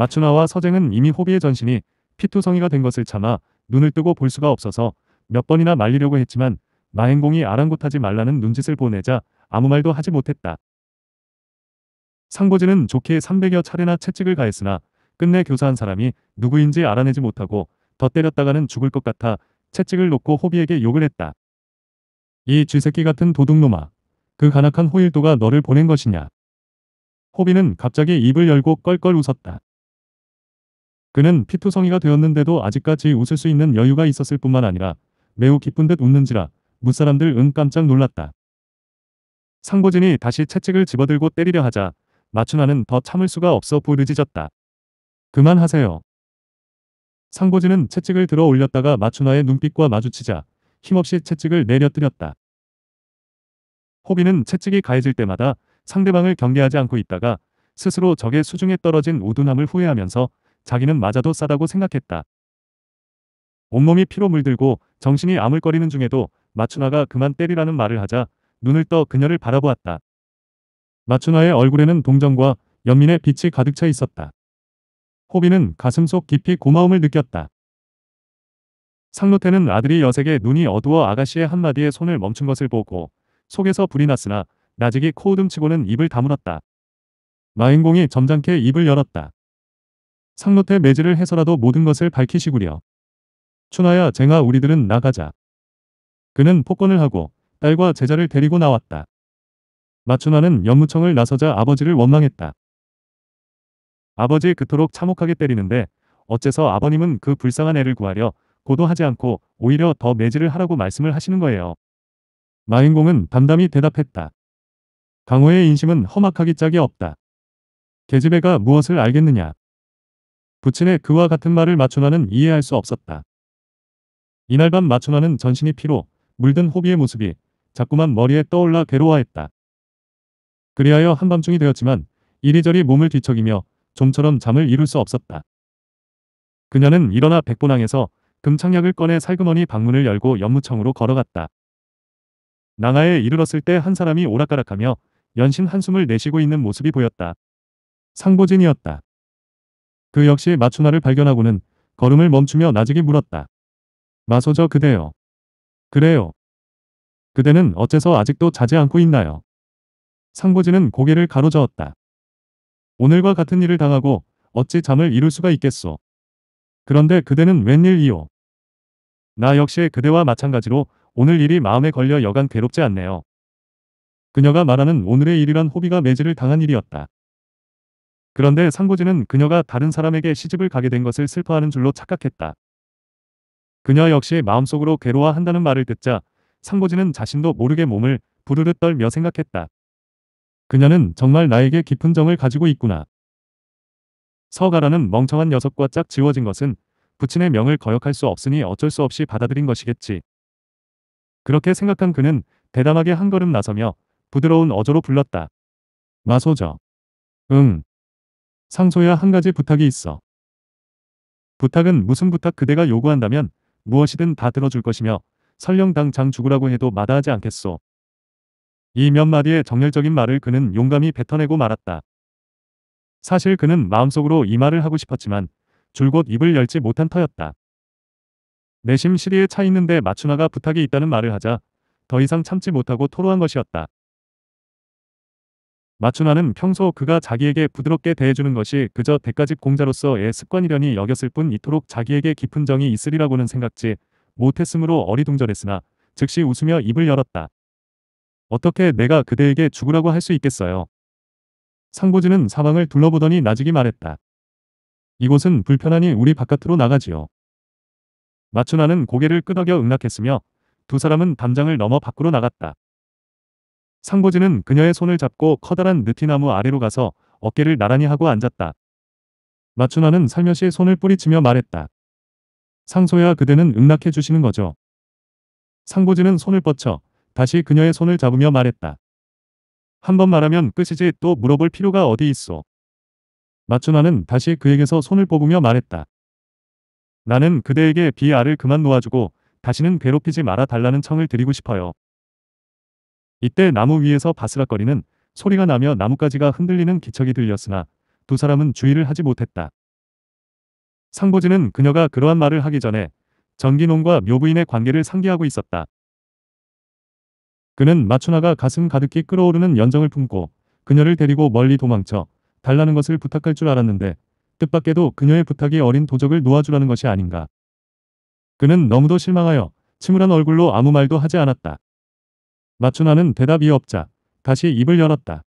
마추나와 서쟁은 이미 호비의 전신이 피투성이가 된 것을 참아 눈을 뜨고 볼 수가 없어서 몇 번이나 말리려고 했지만 마행공이 아랑곳하지 말라는 눈짓을 보내자 아무 말도 하지 못했다. 상보진은 좋게 300여 차례나 채찍을 가했으나 끝내 교사한 사람이 누구인지 알아내지 못하고 더 때렸다가는 죽을 것 같아 채찍을 놓고 호비에게 욕을 했다. 이 쥐새끼 같은 도둑놈아. 그가낙한 호일도가 너를 보낸 것이냐. 호비는 갑자기 입을 열고 껄껄 웃었다. 그는 피투성이가 되었는데도 아직까지 웃을 수 있는 여유가 있었을 뿐만 아니라 매우 기쁜 듯 웃는지라 무사람들 은 깜짝 놀랐다. 상보진이 다시 채찍을 집어들고 때리려 하자 마춘화는더 참을 수가 없어 부르짖었다. 그만하세요. 상보진은 채찍을 들어 올렸다가 마춘화의 눈빛과 마주치자 힘없이 채찍을 내려뜨렸다. 호비는 채찍이 가해질 때마다 상대방을 경계하지 않고 있다가 스스로 적의 수중에 떨어진 우둔함을 후회하면서 자기는 맞아도 싸다고 생각했다. 온몸이 피로 물들고 정신이 아물거리는 중에도 마춘아가 그만 때리라는 말을 하자 눈을 떠 그녀를 바라보았다. 마춘아의 얼굴에는 동정과 연민의 빛이 가득 차 있었다. 호비는 가슴 속 깊이 고마움을 느꼈다. 상노태는 아들이 여색의 눈이 어두워 아가씨의 한마디에 손을 멈춘 것을 보고 속에서 불이 났으나 나직이 코우둠치고는 입을 다물었다. 마인공이 점잖게 입을 열었다. 상롯의 매질을 해서라도 모든 것을 밝히시구려. 춘하야 쟁아 우리들은 나가자. 그는 폭권을 하고 딸과 제자를 데리고 나왔다. 마춘하는 연무청을 나서자 아버지를 원망했다. 아버지 그토록 참혹하게 때리는데 어째서 아버님은 그 불쌍한 애를 구하려 고도하지 않고 오히려 더 매질을 하라고 말씀을 하시는 거예요. 마인공은 담담히 대답했다. 강호의 인심은 험악하기 짝이 없다. 계집애가 무엇을 알겠느냐. 부친의 그와 같은 말을 마춘화는 이해할 수 없었다. 이날 밤 마춘화는 전신이 피로 물든 호비의 모습이 자꾸만 머리에 떠올라 괴로워했다. 그리하여 한밤중이 되었지만 이리저리 몸을 뒤척이며 좀처럼 잠을 이룰 수 없었다. 그녀는 일어나 백보낭에서 금창약을 꺼내 살그머니 방문을 열고 연무청으로 걸어갔다. 낭하에 이르렀을 때 한 사람이 오락가락하며 연신 한숨을 내쉬고 있는 모습이 보였다. 상보진이었다. 그 역시 마추나를 발견하고는 걸음을 멈추며 나직이 물었다. 마소저 그대요. 그래요. 그대는 어째서 아직도 자지 않고 있나요? 상부지는 고개를 가로저었다. 오늘과 같은 일을 당하고 어찌 잠을 이룰 수가 있겠소. 그런데 그대는 웬일이오? 나 역시 그대와 마찬가지로 오늘 일이 마음에 걸려 여간 괴롭지 않네요. 그녀가 말하는 오늘의 일이란 호비가 매질을 당한 일이었다. 그런데 상고지는 그녀가 다른 사람에게 시집을 가게 된 것을 슬퍼하는 줄로 착각했다. 그녀 역시 마음속으로 괴로워한다는 말을 듣자 상고지는 자신도 모르게 몸을 부르르 떨며 생각했다. 그녀는 정말 나에게 깊은 정을 가지고 있구나. 서가라는 멍청한 녀석과 짝 지워진 것은 부친의 명을 거역할 수 없으니 어쩔 수 없이 받아들인 것이겠지. 그렇게 생각한 그는 대담하게 한 걸음 나서며 부드러운 어조로 불렀다. 마소저. 응. 상소야 한 가지 부탁이 있어. 부탁은 무슨 부탁 그대가 요구한다면 무엇이든 다 들어줄 것이며 설령 당장 죽으라고 해도 마다하지 않겠소. 이 몇 마디의 정열적인 말을 그는 용감히 뱉어내고 말았다. 사실 그는 마음속으로 이 말을 하고 싶었지만 줄곧 입을 열지 못한 터였다. 내심 시리에 차 있는데 마추나가 부탁이 있다는 말을 하자 더 이상 참지 못하고 토로한 것이었다. 마춘화는 평소 그가 자기에게 부드럽게 대해주는 것이 그저 대가집 공자로서의 습관이려니 여겼을 뿐 이토록 자기에게 깊은 정이 있으리라고는 생각지 못했으므로 어리둥절했으나 즉시 웃으며 입을 열었다. 어떻게 내가 그대에게 죽으라고 할 수 있겠어요. 상보지는 사방을 둘러보더니 나직이 말했다. 이곳은 불편하니 우리 바깥으로 나가지요. 마춘화는 고개를 끄덕여 응낙했으며 두 사람은 담장을 넘어 밖으로 나갔다. 상보지는 그녀의 손을 잡고 커다란 느티나무 아래로 가서 어깨를 나란히 하고 앉았다. 마춘화는 살며시 손을 뿌리치며 말했다. 상소야 그대는 응낙해 주시는 거죠. 상보지는 손을 뻗쳐 다시 그녀의 손을 잡으며 말했다. 한 번 말하면 끝이지 또 물어볼 필요가 어디 있어. 마춘화는 다시 그에게서 손을 뽑으며 말했다. 나는 그대에게 비아를 그만 놓아주고 다시는 괴롭히지 말아 달라는 청을 드리고 싶어요. 이때 나무 위에서 바스락거리는 소리가 나며 나뭇가지가 흔들리는 기척이 들렸으나 두 사람은 주의를 하지 못했다. 상보지는 그녀가 그러한 말을 하기 전에 정기농과 묘부인의 관계를 상기하고 있었다. 그는 마추나가 가슴 가득히 끓어오르는 연정을 품고 그녀를 데리고 멀리 도망쳐 달라는 것을 부탁할 줄 알았는데 뜻밖에도 그녀의 부탁이 어린 도적을 놓아주라는 것이 아닌가. 그는 너무도 실망하여 침울한 얼굴로 아무 말도 하지 않았다. 마춘하는 대답이 없자 다시 입을 열었다.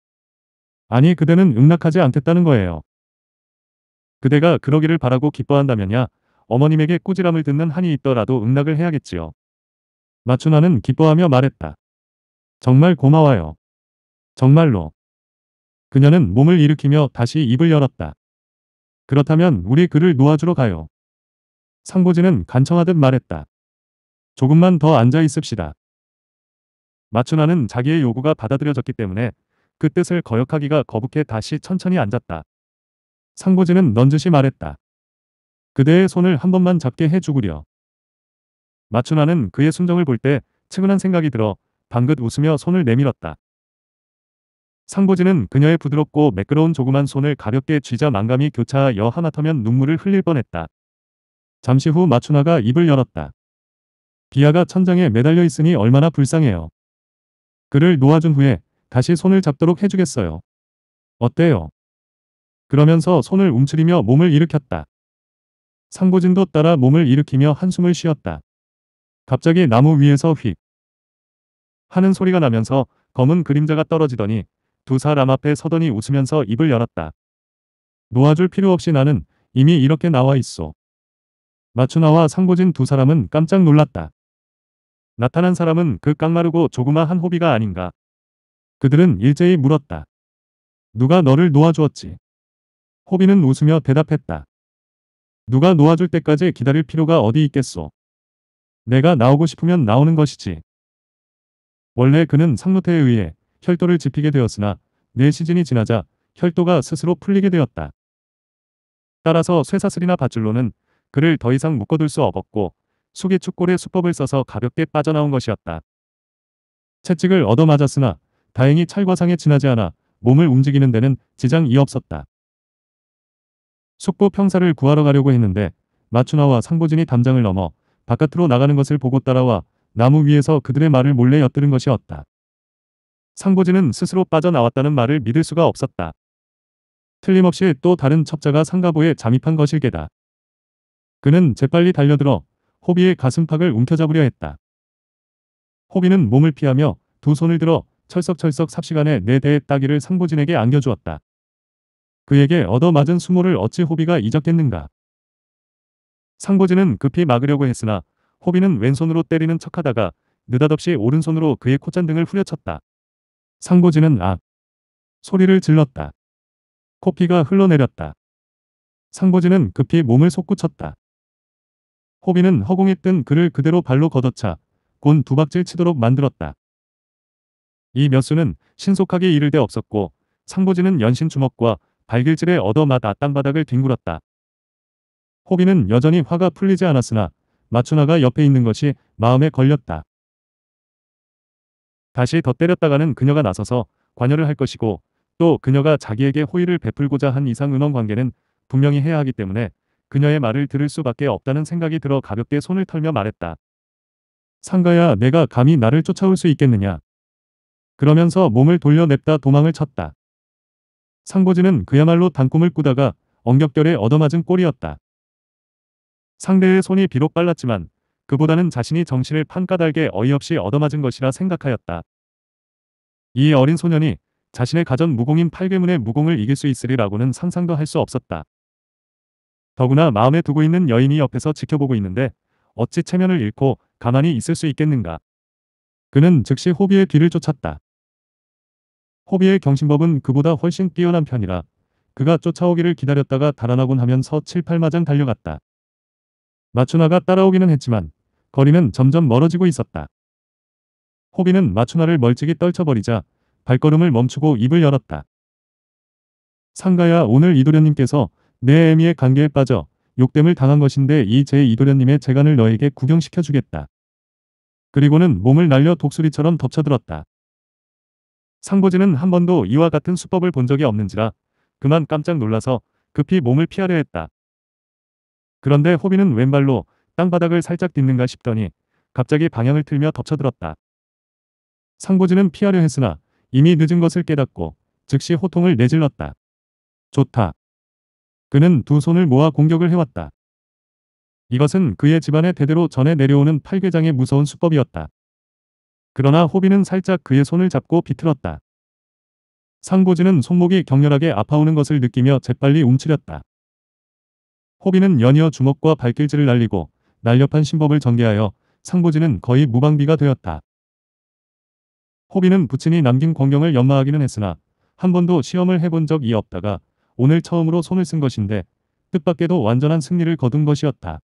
아니 그대는 응낙하지 않겠다는 거예요. 그대가 그러기를 바라고 기뻐한다면야 어머님에게 꾸지람을 듣는 한이 있더라도 응낙을 해야겠지요. 마춘하는 기뻐하며 말했다. 정말 고마워요. 정말로. 그녀는 몸을 일으키며 다시 입을 열었다. 그렇다면 우리 그를 놓아주러 가요. 상보지는 간청하듯 말했다. 조금만 더 앉아 있읍시다. 마춘하는 자기의 요구가 받아들여졌기 때문에 그 뜻을 거역하기가 거북해 다시 천천히 앉았다. 상보지는 넌지시 말했다. 그대의 손을 한 번만 잡게 해주구려. 마춘하는 그의 순정을 볼 때 측은한 생각이 들어 방긋 웃으며 손을 내밀었다. 상보지는 그녀의 부드럽고 매끄러운 조그만 손을 가볍게 쥐자 망감이 교차하여 하나터면 눈물을 흘릴 뻔했다. 잠시 후 마춘하가 입을 열었다. 비아가 천장에 매달려 있으니 얼마나 불쌍해요. 그를 놓아준 후에 다시 손을 잡도록 해주겠어요. 어때요? 그러면서 손을 움츠리며 몸을 일으켰다. 상고진도 따라 몸을 일으키며 한숨을 쉬었다. 갑자기 나무 위에서 휙 하는 소리가 나면서 검은 그림자가 떨어지더니 두 사람 앞에 서더니 웃으면서 입을 열었다. 놓아줄 필요 없이 나는 이미 이렇게 나와 있어. 마추나와 상고진 두 사람은 깜짝 놀랐다. 나타난 사람은 그 깡마르고 조그마한 호비가 아닌가. 그들은 일제히 물었다. 누가 너를 놓아주었지? 호비는 웃으며 대답했다. 누가 놓아줄 때까지 기다릴 필요가 어디 있겠소. 내가 나오고 싶으면 나오는 것이지. 원래 그는 상노태에 의해 혈도를 지피게 되었으나 내시즌이 네 지나자 혈도가 스스로 풀리게 되었다. 따라서 쇠사슬이나 밧줄로는 그를 더 이상 묶어둘 수 없었고 속이 축골의 수법을 써서 가볍게 빠져나온 것이었다. 채찍을 얻어맞았으나 다행히 찰과상에 지나지 않아 몸을 움직이는 데는 지장이 없었다. 숙부 평사를 구하러 가려고 했는데 마추나와 상보진이 담장을 넘어 바깥으로 나가는 것을 보고 따라와 나무 위에서 그들의 말을 몰래 엿들은 것이었다. 상보진은 스스로 빠져나왔다는 말을 믿을 수가 없었다. 틀림없이 또 다른 첩자가 상가보에 잠입한 것일게다. 그는 재빨리 달려들어 호비의 가슴팍을 움켜잡으려 했다. 호비는 몸을 피하며 두 손을 들어 철썩철썩 삽시간에 내 네 대의 따귀를 상보진에게 안겨주었다. 그에게 얻어맞은 수모를 어찌 호비가 잊었겠는가. 상보진은 급히 막으려고 했으나 호비는 왼손으로 때리는 척하다가 느닷없이 오른손으로 그의 콧잔등을 후려쳤다. 상보진은 아 소리를 질렀다. 코피가 흘러내렸다. 상보진은 급히 몸을 솟구쳤다. 호비는 허공에 뜬 그를 그대로 발로 걷어차 곤 두박질 치도록 만들었다. 이 몇수는 신속하게 이를 데 없었고 상보지는 연신 주먹과 발길질에 얻어맞아 땅바닥을 뒹굴었다. 호비는 여전히 화가 풀리지 않았으나 마추나가 옆에 있는 것이 마음에 걸렸다. 다시 더 때렸다가는 그녀가 나서서 관여를 할 것이고 또 그녀가 자기에게 호의를 베풀고자 한 이상 은원 관계는 분명히 해야 하기 때문에 그녀의 말을 들을 수밖에 없다는 생각이 들어 가볍게 손을 털며 말했다. 상가야 내가 감히 나를 쫓아올 수 있겠느냐. 그러면서 몸을 돌려냅다 도망을 쳤다. 상보지는 그야말로 단꿈을 꾸다가 엉겹결에 얻어맞은 꼴이었다. 상대의 손이 비록 빨랐지만 그보다는 자신이 정신을 판가닥에 어이없이 얻어맞은 것이라 생각하였다. 이 어린 소년이 자신의 가전 무공인 팔괘문의 무공을 이길 수 있으리라고는 상상도 할 수 없었다. 더구나 마음에 두고 있는 여인이 옆에서 지켜보고 있는데 어찌 체면을 잃고 가만히 있을 수 있겠는가. 그는 즉시 호비의 뒤를 쫓았다. 호비의 경신법은 그보다 훨씬 뛰어난 편이라 그가 쫓아오기를 기다렸다가 달아나곤 하면서 7, 8마장 달려갔다. 마추나가 따라오기는 했지만 거리는 점점 멀어지고 있었다. 호비는 마추나를 멀찍이 떨쳐버리자 발걸음을 멈추고 입을 열었다. 상가야 오늘 이도련님께서 내 애미의 관계에 빠져 욕됨을 당한 것인데 이 제 이도련님의 재간을 너에게 구경시켜주겠다. 그리고는 몸을 날려 독수리처럼 덮쳐들었다. 상고지는 한 번도 이와 같은 수법을 본 적이 없는지라 그만 깜짝 놀라서 급히 몸을 피하려 했다. 그런데 호비는 왼발로 땅바닥을 살짝 딛는가 싶더니 갑자기 방향을 틀며 덮쳐들었다. 상고지는 피하려 했으나 이미 늦은 것을 깨닫고 즉시 호통을 내질렀다. 좋다. 그는 두 손을 모아 공격을 해왔다. 이것은 그의 집안에 대대로 전해 내려오는 팔괘장의 무서운 수법이었다. 그러나 호비는 살짝 그의 손을 잡고 비틀었다. 상보지는 손목이 격렬하게 아파오는 것을 느끼며 재빨리 움츠렸다. 호비는 연이어 주먹과 발길질을 날리고 날렵한 신법을 전개하여 상보지는 거의 무방비가 되었다. 호비는 부친이 남긴 광경을 연마하기는 했으나 한 번도 시험을 해본 적이 없다가 오늘 처음으로 손을 쓴 것인데 뜻밖에도 완전한 승리를 거둔 것이었다.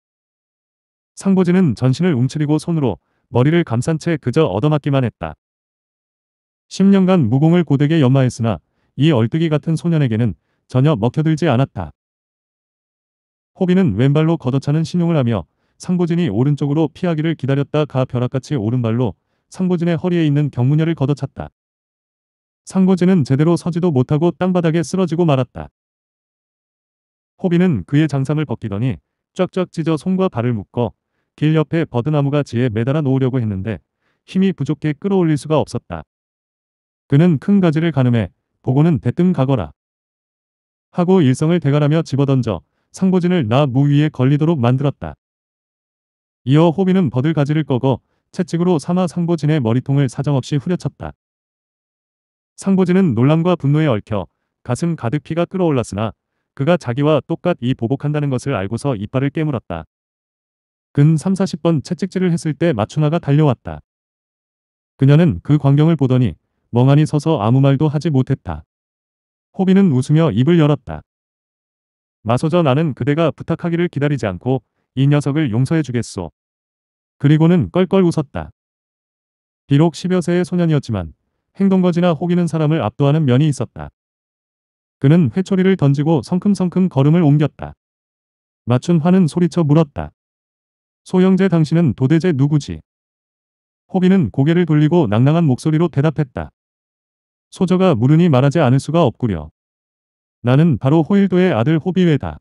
상보진은 전신을 움츠리고 손으로 머리를 감싼 채 그저 얻어맞기만 했다. 10년간 무공을 고되게 연마했으나 이 얼뜨기 같은 소년에게는 전혀 먹혀들지 않았다. 호비는 왼발로 걷어차는 신용을 하며 상보진이 오른쪽으로 피하기를 기다렸다 가 벼락같이 오른발로 상보진의 허리에 있는 경문녀를 걷어찼다. 상고지는 제대로 서지도 못하고 땅바닥에 쓰러지고 말았다. 호비는 그의 장상을 벗기더니 쫙쫙 찢어 손과 발을 묶어 길 옆에 버드나무가 지에 매달아 놓으려고 했는데 힘이 부족해 끌어올릴 수가 없었다. 그는 큰 가지를 가늠해 보고는 대뜸 가거라. 하고 일성을 대가라며 집어던져 상고진을 나무 위에 걸리도록 만들었다. 이어 호비는 버들 가지를 꺾어 채찍으로 삼아 상고진의 머리통을 사정없이 후려쳤다. 상보지는 놀람과 분노에 얽혀 가슴 가득 피가 끓어올랐으나 그가 자기와 똑같이 보복한다는 것을 알고서 이빨을 깨물었다. 근 3, 40번 채찍질을 했을 때 마춘아가 달려왔다. 그녀는 그 광경을 보더니 멍하니 서서 아무 말도 하지 못했다. 호비는 웃으며 입을 열었다. 마소저 나는 그대가 부탁하기를 기다리지 않고 이 녀석을 용서해 주겠소. 그리고는 껄껄 웃었다. 비록 10여 세의 소년이었지만 행동거지나 호기는 사람을 압도하는 면이 있었다. 그는 회초리를 던지고 성큼성큼 걸음을 옮겼다. 맞춘화는 소리쳐 물었다. 소영재 당신은 도대체 누구지? 호기는 고개를 돌리고 낭낭한 목소리로 대답했다. 소저가 물으니 말하지 않을 수가 없구려. 나는 바로 호일도의 아들 호비회다.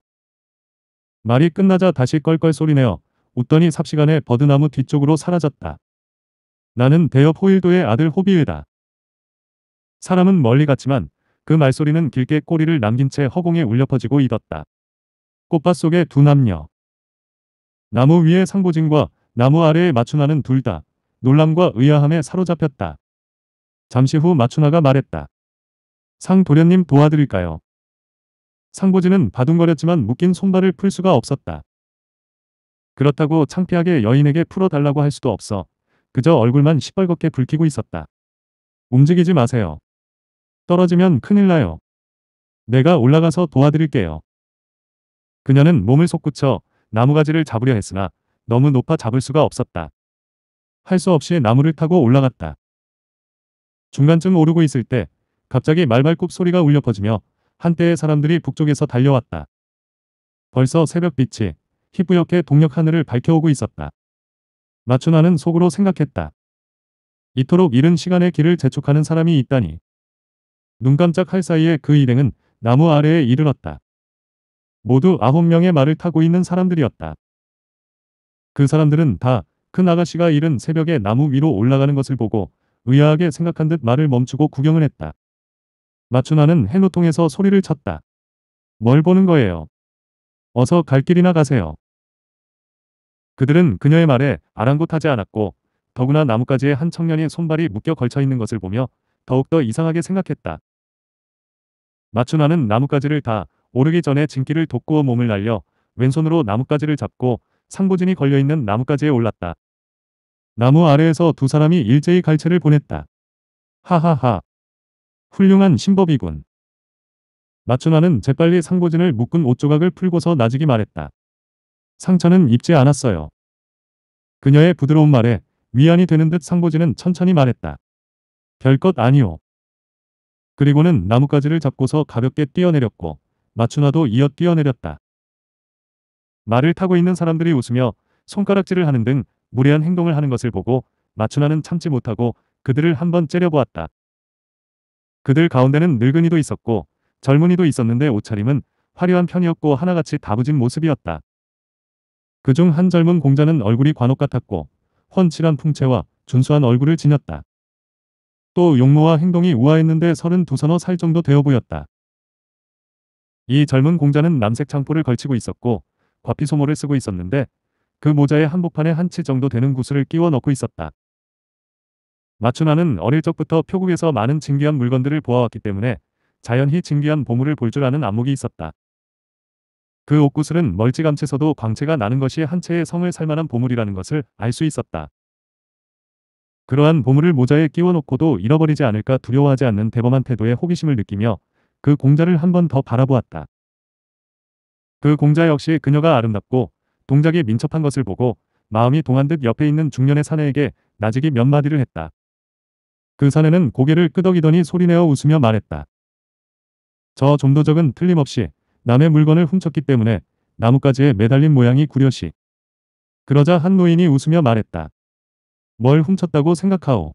말이 끝나자 다시 껄껄 소리내어 웃더니 삽시간에 버드나무 뒤쪽으로 사라졌다. 나는 대여 호일도의 아들 호비회다. 사람은 멀리 갔지만 그 말소리는 길게 꼬리를 남긴 채 허공에 울려 퍼지고 있었다. 꽃밭 속의 두 남녀. 나무 위의 상보진과 나무 아래의 마춘아는 둘 다 놀람과 의아함에 사로잡혔다. 잠시 후 마춘아가 말했다. 상 도련님 도와드릴까요? 상보진은 바둥거렸지만 묶인 손발을 풀 수가 없었다. 그렇다고 창피하게 여인에게 풀어달라고 할 수도 없어 그저 얼굴만 시뻘겋게 붉히고 있었다. 움직이지 마세요. 떨어지면 큰일 나요. 내가 올라가서 도와드릴게요. 그녀는 몸을 솟구쳐 나무가지를 잡으려 했으나 너무 높아 잡을 수가 없었다. 할 수 없이 나무를 타고 올라갔다. 중간쯤 오르고 있을 때 갑자기 말발굽 소리가 울려 퍼지며 한때의 사람들이 북쪽에서 달려왔다. 벌써 새벽빛이 희뿌옇게 동력 하늘을 밝혀오고 있었다. 마춘아는 속으로 생각했다. 이토록 이른 시간에 길을 재촉하는 사람이 있다니. 눈 깜짝할 사이에 그 일행은 나무 아래에 이르렀다. 모두 아홉 명의 말을 타고 있는 사람들이었다. 그 사람들은 다 큰 아가씨가 이른 새벽에 나무 위로 올라가는 것을 보고 의아하게 생각한 듯 말을 멈추고 구경을 했다. 마춘아는 해노통에서 소리를 쳤다. 뭘 보는 거예요? 어서 갈 길이나 가세요. 그들은 그녀의 말에 아랑곳하지 않았고 더구나 나뭇가지에 한 청년의 손발이 묶여 걸쳐 있는 것을 보며 더욱더 이상하게 생각했다. 마춘화는 나뭇가지를 다 오르기 전에 진기를 돋구어 몸을 날려 왼손으로 나뭇가지를 잡고 상부진이 걸려있는 나뭇가지에 올랐다. 나무 아래에서 두 사람이 일제히 갈채를 보냈다. 하하하. 훌륭한 신법이군. 마춘화는 재빨리 상부진을 묶은 옷조각을 풀고서 나지기 말했다. 상처는 입지 않았어요. 그녀의 부드러운 말에 위안이 되는 듯 상부진은 천천히 말했다. 별것 아니오. 그리고는 나뭇가지를 잡고서 가볍게 뛰어내렸고 마추나도 이어 뛰어내렸다. 말을 타고 있는 사람들이 웃으며 손가락질을 하는 등 무례한 행동을 하는 것을 보고 마추나는 참지 못하고 그들을 한번 째려보았다. 그들 가운데는 늙은이도 있었고 젊은이도 있었는데 옷차림은 화려한 편이었고 하나같이 다부진 모습이었다. 그 중 한 젊은 공자는 얼굴이 관옥 같았고 훤칠한 풍채와 준수한 얼굴을 지녔다. 또 용모와 행동이 우아했는데 32서너 살 정도 되어 보였다. 이 젊은 공자는 남색 창포를 걸치고 있었고 과피소모를 쓰고 있었는데 그 모자의 한복판에 한 치 정도 되는 구슬을 끼워 넣고 있었다. 마춘아는 어릴 적부터 표국에서 많은 진귀한 물건들을 보아왔기 때문에 자연히 진귀한 보물을 볼 줄 아는 안목이 있었다. 그 옷구슬은 멀찌감치서도 광채가 나는 것이 한 채의 성을 살만한 보물이라는 것을 알 수 있었다. 그러한 보물을 모자에 끼워놓고도 잃어버리지 않을까 두려워하지 않는 대범한 태도에 호기심을 느끼며 그 공자를 한 번 더 바라보았다. 그 공자 역시 그녀가 아름답고 동작이 민첩한 것을 보고 마음이 동한 듯 옆에 있는 중년의 사내에게 나직이 몇 마디를 했다. 그 사내는 고개를 끄덕이더니 소리내어 웃으며 말했다. 저 좀도적은 틀림없이 남의 물건을 훔쳤기 때문에 나뭇가지에 매달린 모양이 구려시. 그러자 한 노인이 웃으며 말했다. 뭘 훔쳤다고 생각하오.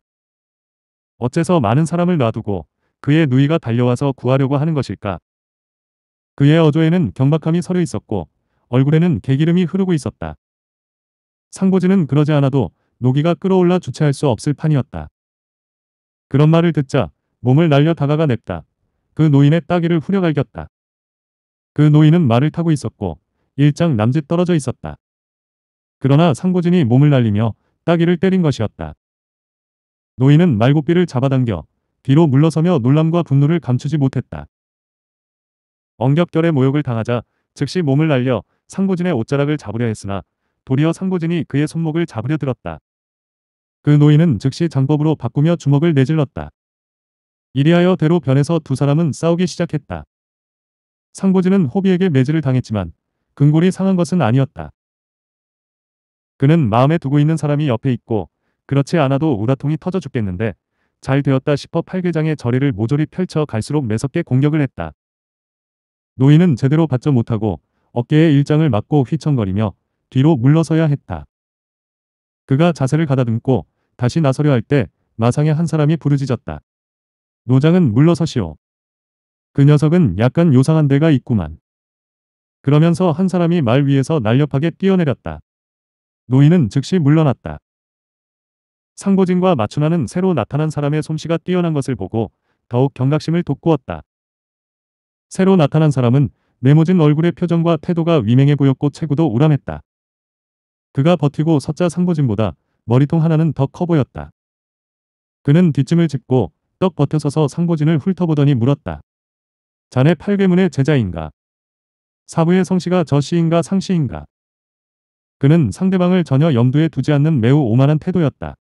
어째서 많은 사람을 놔두고 그의 누이가 달려와서 구하려고 하는 것일까? 그의 어조에는 경박함이 서려 있었고 얼굴에는 개기름이 흐르고 있었다. 상보지는 그러지 않아도 노기가 끌어올라 주체할 수 없을 판이었다. 그런 말을 듣자 몸을 날려 다가가 냅다. 그 노인의 따귀를 후려갈겼다. 그 노인은 말을 타고 있었고 일장 남짓 떨어져 있었다. 그러나 상보진이 몸을 날리며 따귀를 때린 것이었다. 노인은 말고삐를 잡아당겨 뒤로 물러서며 놀람과 분노를 감추지 못했다. 엉겹결에 모욕을 당하자 즉시 몸을 날려 상고진의 옷자락을 잡으려 했으나 도리어 상고진이 그의 손목을 잡으려 들었다. 그 노인은 즉시 장법으로 바꾸며 주먹을 내질렀다. 이리하여 대로 변해서 두 사람은 싸우기 시작했다. 상고진은 호비에게 매질을 당했지만 근골이 상한 것은 아니었다. 그는 마음에 두고 있는 사람이 옆에 있고 그렇지 않아도 우라통이 터져 죽겠는데 잘 되었다 싶어 팔괘장의 저리를 모조리 펼쳐 갈수록 매섭게 공격을 했다. 노인은 제대로 받지 못하고 어깨에 일장을 맞고 휘청거리며 뒤로 물러서야 했다. 그가 자세를 가다듬고 다시 나서려 할 때 마상의 한 사람이 부르짖었다. 노장은 물러서시오. 그 녀석은 약간 요상한 데가 있구만. 그러면서 한 사람이 말 위에서 날렵하게 뛰어내렸다. 노인은 즉시 물러났다. 상보진과 마춘하는 새로 나타난 사람의 솜씨가 뛰어난 것을 보고 더욱 경각심을 돋구었다. 새로 나타난 사람은 네모진 얼굴의 표정과 태도가 위맹해 보였고 체구도 우람했다. 그가 버티고 섰자 상보진보다 머리통 하나는 더 커 보였다. 그는 뒷짐을 짚고 떡 버텨서서 상보진을 훑어보더니 물었다. 자네 팔괘문의 제자인가? 사부의 성씨가 저씨인가 상씨인가? 그는 상대방을 전혀 염두에 두지 않는 매우 오만한 태도였다.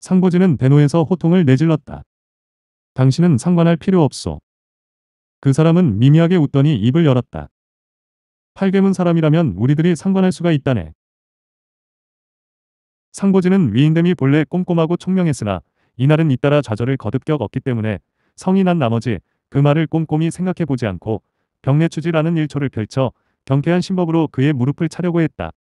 상보지는 대노에서 호통을 내질렀다. 당신은 상관할 필요 없소. 그 사람은 미미하게 웃더니 입을 열었다. 팔개문 사람이라면 우리들이 상관할 수가 있다네. 상보지는 위인됨이 본래 꼼꼼하고 총명했으나 이날은 잇따라 좌절을 거듭겨 얻기 때문에 성이 난 나머지 그 말을 꼼꼼히 생각해보지 않고 병내 추지라는 일초를 펼쳐 경쾌한 신법으로 그의 무릎을 차려고 했다.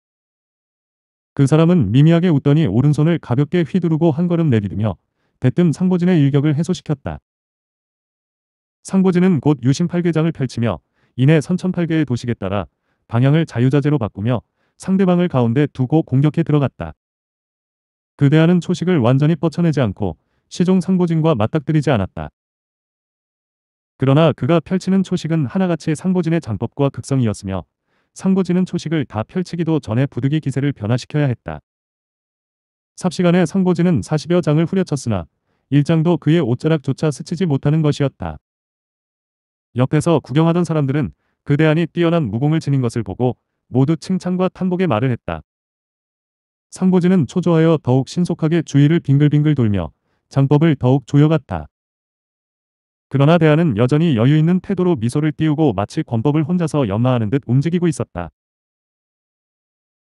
그 사람은 미미하게 웃더니 오른손을 가볍게 휘두르고 한 걸음 내딛으며 대뜸 상보진의 일격을 해소시켰다. 상보진은 곧유심팔계장을 펼치며 이내 선천팔계의 도식에 따라 방향을 자유자재로 바꾸며 상대방을 가운데 두고 공격해 들어갔다. 그대하는 초식을 완전히 뻗쳐내지 않고 시종 상보진과 맞닥뜨리지 않았다. 그러나 그가 펼치는 초식은 하나같이 상보진의 장법과 극성이었으며 상고지는 초식을 다 펼치기도 전에 부득이 기세를 변화시켜야 했다. 삽시간에 상고지는 40여 장을 후려쳤으나 일장도 그의 옷자락조차 스치지 못하는 것이었다. 옆에서 구경하던 사람들은 그 대안이 뛰어난 무공을 지닌 것을 보고 모두 칭찬과 탄복의 말을 했다. 상고지는 초조하여 더욱 신속하게 주위를 빙글빙글 돌며 장법을 더욱 조여갔다. 그러나 대안은 여전히 여유 있는 태도로 미소를 띄우고 마치 권법을 혼자서 연마하는 듯 움직이고 있었다.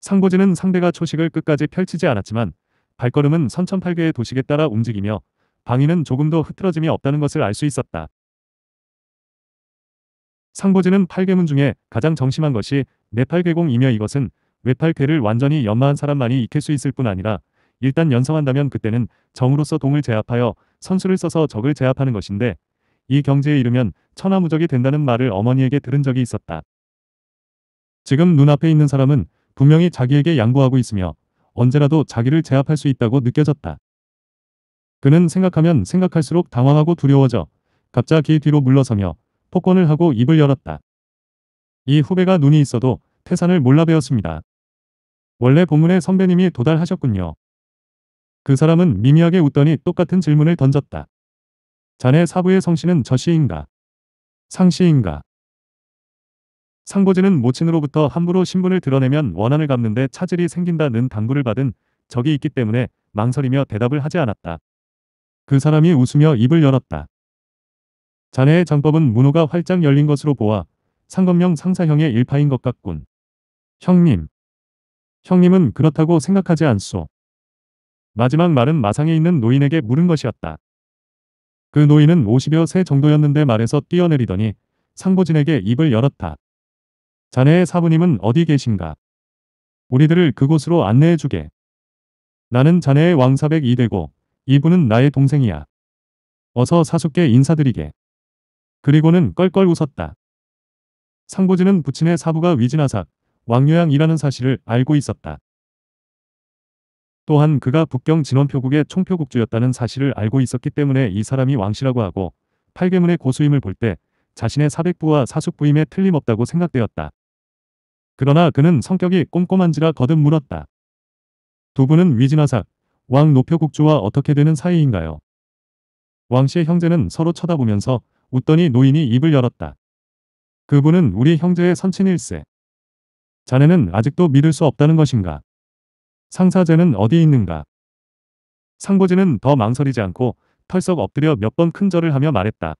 상보지는 상대가 초식을 끝까지 펼치지 않았지만 발걸음은 선천팔계의 도식에 따라 움직이며 방위는 조금도 흐트러짐이 없다는 것을 알 수 있었다. 상보지는 팔계문 중에 가장 정심한 것이 내팔계공이며 이것은 외팔계를 완전히 연마한 사람만이 익힐 수 있을 뿐 아니라 일단 연성한다면 그때는 정으로서 동을 제압하여 선수를 써서 적을 제압하는 것인데 이 경지에 이르면 천하무적이 된다는 말을 어머니에게 들은 적이 있었다. 지금 눈앞에 있는 사람은 분명히 자기에게 양보하고 있으며 언제라도 자기를 제압할 수 있다고 느껴졌다. 그는 생각하면 생각할수록 당황하고 두려워져 갑자기 뒤로 물러서며 폭권을 하고 입을 열었다. 이 후배가 눈이 있어도 태산을 몰라 배웠습니다. 원래 본문의 선배님이 도달하셨군요. 그 사람은 미미하게 웃더니 똑같은 질문을 던졌다. 자네 사부의 성씨는 저씨인가? 상씨인가? 상보지는 모친으로부터 함부로 신분을 드러내면 원한을 갚는데 차질이 생긴다는 당부를 받은 적이 있기 때문에 망설이며 대답을 하지 않았다. 그 사람이 웃으며 입을 열었다. 자네의 장법은 문호가 활짝 열린 것으로 보아 상검령 상사형의 일파인 것 같군. 형님. 형님은 그렇다고 생각하지 않소. 마지막 말은 마상에 있는 노인에게 물은 것이었다. 그 노인은 50여 세 정도였는데 말에서 뛰어내리더니 상보진에게 입을 열었다. 자네의 사부님은 어디 계신가? 우리들을 그곳으로 안내해주게. 나는 자네의 왕사백 이되고 이분은 나의 동생이야. 어서 사숙께 인사드리게. 그리고는 껄껄 웃었다. 상보진은 부친의 사부가 위진하사 왕요양이라는 사실을 알고 있었다. 또한 그가 북경 진원표국의 총표국주였다는 사실을 알고 있었기 때문에 이 사람이 왕씨라고 하고 팔계문의 고수임을 볼 때 자신의 사백부와 사숙부임에 틀림없다고 생각되었다. 그러나 그는 성격이 꼼꼼한지라 거듭 물었다. 두 분은 위진하삭왕 노표국주와 어떻게 되는 사이인가요? 왕씨의 형제는 서로 쳐다보면서 웃더니 노인이 입을 열었다. 그분은 우리 형제의 선친일세. 자네는 아직도 믿을 수 없다는 것인가? 상사제는 어디 있는가? 상고지는 더 망설이지 않고 털썩 엎드려 몇 번 큰 절을 하며 말했다.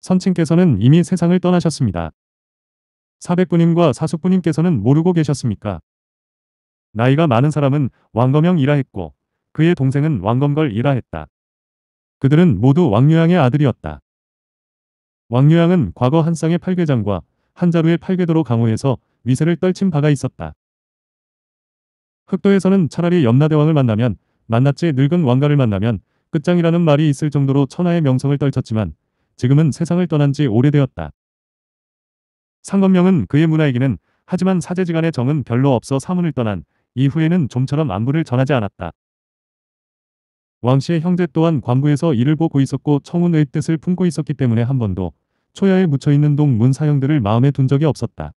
선친께서는 이미 세상을 떠나셨습니다. 사백부님과 사숙부님께서는 모르고 계셨습니까? 나이가 많은 사람은 왕검영이라 했고 그의 동생은 왕검걸이라 했다. 그들은 모두 왕유양의 아들이었다. 왕유양은 과거 한 쌍의 팔괘장과 한 자루의 팔괘도로 강호해서 위세를 떨친 바가 있었다. 흑도에서는 차라리 염라대왕을 만나면 만났지 늙은 왕가를 만나면 끝장이라는 말이 있을 정도로 천하의 명성을 떨쳤지만 지금은 세상을 떠난 지 오래되었다. 상건명은 그의 문화이기는 하지만 사제지간의 정은 별로 없어 사문을 떠난 이후에는 좀처럼 안부를 전하지 않았다. 왕씨의 형제 또한 관부에서 이를 보고 있었고 청운의 뜻을 품고 있었기 때문에 한 번도 초야에 묻혀있는 동문 사형들을 마음에 둔 적이 없었다.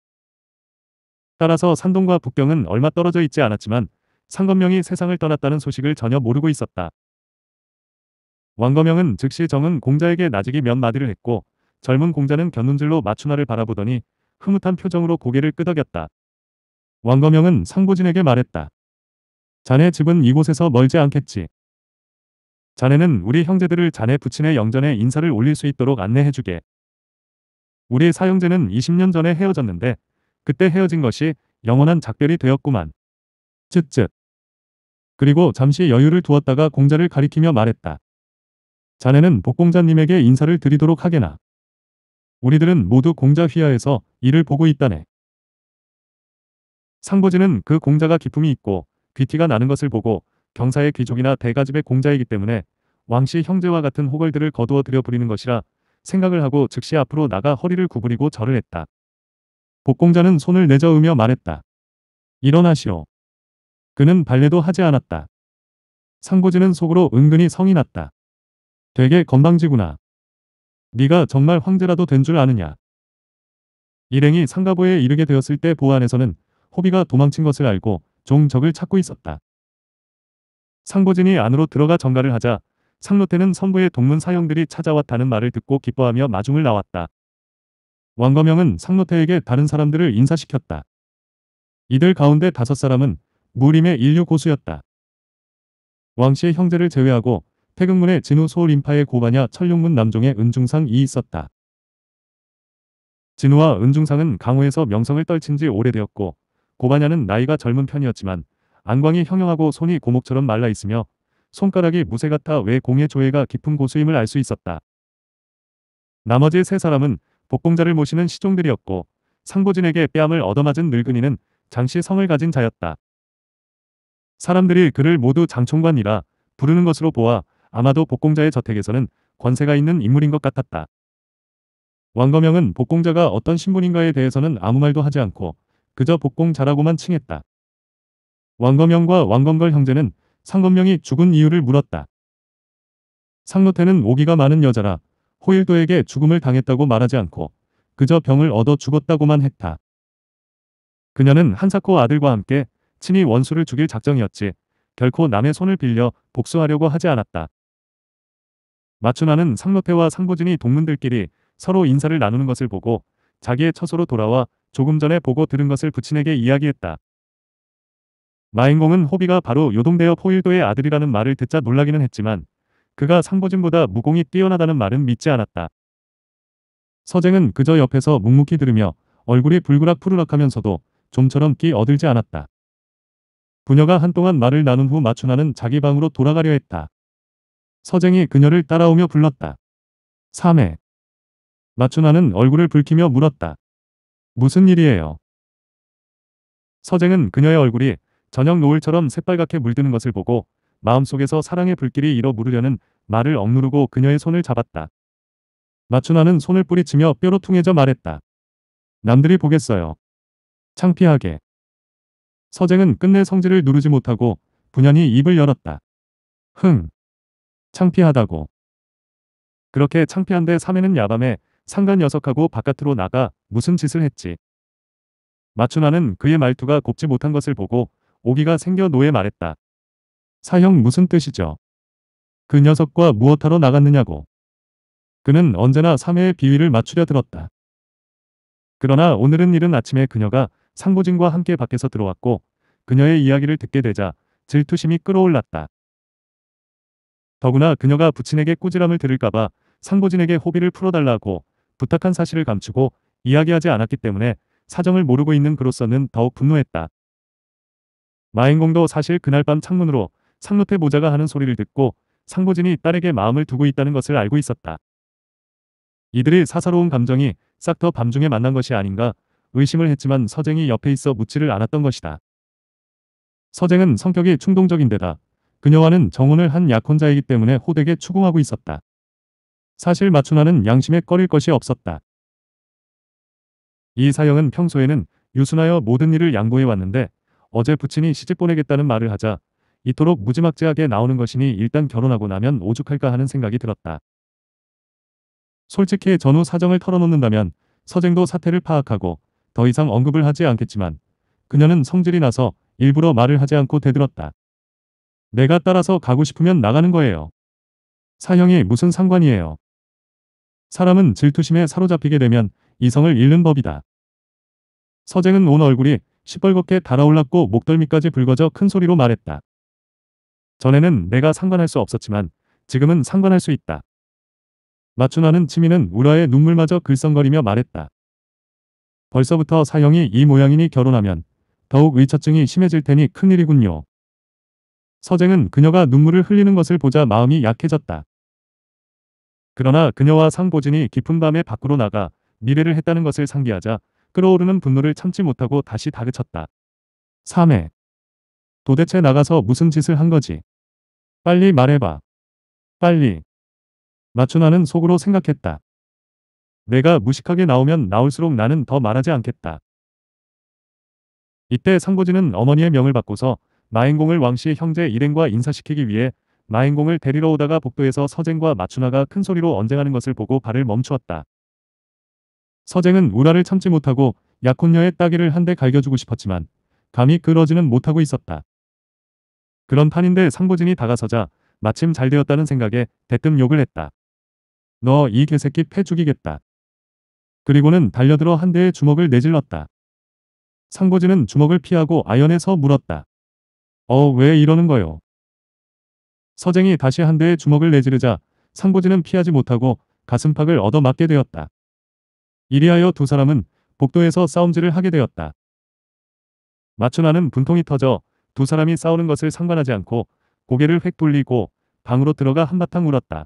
따라서 산동과 북경은 얼마 떨어져 있지 않았지만 상검명이 세상을 떠났다는 소식을 전혀 모르고 있었다. 왕검명은 즉시 정은 공자에게 나직이 몇 마디를 했고 젊은 공자는 견눈질로 마춘하를 바라보더니 흐뭇한 표정으로 고개를 끄덕였다. 왕검명은 상보진에게 말했다. 자네 집은 이곳에서 멀지 않겠지. 자네는 우리 형제들을 자네 부친의 영전에 인사를 올릴 수 있도록 안내해주게. 우리 사형제는 20년 전에 헤어졌는데 그때 헤어진 것이 영원한 작별이 되었구만. 쯧쯧. 그리고 잠시 여유를 두었다가 공자를 가리키며 말했다. 자네는 복공자님에게 인사를 드리도록 하게나. 우리들은 모두 공자 휘하에서 일을 보고 있다네. 상보지는 그 공자가 기품이 있고 귀티가 나는 것을 보고 경사의 귀족이나 대가집의 공자이기 때문에 왕씨 형제와 같은 호걸들을 거두어 들여 부리는 것이라 생각을 하고 즉시 앞으로 나가 허리를 구부리고 절을 했다. 복공자는 손을 내저으며 말했다. 일어나시오. 그는 발레도 하지 않았다. 상고지는 속으로 은근히 성이 났다. 되게 건방지구나. 네가 정말 황제라도 된 줄 아느냐. 일행이 상가보에 이르게 되었을 때 보안에서는 호비가 도망친 것을 알고 종적을 찾고 있었다. 상고진이 안으로 들어가 정가를 하자 상로태는 선부의 동문 사형들이 찾아왔다는 말을 듣고 기뻐하며 마중을 나왔다. 왕거명은 상노태에게 다른 사람들을 인사시켰다. 이들 가운데 다섯 사람은 무림의 인류 고수였다. 왕씨의 형제를 제외하고 태극문의 진우 소울 인파의 고반야 천룡문 남종의 은중상이 있었다. 진우와 은중상은 강호에서 명성을 떨친 지 오래되었고 고반야는 나이가 젊은 편이었지만 안광이 형형하고 손이 고목처럼 말라 있으며 손가락이 무쇠 같아 왜 공의 조예가 깊은 고수임을 알 수 있었다. 나머지 세 사람은 복공자를 모시는 시종들이었고 상고진에게 뺨을 얻어맞은 늙은이는 장씨 성을 가진 자였다. 사람들이 그를 모두 장총관이라 부르는 것으로 보아 아마도 복공자의 저택에서는 권세가 있는 인물인 것 같았다. 왕거명은 복공자가 어떤 신분인가에 대해서는 아무 말도 하지 않고 그저 복공자라고만 칭했다. 왕거명과 왕건걸 형제는 상건명이 죽은 이유를 물었다. 상노태는 오기가 많은 여자라 호일도에게 죽음을 당했다고 말하지 않고 그저 병을 얻어 죽었다고만 했다. 그녀는 한사코 아들과 함께 친히 원수를 죽일 작정이었지 결코 남의 손을 빌려 복수하려고 하지 않았다. 마추나는 상노태와 상보진이 동문들끼리 서로 인사를 나누는 것을 보고 자기의 처소로 돌아와 조금 전에 보고 들은 것을 부친에게 이야기했다. 마인공은 호비가 바로 요동대어 포일도의 아들이라는 말을 듣자 놀라기는 했지만 그가 상보진보다 무공이 뛰어나다는 말은 믿지 않았다. 서쟁은 그저 옆에서 묵묵히 들으며 얼굴이 불그락 푸르락하면서도 좀처럼 끼 얻을지 않았다. 부녀가 한동안 말을 나눈 후 마춘하는 자기 방으로 돌아가려 했다. 서쟁이 그녀를 따라오며 불렀다. 3회. 마춘하는 얼굴을 붉히며 물었다. 무슨 일이에요? 서쟁은 그녀의 얼굴이 저녁 노을처럼 새빨갛게 물드는 것을 보고 마음속에서 사랑의 불길이 일어 물으려는 말을 억누르고 그녀의 손을 잡았다. 마춘아는 손을 뿌리치며 뼈로 퉁해져 말했다. 남들이 보겠어요. 창피하게. 서쟁은 끝내 성질을 누르지 못하고 분연히 입을 열었다. 흥. 창피하다고. 그렇게 창피한데 3회는 야밤에 상간 녀석하고 바깥으로 나가 무슨 짓을 했지. 마춘아는 그의 말투가 곱지 못한 것을 보고 오기가 생겨 노예 말했다. 사형 무슨 뜻이죠? 그 녀석과 무엇하러 나갔느냐고. 그는 언제나 사매의 비위를 맞추려 들었다. 그러나 오늘은 이른 아침에 그녀가 상고진과 함께 밖에서 들어왔고 그녀의 이야기를 듣게 되자 질투심이 끌어올랐다. 더구나 그녀가 부친에게 꾸지람을 들을까봐 상고진에게 호비를 풀어달라고 부탁한 사실을 감추고 이야기하지 않았기 때문에 사정을 모르고 있는 그로서는 더욱 분노했다. 마인공도 사실 그날 밤 창문으로 상루태 모자가 하는 소리를 듣고 상보진이 딸에게 마음을 두고 있다는 것을 알고 있었다. 이들의 사사로운 감정이 싹 더 밤중에 만난 것이 아닌가 의심을 했지만 서쟁이 옆에 있어 묻지를 않았던 것이다. 서쟁은 성격이 충동적인데다 그녀와는 정혼을 한 약혼자이기 때문에 호되게 추궁하고 있었다. 사실 마춘하는 양심에 꺼릴 것이 없었다. 이 사형은 평소에는 유순하여 모든 일을 양보해왔는데 어제 부친이 시집 보내겠다는 말을 하자 이토록 무지막지하게 나오는 것이니 일단 결혼하고 나면 오죽할까 하는 생각이 들었다. 솔직히 전후 사정을 털어놓는다면 서쟁도 사태를 파악하고 더 이상 언급을 하지 않겠지만 그녀는 성질이 나서 일부러 말을 하지 않고 대들었다. 내가 따라서 가고 싶으면 나가는 거예요. 사형이 무슨 상관이에요. 사람은 질투심에 사로잡히게 되면 이성을 잃는 법이다. 서쟁은 온 얼굴이 시뻘겋게 달아올랐고 목덜미까지 붉어져 큰 소리로 말했다. 전에는 내가 상관할 수 없었지만 지금은 상관할 수 있다. 마춘화는 치미는 우라의 눈물마저 글썽거리며 말했다. 벌써부터 사형이 이 모양이니 결혼하면 더욱 의처증이 심해질 테니 큰일이군요. 서쟁은 그녀가 눈물을 흘리는 것을 보자 마음이 약해졌다. 그러나 그녀와 상보진이 깊은 밤에 밖으로 나가 미래를 했다는 것을 상기하자 끓어오르는 분노를 참지 못하고 다시 다그쳤다. 3회 도대체 나가서 무슨 짓을 한 거지? 빨리 말해봐. 빨리. 마춘아는 속으로 생각했다. 내가 무식하게 나오면 나올수록 나는 더 말하지 않겠다. 이때 상고지는 어머니의 명을 받고서 마행공을 왕씨의 형제 일행과 인사시키기 위해 마행공을 데리러 오다가 복도에서 서쟁과 마춘아가 큰 소리로 언쟁하는 것을 보고 발을 멈추었다. 서쟁은 우라를 참지 못하고 약혼녀의 따귀를 한 대 갈겨주고 싶었지만 감히 그러지는 못하고 있었다. 그런 판인데 상보진이 다가서자 마침 잘 되었다는 생각에 대뜸 욕을 했다. 너 이 개새끼 패 죽이겠다. 그리고는 달려들어 한 대의 주먹을 내질렀다. 상보진은 주먹을 피하고 아연에서 물었다. 어 왜 이러는 거요? 서쟁이 다시 한 대의 주먹을 내지르자 상보진은 피하지 못하고 가슴팍을 얻어맞게 되었다. 이리하여 두 사람은 복도에서 싸움질을 하게 되었다. 마춘아는 분통이 터져 두 사람이 싸우는 것을 상관하지 않고 고개를 획 돌리고 방으로 들어가 한바탕 울었다.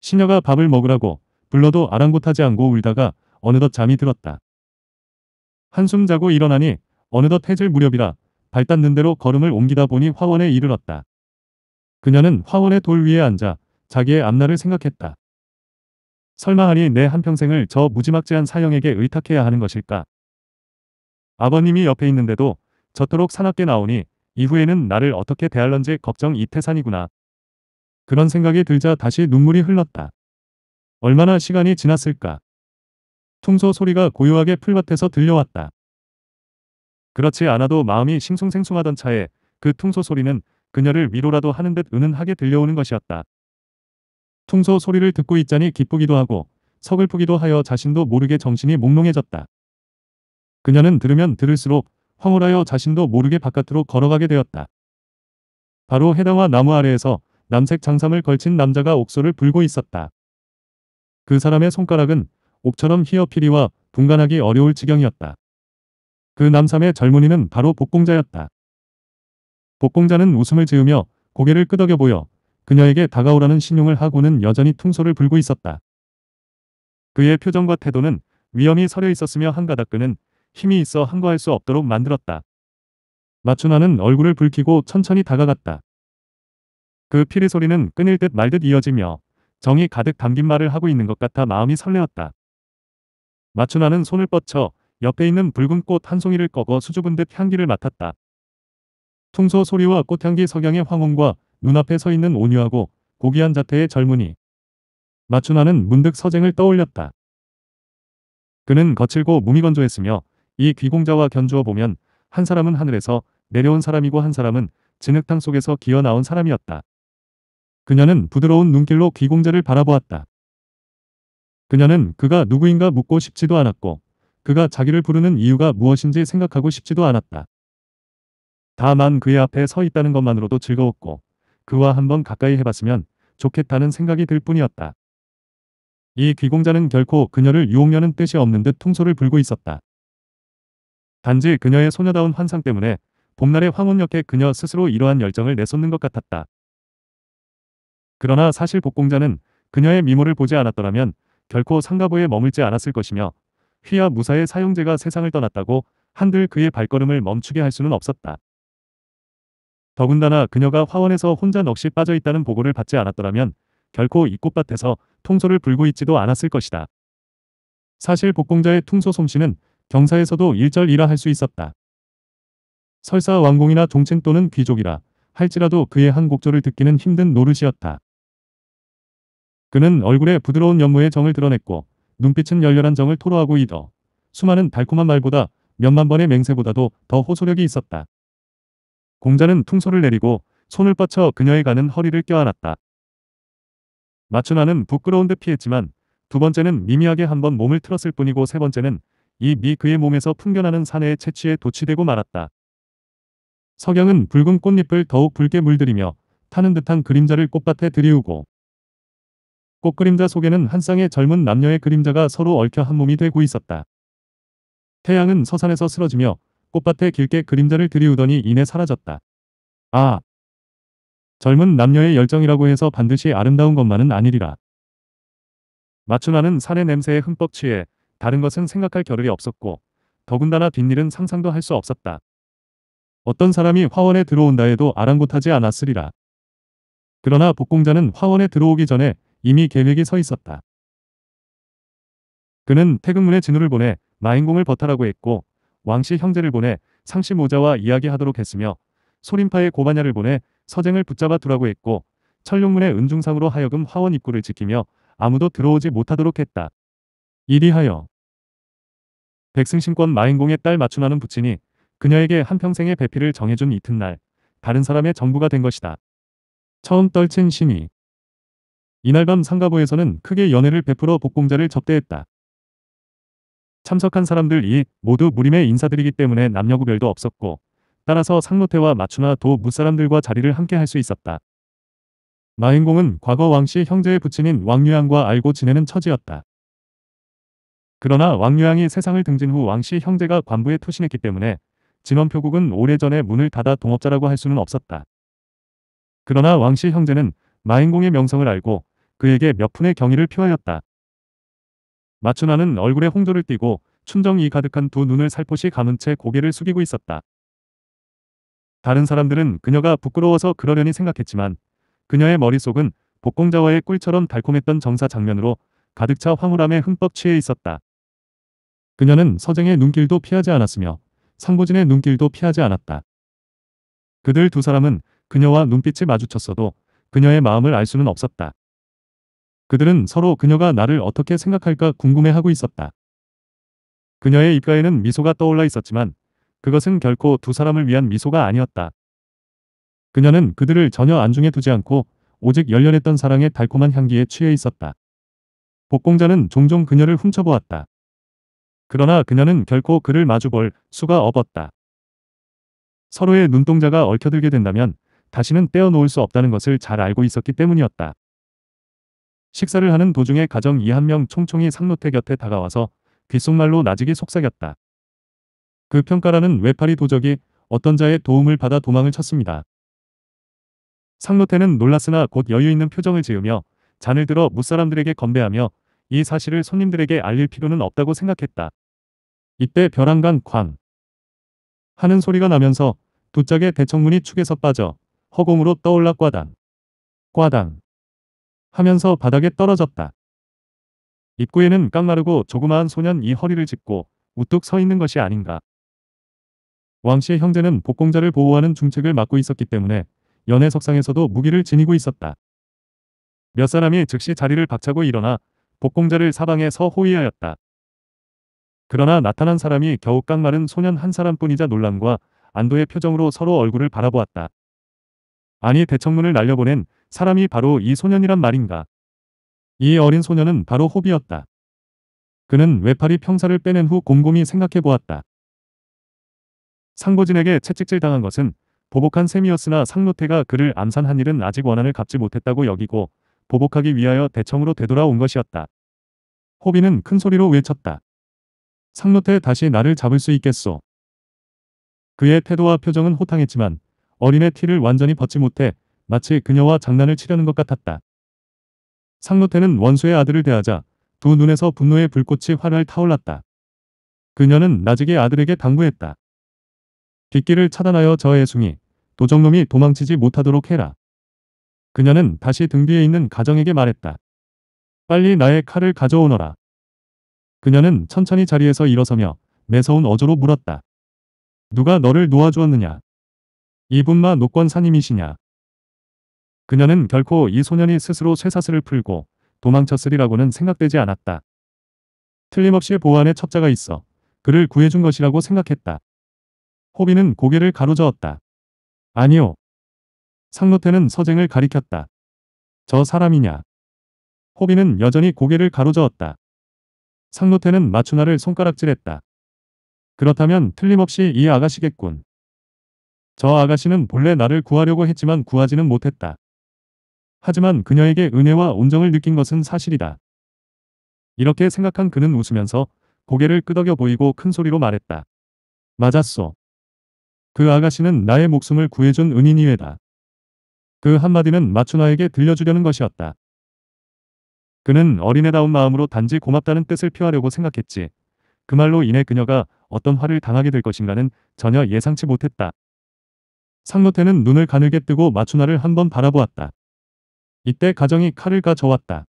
시녀가 밥을 먹으라고 불러도 아랑곳하지 않고 울다가 어느덧 잠이 들었다. 한숨 자고 일어나니 어느덧 해질 무렵이라 발 닿는 대로 걸음을 옮기다 보니 화원에 이르렀다. 그녀는 화원의 돌 위에 앉아 자기의 앞날을 생각했다. 설마 하니 내 한평생을 저 무지막지한 사형에게 의탁해야 하는 것일까? 아버님이 옆에 있는데도 저토록 사납게 나오니 이후에는 나를 어떻게 대할런지 걱정 이태산이구나. 그런 생각이 들자 다시 눈물이 흘렀다. 얼마나 시간이 지났을까. 퉁소 소리가 고요하게 풀밭에서 들려왔다. 그렇지 않아도 마음이 싱숭생숭하던 차에 그 퉁소 소리는 그녀를 위로라도 하는 듯 은은하게 들려오는 것이었다. 퉁소 소리를 듣고 있자니 기쁘기도 하고 서글프기도 하여 자신도 모르게 정신이 몽롱해졌다. 그녀는 들으면 들을수록 황홀하여 자신도 모르게 바깥으로 걸어가게 되었다. 바로 해당화 나무 아래에서 남색 장삼을 걸친 남자가 옥소를 불고 있었다. 그 사람의 손가락은 옥처럼 희어피리와 분간하기 어려울 지경이었다. 그 남삼의 젊은이는 바로 복공자였다. 복공자는 웃음을 지으며 고개를 끄덕여 보여 그녀에게 다가오라는 신용을 하고는 여전히 퉁소를 불고 있었다. 그의 표정과 태도는 위험이 서려 있었으며 한가닥 그는 힘이 있어 항거할 수 없도록 만들었다. 마춘화는 얼굴을 붉히고 천천히 다가갔다. 그 피리 소리는 끊일 듯 말 듯 이어지며 정이 가득 담긴 말을 하고 있는 것 같아 마음이 설레었다. 마춘화는 손을 뻗쳐 옆에 있는 붉은 꽃 한 송이를 꺾어 수줍은 듯 향기를 맡았다. 퉁소 소리와 꽃향기 석양의 황혼과 눈앞에 서 있는 온유하고 고귀한 자태의 젊은이. 마춘화는 문득 서쟁을 떠올렸다. 그는 거칠고 무미건조했으며 이 귀공자와 견주어 보면 한 사람은 하늘에서 내려온 사람이고 한 사람은 진흙탕 속에서 기어 나온 사람이었다. 그녀는 부드러운 눈길로 귀공자를 바라보았다. 그녀는 그가 누구인가 묻고 싶지도 않았고 그가 자기를 부르는 이유가 무엇인지 생각하고 싶지도 않았다. 다만 그의 앞에 서 있다는 것만으로도 즐거웠고 그와 한번 가까이 해봤으면 좋겠다는 생각이 들 뿐이었다. 이 귀공자는 결코 그녀를 유혹려는 뜻이 없는 듯 통소를 불고 있었다. 단지 그녀의 소녀다운 환상 때문에 봄날의 황혼역에 그녀 스스로 이러한 열정을 내쏟는 것 같았다. 그러나 사실 복공자는 그녀의 미모를 보지 않았더라면 결코 상가부에 머물지 않았을 것이며 휘하 무사의 사형제가 세상을 떠났다고 한들 그의 발걸음을 멈추게 할 수는 없었다. 더군다나 그녀가 화원에서 혼자 넋이 빠져 있다는 보고를 받지 않았더라면 결코 이 꽃밭에서 통소를 불고 있지도 않았을 것이다. 사실 복공자의 퉁소 솜씨는 경사에서도 1절이라할 수 있었다. 설사 왕공이나 종생 또는 귀족이라 할지라도 그의 한 곡조를 듣기는 힘든 노릇이었다. 그는 얼굴에 부드러운 연모의 정을 드러냈고 눈빛은 열렬한 정을 토로하고 이더 수많은 달콤한 말보다 몇만 번의 맹세보다도 더 호소력이 있었다. 공자는 퉁소를 내리고 손을 뻗쳐 그녀의 가는 허리를 껴안았다. 마춘아는 부끄러운 듯 피했지만 두 번째는 미미하게 한번 몸을 틀었을 뿐이고 세 번째는 이미 그의 몸에서 풍겨나는 사내의 채취에 도취되고 말았다. 석양은 붉은 꽃잎을 더욱 붉게 물들이며 타는 듯한 그림자를 꽃밭에 들이우고 꽃 그림자 속에는 한 쌍의 젊은 남녀의 그림자가 서로 얽혀 한 몸이 되고 있었다. 태양은 서산에서 쓰러지며 꽃밭에 길게 그림자를 들이우더니 이내 사라졌다. 아! 젊은 남녀의 열정이라고 해서 반드시 아름다운 것만은 아니리라. 마춘하는 산의 냄새에 흠뻑 취해 다른 것은 생각할 겨를이 없었고 더군다나 뒷일은 상상도 할 수 없었다. 어떤 사람이 화원에 들어온다 해도 아랑곳하지 않았으리라. 그러나 복공자는 화원에 들어오기 전에 이미 계획이 서 있었다. 그는 태극문의 진우를 보내 마인공을 버타라고 했고 왕씨 형제를 보내 상씨 모자와 이야기하도록 했으며 소림파의 고반야를 보내 서쟁을 붙잡아 두라고 했고 천룡문의 은중상으로 하여금 화원 입구를 지키며 아무도 들어오지 못하도록 했다. 이리하여 백승신권 마행공의 딸 마춘하는 부친이 그녀에게 한평생의 배필을 정해준 이튿날 다른 사람의 정부가 된 것이다. 처음 떨친 심의 이날 밤 상가부에서는 크게 연회를 베풀어 복공자를 접대했다. 참석한 사람들이 모두 무림의 인사들이기 때문에 남녀구별도 없었고 따라서 상노태와 마추나 도 무사람들과 자리를 함께 할 수 있었다. 마행공은 과거 왕씨 형제의 부친인 왕유양과 알고 지내는 처지였다. 그러나 왕유양이 세상을 등진 후 왕씨 형제가 관부에 투신했기 때문에 진원표국은 오래전에 문을 닫아 동업자라고 할 수는 없었다. 그러나 왕씨 형제는 마인공의 명성을 알고 그에게 몇 푼의 경의를 표하였다. 마춘하는 얼굴에 홍조를 띠고 춘정이 가득한 두 눈을 살포시 감은 채 고개를 숙이고 있었다. 다른 사람들은 그녀가 부끄러워서 그러려니 생각했지만 그녀의 머릿속은 복공자와의 꿀처럼 달콤했던 정사 장면으로 가득 차 황홀함에 흠뻑 취해 있었다. 그녀는 서정의 눈길도 피하지 않았으며 상보진의 눈길도 피하지 않았다. 그들 두 사람은 그녀와 눈빛이 마주쳤어도 그녀의 마음을 알 수는 없었다. 그들은 서로 그녀가 나를 어떻게 생각할까 궁금해하고 있었다. 그녀의 입가에는 미소가 떠올라 있었지만 그것은 결코 두 사람을 위한 미소가 아니었다. 그녀는 그들을 전혀 안중에 두지 않고 오직 열렬했던 사랑의 달콤한 향기에 취해 있었다. 복공자는 종종 그녀를 훔쳐보았다. 그러나 그녀는 결코 그를 마주볼 수가 없었다. 서로의 눈동자가 얽혀들게 된다면 다시는 떼어놓을 수 없다는 것을 잘 알고 있었기 때문이었다. 식사를 하는 도중에 가정 이 한 명 총총이 상노태 곁에 다가와서 귓속말로 나직이 속삭였다. 그 평가라는 외파리 도적이 어떤 자의 도움을 받아 도망을 쳤습니다. 상노태는 놀랐으나 곧 여유 있는 표정을 지으며 잔을 들어 무사람들에게 건배하며 이 사실을 손님들에게 알릴 필요는 없다고 생각했다. 이때 벼랑간 쾅 하는 소리가 나면서 두 짝의 대청문이 축에서 빠져 허공으로 떠올라 꽈당 꽈당 하면서 바닥에 떨어졌다. 입구에는 깡마르고 조그마한 소년이 허리를 짚고 우뚝 서 있는 것이 아닌가. 왕씨의 형제는 복공자를 보호하는 중책을 맡고 있었기 때문에 연회석상에서도 무기를 지니고 있었다. 몇 사람이 즉시 자리를 박차고 일어나 복공자를 사방에 서 호위하였다. 그러나 나타난 사람이 겨우 깡마른 소년 한 사람뿐이자 놀람과 안도의 표정으로 서로 얼굴을 바라보았다. 아니 대청문을 날려보낸 사람이 바로 이 소년이란 말인가. 이 어린 소년은 바로 호비였다. 그는 외팔이 평사를 빼낸 후 곰곰이 생각해 보았다. 상고진에게 채찍질 당한 것은 보복한 셈이었으나 상노태가 그를 암산한 일은 아직 원한을 갚지 못했다고 여기고 보복하기 위하여 대청으로 되돌아온 것이었다. 호비는 큰 소리로 외쳤다. 상노태 다시 나를 잡을 수 있겠소. 그의 태도와 표정은 호탕했지만 어린의 티를 완전히 벗지 못해 마치 그녀와 장난을 치려는 것 같았다. 상노태는 원수의 아들을 대하자 두 눈에서 분노의 불꽃이 활활 타올랐다. 그녀는 나직의 아들에게 당부했다. 빗길을 차단하여 저 애숭이 도적놈이 도망치지 못하도록 해라. 그녀는 다시 등 뒤에 있는 가정에게 말했다. 빨리 나의 칼을 가져오너라. 그녀는 천천히 자리에서 일어서며 매서운 어조로 물었다. 누가 너를 놓아주었느냐? 이분마 노권사님이시냐? 그녀는 결코 이 소년이 스스로 쇠사슬을 풀고 도망쳤으리라고는 생각되지 않았다. 틀림없이 보안의 첩자가 있어 그를 구해준 것이라고 생각했다. 호비는 고개를 가로저었다. 아니요. 상노태는 서쟁을 가리켰다. 저 사람이냐. 호비는 여전히 고개를 가로저었다. 상노태는 마추나를 손가락질했다. 그렇다면 틀림없이 이 아가씨겠군. 저 아가씨는 본래 나를 구하려고 했지만 구하지는 못했다. 하지만 그녀에게 은혜와 온정을 느낀 것은 사실이다. 이렇게 생각한 그는 웃으면서 고개를 끄덕여 보이고 큰 소리로 말했다. 맞았소. 그 아가씨는 나의 목숨을 구해준 은인이외다. 그 한마디는 마추나에게 들려주려는 것이었다. 그는 어린애다운 마음으로 단지 고맙다는 뜻을 표하려고 생각했지. 그 말로 인해 그녀가 어떤 화를 당하게 될 것인가는 전혀 예상치 못했다. 상노태는 눈을 가늘게 뜨고 마추나를 한번 바라보았다. 이때 가정이 칼을 가져왔다.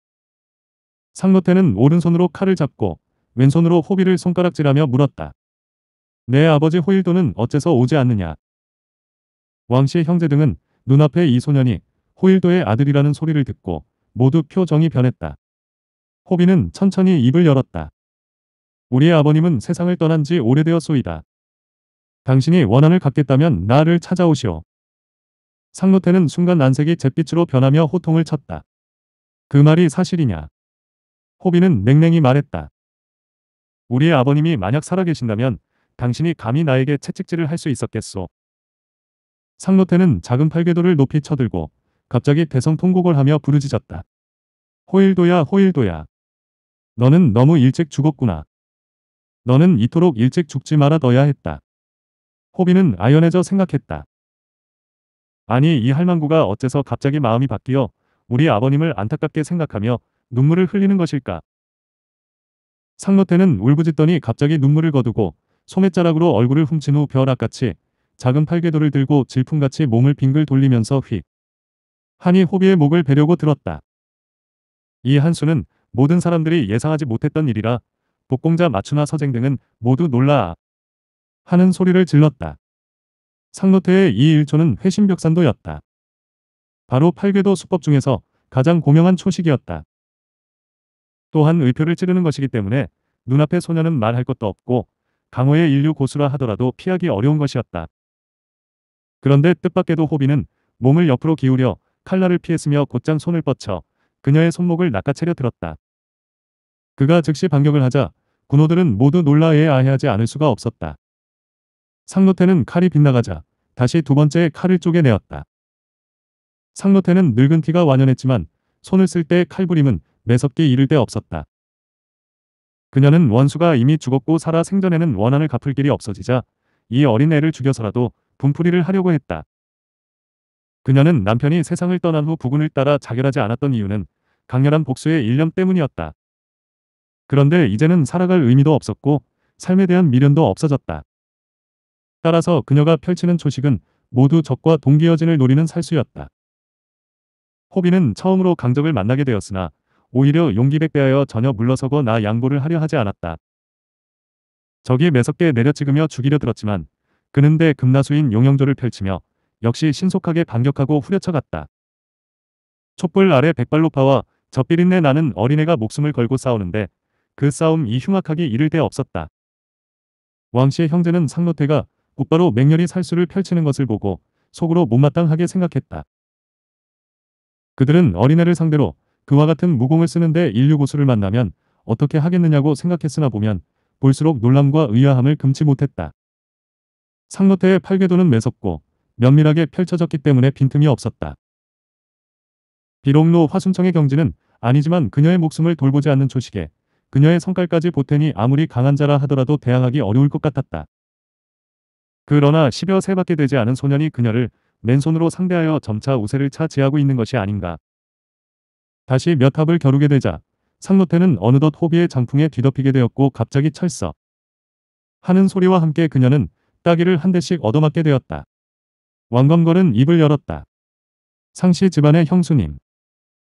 상노태는 오른손으로 칼을 잡고 왼손으로 호비를 손가락질하며 물었다. 내 아버지 호일도는 어째서 오지 않느냐. 왕씨 형제 등은 눈앞에 이 소년이 호일도의 아들이라는 소리를 듣고 모두 표정이 변했다. 호비는 천천히 입을 열었다. 우리의 아버님은 세상을 떠난 지 오래되었소이다. 당신이 원한을 갖겠다면 나를 찾아오시오. 상노태는 순간 난색이 잿빛으로 변하며 호통을 쳤다. 그 말이 사실이냐? 호비는 냉랭히 말했다. 우리의 아버님이 만약 살아계신다면 당신이 감히 나에게 채찍질을 할 수 있었겠소. 상노태는 작은 팔궤도를 높이 쳐들고 갑자기 대성통곡을 하며 부르짖었다. 호일도야 호일도야. 너는 너무 일찍 죽었구나. 너는 이토록 일찍 죽지 말아둬야 했다. 호비는 아연해져 생각했다. 아니 이 할망구가 어째서 갑자기 마음이 바뀌어 우리 아버님을 안타깝게 생각하며 눈물을 흘리는 것일까. 상노태는 울부짖더니 갑자기 눈물을 거두고 소매자락으로 얼굴을 훔친 후 벼락같이 작은 팔괘도를 들고 질풍같이 몸을 빙글 돌리면서 휙 하니 호비의 목을 베려고 들었다. 이 한수는 모든 사람들이 예상하지 못했던 일이라 복공자 마추나 서쟁 등은 모두 놀라 하는 소리를 질렀다. 상노태의 이 일초는 회심벽산도였다 바로 팔궤도 수법 중에서 가장 고명한 초식이었다. 또한 의표를 찌르는 것이기 때문에 눈앞에 소녀는 말할 것도 없고 강호의 인류 고수라 하더라도 피하기 어려운 것이었다. 그런데 뜻밖에도 호비는 몸을 옆으로 기울여 칼날을 피했으며 곧장 손을 뻗쳐 그녀의 손목을 낚아채려 들었다. 그가 즉시 반격을 하자 군호들은 모두 놀라에 아해하지 않을 수가 없었다. 상노태는 칼이 빗나가자 다시 두 번째 칼을 쪼개내었다. 상노태는 늙은 티가 완연했지만 손을 쓸 때 칼부림은 매섭게 이를 데 없었다. 그녀는 원수가 이미 죽었고 살아 생전에는 원한을 갚을 길이 없어지자 이 어린 애를 죽여서라도 분풀이를 하려고 했다. 그녀는 남편이 세상을 떠난 후 부군을 따라 자결하지 않았던 이유는 강렬한 복수의 일념 때문이었다. 그런데 이제는 살아갈 의미도 없었고 삶에 대한 미련도 없어졌다. 따라서 그녀가 펼치는 초식은 모두 적과 동기여진을 노리는 살수였다. 호비는 처음으로 강적을 만나게 되었으나 오히려 용기백배하여 전혀 물러서고 나 양보를 하려 하지 않았다. 적이 매섭게 내려찍으며 죽이려 들었지만 그는 대 금나수인 용영조를 펼치며 역시 신속하게 반격하고 후려쳐갔다. 촛불 아래 백발로파와 젖비린내 나는 어린애가 목숨을 걸고 싸우는데 그 싸움 이 흉악하기 이를 데 없었다. 왕씨의 형제는 상노태가 곧바로 맹렬히 살수를 펼치는 것을 보고 속으로 못마땅하게 생각했다. 그들은 어린애를 상대로 그와 같은 무공을 쓰는데 인류 고수를 만나면 어떻게 하겠느냐고 생각했으나 보면 볼수록 놀람과 의아함을 금치 못했다. 상노태의 팔궤도는 매섭고 면밀하게 펼쳐졌기 때문에 빈틈이 없었다. 비록노 화순청의 경지는 아니지만 그녀의 목숨을 돌보지 않는 초식에 그녀의 성깔까지 보탠이 아무리 강한 자라 하더라도 대항하기 어려울 것 같았다. 그러나 10여 세밖에 되지 않은 소년이 그녀를 맨손으로 상대하여 점차 우세를 차지하고 있는 것이 아닌가. 다시 몇 합을 겨루게 되자 상노태는 어느덧 호비의 장풍에 뒤덮이게 되었고 갑자기 철썩 하는 소리와 함께 그녀는 따귀를 한 대씩 얻어맞게 되었다. 왕검걸은 입을 열었다. 상시 집안의 형수님.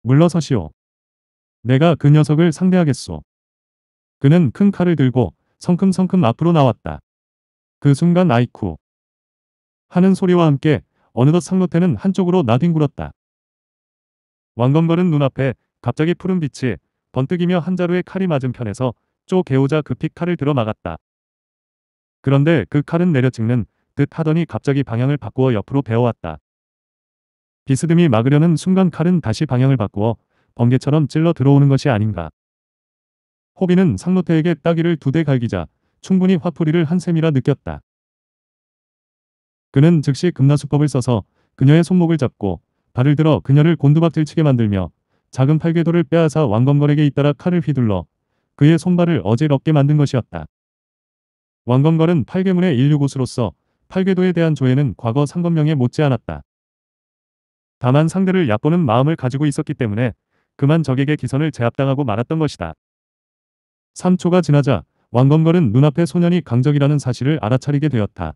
물러서시오. 내가 그 녀석을 상대하겠소. 그는 큰 칼을 들고 성큼성큼 앞으로 나왔다. 그 순간 아이쿠 하는 소리와 함께 어느덧 상노태는 한쪽으로 나뒹굴었다. 왕건걸은 눈앞에 갑자기 푸른 빛이 번뜩이며 한 자루의 칼이 맞은 편에서 쪼 개우자 급히 칼을 들어 막았다. 그런데 그 칼은 내려찍는 듯 하더니 갑자기 방향을 바꾸어 옆으로 베어왔다. 비스듬히 막으려는 순간 칼은 다시 방향을 바꾸어 번개처럼 찔러 들어오는 것이 아닌가. 호비는 상노태에게 따귀를 두 대 갈기자 충분히 화풀이를 한 셈이라 느꼈다. 그는 즉시 금나수법을 써서 그녀의 손목을 잡고 발을 들어 그녀를 곤두박질치게 만들며 작은 팔궤도를 빼앗아 왕검걸에게 잇따라 칼을 휘둘러 그의 손발을 어지럽게 만든 것이었다. 왕검걸은 팔괘문의 인류 고수로서 팔궤도에 대한 조예는 과거 상검명에 못지않았다. 다만 상대를 얕보는 마음을 가지고 있었기 때문에 그만 적에게 기선을 제압당하고 말았던 것이다. 3초가 지나자 왕검걸은 눈앞에 소년이 강적이라는 사실을 알아차리게 되었다.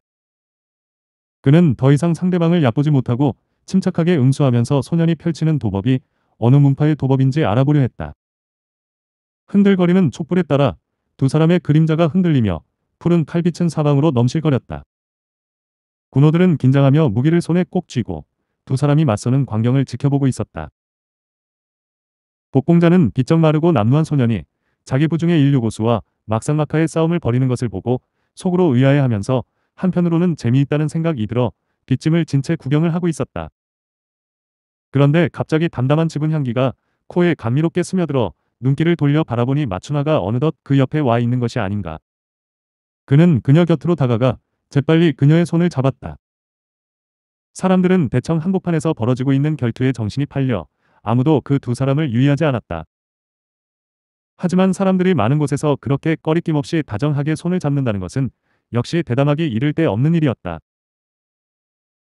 그는 더 이상 상대방을 얕보지 못하고 침착하게 응수하면서 소년이 펼치는 도법이 어느 문파의 도법인지 알아보려 했다. 흔들거리는 촛불에 따라 두 사람의 그림자가 흔들리며 푸른 칼빛은 사방으로 넘실거렸다. 군호들은 긴장하며 무기를 손에 꼭 쥐고 두 사람이 맞서는 광경을 지켜보고 있었다. 복공자는 비쩍 마르고 남루한 소년이 자기 부중의 인류 고수와 막상막하의 싸움을 벌이는 것을 보고 속으로 의아해하면서 한편으로는 재미있다는 생각이 들어 뒷짐을 진 채 구경을 하고 있었다. 그런데 갑자기 담담한 지분 향기가 코에 감미롭게 스며들어 눈길을 돌려 바라보니 마추나가 어느덧 그 옆에 와 있는 것이 아닌가. 그는 그녀 곁으로 다가가 재빨리 그녀의 손을 잡았다. 사람들은 대청 한복판에서 벌어지고 있는 결투에 정신이 팔려 아무도 그 두 사람을 유의하지 않았다. 하지만 사람들이 많은 곳에서 그렇게 꺼리낌 없이 다정하게 손을 잡는다는 것은 역시 대담하기 이를 데 없는 일이었다.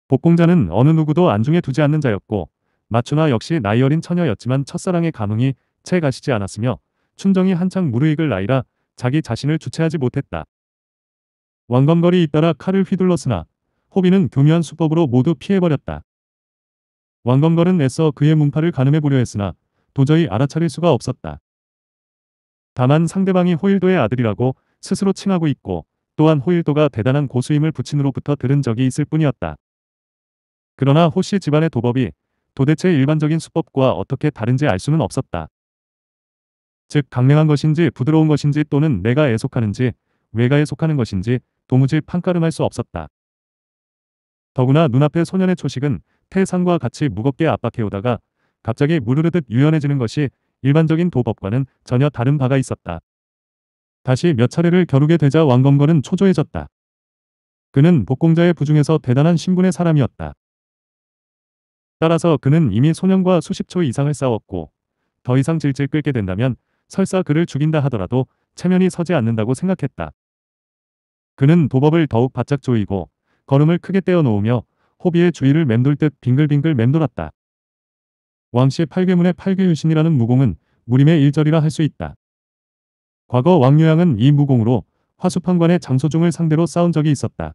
복공자는 어느 누구도 안중에 두지 않는 자였고 마추나 역시 나이 어린 처녀였지만 첫사랑의 감흥이 채 가시지 않았으며 춘정이 한창 무르익을 나이라 자기 자신을 주체하지 못했다. 왕건걸이 잇따라 칼을 휘둘렀으나 호비는 교묘한 수법으로 모두 피해버렸다. 왕건걸은 애써 그의 문파를 가늠해 보려 했으나 도저히 알아차릴 수가 없었다. 다만 상대방이 호일도의 아들이라고 스스로 칭하고 있고 또한 호일도가 대단한 고수임을 부친으로부터 들은 적이 있을 뿐이었다. 그러나 호씨 집안의 도법이 도대체 일반적인 수법과 어떻게 다른지 알 수는 없었다. 즉 강맹한 것인지 부드러운 것인지 또는 내가 애속하는지 외가에 속하는 것인지 도무지 판가름할 수 없었다. 더구나 눈앞의 소년의 초식은 태산과 같이 무겁게 압박해오다가 갑자기 무르르듯 유연해지는 것이 일반적인 도법과는 전혀 다른 바가 있었다. 다시 몇 차례를 겨루게 되자 왕검거는 초조해졌다. 그는 복공자의 부중에서 대단한 신분의 사람이었다. 따라서 그는 이미 소년과 수십 초 이상을 싸웠고 더 이상 질질 끌게 된다면 설사 그를 죽인다 하더라도 체면이 서지 않는다고 생각했다. 그는 도법을 더욱 바짝 조이고 걸음을 크게 떼어놓으며 호비의 주위를 맴돌 듯 빙글빙글 맴돌았다. 왕씨 팔괘문의 팔괘유신이라는 무공은 무림의 일절이라 할 수 있다. 과거 왕유양은 이 무공으로 화수판관의 장소중을 상대로 싸운 적이 있었다.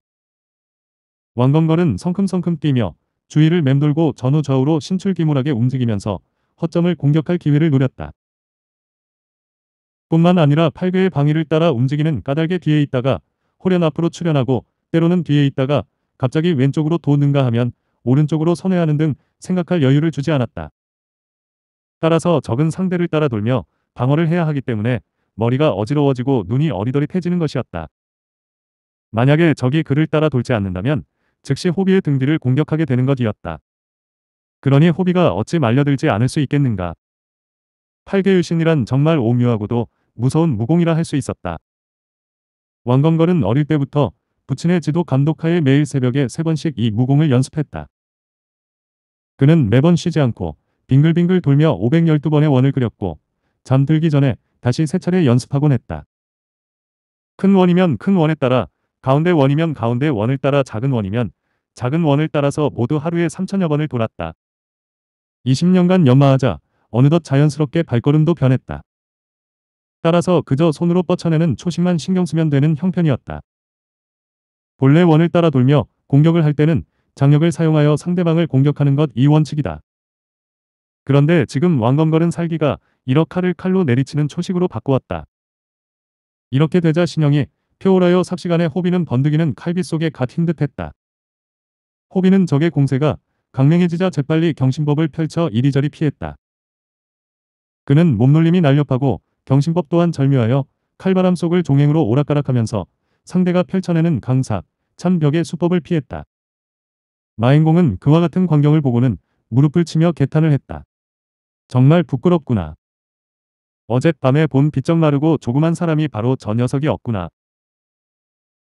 왕건걸은 성큼성큼 뛰며 주위를 맴돌고 전후 좌우로 신출기물하게 움직이면서 허점을 공격할 기회를 노렸다. 뿐만 아니라 팔괘의 방위를 따라 움직이는 까닭에 뒤에 있다가 호련 앞으로 출현하고 때로는 뒤에 있다가 갑자기 왼쪽으로 도는가 하면 오른쪽으로 선회하는 등 생각할 여유를 주지 않았다. 따라서 적은 상대를 따라 돌며 방어를 해야 하기 때문에 머리가 어지러워지고 눈이 어리더리태지는 것이었다. 만약에 적이 그를 따라 돌지 않는다면 즉시 호비의 등 뒤를 공격하게 되는 것이었다. 그러니 호비가 어찌 말려들지 않을 수 있겠는가. 팔개유신이란 정말 오묘하고도 무서운 무공이라 할 수 있었다. 왕건걸은 어릴 때부터 부친의 지도 감독하에 매일 새벽에 세번씩이 무공을 연습했다. 그는 매번 쉬지 않고 빙글빙글 돌며 512번의 원을 그렸고 잠들기 전에 다시 세 차례 연습하곤 했다. 큰 원이면 큰 원에 따라 가운데 원이면 가운데 원을 따라 작은 원이면 작은 원을 따라서 모두 하루에 3천여 번을 돌았다. 20년간 연마하자 어느덧 자연스럽게 발걸음도 변했다. 따라서 그저 손으로 뻗쳐내는 초심만 신경 쓰면 되는 형편이었다. 본래 원을 따라 돌며 공격을 할 때는 장력을 사용하여 상대방을 공격하는 것 이 원칙이다. 그런데 지금 왕검걸은 살기가 1억 칼을 칼로 내리치는 초식으로 바꾸었다. 이렇게 되자 신영이 표오라여 삽시간에 호비는 번득이는 칼비 속에 갓힌 듯했다. 호비는 적의 공세가 강맹해지자 재빨리 경신법을 펼쳐 이리저리 피했다. 그는 몸놀림이 날렵하고 경신법 또한 절묘하여 칼바람 속을 종행으로 오락가락하면서 상대가 펼쳐내는 강사, 참벽의 수법을 피했다. 마행공은 그와 같은 광경을 보고는 무릎을 치며 개탄을 했다. 정말 부끄럽구나. 어젯밤에 본 비쩍 마르고 조그만 사람이 바로 저 녀석이었구나.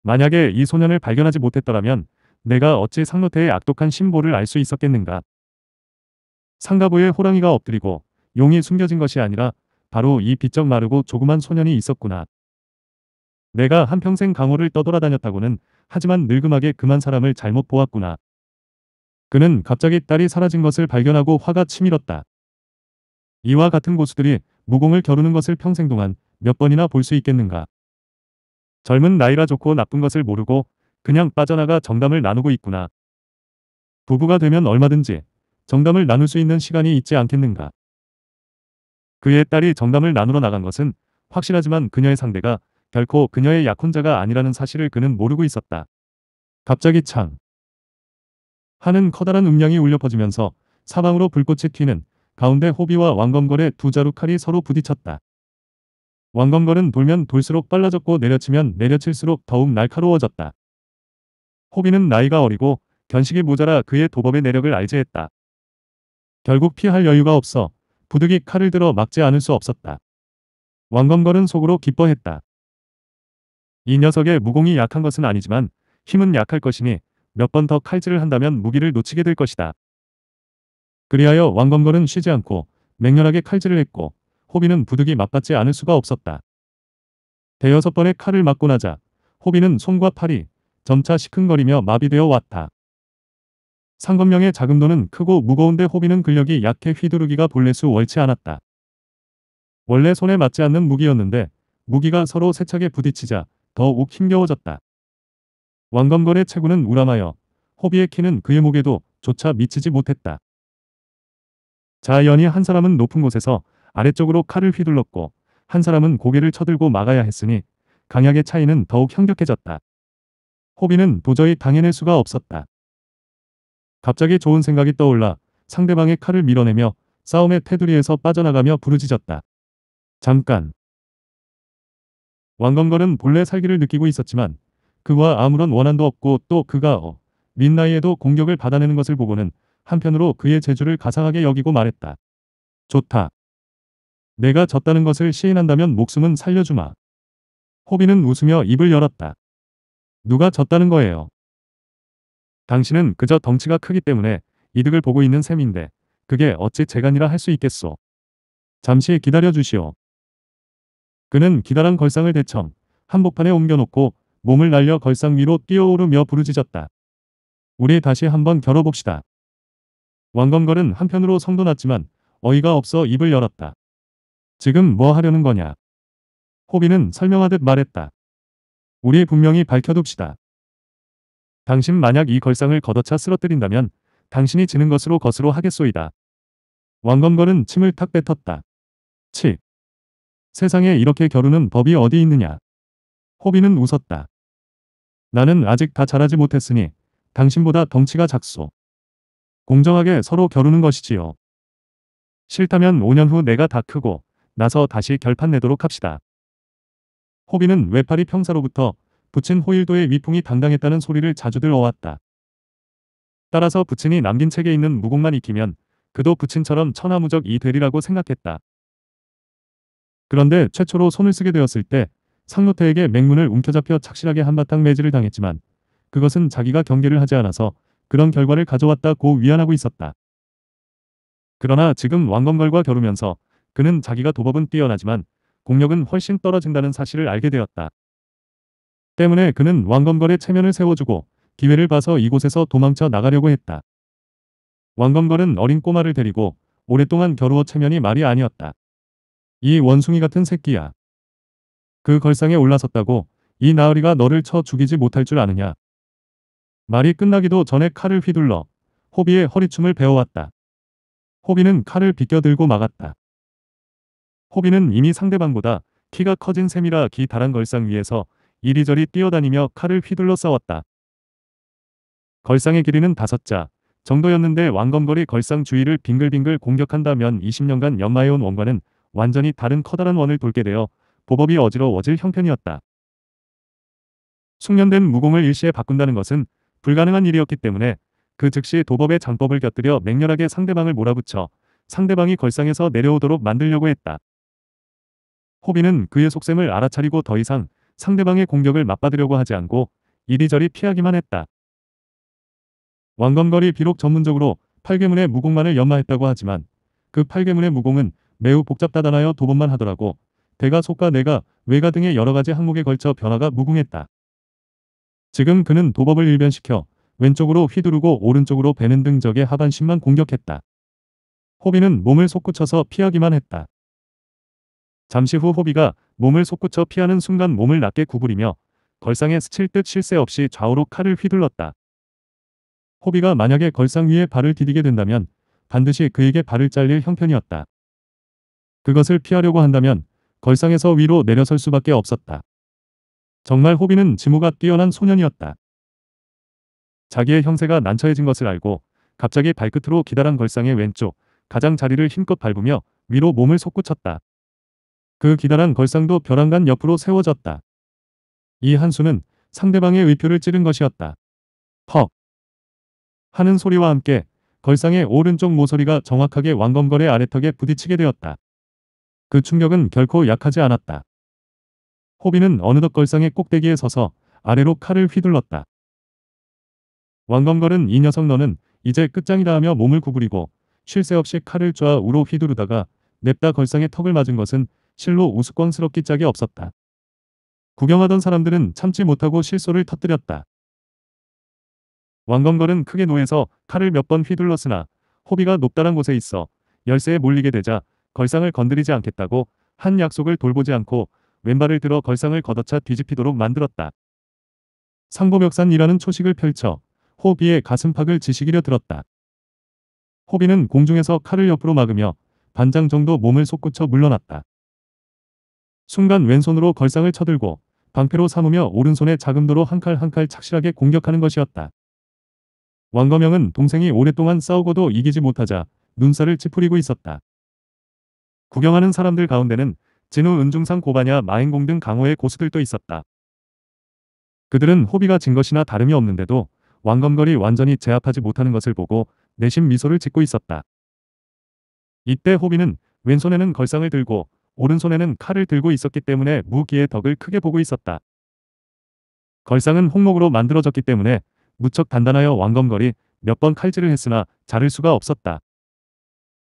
만약에 이 소년을 발견하지 못했더라면 내가 어찌 상노태의 악독한 심보를 알 수 있었겠는가. 상가부에 호랑이가 엎드리고 용이 숨겨진 것이 아니라 바로 이 비쩍 마르고 조그만 소년이 있었구나. 내가 한평생 강호를 떠돌아다녔다고는 하지만 늙음하게 그만 사람을 잘못 보았구나. 그는 갑자기 딸이 사라진 것을 발견하고 화가 치밀었다. 이와 같은 고수들이 무공을 겨루는 것을 평생 동안 몇 번이나 볼 수 있겠는가. 젊은 나이라 좋고 나쁜 것을 모르고 그냥 빠져나가 정담을 나누고 있구나. 부부가 되면 얼마든지 정담을 나눌 수 있는 시간이 있지 않겠는가. 그의 딸이 정담을 나누러 나간 것은 확실하지만 그녀의 상대가 결코 그녀의 약혼자가 아니라는 사실을 그는 모르고 있었다. 갑자기 창 하는 커다란 음량이 울려 퍼지면서 사방으로 불꽃이 튀는 가운데 호비와 왕검걸의 두 자루 칼이 서로 부딪혔다. 왕검걸은 돌면 돌수록 빨라졌고 내려치면 내려칠수록 더욱 날카로워졌다. 호비는 나이가 어리고 견식이 모자라 그의 도법의 내력을 알제 했다. 결국 피할 여유가 없어 부득이 칼을 들어 막지 않을 수 없었다. 왕검걸은 속으로 기뻐했다. 이 녀석의 무공이 약한 것은 아니지만 힘은 약할 것이니 몇 번 더 칼질을 한다면 무기를 놓치게 될 것이다. 그리하여 왕검걸은 쉬지 않고 맹렬하게 칼질을 했고 호비는 부득이 맞받지 않을 수가 없었다. 대여섯 번의 칼을 맞고 나자 호비는 손과 팔이 점차 시큰거리며 마비되어 왔다. 상검명의 자금도는 크고 무거운데 호비는 근력이 약해 휘두르기가 본래수 월치 않았다. 원래 손에 맞지 않는 무기였는데 무기가 서로 세차게 부딪히자 더욱 힘겨워졌다. 왕검걸의 체구는 우람하여 호비의 키는 그의 목에도 조차 미치지 못했다. 자연히 한 사람은 높은 곳에서 아래쪽으로 칼을 휘둘렀고 한 사람은 고개를 쳐들고 막아야 했으니 강약의 차이는 더욱 현격해졌다. 호비는 도저히 당해낼 수가 없었다. 갑자기 좋은 생각이 떠올라 상대방의 칼을 밀어내며 싸움의 테두리에서 빠져나가며 부르짖었다. 잠깐. 왕건건은 본래 살기를 느끼고 있었지만 그와 아무런 원한도 없고 또 그가 어, 민나이에도 공격을 받아내는 것을 보고는 한편으로 그의 재주를 가상하게 여기고 말했다. 좋다. 내가 졌다는 것을 시인한다면 목숨은 살려주마. 호비는 웃으며 입을 열었다. 누가 졌다는 거예요. 당신은 그저 덩치가 크기 때문에 이득을 보고 있는 셈인데 그게 어찌 재간이라 할 수 있겠소. 잠시 기다려 주시오. 그는 기다란 걸상을 대청 한복판에 옮겨놓고 몸을 날려 걸상 위로 뛰어오르며 부르짖었다. 우리 다시 한번 겨뤄봅시다. 왕건걸은 한편으로 성도 났지만 어이가 없어 입을 열었다. 지금 뭐 하려는 거냐. 호비는 설명하듯 말했다. 우리 분명히 밝혀둡시다. 당신 만약 이 걸상을 걷어차 쓰러뜨린다면 당신이 지는 것으로 것으로 하겠소이다. 왕검거는 침을 탁 뱉었다. 7. 세상에 이렇게 겨루는 법이 어디 있느냐. 호비는 웃었다. 나는 아직 다자라지 못했으니 당신보다 덩치가 작소. 공정하게 서로 겨루는 것이지요. 싫다면 5년 후 내가 다 크고 나서 다시 결판 내도록 합시다. 호비는 외팔이 평사로부터 부친 호일도의 위풍이 당당했다는 소리를 자주들 어왔다. 따라서 부친이 남긴 책에 있는 무공만 익히면 그도 부친처럼 천하무적이 되리라고 생각했다. 그런데 최초로 손을 쓰게 되었을 때 상노태에게 맹문을 움켜잡혀 착실하게 한바탕 매질을 당했지만 그것은 자기가 경계를 하지 않아서 그런 결과를 가져왔다고 위안하고 있었다. 그러나 지금 왕건걸과 겨루면서 그는 자기가 도법은 뛰어나지만 공력은 훨씬 떨어진다는 사실을 알게 되었다. 때문에 그는 왕검걸의 체면을 세워주고 기회를 봐서 이곳에서 도망쳐 나가려고 했다. 왕검걸은 어린 꼬마를 데리고 오랫동안 겨루어 체면이 말이 아니었다. 이 원숭이 같은 새끼야. 그 걸상에 올라섰다고 이 나으리가 너를 쳐 죽이지 못할 줄 아느냐. 말이 끝나기도 전에 칼을 휘둘러 호비의 허리춤을 배워왔다. 호비는 칼을 비껴들고 막았다. 호비는 이미 상대방보다 키가 커진 셈이라 기다란 걸상 위에서 이리저리 뛰어다니며 칼을 휘둘러 싸웠다. 걸상의 길이는 다섯 자 정도였는데 왕검거리 걸상 주위를 빙글빙글 공격한다면 20년간 연마해온 원관은 완전히 다른 커다란 원을 돌게 되어 보법이 어지러워질 형편이었다. 숙련된 무공을 일시에 바꾼다는 것은 불가능한 일이었기 때문에 그 즉시 도법의 장법을 곁들여 맹렬하게 상대방을 몰아붙여 상대방이 걸상에서 내려오도록 만들려고 했다. 호비는 그의 속셈을 알아차리고 더 이상 상대방의 공격을 맞받으려고 하지 않고 이리저리 피하기만 했다. 왕검걸이 비록 전문적으로 팔괘문의 무공만을 연마했다고 하지만 그 팔괘문의 무공은 매우 복잡다단하여 도범만 하더라고 대가 속과 내가 외가 등의 여러가지 항목에 걸쳐 변화가 무궁했다. 지금 그는 도법을 일변시켜 왼쪽으로 휘두르고 오른쪽으로 베는 등 적의 하반신만 공격했다. 호비는 몸을 솟구쳐서 피하기만 했다. 잠시 후 호비가 몸을 솟구쳐 피하는 순간 몸을 낮게 구부리며 걸상에 스칠 듯실새 없이 좌우로 칼을 휘둘렀다. 호비가 만약에 걸상 위에 발을 디디게 된다면 반드시 그에게 발을 잘릴 형편이었다. 그것을 피하려고 한다면 걸상에서 위로 내려설 수밖에 없었다. 정말 호비는 지무가 뛰어난 소년이었다. 자기의 형세가 난처해진 것을 알고 갑자기 발끝으로 기다란 걸상의 왼쪽 가장 자리를 힘껏 밟으며 위로 몸을 솟구쳤다. 그 기다란 걸상도 벼랑간 옆으로 세워졌다. 이 한수는 상대방의 의표를 찌른 것이었다. 퍽 하는 소리와 함께 걸상의 오른쪽 모서리가 정확하게 왕검걸의 아래턱에 부딪히게 되었다. 그 충격은 결코 약하지 않았다. 호비는 어느덧 걸상의 꼭대기에 서서 아래로 칼을 휘둘렀다. 왕검걸은 이 녀석 너는 이제 끝장이다 하며 몸을 구부리고 쉴새 없이 칼을 쪼아 우로 휘두르다가 냅다 걸상의 턱을 맞은 것은 실로 우스꽝스럽기 짝이 없었다. 구경하던 사람들은 참지 못하고 실소를 터뜨렸다. 왕건걸은 크게 노해서 칼을 몇 번 휘둘렀으나 호비가 높다란 곳에 있어 열쇠에 몰리게 되자 걸상을 건드리지 않겠다고 한 약속을 돌보지 않고 왼발을 들어 걸상을 걷어차 뒤집히도록 만들었다. 상보벽산이라는 초식을 펼쳐 호비의 가슴팍을 지시기려 들었다. 호비는 공중에서 칼을 옆으로 막으며 반장 정도 몸을 솟구쳐 물러났다. 순간 왼손으로 걸상을 쳐들고 방패로 삼으며 오른손에 자금도로 한 칼 한 칼 착실하게 공격하는 것이었다. 왕검영은 동생이 오랫동안 싸우고도 이기지 못하자 눈살을 찌푸리고 있었다. 구경하는 사람들 가운데는 진우 은중상 고바냐 마행공 등 강호의 고수들도 있었다. 그들은 호비가 진 것이나 다름이 없는데도 왕검거리 완전히 제압하지 못하는 것을 보고 내심 미소를 짓고 있었다. 이때 호비는 왼손에는 걸상을 들고 오른손에는 칼을 들고 있었기 때문에 무기의 덕을 크게 보고 있었다. 걸상은 홍목으로 만들어졌기 때문에 무척 단단하여 왕검거리 몇 번 칼질을 했으나 자를 수가 없었다.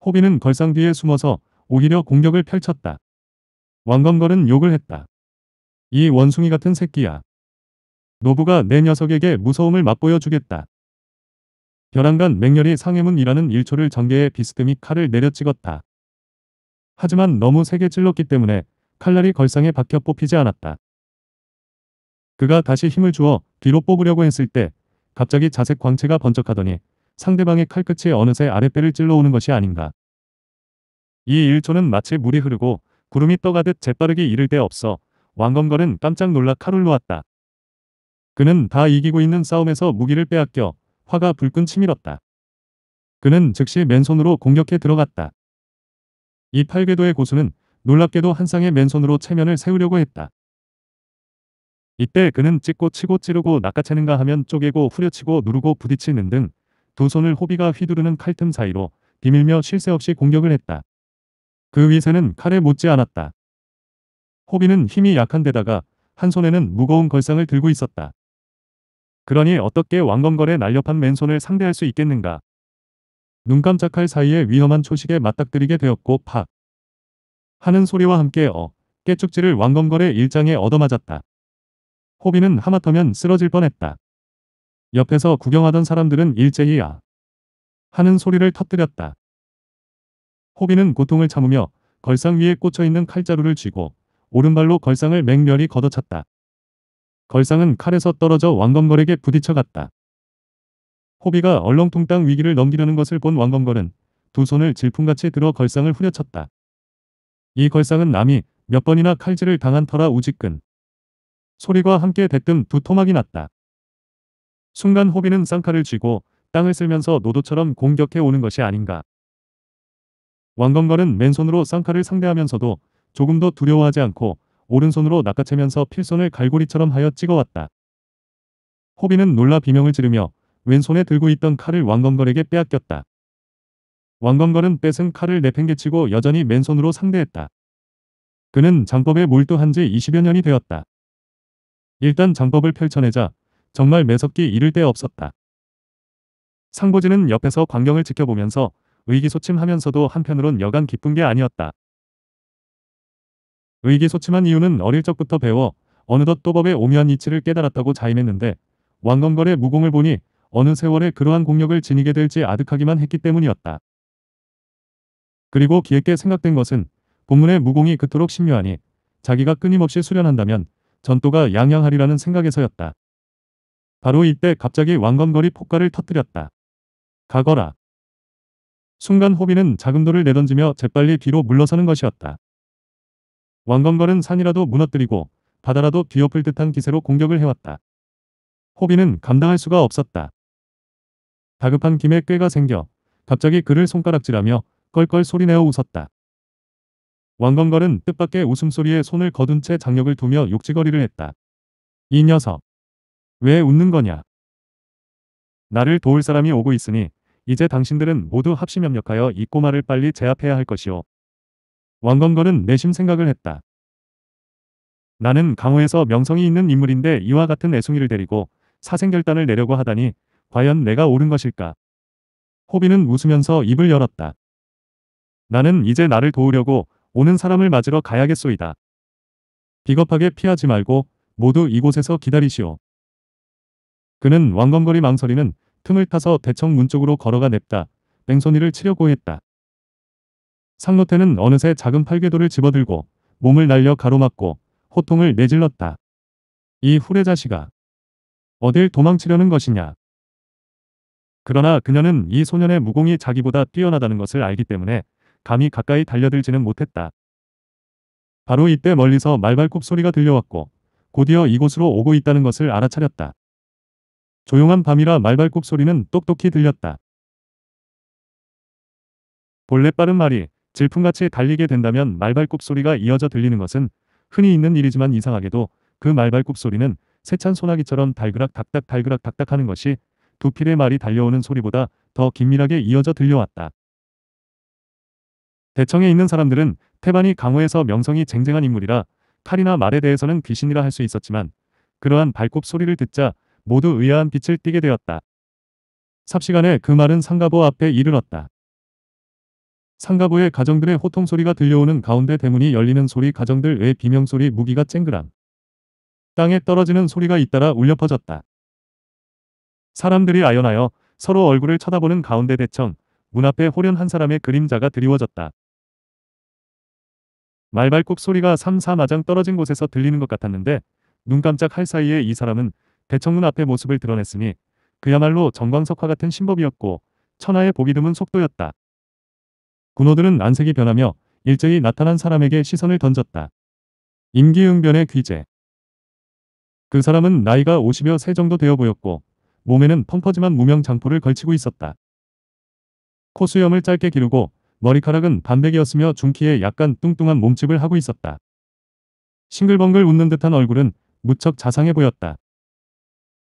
호비는 걸상 뒤에 숨어서 오히려 공격을 펼쳤다. 왕검걸은 욕을 했다. 이 원숭이 같은 새끼야. 노부가 내 녀석에게 무서움을 맛보여 주겠다. 벼랑간 맹렬히 상해문이라는 일초를 전개해 비스듬히 칼을 내려찍었다. 하지만 너무 세게 찔렀기 때문에 칼날이 걸상에 박혀 뽑히지 않았다. 그가 다시 힘을 주어 뒤로 뽑으려고 했을 때 갑자기 자색 광채가 번쩍하더니 상대방의 칼끝이 어느새 아랫배를 찔러오는 것이 아닌가. 이 1초는 마치 물이 흐르고 구름이 떠가듯 재빠르게 이를 데 없어 왕검걸은 깜짝 놀라 칼을 놓았다. 그는 다 이기고 있는 싸움에서 무기를 빼앗겨 화가 불끈 치밀었다. 그는 즉시 맨손으로 공격해 들어갔다. 이 팔궤도의 고수는 놀랍게도 한 쌍의 맨손으로 체면을 세우려고 했다. 이때 그는 찍고 치고 찌르고 낚아채는가 하면 쪼개고 후려치고 누르고 부딪히는 등 두 손을 호비가 휘두르는 칼틈 사이로 비밀며 쉴 새 없이 공격을 했다. 그 위세는 칼에 못지 않았다. 호비는 힘이 약한 데다가 한 손에는 무거운 걸상을 들고 있었다. 그러니 어떻게 왕건걸의 날렵한 맨손을 상대할 수 있겠는가. 눈 깜짝할 사이에 위험한 초식에 맞닥뜨리게 되었고 팍 하는 소리와 함께 어깨축지를왕검걸의 일장에 얻어맞았다. 호비는 하마터면 쓰러질 뻔했다. 옆에서 구경하던 사람들은 일제히 야 아, 하는 소리를 터뜨렸다. 호비는 고통을 참으며 걸상 위에 꽂혀있는 칼자루를 쥐고 오른발로 걸상을 맹렬히 걷어찼다. 걸상은 칼에서 떨어져 왕검걸에게 부딪혀갔다. 호비가 얼렁뚱땅 위기를 넘기려는 것을 본 왕건걸은 두 손을 질풍같이 들어 걸상을 후려쳤다. 이 걸상은 남이 몇 번이나 칼질을 당한 터라 우직근. 소리가 함께 대뜸 두 토막이 났다. 순간 호비는 쌍칼을 쥐고 땅을 쓸면서 노도처럼 공격해 오는 것이 아닌가. 왕건걸은 맨손으로 쌍칼을 상대하면서도 조금도 두려워하지 않고 오른손으로 낚아채면서 필손을 갈고리처럼 하여 찍어왔다. 호비는 놀라 비명을 지르며 왼손에 들고 있던 칼을 왕건걸에게 빼앗겼다. 왕건걸은 뺏은 칼을 내팽개치고 여전히 맨손으로 상대했다. 그는 장법에 몰두한 지 20여 년이 되었다. 일단 장법을 펼쳐내자 정말 매섭기 이를 데 없었다. 상보진은 옆에서 광경을 지켜보면서 의기소침하면서도 한편으론 여간 기쁜 게 아니었다. 의기소침한 이유는 어릴 적부터 배워 어느덧 또법의 오묘한 이치를 깨달았다고 자임했는데 왕건걸의 무공을 보니 어느 세월에 그러한 공력을 지니게 될지 아득하기만 했기 때문이었다. 그리고 기획게 생각된 것은 본문의 무공이 그토록 심묘하니 자기가 끊임없이 수련한다면 전도가 양양하리라는 생각에서였다. 바로 이때 갑자기 왕건거리 폭가를 터뜨렸다. 가거라. 순간 호비는 자금도를 내던지며 재빨리 뒤로 물러서는 것이었다. 왕건걸은 산이라도 무너뜨리고 바다라도 뒤엎을 듯한 기세로 공격을 해왔다. 호비는 감당할 수가 없었다. 다급한 김에 꾀가 생겨 갑자기 그를 손가락질하며 껄껄 소리내어 웃었다. 왕건걸은 뜻밖의 웃음소리에 손을 거둔 채 장력을 두며 욕지거리를 했다. 이 녀석. 왜 웃는 거냐. 나를 도울 사람이 오고 있으니 이제 당신들은 모두 합심협력하여 이 꼬마를 빨리 제압해야 할 것이오. 왕건걸은 내심 생각을 했다. 나는 강호에서 명성이 있는 인물인데 이와 같은 애송이를 데리고 사생결단을 내려고 하다니 과연 내가 옳은 것일까? 호비는 웃으면서 입을 열었다. 나는 이제 나를 도우려고 오는 사람을 맞으러 가야겠소이다. 비겁하게 피하지 말고 모두 이곳에서 기다리시오. 그는 왕건거리 망설이는 틈을 타서 대청 문 쪽으로 걸어가 냅다. 뺑소니를 치려고 했다. 상노태는 어느새 작은 팔괘도를 집어들고 몸을 날려 가로막고 호통을 내질렀다. 이후레자시가 어딜 도망치려는 것이냐. 그러나 그녀는 이 소년의 무공이 자기보다 뛰어나다는 것을 알기 때문에 감히 가까이 달려들지는 못했다. 바로 이때 멀리서 말발굽 소리가 들려왔고 곧이어 이곳으로 오고 있다는 것을 알아차렸다. 조용한 밤이라 말발굽 소리는 똑똑히 들렸다. 본래 빠른 말이 질풍같이 달리게 된다면 말발굽 소리가 이어져 들리는 것은 흔히 있는 일이지만 이상하게도 그 말발굽 소리는 세찬 소나기처럼 달그락 닥닥 달그락 닥닥 하는 것이 두 필의 말이 달려오는 소리보다 더 긴밀하게 이어져 들려왔다. 대청에 있는 사람들은 태반이 강호에서 명성이 쟁쟁한 인물이라 칼이나 말에 대해서는 귀신이라 할 수 있었지만 그러한 발굽 소리를 듣자 모두 의아한 빛을 띠게 되었다. 삽시간에 그 말은 상가보 앞에 이르렀다. 상가보의 가정들의 호통소리가 들려오는 가운데 대문이 열리는 소리 가정들 외 비명소리 무기가 쨍그랑 땅에 떨어지는 소리가 잇따라 울려 퍼졌다. 사람들이 아연하여 서로 얼굴을 쳐다보는 가운데 대청 문 앞에 홀연한 사람의 그림자가 드리워졌다. 말발굽 소리가 삼사마장 떨어진 곳에서 들리는 것 같았는데 눈 깜짝 할 사이에 이 사람은 대청문 앞에 모습을 드러냈으니 그야말로 정광석화 같은 신법이었고 천하의 보기 드문 속도였다. 군호들은 안색이 변하며 일제히 나타난 사람에게 시선을 던졌다. 임기응변의 귀재 그 사람은 나이가 50여 세 정도 되어 보였고 몸에는 펑퍼짐한 무명 장포를 걸치고 있었다. 코수염을 짧게 기르고 머리카락은 반백이었으며 중키에 약간 뚱뚱한 몸집을 하고 있었다. 싱글벙글 웃는 듯한 얼굴은 무척 자상해 보였다.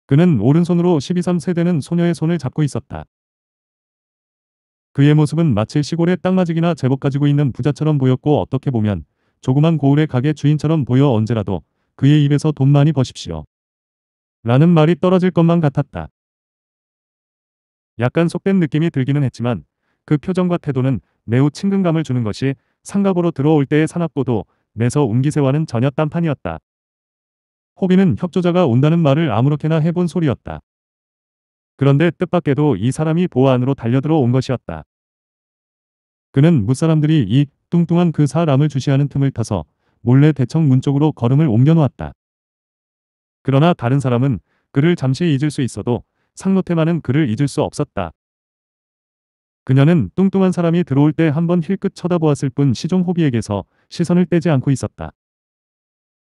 그는 오른손으로 12, 3세대는 소녀의 손을 잡고 있었다. 그의 모습은 마치 시골의 땅마직이나 제복 가지고 있는 부자처럼 보였고 어떻게 보면 조그만 고을의 가게 주인처럼 보여 언제라도 그의 입에서 돈 많이 버십시오. 라는 말이 떨어질 것만 같았다. 약간 속된 느낌이 들기는 했지만 그 표정과 태도는 매우 친근감을 주는 것이 상갑으로 들어올 때의 사납고도내서 운기세와는 전혀 딴판이었다. 호비는 협조자가 온다는 말을 아무렇게나 해본 소리였다. 그런데 뜻밖에도 이 사람이 보아 안으로 달려들어 온 것이었다. 그는 무사람들이 이 뚱뚱한 그 사람을 주시하는 틈을 타서 몰래 대청문 쪽으로 걸음을 옮겨놓았다. 그러나 다른 사람은 그를 잠시 잊을 수 있어도 상노테마는 그를 잊을 수 없었다. 그녀는 뚱뚱한 사람이 들어올 때한번 힐끗 쳐다보았을 뿐 시종 호비에게서 시선을 떼지 않고 있었다.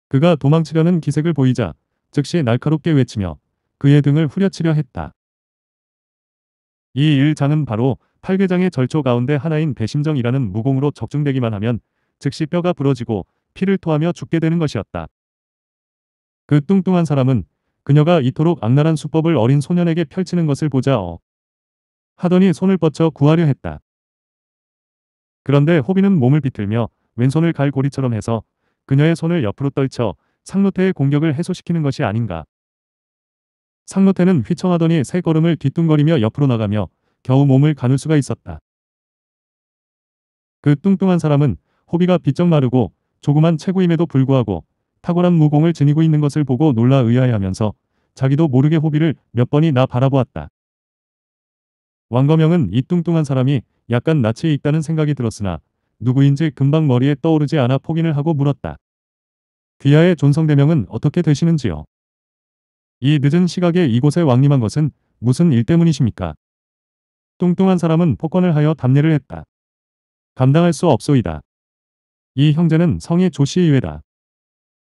그가 도망치려는 기색을 보이자 즉시 날카롭게 외치며 그의 등을 후려치려 했다. 이 일장은 바로 팔괘장의 절초 가운데 하나인 배심정이라는 무공으로 적중되기만 하면 즉시 뼈가 부러지고 피를 토하며 죽게 되는 것이었다. 그 뚱뚱한 사람은 그녀가 이토록 악랄한 수법을 어린 소년에게 펼치는 것을 보자 어. 하더니 손을 뻗쳐 구하려 했다. 그런데 호비는 몸을 비틀며 왼손을 갈고리처럼 해서 그녀의 손을 옆으로 떨쳐 상노태의 공격을 해소시키는 것이 아닌가. 상노태는 휘청하더니 세 걸음을 뒤뚱거리며 옆으로 나가며 겨우 몸을 가눌 수가 있었다. 그 뚱뚱한 사람은 호비가 비쩍 마르고 조그만 체구임에도 불구하고 탁월한 무공을 지니고 있는 것을 보고 놀라 의아해하면서 자기도 모르게 호비를 몇 번이나 바라보았다. 왕거명은이 뚱뚱한 사람이 약간 낯이 익다는 생각이 들었으나 누구인지 금방 머리에 떠오르지 않아 포기를 하고 물었다. 귀하의 존성대명은 어떻게 되시는지요? 이 늦은 시각에 이곳에 왕림한 것은 무슨 일 때문이십니까? 뚱뚱한 사람은 폭권을 하여 담례를 했다. 감당할 수 없소이다. 이 형제는 성의조시의외다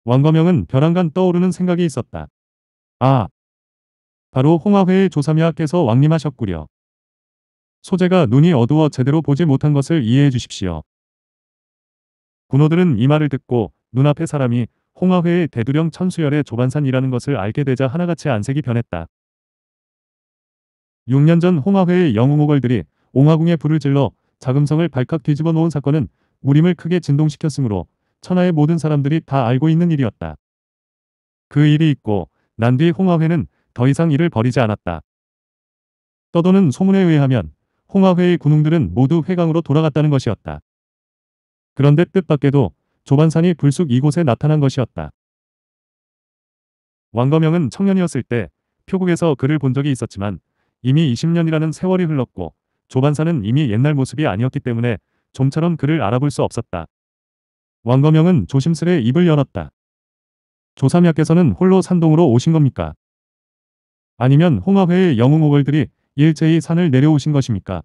왕거명은 벼랑간 떠오르는 생각이 있었다. 아, 바로 홍화회의 조삼야께서 왕림하셨구려. 소재가 눈이 어두워 제대로 보지 못한 것을 이해해 주십시오. 군호들은 이 말을 듣고 눈앞에 사람이 홍화회의 대두령 천수열의 조반산이라는 것을 알게 되자 하나같이 안색이 변했다. 6년 전 홍화회의 영웅호걸들이 옹화궁에 불을 질러 자금성을 발칵 뒤집어 놓은 사건은 무림을 크게 진동시켰으므로 천하의 모든 사람들이 다 알고 있는 일이었다. 그 일이 있고 난 뒤 홍화회는 더 이상 일을 벌이지 않았다. 떠도는 소문에 의하면 홍화회의 군웅들은 모두 회강으로 돌아갔다는 것이었다. 그런데 뜻밖에도 조반산이 불쑥 이곳에 나타난 것이었다. 왕거명은 청년이었을 때 표국에서 그를 본 적이 있었지만 이미 20년이라는 세월이 흘렀고 조반산은 이미 옛날 모습이 아니었기 때문에 좀처럼 그를 알아볼 수 없었다. 왕거명은 조심스레 입을 열었다. 조삼약께서는 홀로 산동으로 오신 겁니까? 아니면 홍화회의 영웅 오월들이 일제히 산을 내려오신 것입니까?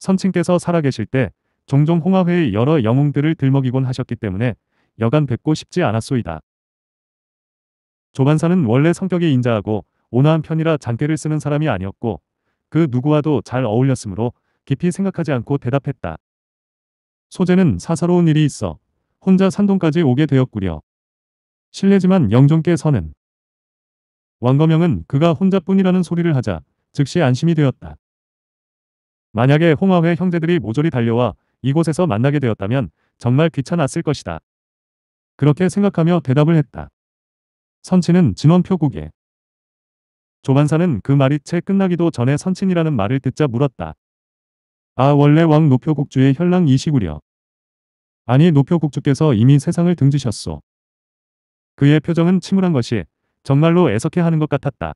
선친께서 살아계실 때 종종 홍화회의 여러 영웅들을 들먹이곤 하셨기 때문에 여간 뵙고 싶지 않았소이다. 조반사는 원래 성격이 인자하고 온화한 편이라 장계를 쓰는 사람이 아니었고 그 누구와도 잘 어울렸으므로 깊이 생각하지 않고 대답했다. 소재는 사사로운 일이 있어 혼자 산동까지 오게 되었구려. 실례지만 영종께 서는 왕거명은 그가 혼자뿐이라는 소리를 하자 즉시 안심이 되었다. 만약에 홍화회 형제들이 모조리 달려와 이곳에서 만나게 되었다면 정말 귀찮았을 것이다. 그렇게 생각하며 대답을 했다. 선친은 진원표국에 조반사는 그 말이 채 끝나기도 전에 선친이라는 말을 듣자 물었다. 아 원래 왕 노표국주의 현랑이시구려. 아니 노표국주께서 이미 세상을 등지셨소. 그의 표정은 침울한 것이 정말로 애석해 하는 것 같았다.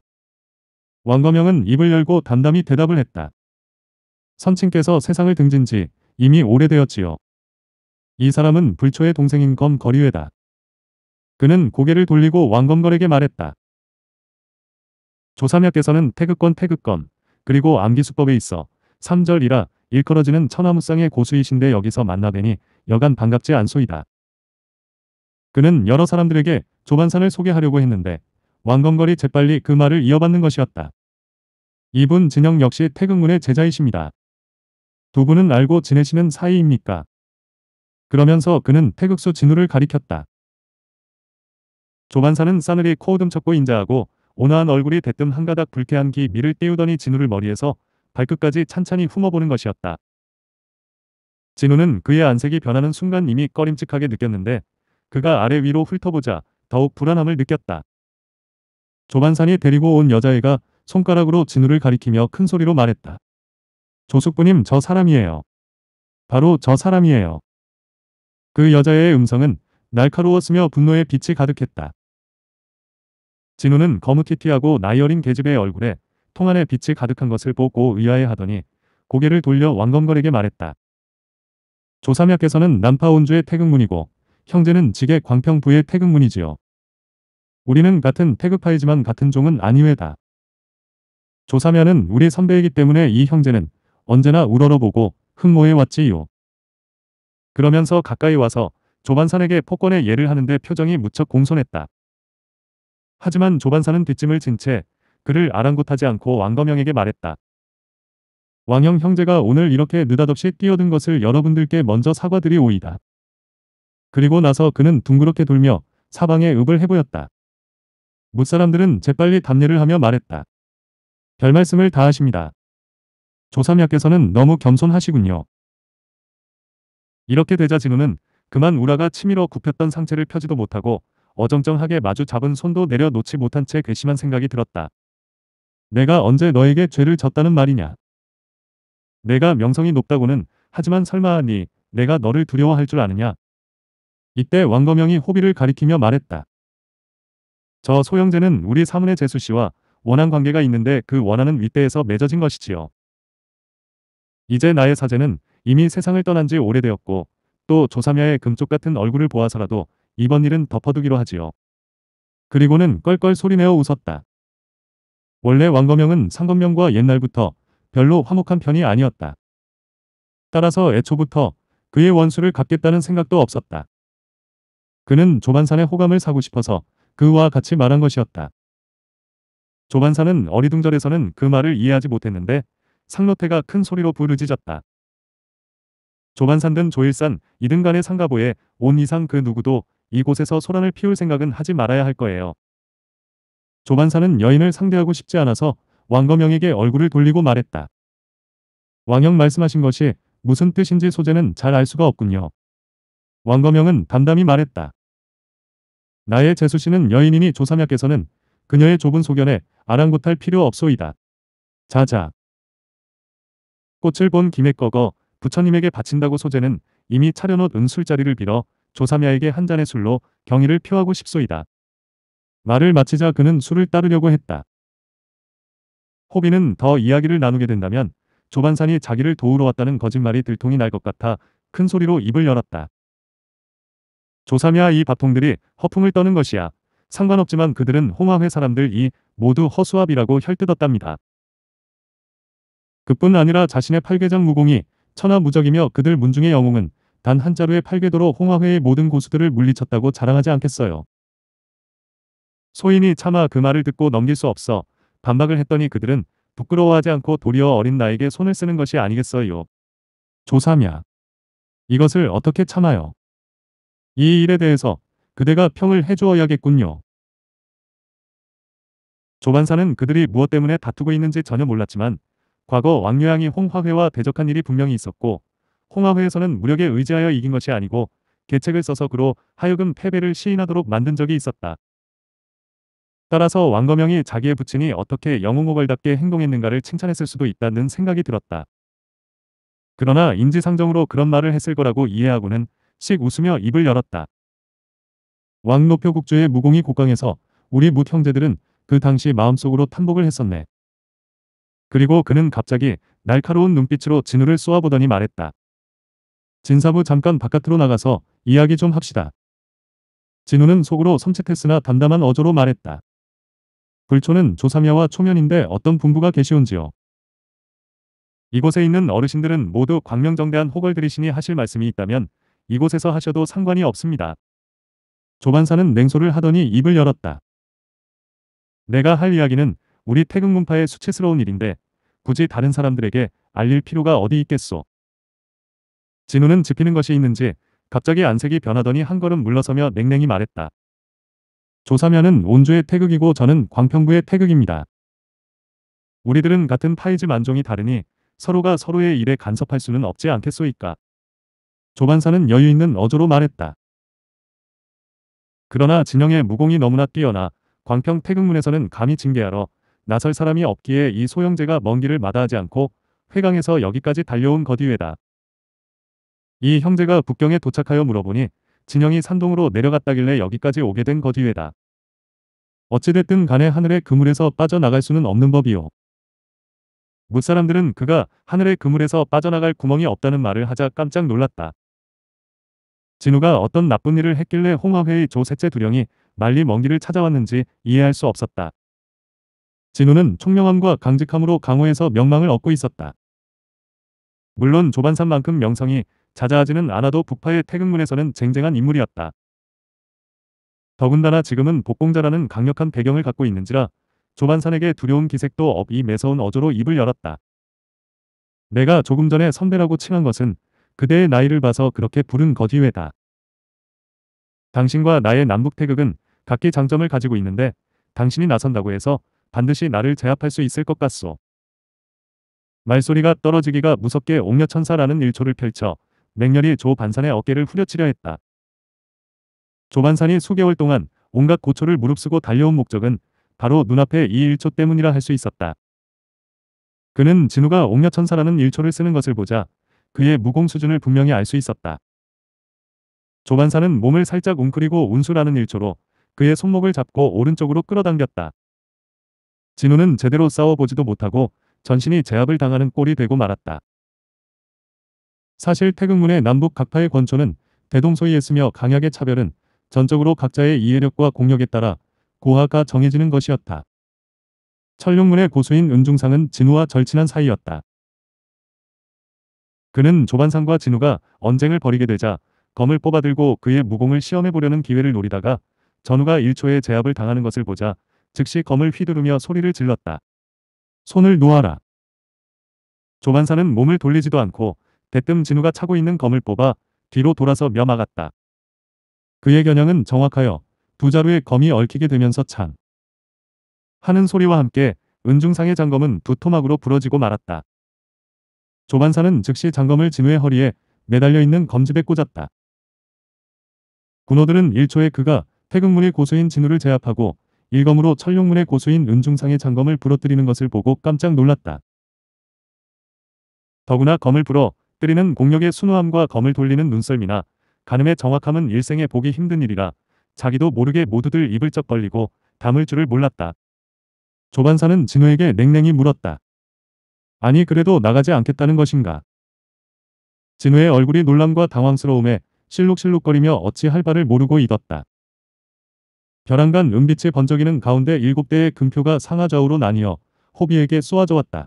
왕거명은 입을 열고 담담히 대답을 했다. 선친께서 세상을 등진 지 이미 오래되었지요. 이 사람은 불초의 동생인 검 거리외다. 그는 고개를 돌리고 왕검걸에게 말했다. 조삼야께서는 태극권 태극권 그리고 암기수법에 있어 3절이라 일컬어지는 천하무쌍의 고수이신데 여기서 만나뵈니 여간 반갑지 않소이다. 그는 여러 사람들에게 조반산을 소개하려고 했는데 왕건걸이 재빨리 그 말을 이어받는 것이었다. 이분 진영 역시 태극문의 제자이십니다. 두 분은 알고 지내시는 사이입니까? 그러면서 그는 태극수 진우를 가리켰다. 조반사는 싸늘히 코오듬 쳤고 인자하고 온화한 얼굴이 대뜸 한가닥 불쾌한 기미를 띄우더니 진우를 머리에서 발끝까지 찬찬히 흠어보는 것이었다. 진우는 그의 안색이 변하는 순간 이미 꺼림칙하게 느꼈는데 그가 아래 위로 훑어보자 더욱 불안함을 느꼈다. 조반산이 데리고 온 여자애가 손가락으로 진우를 가리키며 큰 소리로 말했다. 조숙부님 저 사람이에요. 바로 저 사람이에요. 그 여자애의 음성은 날카로웠으며 분노의 빛이 가득했다. 진우는 거무티티하고 나이 어린 계집의 얼굴에 통 안에 빛이 가득한 것을 보고 의아해하더니 고개를 돌려 왕건걸에게 말했다. 조삼야께서는 남파온주의 태극문이고 형제는 직의 광평부의 태극문이지요. 우리는 같은 태극파이지만 같은 종은 아니외다. 조삼야는 우리 선배이기 때문에 이 형제는 언제나 우러러보고 흠모해왔지요. 그러면서 가까이 와서 조반산에게 폭권의 예를 하는데 표정이 무척 공손했다. 하지만 조반산은 뒷짐을 진채 그를 아랑곳하지 않고 왕검영에게 말했다. 왕영 형제가 오늘 이렇게 느닷없이 뛰어든 것을 여러분들께 먼저 사과드리오이다. 그리고 나서 그는 둥그렇게 돌며 사방에 읍을 해보였다. 무사람들은 재빨리 답례를 하며 말했다. 별 말씀을 다 하십니다. 조삼약께서는 너무 겸손하시군요. 이렇게 되자 진우는 그만 우라가 치밀어 굽혔던 상체를 펴지도 못하고 어정쩡하게 마주 잡은 손도 내려놓지 못한 채 괘씸한 생각이 들었다. 내가 언제 너에게 죄를 졌다는 말이냐. 내가 명성이 높다고는 하지만 설마하니 내가 너를 두려워할 줄 아느냐. 이때 왕거명이 호비를 가리키며 말했다. 저소영제는 우리 사문의 제수 씨와 원한 관계가 있는데 그 원한은 윗대에서 맺어진 것이지요. 이제 나의 사제는 이미 세상을 떠난 지 오래되었고 또 조삼야의 금쪽 같은 얼굴을 보아서라도 이번 일은 덮어두기로 하지요. 그리고는 껄껄 소리내어 웃었다. 원래 왕검영은 상검명과 옛날부터 별로 화목한 편이 아니었다. 따라서 애초부터 그의 원수를 갚겠다는 생각도 없었다. 그는 조반산의 호감을 사고 싶어서 그와 같이 말한 것이었다. 조반산은 어리둥절해서는 그 말을 이해하지 못했는데 상로태가 큰 소리로 부르짖었다. 조반산 등 조일산 이등간의 상가보에 온 이상 그 누구도 이곳에서 소란을 피울 생각은 하지 말아야 할 거예요. 조만사는 여인을 상대하고 싶지 않아서 왕거명에게 얼굴을 돌리고 말했다. 왕형 말씀하신 것이 무슨 뜻인지 소재는 잘 알 수가 없군요. 왕거명은 담담히 말했다. 나의 제수 씨는 여인이니 조삼야께서는 그녀의 좁은 소견에 아랑곳할 필요 없소이다. 자자. 꽃을 본 김에 꺼거 부처님에게 바친다고 소재는 이미 차려놓은 술자리를 빌어 조삼야에게 한 잔의 술로 경의를 표하고 싶소이다. 말을 마치자 그는 술을 따르려고 했다. 호비는 더 이야기를 나누게 된다면 조반산이 자기를 도우러 왔다는 거짓말이 들통이 날 것 같아 큰 소리로 입을 열었다. 조삼이야 이 밥통들이 허풍을 떠는 것이야. 상관없지만 그들은 홍화회 사람들 이 모두 허수아비라고 혈뜯었답니다. 그뿐 아니라 자신의 팔계장 무공이 천하무적이며 그들 문중의 영웅은 단 한자루의 팔계도로 홍화회의 모든 고수들을 물리쳤다고 자랑하지 않겠어요. 소인이 차마 그 말을 듣고 넘길 수 없어 반박을 했더니 그들은 부끄러워하지 않고 도리어 어린 나에게 손을 쓰는 것이 아니겠어요. 조삼야. 이것을 어떻게 참아요? 이 일에 대해서 그대가 평을 해주어야겠군요. 조반사는 그들이 무엇 때문에 다투고 있는지 전혀 몰랐지만 과거 왕요양이 홍화회와 대적한 일이 분명히 있었고 홍화회에서는 무력에 의지하여 이긴 것이 아니고 계책을 써서 그로 하여금 패배를 시인하도록 만든 적이 있었다. 따라서 왕거명이 자기의 부친이 어떻게 영웅호걸답게 행동했는가를 칭찬했을 수도 있다는 생각이 들었다. 그러나 인지상정으로 그런 말을 했을 거라고 이해하고는 씩 웃으며 입을 열었다. 왕노표 국주의 무공이 곡강에서 우리 무 형제들은 그 당시 마음속으로 탄복을 했었네. 그리고 그는 갑자기 날카로운 눈빛으로 진우를 쏘아보더니 말했다. 진사부 잠깐 바깥으로 나가서 이야기 좀 합시다. 진우는 속으로 섬찟했으나 담담한 어조로 말했다. 불초는 조삼야와 초면인데 어떤 분부가 계시온지요. 이곳에 있는 어르신들은 모두 광명정대한 호걸 들이시니 하실 말씀이 있다면 이곳에서 하셔도 상관이 없습니다. 조반사는 냉소를 하더니 입을 열었다. 내가 할 이야기는 우리 태극문파의 수치스러운 일인데 굳이 다른 사람들에게 알릴 필요가 어디 있겠소. 진우는 지피는 것이 있는지 갑자기 안색이 변하더니 한 걸음 물러서며 냉랭히 말했다. 조사면은 온주의 태극이고 저는 광평구의 태극입니다. 우리들은 같은 파이즈 만종이 다르니 서로가 서로의 일에 간섭할 수는 없지 않겠소이까. 조반사는 여유 있는 어조로 말했다. 그러나 진영의 무공이 너무나 뛰어나 광평 태극문에서는 감히 징계하러 나설 사람이 없기에 이소형제가먼 길을 마다하지 않고 회강에서 여기까지 달려온 거이외다이 형제가 북경에 도착하여 물어보니 진영이 산동으로 내려갔다길래 여기까지 오게 된 거지외다. 어찌됐든 간에 하늘의 그물에서 빠져나갈 수는 없는 법이요. 무사람들은 그가 하늘의 그물에서 빠져나갈 구멍이 없다는 말을 하자 깜짝 놀랐다. 진우가 어떤 나쁜 일을 했길래 홍화회의 조셋째 두령이 말리 멍기를 찾아왔는지 이해할 수 없었다. 진우는 총명함과 강직함으로 강호에서 명망을 얻고 있었다. 물론 조반산만큼 명성이 자자하지는 않아도 북파의 태극문에서는 쟁쟁한 인물이었다. 더군다나 지금은 복공자라는 강력한 배경을 갖고 있는지라 조반산에게 두려운 기색도 업이 매서운 어조로 입을 열었다. 내가 조금 전에 선배라고 칭한 것은 그대의 나이를 봐서 그렇게 부른 거지외다. 당신과 나의 남북태극은 각기 장점을 가지고 있는데 당신이 나선다고 해서 반드시 나를 제압할 수 있을 것 같소. 말소리가 떨어지기가 무섭게 옥녀천사라는 일초를 펼쳐 맹렬히 조 반산의 어깨를 후려치려 했다. 조 반산이 수개월 동안 온갖 고초를 무릅쓰고 달려온 목적은 바로 눈앞의 이 일초 때문이라 할 수 있었다. 그는 진우가 옥녀천사라는 일초를 쓰는 것을 보자 그의 무공 수준을 분명히 알 수 있었다. 조반산은 몸을 살짝 웅크리고 운수라는 일초로 그의 손목을 잡고 오른쪽으로 끌어당겼다. 진우는 제대로 싸워보지도 못하고 전신이 제압을 당하는 꼴이 되고 말았다. 사실 태극문의 남북 각파의 권초는 대동소이했 으며 강약의 차별은 전적으로 각자의 이해력과 공력에 따라 고하가 정해지는 것이었다. 철룡문의 고수인 은중상은 진우와 절친한 사이였다. 그는 조반상과 진우가 언쟁을 벌이게 되자 검을 뽑아들고 그의 무공을 시험해보려는 기회를 노리다가 전우가 1초의 제압을 당하는 것을 보자 즉시 검을 휘두르며 소리를 질렀다. 손을 놓아라. 조반사는 몸을 돌리지도 않고 대뜸 진우가 차고 있는 검을 뽑아 뒤로 돌아서 며 막았다. 그의 겨냥은 정확하여 두 자루의 검이 얽히게 되면서 찬 하는 소리와 함께 은중상의 장검은 두 토막으로 부러지고 말았다. 조반사는 즉시 장검을 진우의 허리에 매달려 있는 검집에 꽂았다. 군호들은 1초에 그가 태극문의 고수인 진우를 제압하고 일검으로 철룡문의 고수인 은중상의 장검을 부러뜨리는 것을 보고 깜짝 놀랐다. 더구나 검을 불어 뜨리는 공력의 순우함과 검을 돌리는 눈썰미나 가늠의 정확함은 일생에 보기 힘든 일이라 자기도 모르게 모두들 입을 쩍 벌리고 담을 줄을 몰랐다. 조반사는 진우에게 냉랭히 물었다. 아니 그래도 나가지 않겠다는 것인가. 진우의 얼굴이 놀람과 당황스러움에 실룩실룩거리며 어찌 할 바를 모르고 잊었다. 벼랑간 은빛이 번쩍이는 가운데 일곱 대의 금표가 상하좌우로 나뉘어 호비에게 쏘아져왔다.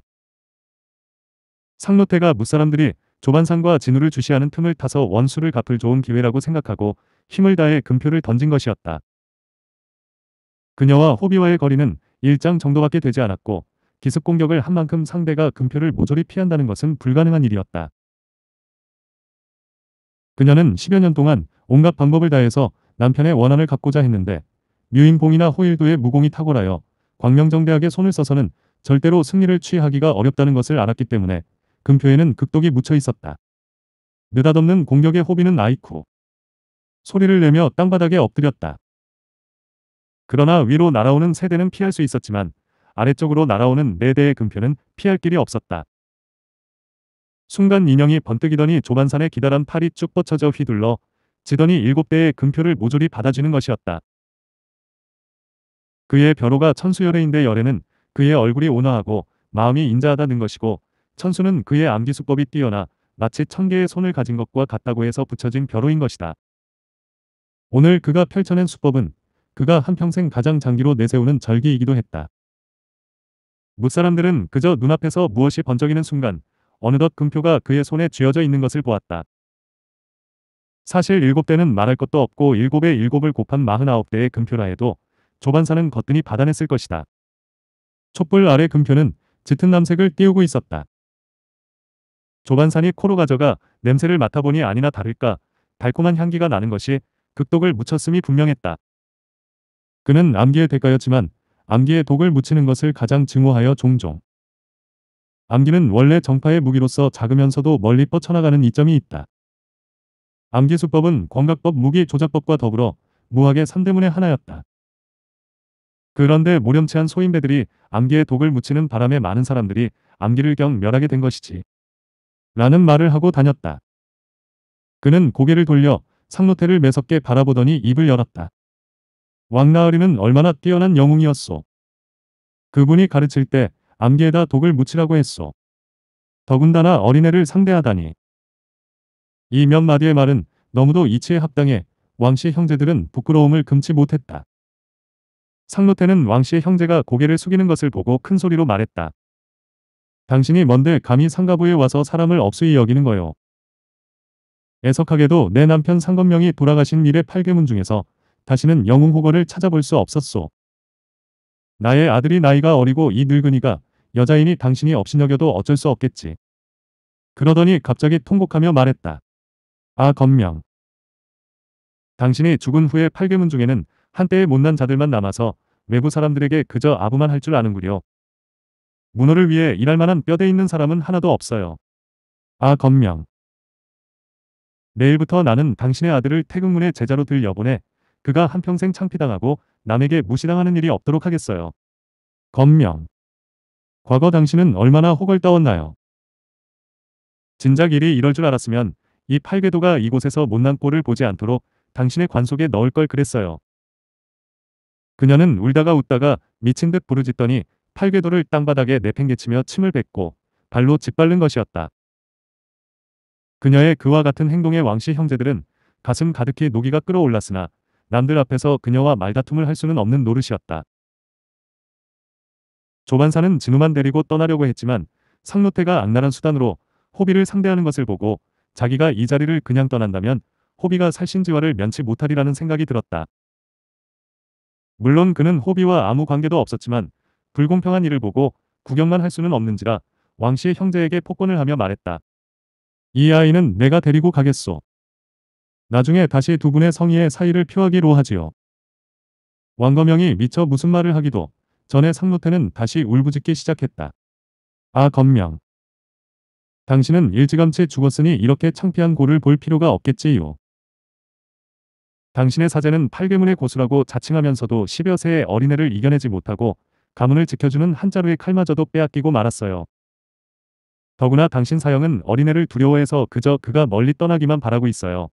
상노태가 무사람들이 조반상과 진우를 주시하는 틈을 타서 원수를 갚을 좋은 기회라고 생각하고 힘을 다해 금표를 던진 것이었다. 그녀와 호비와의 거리는 일장 정도밖에 되지 않았고 기습 공격을 한 만큼 상대가 금표를 모조리 피한다는 것은 불가능한 일이었다. 그녀는 10여 년 동안 온갖 방법을 다해서 남편의 원한을 갖고자 했는데 뮤인봉이나 호일도의 무공이 탁월하여 광명정대학의 손을 써서는 절대로 승리를 취하기가 어렵다는 것을 알았기 때문에 금표에는 극독이 묻혀 있었다. 느닷없는 공격의 호비는 아이쿠. 소리를 내며 땅바닥에 엎드렸다. 그러나 위로 날아오는 세대는 피할 수 있었지만 아래쪽으로 날아오는 네 대의 금표는 피할 길이 없었다. 순간 인형이 번뜩이더니 조반산의 기다란 팔이 쭉 뻗쳐져 휘둘러 지더니 일곱 대의 금표를 모조리 받아주는 것이었다. 그의 벼로가 천수열애인데 열애는 그의 얼굴이 온화하고 마음이 인자하다는 것이고 천수는 그의 암기 수법이 뛰어나 마치 천 개의 손을 가진 것과 같다고 해서 붙여진 벼로인 것이다. 오늘 그가 펼쳐낸 수법은 그가 한평생 가장 장기로 내세우는 절기이기도 했다. 무사람들은 그저 눈앞에서 무엇이 번쩍이는 순간 어느덧 금표가 그의 손에 쥐어져 있는 것을 보았다. 사실 일곱 대는 말할 것도 없고 일곱에 일곱을 곱한 마흔아홉 대의 금표라 해도 조반사는 거뜬히 받아냈을 것이다. 촛불 아래 금표는 짙은 남색을 띄우고 있었다. 조반산이 코로 가져가 냄새를 맡아보니 아니나 다를까 달콤한 향기가 나는 것이 극독을 묻혔음이 분명했다. 그는 암기의 대가였지만 암기의 독을 묻히는 것을 가장 증오하여 종종 암기는 원래 정파의 무기로서 작으면서도 멀리 뻗쳐나가는 이점이 있다. 암기수법은 권각법 무기 조작법과 더불어 무학의 3대문의 하나였다. 그런데 모렴치한 소인배들이 암기의 독을 묻히는 바람에 많은 사람들이 암기를 경멸하게 된 것이지. 라는 말을 하고 다녔다. 그는 고개를 돌려 상노태를 매섭게 바라보더니 입을 열었다. 왕나으리는 얼마나 뛰어난 영웅이었소. 그분이 가르칠 때 암기에다 독을 묻히라고 했소. 더군다나 어린애를 상대하다니. 이 몇 마디의 말은 너무도 이치에 합당해 왕씨 형제들은 부끄러움을 금치 못했다. 상노태는 왕씨 형제가 고개를 숙이는 것을 보고 큰 소리로 말했다. 당신이 뭔데 감히 상가부에 와서 사람을 업수히 여기는 거요. 애석하게도 내 남편 상건명이 돌아가신 일의 8괴문 중에서 다시는 영웅호거를 찾아볼 수 없었소. 나의 아들이 나이가 어리고 이 늙은이가 여자인이 당신이 업신여겨도 어쩔 수 없겠지. 그러더니 갑자기 통곡하며 말했다. 아 건명. 당신이 죽은 후에 8괴문 중에는 한때의 못난 자들만 남아서 외부 사람들에게 그저 아부만 할 줄 아는구려. 문어를 위해 일할 만한 뼈대 있는 사람은 하나도 없어요. 아 건명. 내일부터 나는 당신의 아들을 태극문의 제자로 들여보내 그가 한평생 창피당하고 남에게 무시당하는 일이 없도록 하겠어요. 건명. 과거 당신은 얼마나 혹을 떠웠나요 진작 일이 이럴 줄 알았으면 이 팔궤도가 이곳에서 못난 꼴을 보지 않도록 당신의 관 속에 넣을 걸 그랬어요. 그녀는 울다가 웃다가 미친 듯 부르짖더니 팔궤도를 땅바닥에 내팽개치며 침을 뱉고 발로 짓밟는 것이었다. 그녀의 그와 같은 행동에 왕씨 형제들은 가슴 가득히 노기가 끌어올랐으나 남들 앞에서 그녀와 말다툼을 할 수는 없는 노릇이었다. 조반사는 진우만 데리고 떠나려고 했지만 상노태가 악랄한 수단으로 호비를 상대하는 것을 보고 자기가 이 자리를 그냥 떠난다면 호비가 살신지화를 면치 못하리라는 생각이 들었다. 물론 그는 호비와 아무 관계도 없었지만 불공평한 일을 보고 구경만 할 수는 없는지라 왕씨의 형제에게 폭언을 하며 말했다. 이 아이는 내가 데리고 가겠소. 나중에 다시 두 분의 성의의 사이를 표하기로 하지요. 왕검영이 미처 무슨 말을 하기도 전에 상노태는 다시 울부짖기 시작했다. 아 검명. 당신은 일찌감치 죽었으니 이렇게 창피한 고를 볼 필요가 없겠지요. 당신의 사제는 팔괴문의 고수라고 자칭하면서도 10여 세의 어린애를 이겨내지 못하고 가문을 지켜주는 한자루의 칼마저도 빼앗기고 말았어요. 더구나 당신 사형은 어린애를 두려워해서 그저 그가 멀리 떠나기만 바라고 있어요.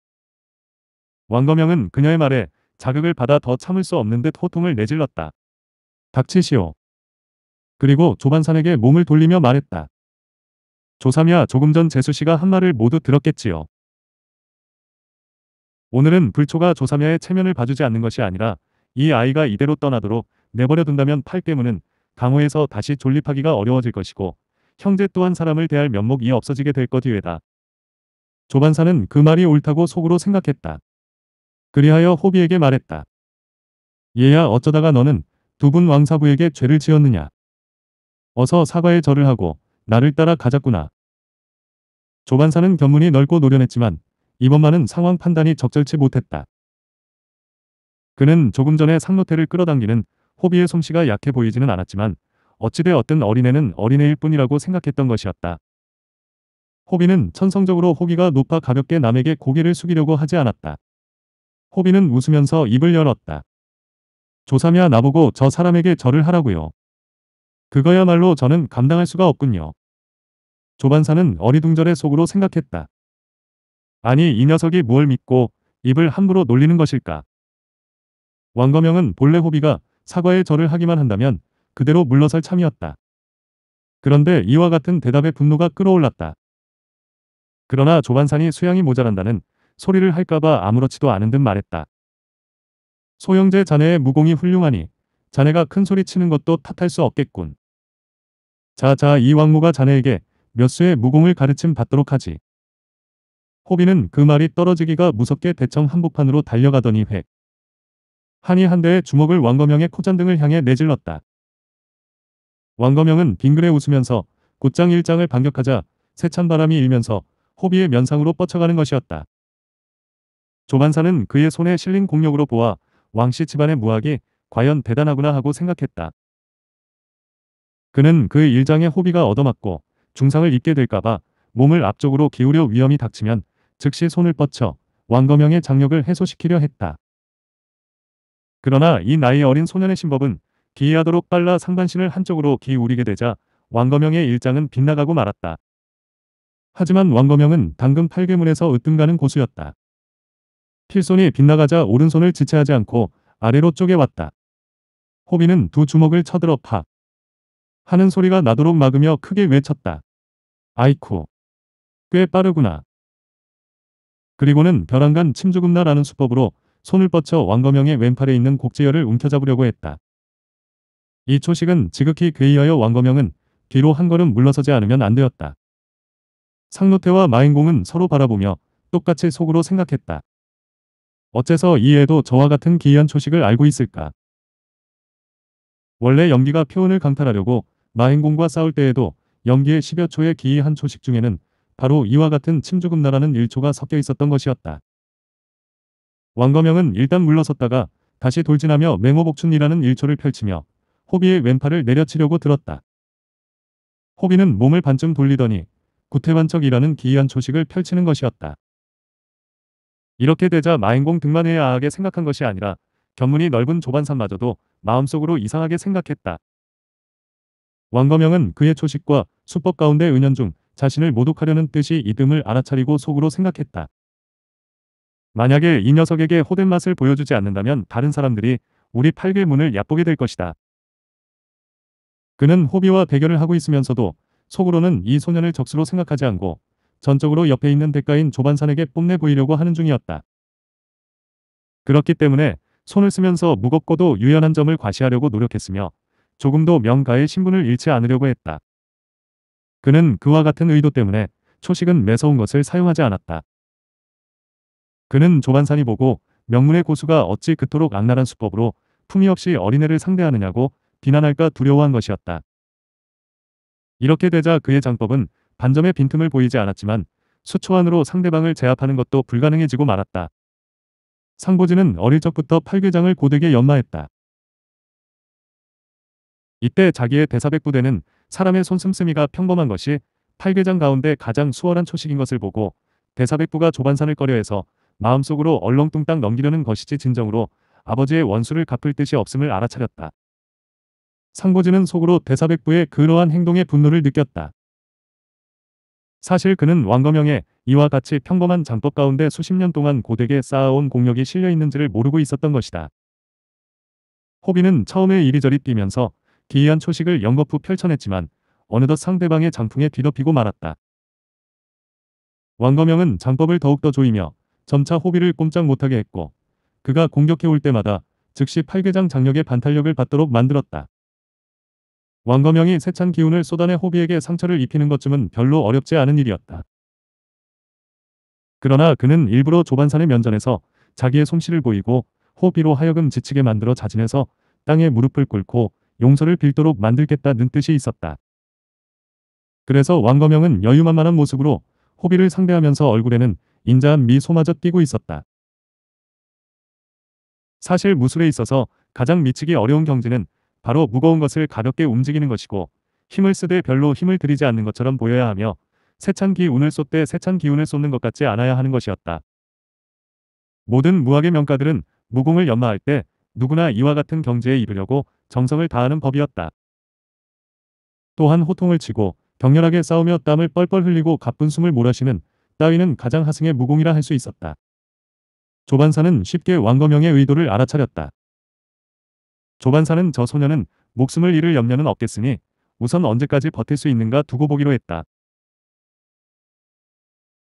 왕검영은 그녀의 말에 자극을 받아 더 참을 수 없는 듯 호통을 내질렀다. 닥치시오. 그리고 조반산에게 몸을 돌리며 말했다. 조삼이야 조금 전 재수씨가 한 말을 모두 들었겠지요. 오늘은 불초가 조삼야의 체면을 봐주지 않는 것이 아니라 이 아이가 이대로 떠나도록 내버려둔다면 팔깨무는 강호에서 다시 존립하기가 어려워질 것이고 형제 또한 사람을 대할 면목이 없어지게 될 것이외다. 조반사는 그 말이 옳다고 속으로 생각했다. 그리하여 호비에게 말했다. 얘야 어쩌다가 너는 두 분 왕사부에게 죄를 지었느냐. 어서 사과의 절을 하고 나를 따라 가자꾸나. 조반사는 견문이 넓고 노련했지만 이번만은 상황 판단이 적절치 못했다. 그는 조금 전에 상노태를 끌어당기는 호비의 솜씨가 약해 보이지는 않았지만 어찌되 어떤 어린애는 어린애일 뿐이라고 생각했던 것이었다. 호비는 천성적으로 호기가 높아 가볍게 남에게 고개를 숙이려고 하지 않았다. 호비는 웃으면서 입을 열었다. 조삼이야 나보고 저 사람에게 절을 하라고요. 그거야말로 저는 감당할 수가 없군요. 조반사는 어리둥절의 속으로 생각했다. 아니 이 녀석이 뭘 믿고 입을 함부로 놀리는 것일까. 왕거명은 본래 호비가 사과의 절을 하기만 한다면 그대로 물러설 참이었다. 그런데 이와 같은 대답에 분노가 끌어올랐다. 그러나 조반산이 수양이 모자란다는 소리를 할까봐 아무렇지도 않은 듯 말했다. 소영제 자네의 무공이 훌륭하니 자네가 큰 소리 치는 것도 탓할 수 없겠군. 자자 이 왕모가 자네에게 몇 수의 무공을 가르침 받도록 하지. 호비는 그 말이 떨어지기가 무섭게 대청 한복판으로 달려가더니 획. 한이 한 대의 주먹을 왕검영의 코잔등을 향해 내질렀다. 왕검영은 빙그레 웃으면서 곧장 일장을 반격하자 세찬 바람이 일면서 호비의 면상으로 뻗쳐가는 것이었다. 조반사는 그의 손에 실린 공력으로 보아 왕씨 집안의 무학이 과연 대단하구나 하고 생각했다. 그는 그 일장의 호비가 얻어맞고 중상을 입게 될까봐 몸을 앞쪽으로 기울여 위험이 닥치면 즉시 손을 뻗쳐 왕검영의 장력을 해소시키려 했다. 그러나 이 나이 어린 소년의 신법은 기이하도록 빨라 상반신을 한쪽으로 기울이게 되자 왕거명의 일장은 빗나가고 말았다. 하지만 왕거명은 당근팔괴문에서 으뜸가는 고수였다. 필손이 빗나가자 오른손을 지체하지 않고 아래로 쪼개왔다. 호비는 두 주먹을 쳐들어 파. 하는 소리가 나도록 막으며 크게 외쳤다. 아이쿠. 꽤 빠르구나. 그리고는 벼랑간 침주금나라는 수법으로 손을 뻗쳐 왕거명의 왼팔에 있는 곡지혈을 움켜잡으려고 했다. 이 초식은 지극히 괴이하여 왕거명은 뒤로 한 걸음 물러서지 않으면 안 되었다. 상노태와 마인공은 서로 바라보며 똑같이 속으로 생각했다. 어째서 이 애도 저와 같은 기이한 초식을 알고 있을까? 원래 연기가 표현을 강탈하려고 마행공과 싸울 때에도 연기의 10여 초의 기이한 초식 중에는 바로 이와 같은 침주금나라는 1초가 섞여 있었던 것이었다. 왕거명은 일단 물러섰다가 다시 돌진하며 맹호복춘이라는 일초를 펼치며 호비의 왼팔을 내려치려고 들었다. 호비는 몸을 반쯤 돌리더니 구태반척이라는 기이한 초식을 펼치는 것이었다. 이렇게 되자 마인공 등만해야 하게 생각한 것이 아니라 견문이 넓은 조반산마저도 마음속으로 이상하게 생각했다. 왕거명은 그의 초식과 수법 가운데 은연중 자신을 모독하려는 뜻이 이듬을 알아차리고 속으로 생각했다. 만약에 이 녀석에게 호된 맛을 보여주지 않는다면 다른 사람들이 우리 팔괘 문을 얕보게 될 것이다. 그는 호비와 대결을 하고 있으면서도 속으로는 이 소년을 적수로 생각하지 않고 전적으로 옆에 있는 대가인 조반산에게 뽐내 보이려고 하는 중이었다. 그렇기 때문에 손을 쓰면서 무겁고도 유연한 점을 과시하려고 노력했으며 조금도 명가의 신분을 잃지 않으려고 했다. 그는 그와 같은 의도 때문에 초식은 매서운 것을 사용하지 않았다. 그는 조반산이 보고 명문의 고수가 어찌 그토록 악랄한 수법으로 품위 없이 어린애를 상대하느냐고 비난할까 두려워한 것이었다. 이렇게 되자 그의 장법은 반점의 빈틈을 보이지 않았지만 수초 안으로 상대방을 제압하는 것도 불가능해지고 말았다. 상보진은 어릴 적부터 팔괘장을 고되게 연마했다. 이때 자기의 대사백 부대는 사람의 손씀씀이가 평범한 것이 팔괘장 가운데 가장 수월한 초식인 것을 보고 대사백부가 조반산을 꺼려해서 마음속으로 얼렁뚱땅 넘기려는 것이지 진정으로 아버지의 원수를 갚을 뜻이 없음을 알아차렸다. 상보지는 속으로 대사백부의 그러한 행동에 분노를 느꼈다. 사실 그는 왕검영에 이와 같이 평범한 장법 가운데 수십 년 동안 고대게 쌓아온 공력이 실려있는지를 모르고 있었던 것이다. 호비는 처음에 이리저리 뛰면서 기이한 초식을 연거푸 펼쳐냈지만 어느덧 상대방의 장풍에 뒤덮이고 말았다. 왕검영은 장법을 더욱더 조이며 점차 호비를 꼼짝 못하게 했고 그가 공격해올 때마다 즉시 팔괘장 장력의 반탄력을 받도록 만들었다. 왕거명이 세찬 기운을 쏟아내 호비에게 상처를 입히는 것쯤은 별로 어렵지 않은 일이었다. 그러나 그는 일부러 조반산의 면전에서 자기의 솜씨를 보이고 호비로 하여금 지치게 만들어 자진해서 땅에 무릎을 꿇고 용서를 빌도록 만들겠다는 뜻이 있었다. 그래서 왕거명은 여유만만한 모습으로 호비를 상대하면서 얼굴에는 인자한 미소마저 띄고 있었다. 사실 무술에 있어서 가장 미치기 어려운 경지는 바로 무거운 것을 가볍게 움직이는 것이고 힘을 쓰되 별로 힘을 들이지 않는 것처럼 보여야 하며 세찬 기운을 쏟되 세찬 기운을 쏟는 것 같지 않아야 하는 것이었다. 모든 무학의 명가들은 무공을 연마할 때 누구나 이와 같은 경지에 이르려고 정성을 다하는 법이었다. 또한 호통을 치고 격렬하게 싸우며 땀을 뻘뻘 흘리고 가쁜 숨을 몰아쉬는 따위는 가장 하승의 무공이라 할 수 있었다. 조반사는 쉽게 왕거명의 의도를 알아차렸다. 조반사는 저소년은 목숨을 잃을 염려는 없겠으니 우선 언제까지 버틸 수 있는가 두고 보기로 했다.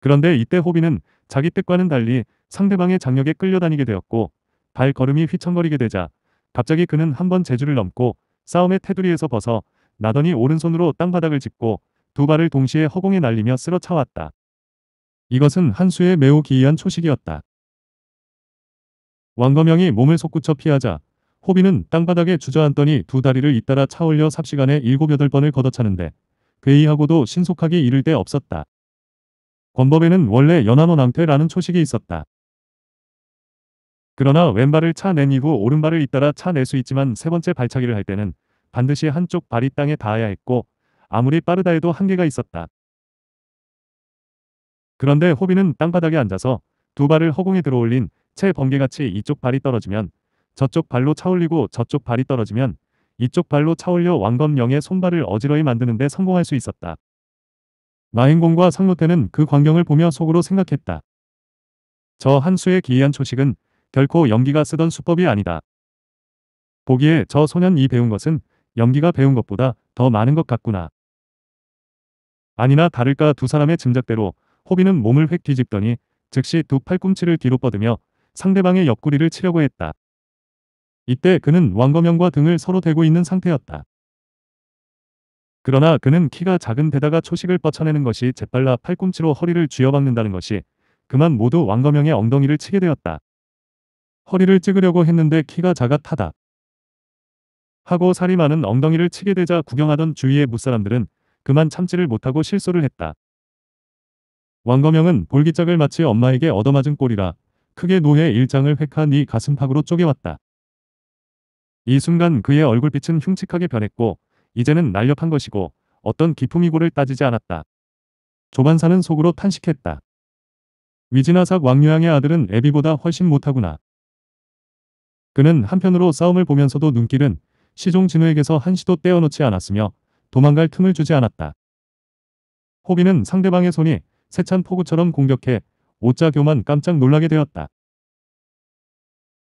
그런데 이때 호비는 자기 뜻과는 달리 상대방의 장력에 끌려다니게 되었고 발걸음이 휘청거리게 되자 갑자기 그는 한번 재주를 넘고 싸움의 테두리에서 벗어 나더니 오른손으로 땅바닥을 짚고 두 발을 동시에 허공에 날리며 쓰러 차왔다. 이것은 한수의 매우 기이한 초식이었다. 왕검영이 몸을 솟구쳐 피하자 호비는 땅바닥에 주저앉더니 두 다리를 잇따라 차올려 삽시간에 일곱 여덟 번을 걷어차는데 괴이하고도 신속하게 이를 데 없었다. 권법에는 원래 연안원앙퇴라는 초식이 있었다. 그러나 왼발을 차 낸 이후 오른발을 잇따라 차 낼 수 있지만 세 번째 발차기를 할 때는 반드시 한쪽 발이 땅에 닿아야 했고 아무리 빠르다 해도 한계가 있었다. 그런데 호비는 땅바닥에 앉아서 두 발을 허공에 들어올린 채 번개같이 이쪽 발이 떨어지면 저쪽 발로 차올리고 저쪽 발이 떨어지면 이쪽 발로 차올려 왕검령의 손발을 어지러이 만드는데 성공할 수 있었다. 마행공과 상노태는 그 광경을 보며 속으로 생각했다. 저 한수의 기이한 초식은 결코 연기가 쓰던 수법이 아니다. 보기에 저 소년이 배운 것은 연기가 배운 것보다 더 많은 것 같구나. 아니나 다를까 두 사람의 짐작대로 호비는 몸을 획 뒤집더니 즉시 두 팔꿈치를 뒤로 뻗으며 상대방의 옆구리를 치려고 했다. 이때 그는 왕검형과 등을 서로 대고 있는 상태였다. 그러나 그는 키가 작은 데다가 초식을 뻗쳐내는 것이 재빨라 팔꿈치로 허리를 쥐어박는다는 것이 그만 모두 왕검형의 엉덩이를 치게 되었다. 허리를 찍으려고 했는데 키가 작아 타다. 하고 살이 많은 엉덩이를 치게 되자 구경하던 주위의 무사람들은 그만 참지를 못하고 실소를 했다. 왕거명은볼기짝을 마치 엄마에게 얻어맞은 꼴이라 크게 노예 일장을 획한 이 가슴팍으로 쪼개왔다. 이 순간 그의 얼굴빛은 흉측하게 변했고 이제는 날렵한 것이고 어떤 기품이고를 따지지 않았다. 조반사는 속으로 탄식했다. 위진하삭 왕유양의 아들은 애비보다 훨씬 못하구나. 그는 한편으로 싸움을 보면서도 눈길은 시종 진우에게서 한시도 떼어놓지 않았으며 도망갈 틈을 주지 않았다. 호비는 상대방의 손이 세찬 폭우처럼 공격해 오짜교만 깜짝 놀라게 되었다.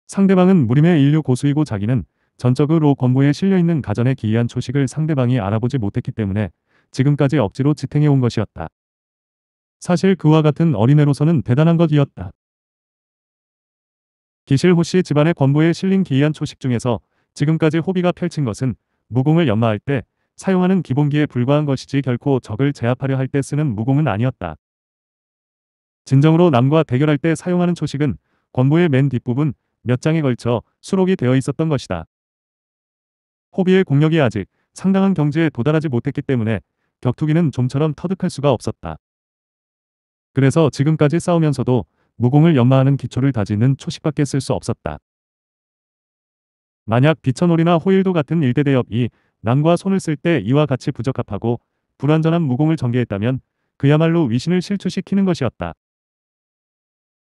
상대방은 무림의 인류 고수이고 자기는 전적으로 권부에 실려있는 가전에 기이한 초식을 상대방이 알아보지 못했기 때문에 지금까지 억지로 지탱해온 것이었다. 사실 그와 같은 어린애로서는 대단한 것이었다. 기실호 씨 집안의 권부에 실린 기이한 초식 중에서 지금까지 호비가 펼친 것은 무공을 연마할 때 사용하는 기본기에 불과한 것이지 결코 적을 제압하려 할 때 쓰는 무공은 아니었다. 진정으로 남과 대결할 때 사용하는 초식은 권보의 맨 뒷부분 몇 장에 걸쳐 수록이 되어 있었던 것이다. 호비의 공력이 아직 상당한 경지에 도달하지 못했기 때문에 격투기는 좀처럼 터득할 수가 없었다. 그래서 지금까지 싸우면서도 무공을 연마하는 기초를 다지는 초식밖에 쓸 수 없었다. 만약 비천홀이나 호일도 같은 일대 대협이 남과 손을 쓸 때 이와 같이 부적합하고 불완전한 무공을 전개했다면 그야말로 위신을 실추시키는 것이었다.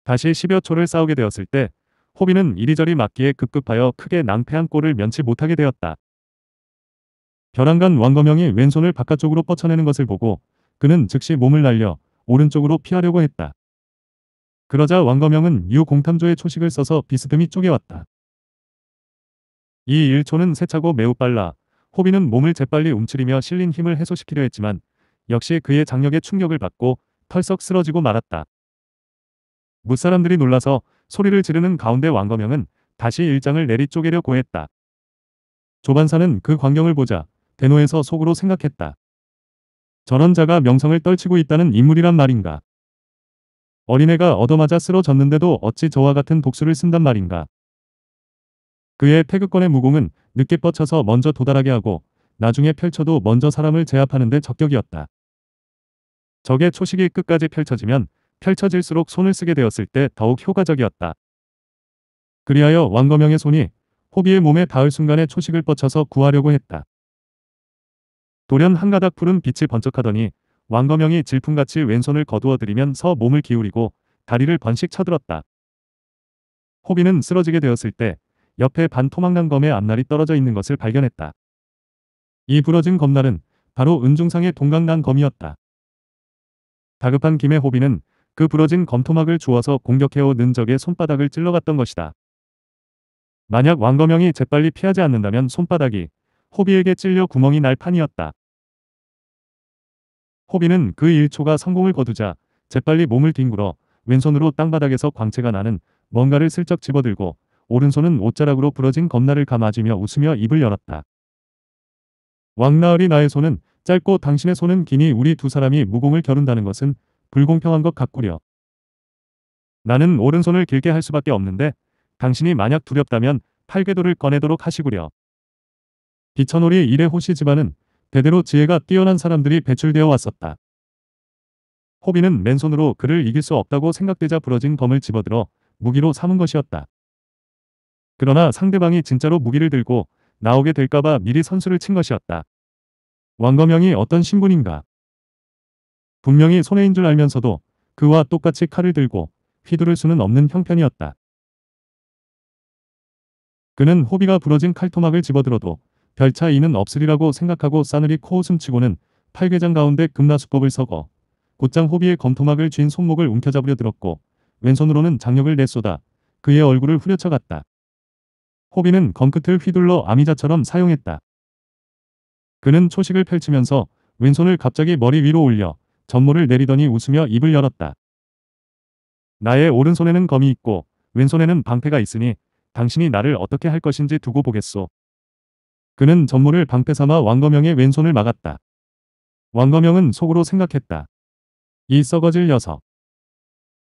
다시 10여 초를 싸우게 되었을 때 호비는 이리저리 맞기에 급급하여 크게 낭패한 골을 면치 못하게 되었다. 벼랑간 왕검영이 왼손을 바깥쪽으로 뻗쳐내는 것을 보고 그는 즉시 몸을 날려 오른쪽으로 피하려고 했다. 그러자 왕검영은 유 공탐조의 초식을 써서 비스듬히 쪼개왔다. 이 1초는 세차고 매우 빨라 호비는 몸을 재빨리 움츠리며 실린 힘을 해소시키려 했지만 역시 그의 장력에 충격을 받고 털썩 쓰러지고 말았다. 무사람들이 놀라서 소리를 지르는 가운데 왕검영은 다시 일장을 내리쪼개려 고했다. 조반사는 그 광경을 보자 대노에서 속으로 생각했다. 전원자가 명성을 떨치고 있다는 인물이란 말인가. 어린애가 얻어맞아 쓰러졌는데도 어찌 저와 같은 독수를 쓴단 말인가. 그의 태극권의 무공은 늦게 뻗쳐서 먼저 도달하게 하고 나중에 펼쳐도 먼저 사람을 제압하는 데 적격이었다. 적의 초식이 끝까지 펼쳐지면 펼쳐질수록 손을 쓰게 되었을 때 더욱 효과적이었다. 그리하여 왕거명의 손이 호비의 몸에 닿을 순간에 초식을 뻗쳐서 구하려고 했다. 돌연 한 가닥 푸른 빛이 번쩍하더니 왕거명이 질풍같이 왼손을 거두어 들이면서 몸을 기울이고 다리를 번씩 쳐들었다. 호비는 쓰러지게 되었을 때 옆에 반 토막난 검의 앞날이 떨어져 있는 것을 발견했다. 이 부러진 검날은 바로 은중상의 동강난 검이었다. 다급한 김에 호비는 그 부러진 검토막을 주워서 공격해오 는적의 손바닥을 찔러갔던 것이다. 만약 왕검영이 재빨리 피하지 않는다면 손바닥이 호비에게 찔려 구멍이 날 판이었다. 호비는 그 1초가 성공을 거두자 재빨리 몸을 뒹굴어 왼손으로 땅바닥에서 광채가 나는 뭔가를 슬쩍 집어들고 오른손은 옷자락으로 부러진 겁나를 감아주며 웃으며 입을 열었다. 왕나으리 나의 손은 짧고 당신의 손은 기니 우리 두 사람이 무공을 겨룬다는 것은 불공평한 것 같구려. 나는 오른손을 길게 할 수밖에 없는데 당신이 만약 두렵다면 팔괘도를 꺼내도록 하시구려. 비천오리 일의 호씨 집안은 대대로 지혜가 뛰어난 사람들이 배출되어 왔었다. 호비는 맨손으로 그를 이길 수 없다고 생각되자 부러진 검을 집어들어 무기로 삼은 것이었다. 그러나 상대방이 진짜로 무기를 들고 나오게 될까봐 미리 선수를 친 것이었다. 왕검영이 어떤 신분인가? 분명히 손해인 줄 알면서도 그와 똑같이 칼을 들고 휘두를 수는 없는 형편이었다. 그는 호비가 부러진 칼토막을 집어들어도 별 차이는 없으리라고 생각하고 싸늘히 코웃음치고는 팔괘장 가운데 금나수법을 서고 곧장 호비의 검토막을 쥔 손목을 움켜잡으려 들었고 왼손으로는 장력을 내쏟아 그의 얼굴을 후려쳐갔다. 호비는 검끝을 휘둘러 아미자처럼 사용했다. 그는 초식을 펼치면서 왼손을 갑자기 머리 위로 올려 전모를 내리더니 웃으며 입을 열었다. 나의 오른손에는 검이 있고 왼손에는 방패가 있으니 당신이 나를 어떻게 할 것인지 두고 보겠소. 그는 전모를 방패 삼아 왕거명의 왼손을 막았다. 왕거명은 속으로 생각했다. 이 썩어질 녀석.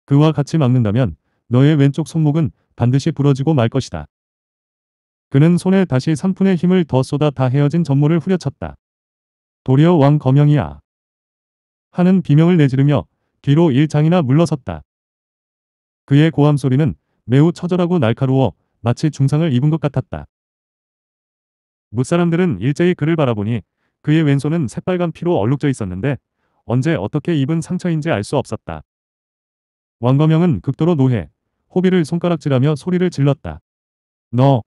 그와 같이 막는다면 너의 왼쪽 손목은 반드시 부러지고 말 것이다. 그는 손에 다시 3푼의 힘을 더 쏟아 다 헤어진 전모를 후려쳤다. 도리어 왕 거명이야. 하는 비명을 내지르며 뒤로 일장이나 물러섰다. 그의 고함 소리는 매우 처절하고 날카로워 마치 중상을 입은 것 같았다. 무사람들은 일제히 그를 바라보니 그의 왼손은 새빨간 피로 얼룩져 있었는데 언제 어떻게 입은 상처인지 알 수 없었다. 왕거명은 극도로 노해 호비를 손가락질하며 소리를 질렀다. 너!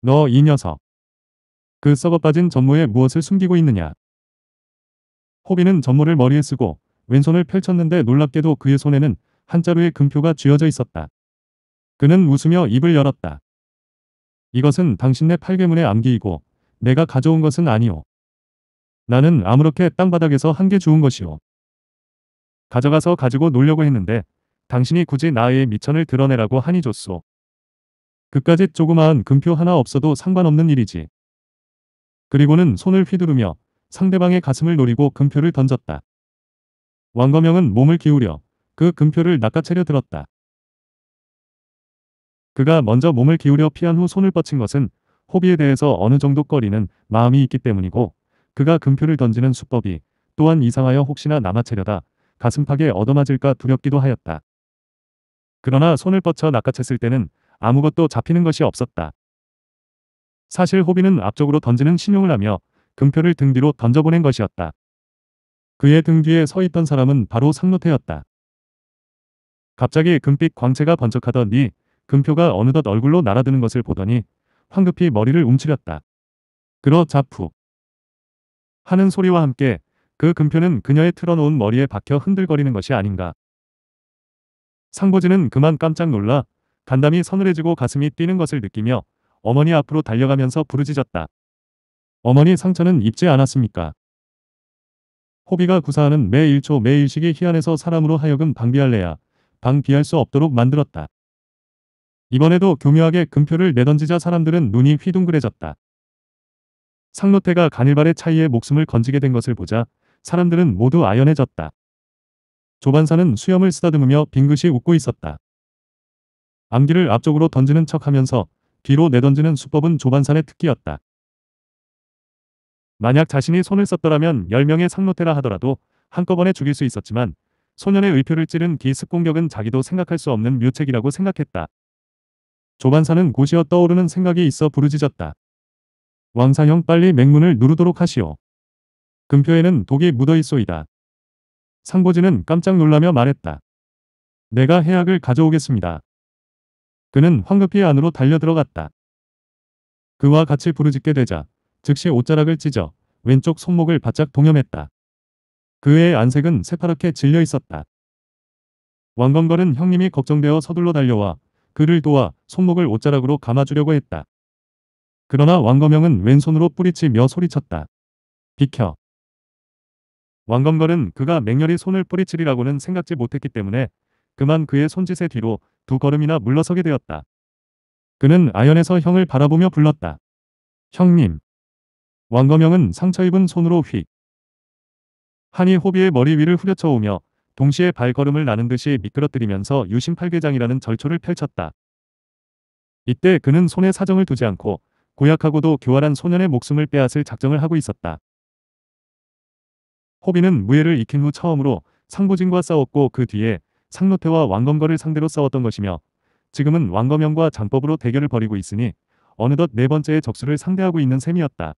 너 이 녀석! 그 썩어빠진 전모에 무엇을 숨기고 있느냐? 호비는 전모를 머리에 쓰고 왼손을 펼쳤는데 놀랍게도 그의 손에는 한자루의 금표가 쥐어져 있었다. 그는 웃으며 입을 열었다. 이것은 당신네 팔괘문의 암기이고 내가 가져온 것은 아니오. 나는 아무렇게 땅바닥에서 한 개 주운 것이오. 가져가서 가지고 놀려고 했는데 당신이 굳이 나의 미천을 드러내라고 하니 줬소. 그까짓 조그마한 금표 하나 없어도 상관없는 일이지. 그리고는 손을 휘두르며 상대방의 가슴을 노리고 금표를 던졌다. 왕검영은 몸을 기울여 그 금표를 낚아채려 들었다. 그가 먼저 몸을 기울여 피한 후 손을 뻗친 것은 호비에 대해서 어느 정도 꺼리는 마음이 있기 때문이고 그가 금표를 던지는 수법이 또한 이상하여 혹시나 남아채려다 가슴팍에 얻어맞을까 두렵기도 하였다. 그러나 손을 뻗쳐 낚아챘을 때는 아무것도 잡히는 것이 없었다. 사실 호비는 앞쪽으로 던지는 신용을 하며 금표를 등 뒤로 던져보낸 것이었다. 그의 등 뒤에 서 있던 사람은 바로 상노태였다. 갑자기 금빛 광채가 번쩍하더니 금표가 어느덧 얼굴로 날아드는 것을 보더니 황급히 머리를 움츠렸다. 그러 자푸 하는 소리와 함께 그 금표는 그녀의 틀어놓은 머리에 박혀 흔들거리는 것이 아닌가. 상보지는 그만 깜짝 놀라 간담이 서늘해지고 가슴이 뛰는 것을 느끼며 어머니 앞으로 달려가면서 부르짖었다. 어머니 상처는 입지 않았습니까? 호비가 구사하는 매일초매일식이 희한해서 사람으로 하여금 방비할래야 방비할 수 없도록 만들었다. 이번에도 교묘하게 금표를 내던지자 사람들은 눈이 휘둥그레졌다. 상노태가 간일발의 차이에 목숨을 건지게 된 것을 보자 사람들은 모두 아연해졌다. 조반사는 수염을 쓰다듬으며 빙긋이 웃고 있었다. 암기를 앞쪽으로 던지는 척하면서 뒤로 내던지는 수법은 조반산의 특기였다. 만약 자신이 손을 썼더라면 10명의 상노태라 하더라도 한꺼번에 죽일 수 있었지만 소년의 의표를 찌른 기습 공격은 자기도 생각할 수 없는 묘책이라고 생각했다. 조반사는 곧이어 떠오르는 생각이 있어 부르짖었다. 왕사형 빨리 맹문을 누르도록 하시오. 금표에는 독이 묻어있소이다. 상보진은 깜짝 놀라며 말했다. 내가 해악을 가져오겠습니다. 그는 황급히 안으로 달려들어갔다. 그와 같이 부르짖게 되자 즉시 옷자락을 찢어 왼쪽 손목을 바짝 동염했다. 그의 안색은 새파랗게 질려 있었다. 왕건걸은 형님이 걱정되어 서둘러 달려와 그를 도와 손목을 옷자락으로 감아주려고 했다. 그러나 왕검영은 왼손으로 뿌리치며 소리쳤다. 비켜. 왕검걸은 그가 맹렬히 손을 뿌리치리라고는 생각지 못했기 때문에 그만 그의 손짓의 뒤로 두 걸음이나 물러서게 되었다. 그는 아연에서 형을 바라보며 불렀다. 형님. 왕검영은 상처 입은 손으로 휙 한이 호비의 머리 위를 후려쳐오며 동시에 발걸음을 나는 듯이 미끄러뜨리면서 유심팔계장이라는 절초를 펼쳤다. 이때 그는 손에 사정을 두지 않고 고약하고도 교활한 소년의 목숨을 빼앗을 작정을 하고 있었다. 호비는 무예를 익힌 후 처음으로 상부진과 싸웠고 그 뒤에 상노태와 왕검거를 상대로 싸웠던 것이며 지금은 왕검영과 장법으로 대결을 벌이고 있으니 어느덧 네 번째의 적수를 상대하고 있는 셈이었다.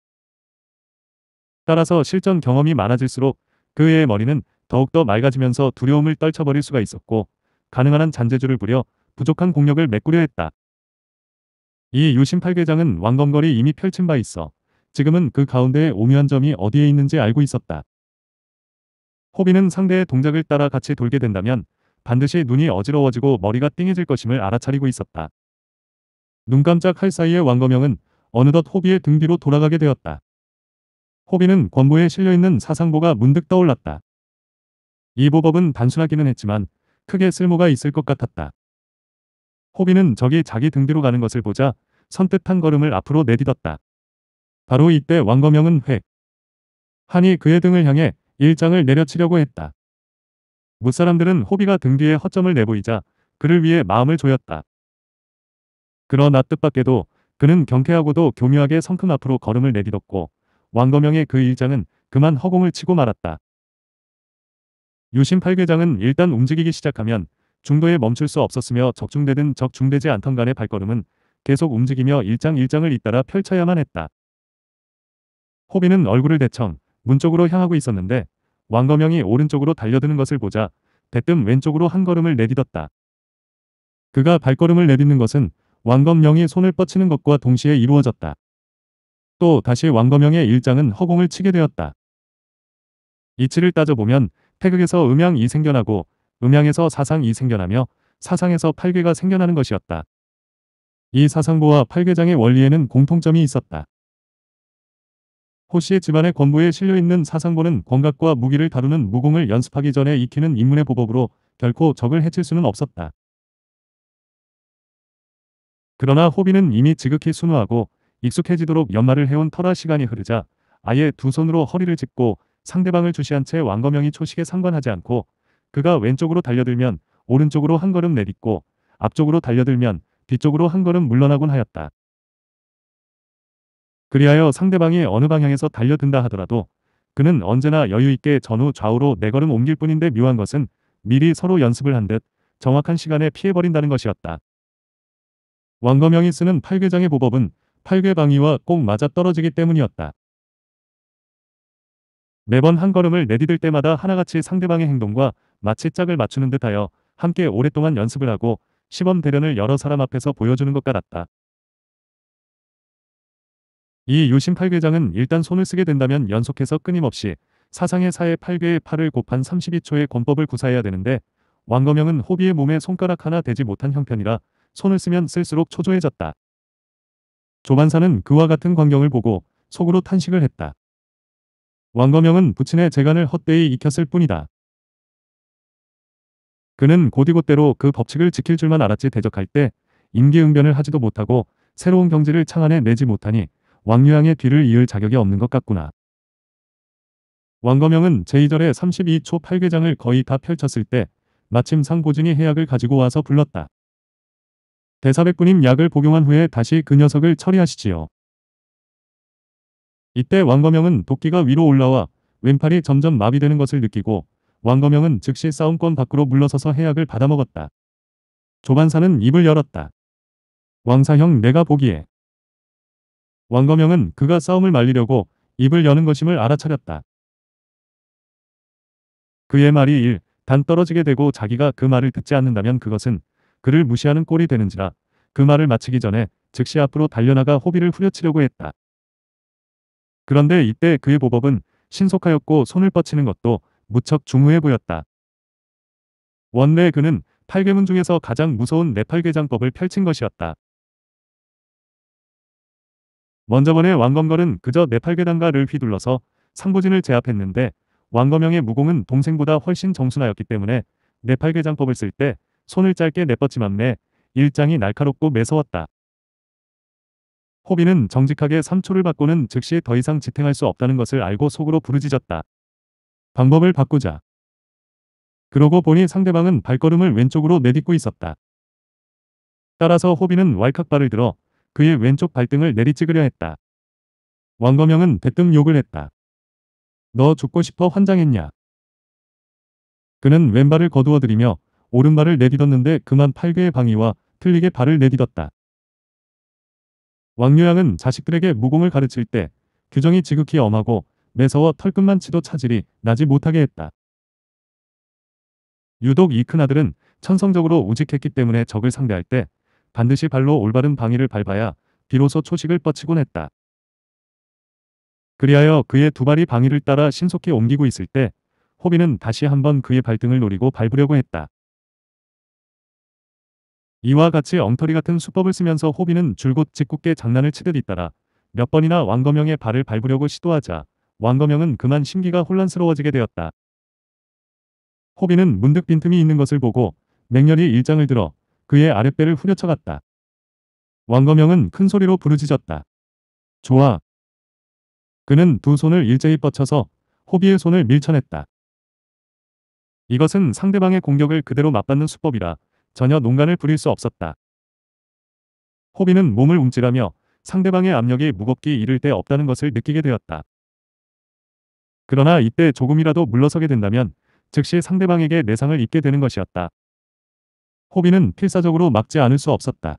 따라서 실전 경험이 많아질수록 그의 머리는 더욱더 맑아지면서 두려움을 떨쳐버릴 수가 있었고 가능한 한 잔재주를 부려 부족한 공력을 메꾸려 했다. 이유심팔계장은 왕검거리 이미 펼친 바 있어 지금은 그가운데의 오묘한 점이 어디에 있는지 알고 있었다. 호비는 상대의 동작을 따라 같이 돌게 된다면 반드시 눈이 어지러워지고 머리가 띵해질 것임을 알아차리고 있었다. 눈 깜짝 할 사이에 왕검영은 어느덧 호비의 등 뒤로 돌아가게 되었다. 호비는 권고에 실려있는 사상보가 문득 떠올랐다. 이 보법은 단순하기는 했지만 크게 쓸모가 있을 것 같았다. 호비는 적이 자기 등 뒤로 가는 것을 보자 선뜻 한 걸음을 앞으로 내딛었다. 바로 이때 왕거명은 회. 한이 그의 등을 향해 일장을 내려치려고 했다. 무사람들은 호비가 등 뒤에 허점을 내보이자 그를 위해 마음을 조였다. 그러나 뜻밖에도 그는 경쾌하고도 교묘하게 성큼 앞으로 걸음을 내딛었고 왕거명의 그 일장은 그만 허공을 치고 말았다. 유심 8괴장은 일단 움직이기 시작하면 중도에 멈출 수 없었으며 적중되든 적중되지 않던 간의 발걸음은 계속 움직이며 일장 일장을 잇따라 펼쳐야만 했다. 호비는 얼굴을 대청 문 쪽으로 향하고 있었는데 왕거명이 오른쪽으로 달려드는 것을 보자 대뜸 왼쪽으로 한 걸음을 내딛었다. 그가 발걸음을 내딛는 것은 왕검령이 손을 뻗치는 것과 동시에 이루어졌다. 또 다시 왕거명의 일장은 허공을 치게 되었다. 이치를 따져보면 태극에서 음양이 생겨나고 음양에서 사상이 생겨나며 사상에서 팔괘가 생겨나는 것이었다. 이 사상고와 팔괘장의 원리에는 공통점이 있었다. 호씨의 집안의 권부에 실려있는 사상보는 권각과 무기를 다루는 무공을 연습하기 전에 익히는 인문의 보법으로 결코 적을 해칠 수는 없었다. 그러나 호비는 이미 지극히 순우하고 익숙해지도록 연말을 해온 터라 시간이 흐르자 아예 두 손으로 허리를 짚고 상대방을 주시한 채왕거명이 초식에 상관하지 않고 그가 왼쪽으로 달려들면 오른쪽으로 한 걸음 내딛고 앞쪽으로 달려들면 뒤쪽으로 한 걸음 물러나곤 하였다. 그리하여 상대방이 어느 방향에서 달려든다 하더라도 그는 언제나 여유있게 전후 좌우로 네 걸음 옮길 뿐인데 묘한 것은 미리 서로 연습을 한 듯 정확한 시간에 피해버린다는 것이었다. 왕거명이 쓰는 팔괘장의 보법은 팔괘방위와 꼭 맞아떨어지기 때문이었다. 매번 한 걸음을 내디딜 때마다 하나같이 상대방의 행동과 마치 짝을 맞추는 듯하여 함께 오랫동안 연습을 하고 시범 대련을 여러 사람 앞에서 보여주는 것 같았다. 이 유심 팔괘장은 일단 손을 쓰게 된다면 연속해서 끊임없이 사상의 사의 팔괘의 팔을 곱한 32초의 권법을 구사해야 되는데 왕거명은 호비의 몸에 손가락 하나 대지 못한 형편이라 손을 쓰면 쓸수록 초조해졌다. 조만사는 그와 같은 광경을 보고 속으로 탄식을 했다. 왕거명은 부친의 재간을 헛되이 익혔을 뿐이다. 그는 곧이곧대로그 법칙을 지킬 줄만 알았지 대적할 때 임기응변을 하지도 못하고 새로운 경지를 창안해 내지 못하니 왕유양의 뒤를 이을 자격이 없는 것 같구나. 왕거명은 제2절의 32초 8괴장을 거의 다 펼쳤을 때 마침 상보진이 해악을 가지고 와서 불렀다. 대사백분임 약을 복용한 후에 다시 그 녀석을 처리하시지요. 이때 왕거명은 도끼가 위로 올라와 왼팔이 점점 마비되는 것을 느끼고 왕거명은 즉시 싸움권 밖으로 물러서서 해약을 받아먹었다. 조반사는 입을 열었다. 왕사형 내가 보기에. 왕거명은 그가 싸움을 말리려고 입을 여는 것임을 알아차렸다. 그의 말이 일, 단 떨어지게 되고 자기가 그 말을 듣지 않는다면 그것은 그를 무시하는 꼴이 되는지라 그 말을 마치기 전에 즉시 앞으로 달려나가 호비를 후려치려고 했다. 그런데 이때 그의 보법은 신속하였고 손을 뻗치는 것도 무척 중후해 보였다. 원래 그는 팔괘문 중에서 가장 무서운 네팔괘장법을 펼친 것이었다. 먼저번에 왕검걸은 그저 네팔괘단가를 휘둘러서 상부진을 제압했는데 왕검영의 무공은 동생보다 훨씬 정순하였기 때문에 네팔괘장법을쓸때 손을 짧게 내뻗지만매 일장이 날카롭고 매서웠다. 호비는 정직하게 3초를 바꾸는 즉시 더 이상 지탱할 수 없다는 것을 알고 속으로 부르짖었다. 방법을 바꾸자. 그러고 보니 상대방은 발걸음을 왼쪽으로 내딛고 있었다. 따라서 호비는 왈칵발을 들어 그의 왼쪽 발등을 내리찍으려 했다. 왕거명은 대뜸 욕을 했다. 너 죽고 싶어 환장했냐? 그는 왼발을 거두어들이며 오른발을 내딛었는데 그만 팔괘의 방위와 틀리게 발을 내딛었다. 왕요양은 자식들에게 무공을 가르칠 때 규정이 지극히 엄하고 매서워 털끝만 치도 차질이 나지 못하게 했다. 유독 이 큰아들은 천성적으로 우직했기 때문에 적을 상대할 때 반드시 발로 올바른 방위를 밟아야 비로소 초식을 뻗치곤 했다. 그리하여 그의 두 발이 방위를 따라 신속히 옮기고 있을 때 호비는 다시 한번 그의 발등을 노리고 밟으려고 했다. 이와 같이 엉터리 같은 수법을 쓰면서 호비는 줄곧 짓궂게 장난을 치듯 잇따라 몇 번이나 왕거명의 발을 밟으려고 시도하자 왕거명은 그만 심기가 혼란스러워지게 되었다. 호비는 문득 빈틈이 있는 것을 보고 맹렬히 일장을 들어 그의 아랫배를 후려쳐갔다. 왕거명은 큰 소리로 부르짖었다. 좋아. 그는 두 손을 일제히 뻗쳐서 호비의 손을 밀쳐냈다. 이것은 상대방의 공격을 그대로 맞받는 수법이라 전혀 농간을 부릴 수 없었다. 호비는 몸을 움찔하며 상대방의 압력이 무겁기 이를 데 없다는 것을 느끼게 되었다. 그러나 이때 조금이라도 물러서게 된다면 즉시 상대방에게 내상을 입게 되는 것이었다. 호비는 필사적으로 막지 않을 수 없었다.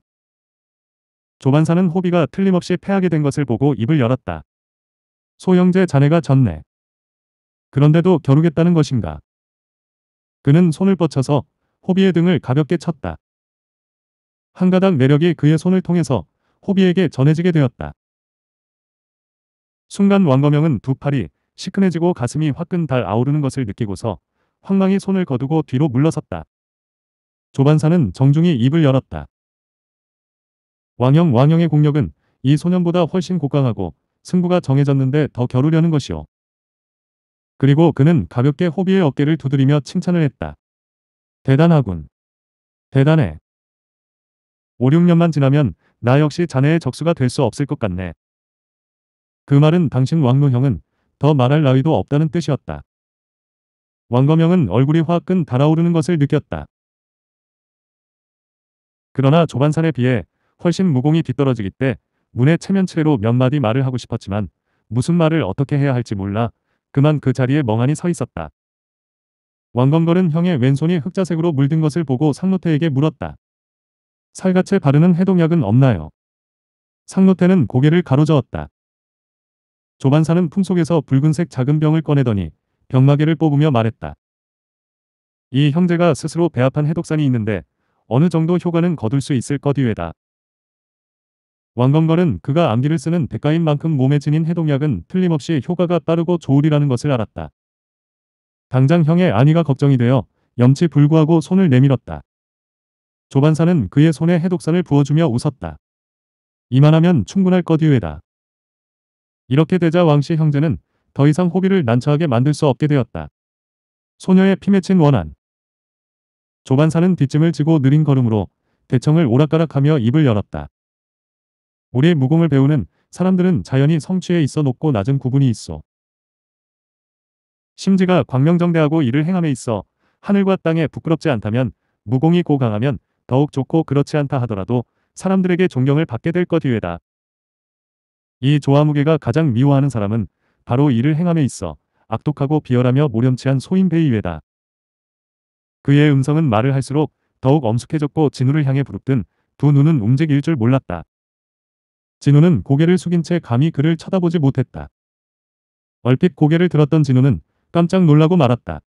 조반사는 호비가 틀림없이 패하게 된 것을 보고 입을 열었다. 소형제 자네가 졌네. 그런데도 겨루겠다는 것인가. 그는 손을 뻗쳐서 호비의 등을 가볍게 쳤다. 한 가닥 매력이 그의 손을 통해서 호비에게 전해지게 되었다. 순간 왕거명은두 팔이 시큰해지고 가슴이 화끈 달 아오르는 것을 느끼고서 황망히 손을 거두고 뒤로 물러섰다. 조반사는 정중히 입을 열었다. 왕형왕형의 공력은 이 소년보다 훨씬 고강하고 승부가 정해졌는데 더 겨루려는 것이오. 그리고 그는 가볍게 호비의 어깨를 두드리며 칭찬을 했다. 대단하군. 대단해. 5, 6년만 지나면 나 역시 자네의 적수가 될 수 없을 것 같네. 그 말은 당신 왕노형은 더 말할 나위도 없다는 뜻이었다. 왕검형은 얼굴이 화끈 달아오르는 것을 느꼈다. 그러나 조반산에 비해 훨씬 무공이 뒤떨어지기 때 문의 체면체로 몇 마디 말을 하고 싶었지만 무슨 말을 어떻게 해야 할지 몰라 그만 그 자리에 멍하니 서 있었다. 왕건걸은 형의 왼손이 흑자색으로 물든 것을 보고 상노태에게 물었다. 살갗에 바르는 해독약은 없나요? 상노태는 고개를 가로저었다. 조반사는 품속에서 붉은색 작은 병을 꺼내더니 병마개를 뽑으며 말했다. 이 형제가 스스로 배합한 해독산이 있는데 어느 정도 효과는 거둘 수 있을 것이외다. 왕건걸은 그가 암기를 쓰는 대가인 만큼 몸에 지닌 해독약은 틀림없이 효과가 빠르고 좋으리라는 것을 알았다. 당장 형의 안위가 걱정이 되어 염치 불구하고 손을 내밀었다. 조반사는 그의 손에 해독산을 부어주며 웃었다. 이만하면 충분할 것이외다. 이렇게 되자 왕씨 형제는 더 이상 호비를 난처하게 만들 수 없게 되었다. 소녀의 피 맺힌 원한. 조반사는 뒷짐을 지고 느린 걸음으로 대청을 오락가락하며 입을 열었다. 우리 무공을 배우는 사람들은 자연히 성취에 있어 높고 낮은 구분이 있어. 심지가 광명정대하고 일을 행함에 있어 하늘과 땅에 부끄럽지 않다면 무공이 고강하면 더욱 좋고 그렇지 않다 하더라도 사람들에게 존경을 받게 될 것이외다. 이 조화무게가 가장 미워하는 사람은 바로 이를 행함에 있어 악독하고 비열하며 모렴치한 소인배이외다. 그의 음성은 말을 할수록 더욱 엄숙해졌고 진우를 향해 부릅든두 눈은 움직일 줄 몰랐다. 진우는 고개를 숙인 채 감히 그를 쳐다보지 못했다. 얼핏 고개를 들었던 진우는 깜짝 놀라고 말았다.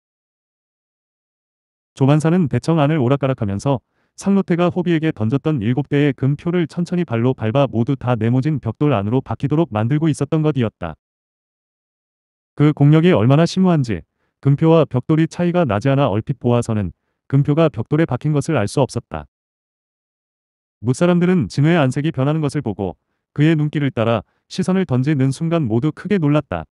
조만사는 대청 안을 오락가락하면서 상로태가 호비에게 던졌던 7대의 금표를 천천히 발로 밟아 모두 다 네모진 벽돌 안으로 박히도록 만들고 있었던 것이었다. 그 공력이 얼마나 심오한지 금표와 벽돌이 차이가 나지 않아 얼핏 보아서는 금표가 벽돌에 박힌 것을 알 수 없었다. 무사람들은 진우의 안색이 변하는 것을 보고 그의 눈길을 따라 시선을 던지는 순간 모두 크게 놀랐다.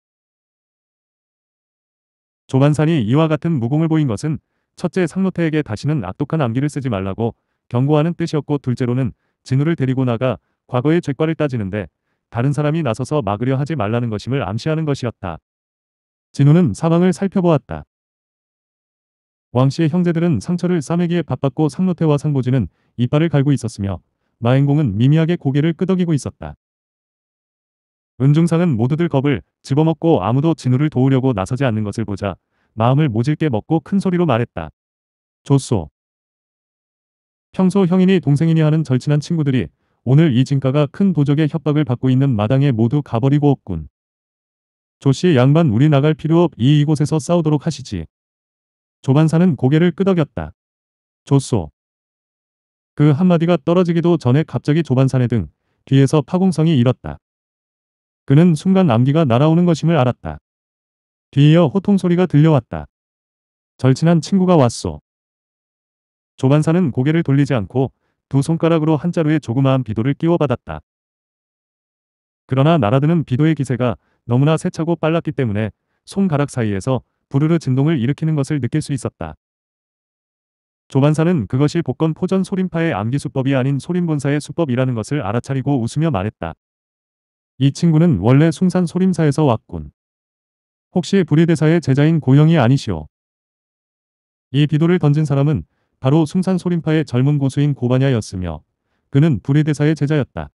조만산이 이와 같은 무공을 보인 것은 첫째 상노태에게 다시는 악독한 암기를 쓰지 말라고 경고하는 뜻이었고 둘째로는 진우를 데리고 나가 과거의 죄과를 따지는데 다른 사람이 나서서 막으려 하지 말라는 것임을 암시하는 것이었다. 진우는 사방을 살펴보았다. 왕씨의 형제들은 상처를 싸매기에 바빴고 상노태와 상보진은 이빨을 갈고 있었으며 마행공은 미미하게 고개를 끄덕이고 있었다. 은중상은 모두들 겁을 집어먹고 아무도 진우를 도우려고 나서지 않는 것을 보자 마음을 모질게 먹고 큰 소리로 말했다. 조소. 평소 형이니 동생이니 하는 절친한 친구들이 오늘 이 진가가 큰 도적의 협박을 받고 있는 마당에 모두 가버리고 없군. 조씨 양반 우리 나갈 필요 없 이 이곳에서 싸우도록 하시지. 조반사는 고개를 끄덕였다. 조소. 그 한마디가 떨어지기도 전에 갑자기 조반사네 등 뒤에서 파공성이 일었다. 그는 순간 암기가 날아오는 것임을 알았다. 뒤이어 호통소리가 들려왔다. 절친한 친구가 왔소. 조반사는 고개를 돌리지 않고 두 손가락으로 한 자루에 조그마한 비도를 끼워받았다. 그러나 날아드는 비도의 기세가 너무나 세차고 빨랐기 때문에 손가락 사이에서 부르르 진동을 일으키는 것을 느낄 수 있었다. 조반사는 그것이 복권 포전 소림파의 암기 수법이 아닌 소림본사의 수법이라는 것을 알아차리고 웃으며 말했다. 이 친구는 원래 숭산 소림사에서 왔군. 혹시 불의대사의 제자인 고영이 아니시오. 이 비도를 던진 사람은 바로 숭산 소림파의 젊은 고수인 고바냐였으며 그는 불의대사의 제자였다.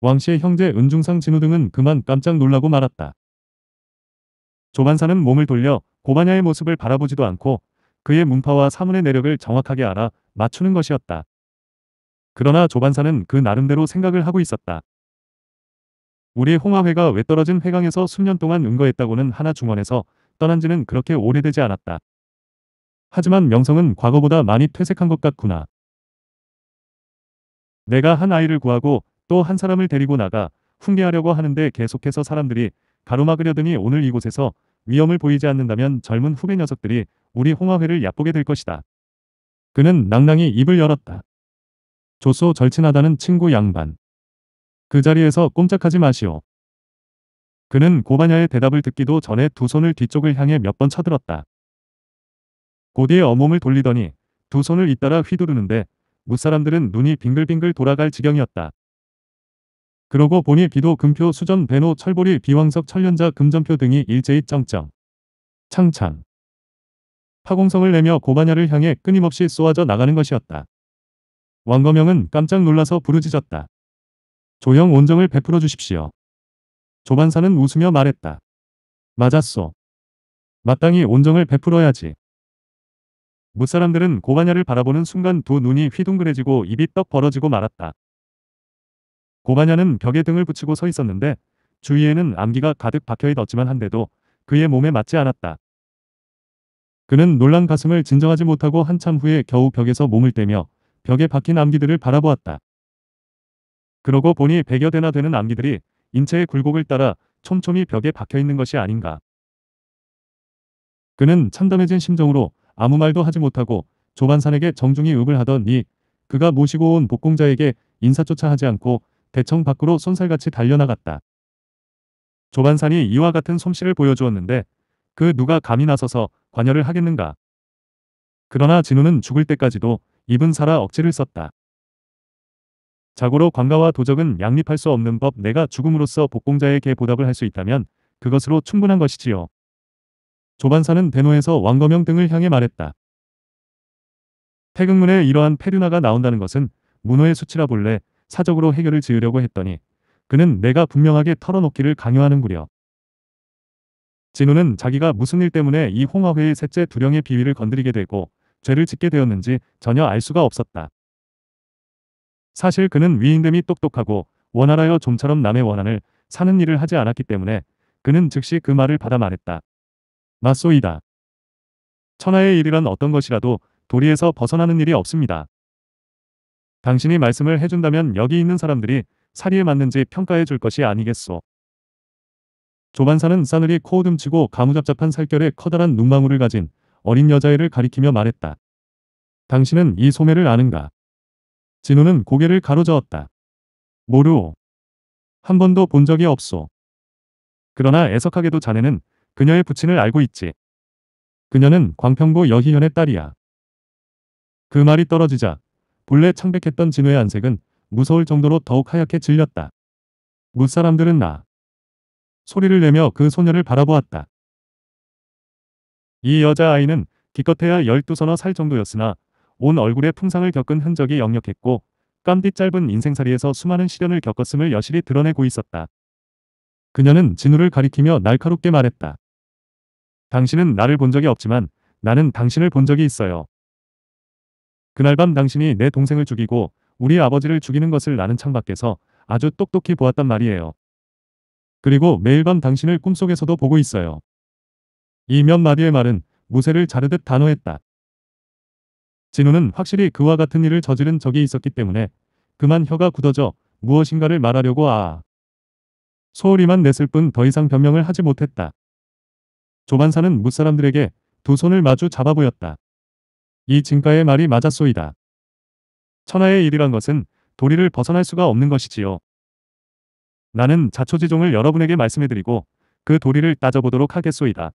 왕씨의 형제 은중상 진우 등은 그만 깜짝 놀라고 말았다. 조반사는 몸을 돌려 고바냐의 모습을 바라보지도 않고 그의 문파와 사문의 내력을 정확하게 알아 맞추는 것이었다. 그러나 조반사는 그 나름대로 생각을 하고 있었다. 우리 홍화회가 왜 떨어진 회강에서 수년 동안 응거했다고는 하나 중원에서 떠난 지는 그렇게 오래되지 않았다. 하지만 명성은 과거보다 많이 퇴색한 것 같구나. 내가 한 아이를 구하고 또 한 사람을 데리고 나가 훈계하려고 하는데 계속해서 사람들이 가로막으려더니 오늘 이곳에서 위험을 보이지 않는다면 젊은 후배 녀석들이 우리 홍화회를 얕보게 될 것이다. 그는 낭낭이 입을 열었다. 조소 절친하다는 친구 양반. 그 자리에서 꼼짝하지 마시오. 그는 고바냐의 대답을 듣기도 전에 두 손을 뒤쪽을 향해 몇 번 쳐들었다. 고디의 어몸을 돌리더니 두 손을 잇따라 휘두르는데 무사람들은 눈이 빙글빙글 돌아갈 지경이었다. 그러고 보니 비도 금표 수전 배노 철보리 비왕석 철련자 금전표 등이 일제히 쩡쩡. 창창. 파공성을 내며 고바냐를 향해 끊임없이 쏘아져 나가는 것이었다. 왕거명은 깜짝 놀라서 부르짖었다. 조형 온정을 베풀어 주십시오. 조반사는 웃으며 말했다. 맞았소. 마땅히 온정을 베풀어야지. 무사람들은 고반야를 바라보는 순간 두 눈이 휘둥그레지고 입이 떡 벌어지고 말았다. 고반야는 벽에 등을 붙이고 서 있었는데 주위에는 암기가 가득 박혀있었지만 한데도 그의 몸에 맞지 않았다. 그는 놀란 가슴을 진정하지 못하고 한참 후에 겨우 벽에서 몸을 떼며 벽에 박힌 암기들을 바라보았다. 그러고 보니 100여 대나 되는 암기들이 인체의 굴곡을 따라 촘촘히 벽에 박혀 있는 것이 아닌가. 그는 참담해진 심정으로 아무 말도 하지 못하고 조반산에게 정중히 읍을 하더니 그가 모시고 온 복공자에게 인사조차 하지 않고 대청 밖으로 손살같이 달려나갔다. 조반산이 이와 같은 솜씨를 보여주었는데 그 누가 감히 나서서 관여를 하겠는가. 그러나 진우는 죽을 때까지도 입은 살아 억지를 썼다. 자고로 관가와 도적은 양립할 수 없는 법 내가 죽음으로써 복공자에게 보답을 할 수 있다면 그것으로 충분한 것이지요. 조반사는 대노에서 왕거명 등을 향해 말했다. 태극문에 이러한 페류나가 나온다는 것은 문호의 수치라 볼래 사적으로 해결을 지으려고 했더니 그는 내가 분명하게 털어놓기를 강요하는구려. 진우는 자기가 무슨 일 때문에 이 홍화회의 셋째 두령의 비위를 건드리게 되고 죄를 짓게 되었는지 전혀 알 수가 없었다. 사실 그는 위인됨이 똑똑하고 원활하여 좀처럼 남의 원한을 사는 일을 하지 않았기 때문에 그는 즉시 그 말을 받아 말했다. 맞소이다. 천하의 일이란 어떤 것이라도 도리에서 벗어나는 일이 없습니다. 당신이 말씀을 해준다면 여기 있는 사람들이 사리에 맞는지 평가해 줄 것이 아니겠소. 조반사는 싸늘히 코우듬치고 가무잡잡한 살결에 커다란 눈망울을 가진 어린 여자애를 가리키며 말했다. 당신은 이 소매를 아는가? 진우는 고개를 가로저었다. 모르오. 한 번도 본 적이 없소. 그러나 애석하게도 자네는 그녀의 부친을 알고 있지. 그녀는 광평구 여희현의 딸이야. 그 말이 떨어지자 본래 창백했던 진우의 안색은 무서울 정도로 더욱 하얗게 질렸다. 무사람들은 나. 소리를 내며 그 소녀를 바라보았다. 이 여자아이는 기껏해야 12서너 살 정도였으나 온 얼굴에 풍상을 겪은 흔적이 역력했고 깜디 짧은 인생살이에서 수많은 시련을 겪었음을 여실히 드러내고 있었다. 그녀는 진우를 가리키며 날카롭게 말했다. 당신은 나를 본 적이 없지만 나는 당신을 본 적이 있어요. 그날 밤 당신이 내 동생을 죽이고 우리 아버지를 죽이는 것을 나는 창밖에서 아주 똑똑히 보았단 말이에요. 그리고 매일 밤 당신을 꿈속에서도 보고 있어요. 이 몇 마디의 말은 무쇠를 자르듯 단호했다. 진우는 확실히 그와 같은 일을 저지른 적이 있었기 때문에 그만 혀가 굳어져 무엇인가를 말하려고 아아. 소홀히만 냈을 뿐 더 이상 변명을 하지 못했다. 조반사는 무사람들에게 두 손을 마주 잡아 보였다. 이 진가의 말이 맞았소이다. 천하의 일이란 것은 도리를 벗어날 수가 없는 것이지요. 나는 자초지종을 여러분에게 말씀해드리고 그 도리를 따져보도록 하겠소이다.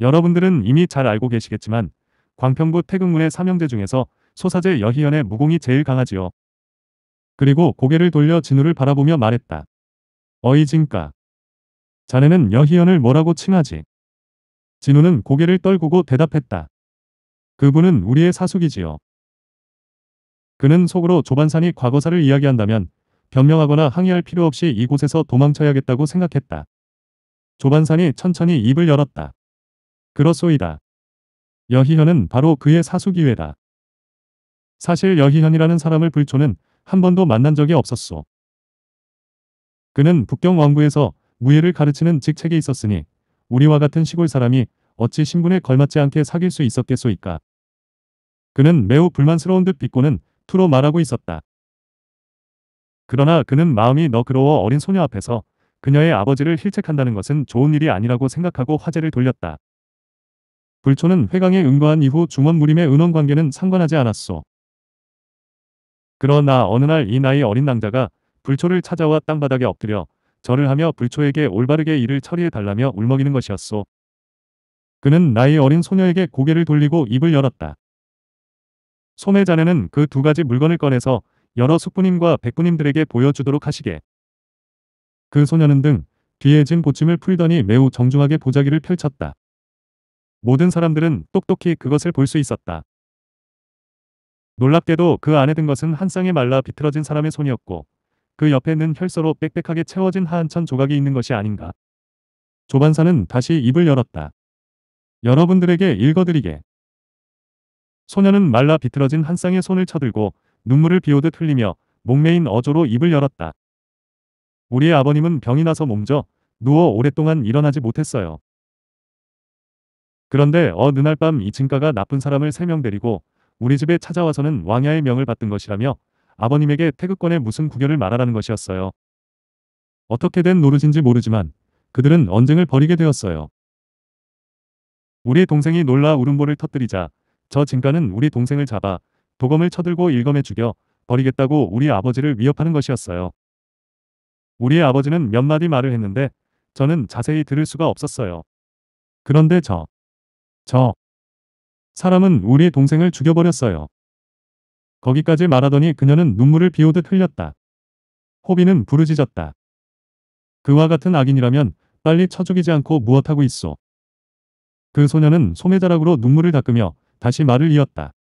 여러분들은 이미 잘 알고 계시겠지만 광평구 태극문의 삼형제 중에서 소사제 여희연의 무공이 제일 강하지요. 그리고 고개를 돌려 진우를 바라보며 말했다. 어이진가 자네는 여희연을 뭐라고 칭하지? 진우는 고개를 떨구고 대답했다. 그분은 우리의 사숙이지요. 그는 속으로 조반산이 과거사를 이야기한다면 변명하거나 항의할 필요 없이 이곳에서 도망쳐야겠다고 생각했다. 조반산이 천천히 입을 열었다. 그렇소이다. 여희현은 바로 그의 사수기회다. 사실 여희현이라는 사람을 불초는 한 번도 만난 적이 없었소. 그는 북경왕구에서 무예를 가르치는 직책에 있었으니 우리와 같은 시골 사람이 어찌 신분에 걸맞지 않게 사귈 수 있었겠소이까. 그는 매우 불만스러운 듯 비꼬는 투로 말하고 있었다. 그러나 그는 마음이 너그러워 어린 소녀 앞에서 그녀의 아버지를 힐책한다는 것은 좋은 일이 아니라고 생각하고 화제를 돌렸다. 불초는 회강에 응거한 이후 중원 무림의 은원 관계는 상관하지 않았소. 그러나 어느 날 이 나이 어린 낭자가 불초를 찾아와 땅바닥에 엎드려 절을 하며 불초에게 올바르게 일을 처리해 달라며 울먹이는 것이었소. 그는 나이 어린 소녀에게 고개를 돌리고 입을 열었다. 소매 자네는 그 두 가지 물건을 꺼내서 여러 숙부님과 백부님들에게 보여주도록 하시게. 그 소녀는 등 뒤에 진 보침을 풀더니 매우 정중하게 보자기를 펼쳤다. 모든 사람들은 똑똑히 그것을 볼 수 있었다. 놀랍게도 그 안에 든 것은 한쌍의 말라 비틀어진 사람의 손이었고 그 옆에는 혈서로 빽빽하게 채워진 하한천 조각이 있는 것이 아닌가. 조반사는 다시 입을 열었다. 여러분들에게 읽어드리게. 소녀는 말라 비틀어진 한 쌍의 손을 쳐들고 눈물을 비오듯 흘리며 목매인 어조로 입을 열었다. 우리의 아버님은 병이 나서 몸져 누워 오랫동안 일어나지 못했어요. 그런데 어느 날 밤 이층가가 나쁜 사람을 3명 데리고 우리 집에 찾아와서는 왕야의 명을 받은 것이라며 아버님에게 태극권의 무슨 구결을 말하라는 것이었어요. 어떻게 된 노릇인지 모르지만 그들은 언쟁을 벌이게 되었어요. 우리 동생이 놀라 울음보를 터뜨리자 저 진가는 우리 동생을 잡아 도검을 쳐들고 일검에 죽여 버리겠다고 우리 아버지를 위협하는 것이었어요. 우리 아버지는 몇 마디 말을 했는데 저는 자세히 들을 수가 없었어요. 그런데 저저 사람은 우리 동생을 죽여버렸어요. 거기까지 말하더니 그녀는 눈물을 비오듯 흘렸다. 호비는 부르짖었다. 그와 같은 악인이라면 빨리 쳐 죽이지 않고 무엇하고 있소. 그 소녀는 소매자락으로 눈물을 닦으며 다시 말을 이었다.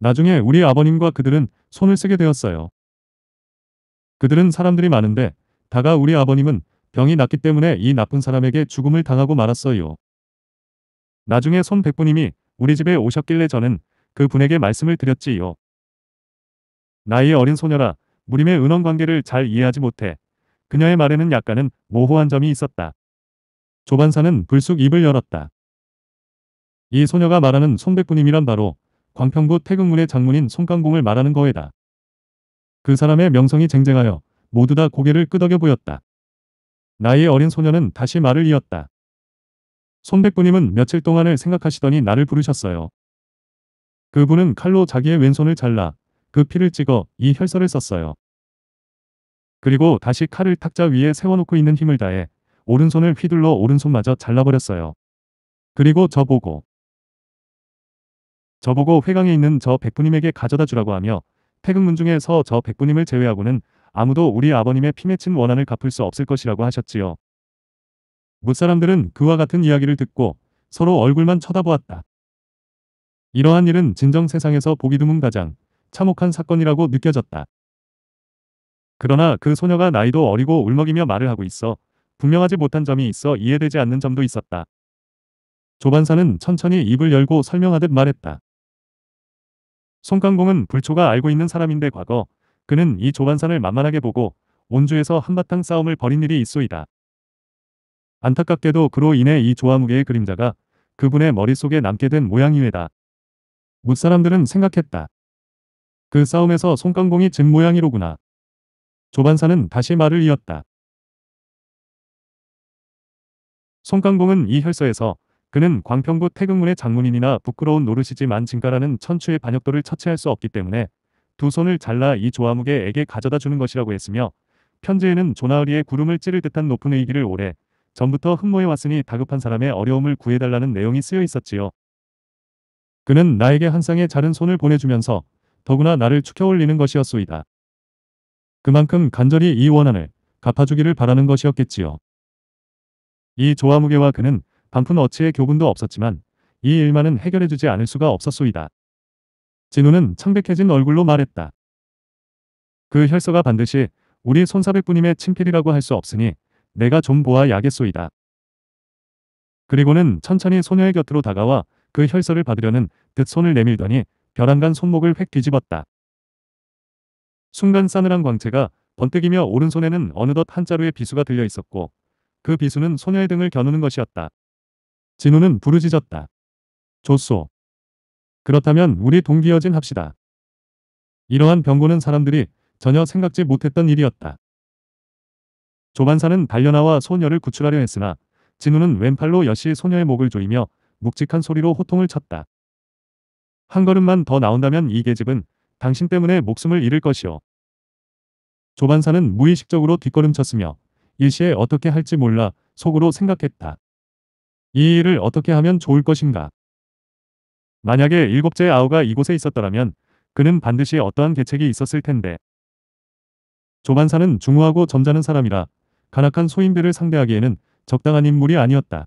나중에 우리 아버님과 그들은 손을 쓰게 되었어요. 그들은 사람들이 많은데 다가 우리 아버님은 병이 났기 때문에 이 나쁜 사람에게 죽음을 당하고 말았어요. 나중에 손 백부님이 우리 집에 오셨길래 저는 그 분에게 말씀을 드렸지요. 나이의 어린 소녀라 무림의 은원 관계를 잘 이해하지 못해 그녀의 말에는 약간은 모호한 점이 있었다. 조반사는 불쑥 입을 열었다. 이 소녀가 말하는 손백부님이란 바로 광평구 태극문의 장문인 손강공을 말하는 거에다. 그 사람의 명성이 쟁쟁하여 모두 다 고개를 끄덕여 보였다. 나이의 어린 소녀는 다시 말을 이었다. 손백부님은 며칠 동안을 생각하시더니 나를 부르셨어요. 그분은 칼로 자기의 왼손을 잘라 그 피를 찍어 이 혈서를 썼어요. 그리고 다시 칼을 탁자 위에 세워놓고 있는 힘을 다해 오른손을 휘둘러 오른손마저 잘라버렸어요. 그리고 저보고 저보고 회강에 있는 저 백부님에게 가져다 주라고 하며 태극문 중에서 저 백부님을 제외하고는 아무도 우리 아버님의 피 맺힌 원한을 갚을 수 없을 것이라고 하셨지요. 무사람들은 그와 같은 이야기를 듣고 서로 얼굴만 쳐다보았다. 이러한 일은 진정 세상에서 보기 드문 가장 참혹한 사건이라고 느껴졌다. 그러나 그 소녀가 나이도 어리고 울먹이며 말을 하고 있어 분명하지 못한 점이 있어 이해되지 않는 점도 있었다. 조반사는 천천히 입을 열고 설명하듯 말했다. 송강공은 불초가 알고 있는 사람인데 과거 그는 이조반사를 만만하게 보고 온주에서 한바탕 싸움을 벌인 일이 있소이다. 안타깝게도 그로 인해 이 조화무게의 그림자가 그분의 머릿속에 남게 된 모양이외다. 무사람들은 생각했다. 그 싸움에서 손깡봉이진 모양이로구나. 조반사는 다시 말을 이었다. 손깡봉은이 혈서에서 그는 광평구 태극문의 장문인이나 부끄러운 노릇이지만 진가라는 천추의 반역도를 처치할 수 없기 때문에 두 손을 잘라 이 조화무게에게 가져다 주는 것이라고 했으며 편지에는 조나으리의 구름을 찌를 듯한 높은 의기를 오래 전부터 흠모해왔으니 다급한 사람의 어려움을 구해달라는 내용이 쓰여 있었지요. 그는 나에게 한 쌍의 자른 손을 보내주면서 더구나 나를 축혀올리는 것이었소이다. 그만큼 간절히 이 원한을 갚아주기를 바라는 것이었겠지요. 이 조화무게와 그는 반푼 어치의 교분도 없었지만 이 일만은 해결해주지 않을 수가 없었소이다. 진우는 창백해진 얼굴로 말했다. 그 혈서가 반드시 우리 손사백부님의 친필이라고 할 수 없으니 내가 좀 보아야겠소이다. 그리고는 천천히 소녀의 곁으로 다가와 그 혈서를 받으려는 듯 손을 내밀더니 벼랑간 손목을 획 뒤집었다. 순간 싸늘한 광채가 번뜩이며 오른손에는 어느덧 한 자루의 비수가 들려 있었고 그 비수는 소녀의 등을 겨누는 것이었다. 진우는 부르짖었다. 좋소. 그렇다면 우리 동기여진 합시다. 이러한 병고는 사람들이 전혀 생각지 못했던 일이었다. 조반사는 달려나와 소녀를 구출하려 했으나 진우는 왼팔로 여시 소녀의 목을 조이며 묵직한 소리로 호통을 쳤다. 한 걸음만 더 나온다면 이 계집은 당신 때문에 목숨을 잃을 것이오. 조반사는 무의식적으로 뒷걸음쳤으며 일시에 어떻게 할지 몰라 속으로 생각했다. 이 일을 어떻게 하면 좋을 것인가. 만약에 일곱째 아우가 이곳에 있었더라면 그는 반드시 어떠한 계책이 있었을 텐데. 조반사는 중후하고 점잖은 사람이라 간악한 소인배를 상대하기에는 적당한 인물이 아니었다.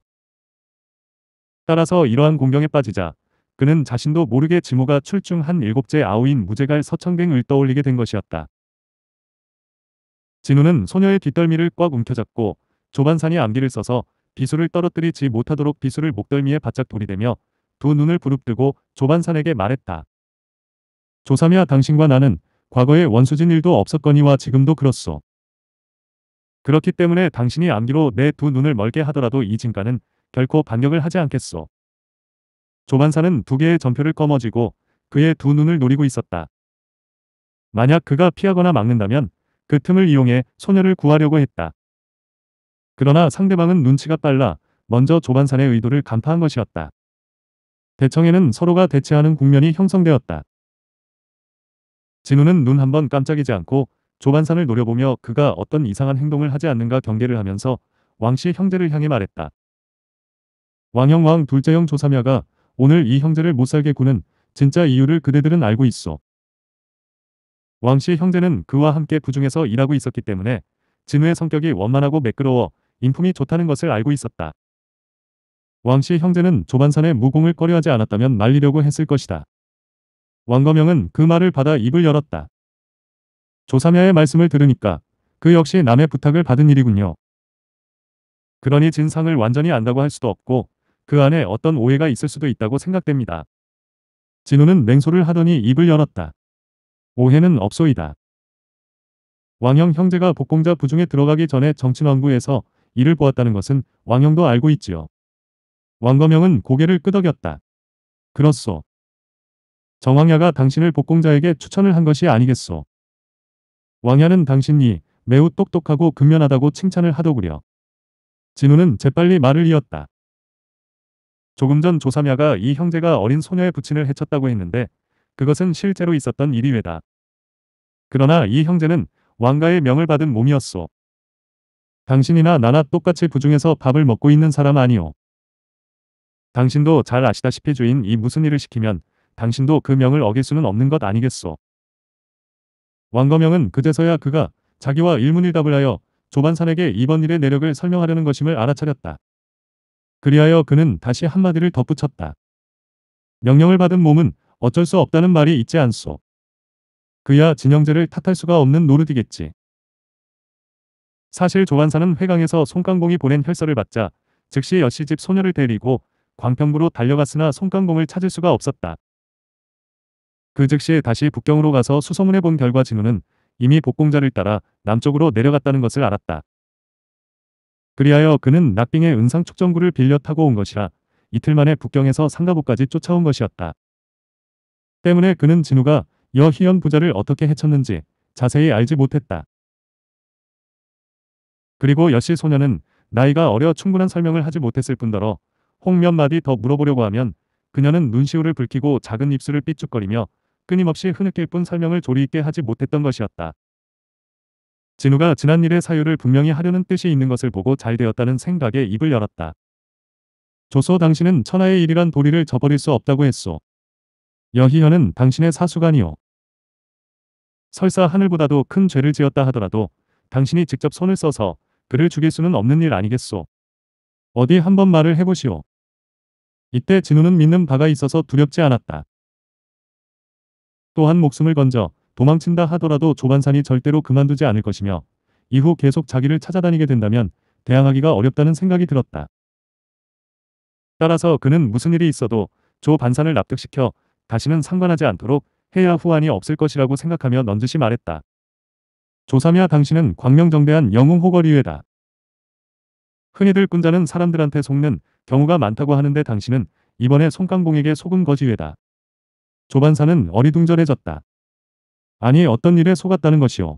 따라서 이러한 공경에 빠지자 그는 자신도 모르게 지모가 출중한 일곱째 아우인 무제갈 서청뱅을 떠올리게 된 것이었다. 진우는 소녀의 뒷덜미를 꽉 움켜잡고 조반산이 암기를 써서 비수를 떨어뜨리지 못하도록 비수를 목덜미에 바짝 돌이대며 두 눈을 부릅뜨고 조반산에게 말했다. 조삼야 당신과 나는 과거에 원수진 일도 없었거니와 지금도 그렇소. 그렇기 때문에 당신이 암기로 내 두 눈을 멀게 하더라도 이 진가는 결코 반격을 하지 않겠소. 조반사는 두 개의 전표를 꺼머쥐고 그의 두 눈을 노리고 있었다. 만약 그가 피하거나 막는다면 그 틈을 이용해 소녀를 구하려고 했다. 그러나 상대방은 눈치가 빨라 먼저 조반산의 의도를 간파한 것이었다. 대청에는 서로가 대치하는 국면이 형성되었다. 진우는 눈 한번 깜짝이지 않고 조반산을 노려보며 그가 어떤 이상한 행동을 하지 않는가 경계를 하면서 왕씨 형제를 향해 말했다. 왕영왕 둘째형 조삼야가 오늘 이 형제를 못살게 구는 진짜 이유를 그대들은 알고 있어. 왕씨 형제는 그와 함께 부중에서 일하고 있었기 때문에 진우의 성격이 원만하고 매끄러워 인품이 좋다는 것을 알고 있었다. 왕씨 형제는 조반산의 무공을 꺼려하지 않았다면 말리려고 했을 것이다. 왕거명은그 말을 받아 입을 열었다. 조삼야의 말씀을 들으니까 그 역시 남의 부탁을 받은 일이군요. 그러니 진상을 완전히 안다고 할 수도 없고 그 안에 어떤 오해가 있을 수도 있다고 생각됩니다. 진우는 냉소를 하더니 입을 열었다. 오해는 없소이다. 왕형 형제가 복공자 부중에 들어가기 전에 정치원부에서 이를 보았다는 것은 왕형도 알고 있지요. 왕검영은 고개를 끄덕였다. 그렇소. 정황야가 당신을 복공자에게 추천을 한 것이 아니겠소. 왕야는 당신이 매우 똑똑하고 근면하다고 칭찬을 하더구려. 진우는 재빨리 말을 이었다. 조금 전 조삼야가 이 형제가 어린 소녀의 부친을 해쳤다고 했는데 그것은 실제로 있었던 일이외다. 그러나 이 형제는 왕가의 명을 받은 몸이었소. 당신이나 나나 똑같이 부중에서 밥을 먹고 있는 사람 아니오. 당신도 잘 아시다시피 주인 이 무슨 일을 시키면 당신도 그 명을 어길 수는 없는 것 아니겠소. 왕거명은 그제서야 그가 자기와 일문일답을 하여 조반산에게 이번 일의 내력을 설명하려는 것임을 알아차렸다. 그리하여 그는 다시 한마디를 덧붙였다. 명령을 받은 몸은 어쩔 수 없다는 말이 있지 않소. 그야 진영제를 탓할 수가 없는 노릇이겠지. 사실 조반사는 회강에서 송강공이 보낸 혈서를 받자 즉시 여씨집 소녀를 데리고 광평부로 달려갔으나 송강공을 찾을 수가 없었다. 그 즉시 다시 북경으로 가서 수소문해 본 결과 진우는 이미 복공자를 따라 남쪽으로 내려갔다는 것을 알았다. 그리하여 그는 낙빙의 은상 축전구를 빌려 타고 온 것이라 이틀 만에 북경에서 상가부까지 쫓아온 것이었다. 때문에 그는 진우가 여희연 부자를 어떻게 해쳤는지 자세히 알지 못했다. 그리고 여씨 소녀는 나이가 어려 충분한 설명을 하지 못했을 뿐더러 홍몇 마디 더 물어보려고 하면 그녀는 눈시울을 붉히고 작은 입술을 삐죽거리며 끊임없이 흐느낄 뿐 설명을 조리 있게 하지 못했던 것이었다. 진우가 지난 일의 사유를 분명히 하려는 뜻이 있는 것을 보고 잘 되었다는 생각에 입을 열었다. 조소 당신은 천하의 일이란 도리를 저버릴 수 없다고 했소. 여희현은 당신의 사수관이요 설사 하늘보다도 큰 죄를 지었다 하더라도 당신이 직접 손을 써서 그를 죽일 수는 없는 일 아니겠소. 어디 한번 말을 해보시오. 이때 진우는 믿는 바가 있어서 두렵지 않았다. 또한 목숨을 건져 도망친다 하더라도 조반산이 절대로 그만두지 않을 것이며 이후 계속 자기를 찾아다니게 된다면 대항하기가 어렵다는 생각이 들었다. 따라서 그는 무슨 일이 있어도 조반산을 납득시켜 다시는 상관하지 않도록 해야 후환이 없을 것이라고 생각하며 넌지시 말했다. 조삼야 당신은 광명정대한 영웅 호걸이외다. 흔히들 꾼자는 사람들한테 속는 경우가 많다고 하는데 당신은 이번에 송강봉에게 속은 거지외다. 조반사는 어리둥절해졌다. 아니 어떤 일에 속았다는 것이오.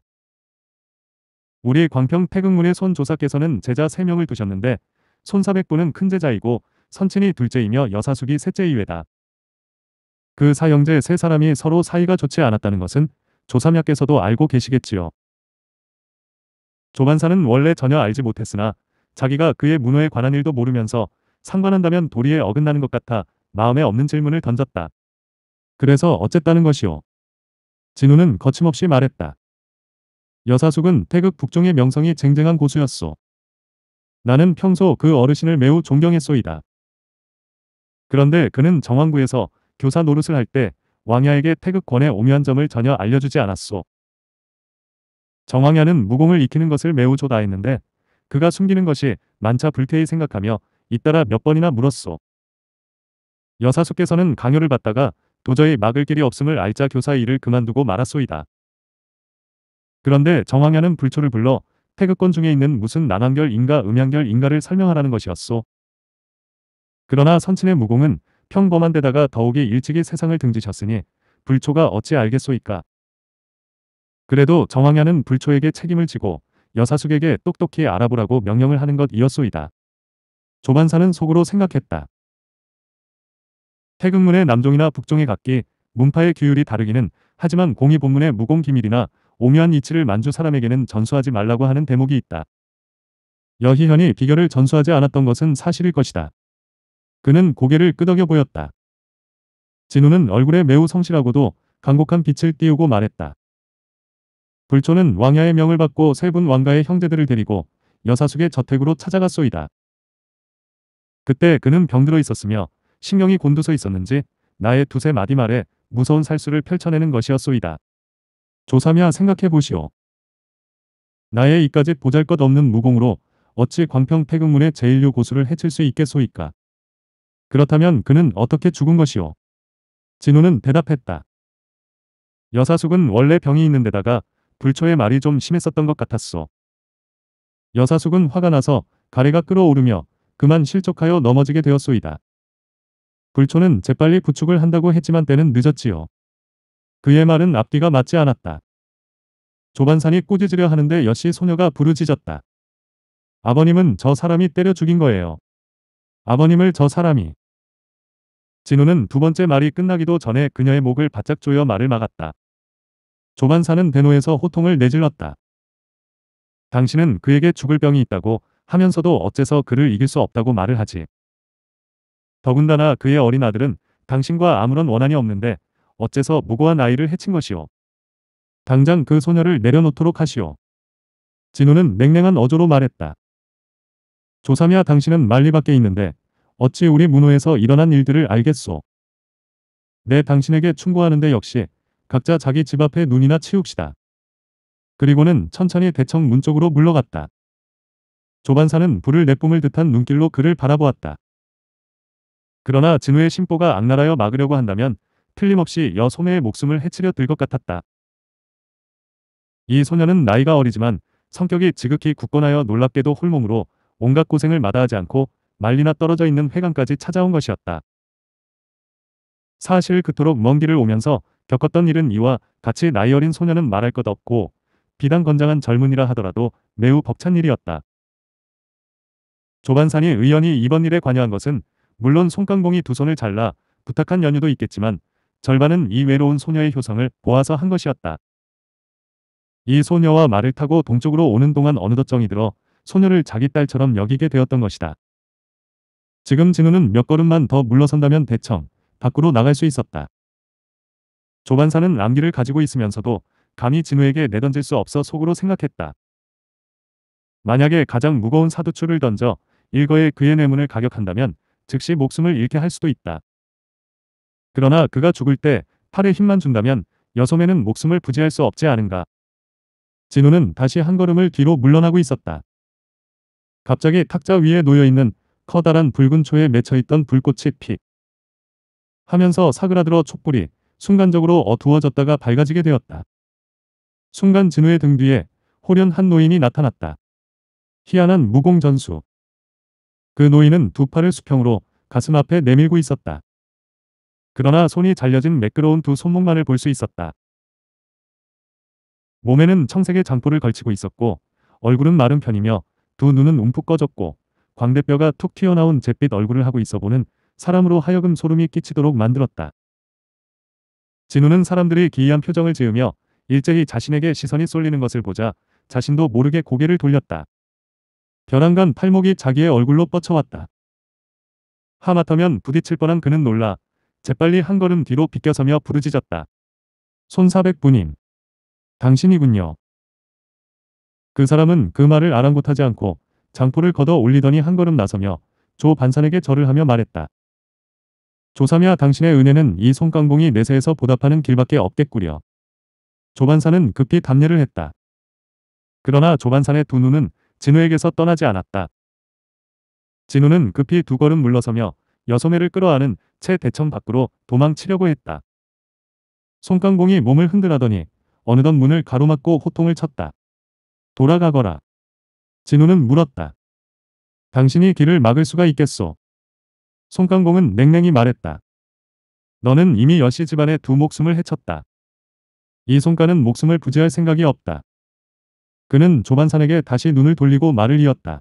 우리 광평 태극문의 손 조사께서는 제자 3명을 두셨는데 손 400부는 큰 제자이고 선친이 둘째이며 여사숙이 셋째이외다. 그 사형제 세 사람이 서로 사이가 좋지 않았다는 것은 조삼약께서도 알고 계시겠지요. 조반사는 원래 전혀 알지 못했으나 자기가 그의 문호에 관한 일도 모르면서 상관한다면 도리에 어긋나는 것 같아 마음에 없는 질문을 던졌다. 그래서 어쨌다는 것이오. 진우는 거침없이 말했다. 여사숙은 태극 북종의 명성이 쟁쟁한 고수였소. 나는 평소 그 어르신을 매우 존경했소이다. 그런데 그는 정왕구에서 교사 노릇을 할 때 왕야에게 태극권의 오묘한 점을 전혀 알려주지 않았소. 정왕야는 무공을 익히는 것을 매우 좋아했는데 그가 숨기는 것이 만차 불쾌히 생각하며 잇따라 몇 번이나 물었소. 여사숙께서는 강요를 받다가 도저히 막을 길이 없음을 알자 교사 일을 그만두고 말았소이다. 그런데 정황야는 불초를 불러 태극권 중에 있는 무슨 난항결인가 음양결인가를 설명하라는 것이었소. 그러나 선친의 무공은 평범한 데다가 더욱이 일찍이 세상을 등지셨으니 불초가 어찌 알겠소이까. 그래도 정황야는 불초에게 책임을 지고 여사숙에게 똑똑히 알아보라고 명령을 하는 것이었소이다. 조반사는 속으로 생각했다. 태극문의 남종이나 북종의 각기, 문파의 규율이 다르기는 하지만 공이 본문의 무공 기밀이나 오묘한 이치를 만주 사람에게는 전수하지 말라고 하는 대목이 있다. 여희현이 비결을 전수하지 않았던 것은 사실일 것이다. 그는 고개를 끄덕여 보였다. 진우는 얼굴에 매우 성실하고도 간곡한 빛을 띄우고 말했다. 불초는 왕야의 명을 받고 세 분 왕가의 형제들을 데리고 여사숙의 저택으로 찾아갔소이다. 그때 그는 병들어 있었으며 신경이 곤두서 있었는지 나의 두세 마디 말에 무서운 살수를 펼쳐내는 것이었소이다. 조삼야 생각해보시오. 나의 이까지 보잘것없는 무공으로 어찌 광평 태극문의 제1류 고수를 해칠 수 있겠소이까. 그렇다면 그는 어떻게 죽은 것이오? 진우는 대답했다. 여사숙은 원래 병이 있는 데다가 불초의 말이 좀 심했었던 것 같았소. 여사숙은 화가 나서 가래가 끓어오르며 그만 실족하여 넘어지게 되었소이다. 불초는 재빨리 부축을 한다고 했지만 때는 늦었지요. 그의 말은 앞뒤가 맞지 않았다. 조반산이 꾸짖으려 하는데 여시 소녀가 부르짖었다. 아버님은 저 사람이 때려 죽인 거예요. 아버님을 저 사람이. 진우는 두 번째 말이 끝나기도 전에 그녀의 목을 바짝 조여 말을 막았다. 조반사는 대노에서 호통을 내질렀다. 당신은 그에게 죽을 병이 있다고 하면서도 어째서 그를 이길 수 없다고 말을 하지. 더군다나 그의 어린 아들은 당신과 아무런 원한이 없는데 어째서 무고한 아이를 해친 것이오. 당장 그 소녀를 내려놓도록 하시오. 진우는 냉랭한 어조로 말했다. 조삼야 당신은 만리 밖에 있는데 어찌 우리 문호에서 일어난 일들을 알겠소. 내 당신에게 충고하는데 역시 각자 자기 집 앞에 눈이나 치웁시다. 그리고는 천천히 대청 문 쪽으로 물러갔다. 조반사는 불을 내뿜을 듯한 눈길로 그를 바라보았다. 그러나 진우의 심보가 악랄하여 막으려고 한다면 틀림없이 여 소매의 목숨을 해치려 들 것 같았다. 이 소녀는 나이가 어리지만 성격이 지극히 굳건하여 놀랍게도 홀몸으로 온갖 고생을 마다하지 않고 말리나 떨어져 있는 회관까지 찾아온 것이었다. 사실 그토록 먼 길을 오면서 겪었던 일은 이와 같이 나이 어린 소녀는 말할 것 없고 비단 건장한 젊은이라 하더라도 매우 벅찬 일이었다. 조반산이 의연히 이번 일에 관여한 것은 물론 송강봉이 두 손을 잘라 부탁한 연유도 있겠지만 절반은 이 외로운 소녀의 효성을 보아서 한 것이었다. 이 소녀와 말을 타고 동쪽으로 오는 동안 어느덧 정이 들어 소녀를 자기 딸처럼 여기게 되었던 것이다. 지금 진우는 몇 걸음만 더 물러선다면 대청 밖으로 나갈 수 있었다. 조반사는 암기를 가지고 있으면서도 감히 진우에게 내던질 수 없어 속으로 생각했다. 만약에 가장 무거운 사두출을 던져 일거에 그의 뇌문을 가격한다면 즉시 목숨을 잃게 할 수도 있다. 그러나 그가 죽을 때 팔에 힘만 준다면 여소매는 목숨을 부지할 수 없지 않은가. 진우는 다시 한 걸음을 뒤로 물러나고 있었다. 갑자기 탁자 위에 놓여있는 커다란 붉은 초에 맺혀있던 불꽃이 픽 하면서 사그라들어 촛불이 순간적으로 어두워졌다가 밝아지게 되었다. 순간 진우의 등 뒤에 호련한 노인이 나타났다. 희한한 무공전수. 그 노인은 두 팔을 수평으로 가슴 앞에 내밀고 있었다. 그러나 손이 잘려진 매끄러운 두 손목만을 볼 수 있었다. 몸에는 청색의 장포를 걸치고 있었고 얼굴은 마른 편이며 두 눈은 움푹 꺼졌고 광대뼈가 툭 튀어나온 잿빛 얼굴을 하고 있어 보는 사람으로 하여금 소름이 끼치도록 만들었다. 진우는 사람들이 기이한 표정을 지으며 일제히 자신에게 시선이 쏠리는 것을 보자 자신도 모르게 고개를 돌렸다. 벼랑간 팔목이 자기의 얼굴로 뻗쳐왔다. 하마터면 부딪칠 뻔한 그는 놀라 재빨리 한 걸음 뒤로 비껴서며 부르짖었다. 손사백부님. 당신이군요. 그 사람은 그 말을 아랑곳하지 않고 장포를 걷어 올리더니 한 걸음 나서며 조 반산에게 절을 하며 말했다. 조삼야 당신의 은혜는 이 손깡봉이 내세에서 보답하는 길밖에 없겠구려. 조반산은 급히 답례를 했다. 그러나 조반산의 두 눈은 진우에게서 떠나지 않았다. 진우는 급히 두 걸음 물러서며 여소매를 끌어안은 채 대청 밖으로 도망치려고 했다. 손깡공이 몸을 흔들하더니 어느덧 문을 가로막고 호통을 쳤다. 돌아가거라. 진우는 물었다. 당신이 길을 막을 수가 있겠소. 손깡공은 냉랭히 말했다. 너는 이미 여씨 집안에두 목숨을 해쳤다. 이 손가는 목숨을 부지할 생각이 없다. 그는 조만산에게 다시 눈을 돌리고 말을 이었다.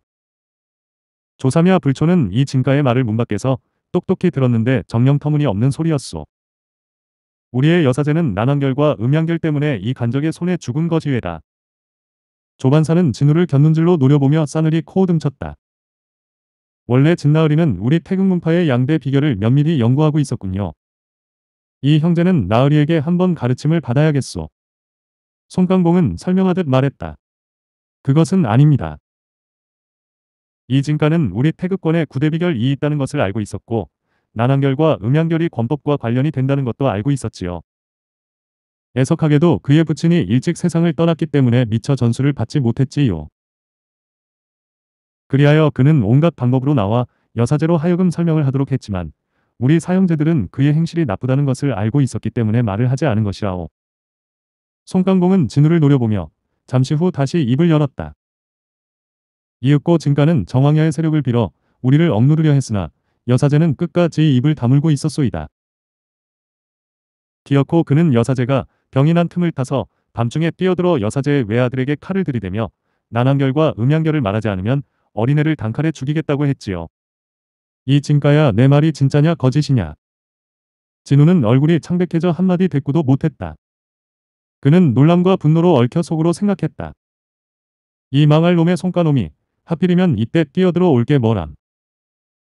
조삼야 불초는 이 진가의 말을 문 밖에서 똑똑히 들었는데 정령 터무니없는 소리였소. 우리의 여사제는 난환결과 음양결 때문에 이 간적의 손에 죽은 거지외다. 조반사는 진우를 곁눈질로 노려보며 싸늘히 코어등쳤다. 원래 진나으리는 우리 태극문파의 양대 비결을 면밀히 연구하고 있었군요. 이 형제는 나으리에게 한번 가르침을 받아야겠소. 송강봉은 설명하듯 말했다. 그것은 아닙니다. 이 진가는 우리 태극권의 구대비결이 있다는 것을 알고 있었고 난항결과 음양결이 권법과 관련이 된다는 것도 알고 있었지요. 애석하게도 그의 부친이 일찍 세상을 떠났기 때문에 미처 전수를 받지 못했지요. 그리하여 그는 온갖 방법으로 나와 여사제로 하여금 설명을 하도록 했지만 우리 사형제들은 그의 행실이 나쁘다는 것을 알고 있었기 때문에 말을 하지 않은 것이라오. 송강공은 진우를 노려보며 잠시 후 다시 입을 열었다. 이윽고 증가는 정황야의 세력을 빌어 우리를 억누르려 했으나 여사제는 끝까지 입을 다물고 있었소이다. 기어코 그는 여사제가 병이 난 틈을 타서 밤중에 뛰어들어 여사제의 외아들에게 칼을 들이대며 난한결과 음양결을 말하지 않으면 어린애를 단칼에 죽이겠다고 했지요. 이 진가야 내 말이 진짜냐 거짓이냐. 진우는 얼굴이 창백해져 한마디 대꾸도 못했다. 그는 놀람과 분노로 얽혀 속으로 생각했다. 이 망할 놈의 손가놈이 하필이면 이때 뛰어들어 올게 뭐람.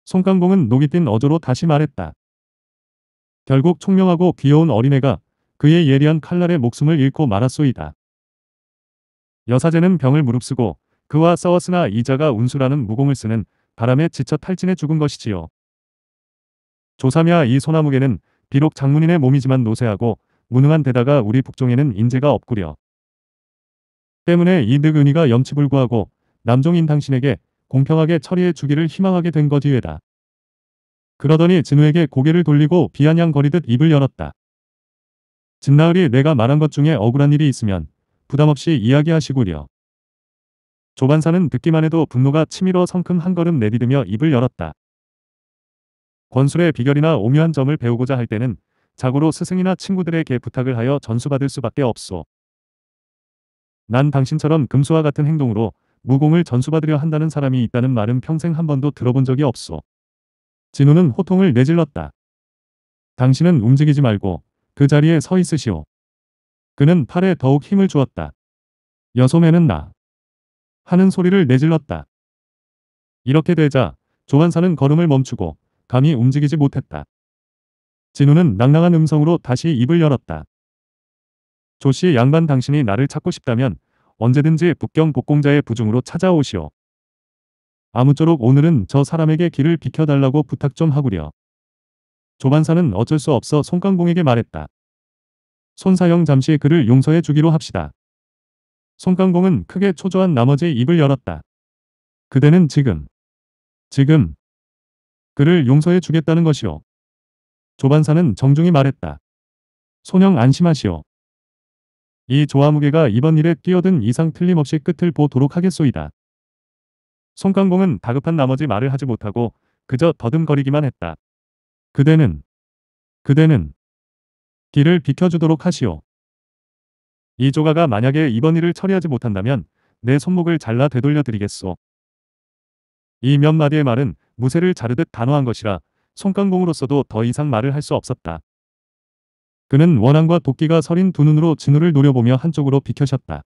손깡봉은 녹이 띤 어조로 다시 말했다. 결국 총명하고 귀여운 어린애가 그의 예리한 칼날에 목숨을 잃고 말았소이다. 여사제는 병을 무릅쓰고 그와 싸웠으나 이자가 운수라는 무공을 쓰는 바람에 지쳐 탈진해 죽은 것이지요. 조삼야 이 소나무개는 비록 장문인의 몸이지만 노세하고 무능한 데다가 우리 북종에는 인재가 없구려. 때문에 이득은이가 염치불구하고 남종인 당신에게 공평하게 처리해 주기를 희망하게 된 거지외다. 그러더니 진우에게 고개를 돌리고 비아냥거리듯 입을 열었다. 진나을이 내가 말한 것 중에 억울한 일이 있으면 부담없이 이야기하시구려. 조반사는 듣기만 해도 분노가 치밀어 성큼 한 걸음 내디디며 입을 열었다. 권술의 비결이나 오묘한 점을 배우고자 할 때는 자고로 스승이나 친구들에게 부탁을 하여 전수받을 수밖에 없소. 난 당신처럼 금수와 같은 행동으로 무공을 전수받으려 한다는 사람이 있다는 말은 평생 한 번도 들어본 적이 없소. 진우는 호통을 내질렀다. 당신은 움직이지 말고 그 자리에 서 있으시오. 그는 팔에 더욱 힘을 주었다. 여소매는 나. 하는 소리를 내질렀다. 이렇게 되자 조한사는 걸음을 멈추고 감히 움직이지 못했다. 진우는 낭낭한 음성으로 다시 입을 열었다. 조씨 양반 당신이 나를 찾고 싶다면 언제든지 북경 복공자의 부중으로 찾아오시오. 아무쪼록 오늘은 저 사람에게 길을 비켜달라고 부탁 좀 하구려. 조반사는 어쩔 수 없어 송강공에게 말했다. 손사영 잠시 그를 용서해 주기로 합시다. 송강공은 크게 초조한 나머지 입을 열었다. 그대는 지금, 지금 그를 용서해 주겠다는 것이오. 조반사는 정중히 말했다. 손형 안심하시오. 이 조화무게가 이번 일에 뛰어든 이상 틀림없이 끝을 보도록 하겠소이다. 송강공은 다급한 나머지 말을 하지 못하고 그저 더듬거리기만 했다. 그대는 그대는 길을 비켜주도록 하시오. 이 조가가 만약에 이번 일을 처리하지 못한다면 내 손목을 잘라 되돌려 드리겠소. 이 몇 마디의 말은 무쇠를 자르듯 단호한 것이라 손깡공으로서도 더 이상 말을 할 수 없었다. 그는 원앙과 도끼가 서린 두 눈으로 진우를 노려보며 한쪽으로 비켜셨다.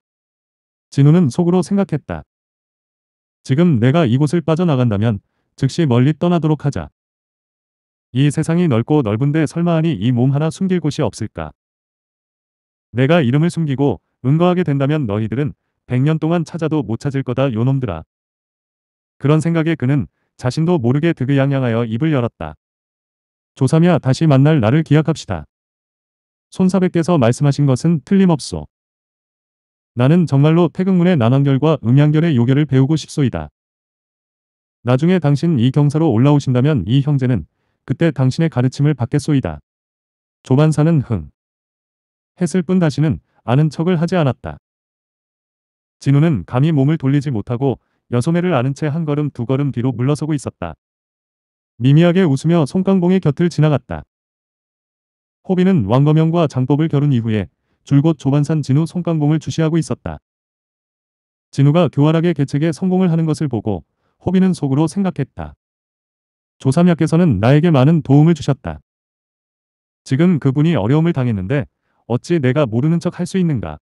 진우는 속으로 생각했다. 지금 내가 이곳을 빠져나간다면 즉시 멀리 떠나도록 하자. 이 세상이 넓고 넓은데 설마하니 이 몸 하나 숨길 곳이 없을까. 내가 이름을 숨기고 은거하게 된다면 너희들은 100년 동안 찾아도 못 찾을 거다 요놈들아. 그런 생각에 그는 자신도 모르게 득을 양양하여 입을 열었다. 조삼야 다시 만날 날을 기약합시다. 손사백께서 말씀하신 것은 틀림없소. 나는 정말로 태극문의 난한결과 음양결의 요결을 배우고 싶소이다. 나중에 당신 이 경사로 올라오신다면 이 형제는 그때 당신의 가르침을 받겠소이다. 조반사는 흥. 했을 뿐 다시는 아는 척을 하지 않았다. 진우는 감히 몸을 돌리지 못하고 여소매를 아는 채 한 걸음 두 걸음 뒤로 물러서고 있었다. 미미하게 웃으며 송강봉의 곁을 지나갔다. 호비는 왕검영과 장법을 겨룬 이후에 줄곧 조반산 진우 송강봉을 주시하고 있었다. 진우가 교활하게 계책에 성공을 하는 것을 보고 호비는 속으로 생각했다. 조삼약께서는 나에게 많은 도움을 주셨다. 지금 그분이 어려움을 당했는데 어찌 내가 모르는 척 할 수 있는가.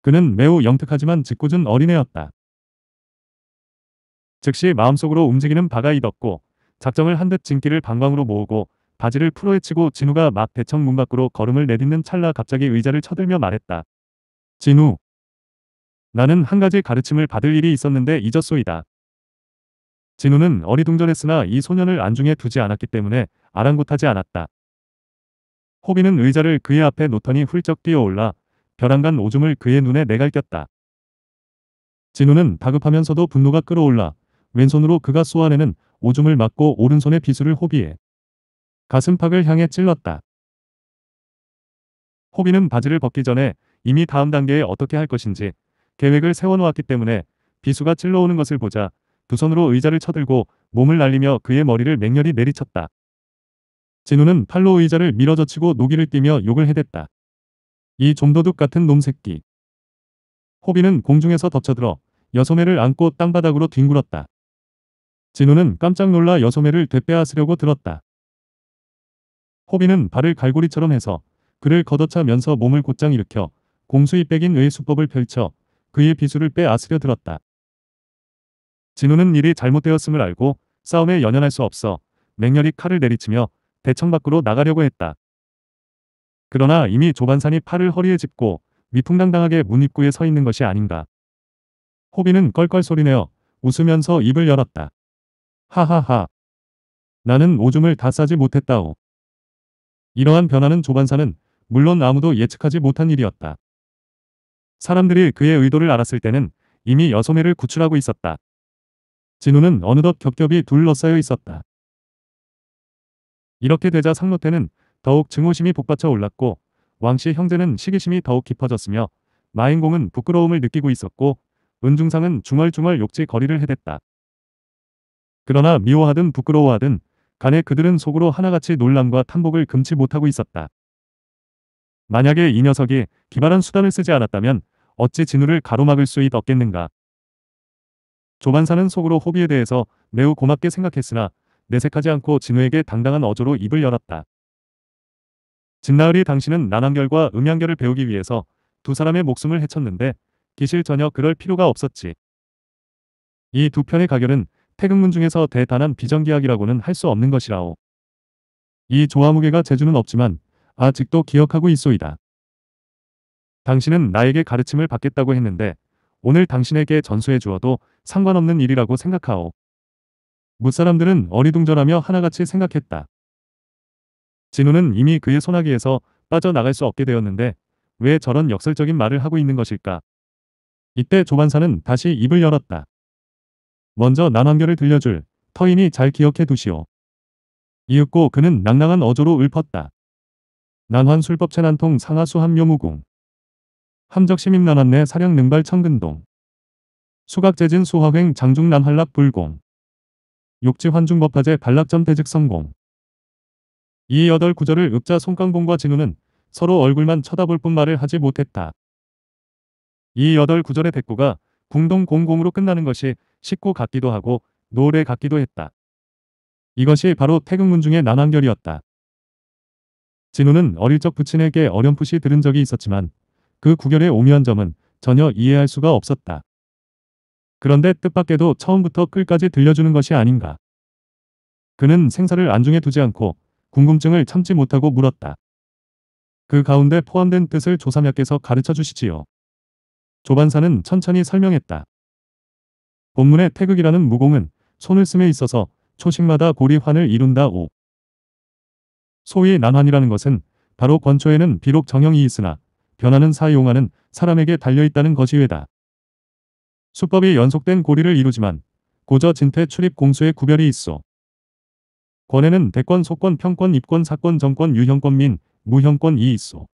그는 매우 영특하지만 짓궂은 어린애였다. 즉시 마음속으로 움직이는 바가 있었고 작정을 한 듯 진기를 방광으로 모으고 바지를 풀어헤치고 진우가 막 대청 문 밖으로 걸음을 내딛는 찰나 갑자기 의자를 쳐들며 말했다. 진우. 나는 한 가지 가르침을 받을 일이 있었는데 잊었소이다. 진우는 어리둥절했으나 이 소년을 안중에 두지 않았기 때문에 아랑곳하지 않았다. 호비는 의자를 그의 앞에 놓더니 훌쩍 뛰어올라 벼랑간 오줌을 그의 눈에 내갈꼈다. 진우는 다급하면서도 분노가 끌어올라 왼손으로 그가 쏘아내는 오줌을 막고 오른손의 비수를 호비에 가슴팍을 향해 찔렀다. 호비는 바지를 벗기 전에 이미 다음 단계에 어떻게 할 것인지 계획을 세워놓았기 때문에 비수가 찔러오는 것을 보자 두 손으로 의자를 쳐들고 몸을 날리며 그의 머리를 맹렬히 내리쳤다. 진우는 팔로 의자를 밀어젖히고 노기를 띠며 욕을 해댔다. 이 좀도둑 같은 놈새끼. 호비는 공중에서 덮쳐들어 여소매를 안고 땅바닥으로 뒹굴었다. 진우는 깜짝 놀라 여소매를 되빼앗으려고 들었다. 호비는 발을 갈고리처럼 해서 그를 걷어차면서 몸을 곧장 일으켜 공수이 백인 의 수법을 펼쳐 그의 비수를 빼앗으려 들었다. 진우는 일이 잘못되었음을 알고 싸움에 연연할 수 없어 맹렬히 칼을 내리치며 대청 밖으로 나가려고 했다. 그러나 이미 조반산이 팔을 허리에 짚고 위풍당당하게문 입구에 서 있는 것이 아닌가. 호비는 껄껄 소리내어 웃으면서 입을 열었다. 하하하. 나는 오줌을 다 싸지 못했다오. 이러한 변화는 조반사는 물론 아무도 예측하지 못한 일이었다. 사람들이 그의 의도를 알았을 때는 이미 여소매를 구출하고 있었다. 진우는 어느덧 겹겹이 둘러싸여 있었다. 이렇게 되자 상노태는 더욱 증오심이 복받쳐 올랐고 왕씨 형제는 시기심이 더욱 깊어졌으며 마인공은 부끄러움을 느끼고 있었고 은중상은 중얼중얼 욕지 거리를 해댔다. 그러나 미워하든 부끄러워하든 간에 그들은 속으로 하나같이 놀람과 탐복을 금치 못하고 있었다. 만약에 이 녀석이 기발한 수단을 쓰지 않았다면 어찌 진우를 가로막을 수있겠는가 조반사는 속으로 호비에 대해서 매우 고맙게 생각했으나 내색하지 않고 진우에게 당당한 어조로 입을 열었다. 진나을이 당신은 난항결과 음양결을 배우기 위해서 두 사람의 목숨을 해쳤는데 기실 전혀 그럴 필요가 없었지. 이 두 편의 가결은 태극문 중에서 대단한 비정기학이라고는 할 수 없는 것이라오. 이 조화무게가 재주는 없지만 아직도 기억하고 있소이다. 당신은 나에게 가르침을 받겠다고 했는데 오늘 당신에게 전수해 주어도 상관없는 일이라고 생각하오. 무사람들은 어리둥절하며 하나같이 생각했다. 진우는 이미 그의 소나기에서 빠져나갈 수 없게 되었는데 왜 저런 역설적인 말을 하고 있는 것일까? 이때 조반사는 다시 입을 열었다. 먼저 난환결을 들려줄 터인이 잘 기억해 두시오. 이윽고 그는 낭낭한 어조로 읊었다. 난환 술법 체난통 상하수 함묘무궁 함적심임 난환내 사령 능발 청근동 수각재진 수화횡 장중 난한락 불공 육지 환중법화제 반락점 대직 성공 이 여덟 구절을 읍자손깡봉과 진우는 서로 얼굴만 쳐다볼 뿐 말을 하지 못했다. 이 여덟 구절의 백구가 궁동공공으로 끝나는 것이 식구 같기도 하고 노래 같기도 했다. 이것이 바로 태극문 중의 난항결이었다 진우는 어릴 적 부친에게 어렴풋이 들은 적이 있었지만 그 구결의 오묘한 점은 전혀 이해할 수가 없었다. 그런데 뜻밖에도 처음부터 끝까지 들려주는 것이 아닌가. 그는 생사를 안중에 두지 않고 궁금증을 참지 못하고 물었다. 그 가운데 포함된 뜻을 조삼약께서 가르쳐 주시지요. 조반사는 천천히 설명했다. 본문의 태극이라는 무공은 손을 씀에 있어서 초식마다 고리환을 이룬다 오. 소위 난환이라는 것은 바로 권초에는 비록 정형이 있으나 변하는 사용하는 사람에게 달려있다는 것이외다. 수법이 연속된 고리를 이루지만 고저 진퇴 출입 공수의 구별이 있어. 권에는 대권, 소권, 평권, 입권, 사권, 정권, 유형권 민, 무형권이 있어.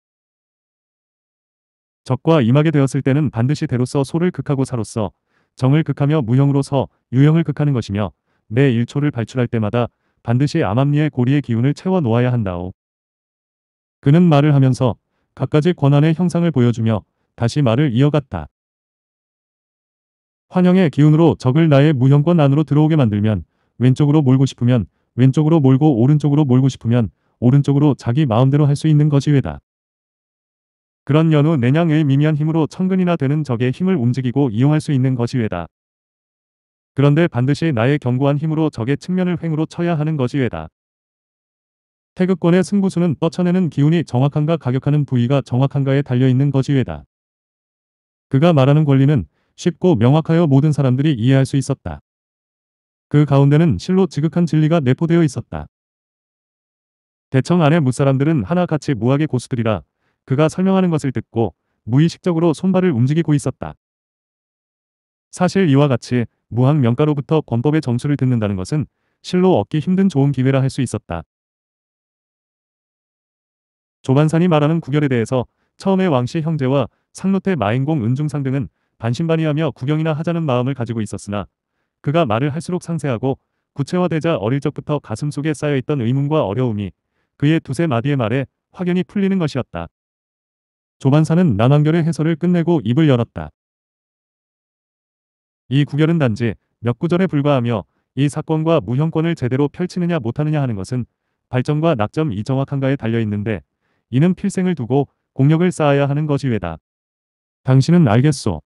적과 임하게 되었을 때는 반드시 대로서 소를 극하고 사로서 정을 극하며 무형으로 서 유형을 극하는 것이며 내1초를 발출할 때마다 반드시 암암리의 고리의 기운을 채워 놓아야 한다오. 그는 말을 하면서 갖가지 권한의 형상을 보여주며 다시 말을 이어갔다. 환영의 기운으로 적을 나의 무형권 안으로 들어오게 만들면 왼쪽으로 몰고 싶으면 왼쪽으로 몰고 오른쪽으로 몰고 싶으면 오른쪽으로 자기 마음대로 할 수 있는 것이 외다. 그런 연후 내냥의 미미한 힘으로 천근이나 되는 적의 힘을 움직이고 이용할 수 있는 것이 외다. 그런데 반드시 나의 견고한 힘으로 적의 측면을 횡으로 쳐야 하는 것이 외다. 태극권의 승부수는 떠쳐내는 기운이 정확한가 가격하는 부위가 정확한가에 달려있는 것이 외다. 그가 말하는 권리는 쉽고 명확하여 모든 사람들이 이해할 수 있었다. 그 가운데는 실로 지극한 진리가 내포되어 있었다. 대청 안의 무사람들은 하나같이 무학의 고수들이라 그가 설명하는 것을 듣고 무의식적으로 손발을 움직이고 있었다. 사실 이와 같이 무학 명가로부터 권법의 점수를 듣는다는 것은 실로 얻기 힘든 좋은 기회라 할 수 있었다. 조반산이 말하는 구결에 대해서 처음에 왕씨 형제와 상노태 마인공 은중상 등은 반신반의하며 구경이나 하자는 마음을 가지고 있었으나 그가 말을 할수록 상세하고 구체화되자 어릴 적부터 가슴속에 쌓여있던 의문과 어려움이 그의 두세 마디의 말에 확연히 풀리는 것이었다. 조반사는 난한결의 해설을 끝내고 입을 열었다. 이 구결은 단지 몇 구절에 불과하며 이 사건과 무형권을 제대로 펼치느냐 못하느냐 하는 것은 발전과 낙점 이 정확한가에 달려있는데 이는 필생을 두고 공력을 쌓아야 하는 것이외다. 당신은 알겠소.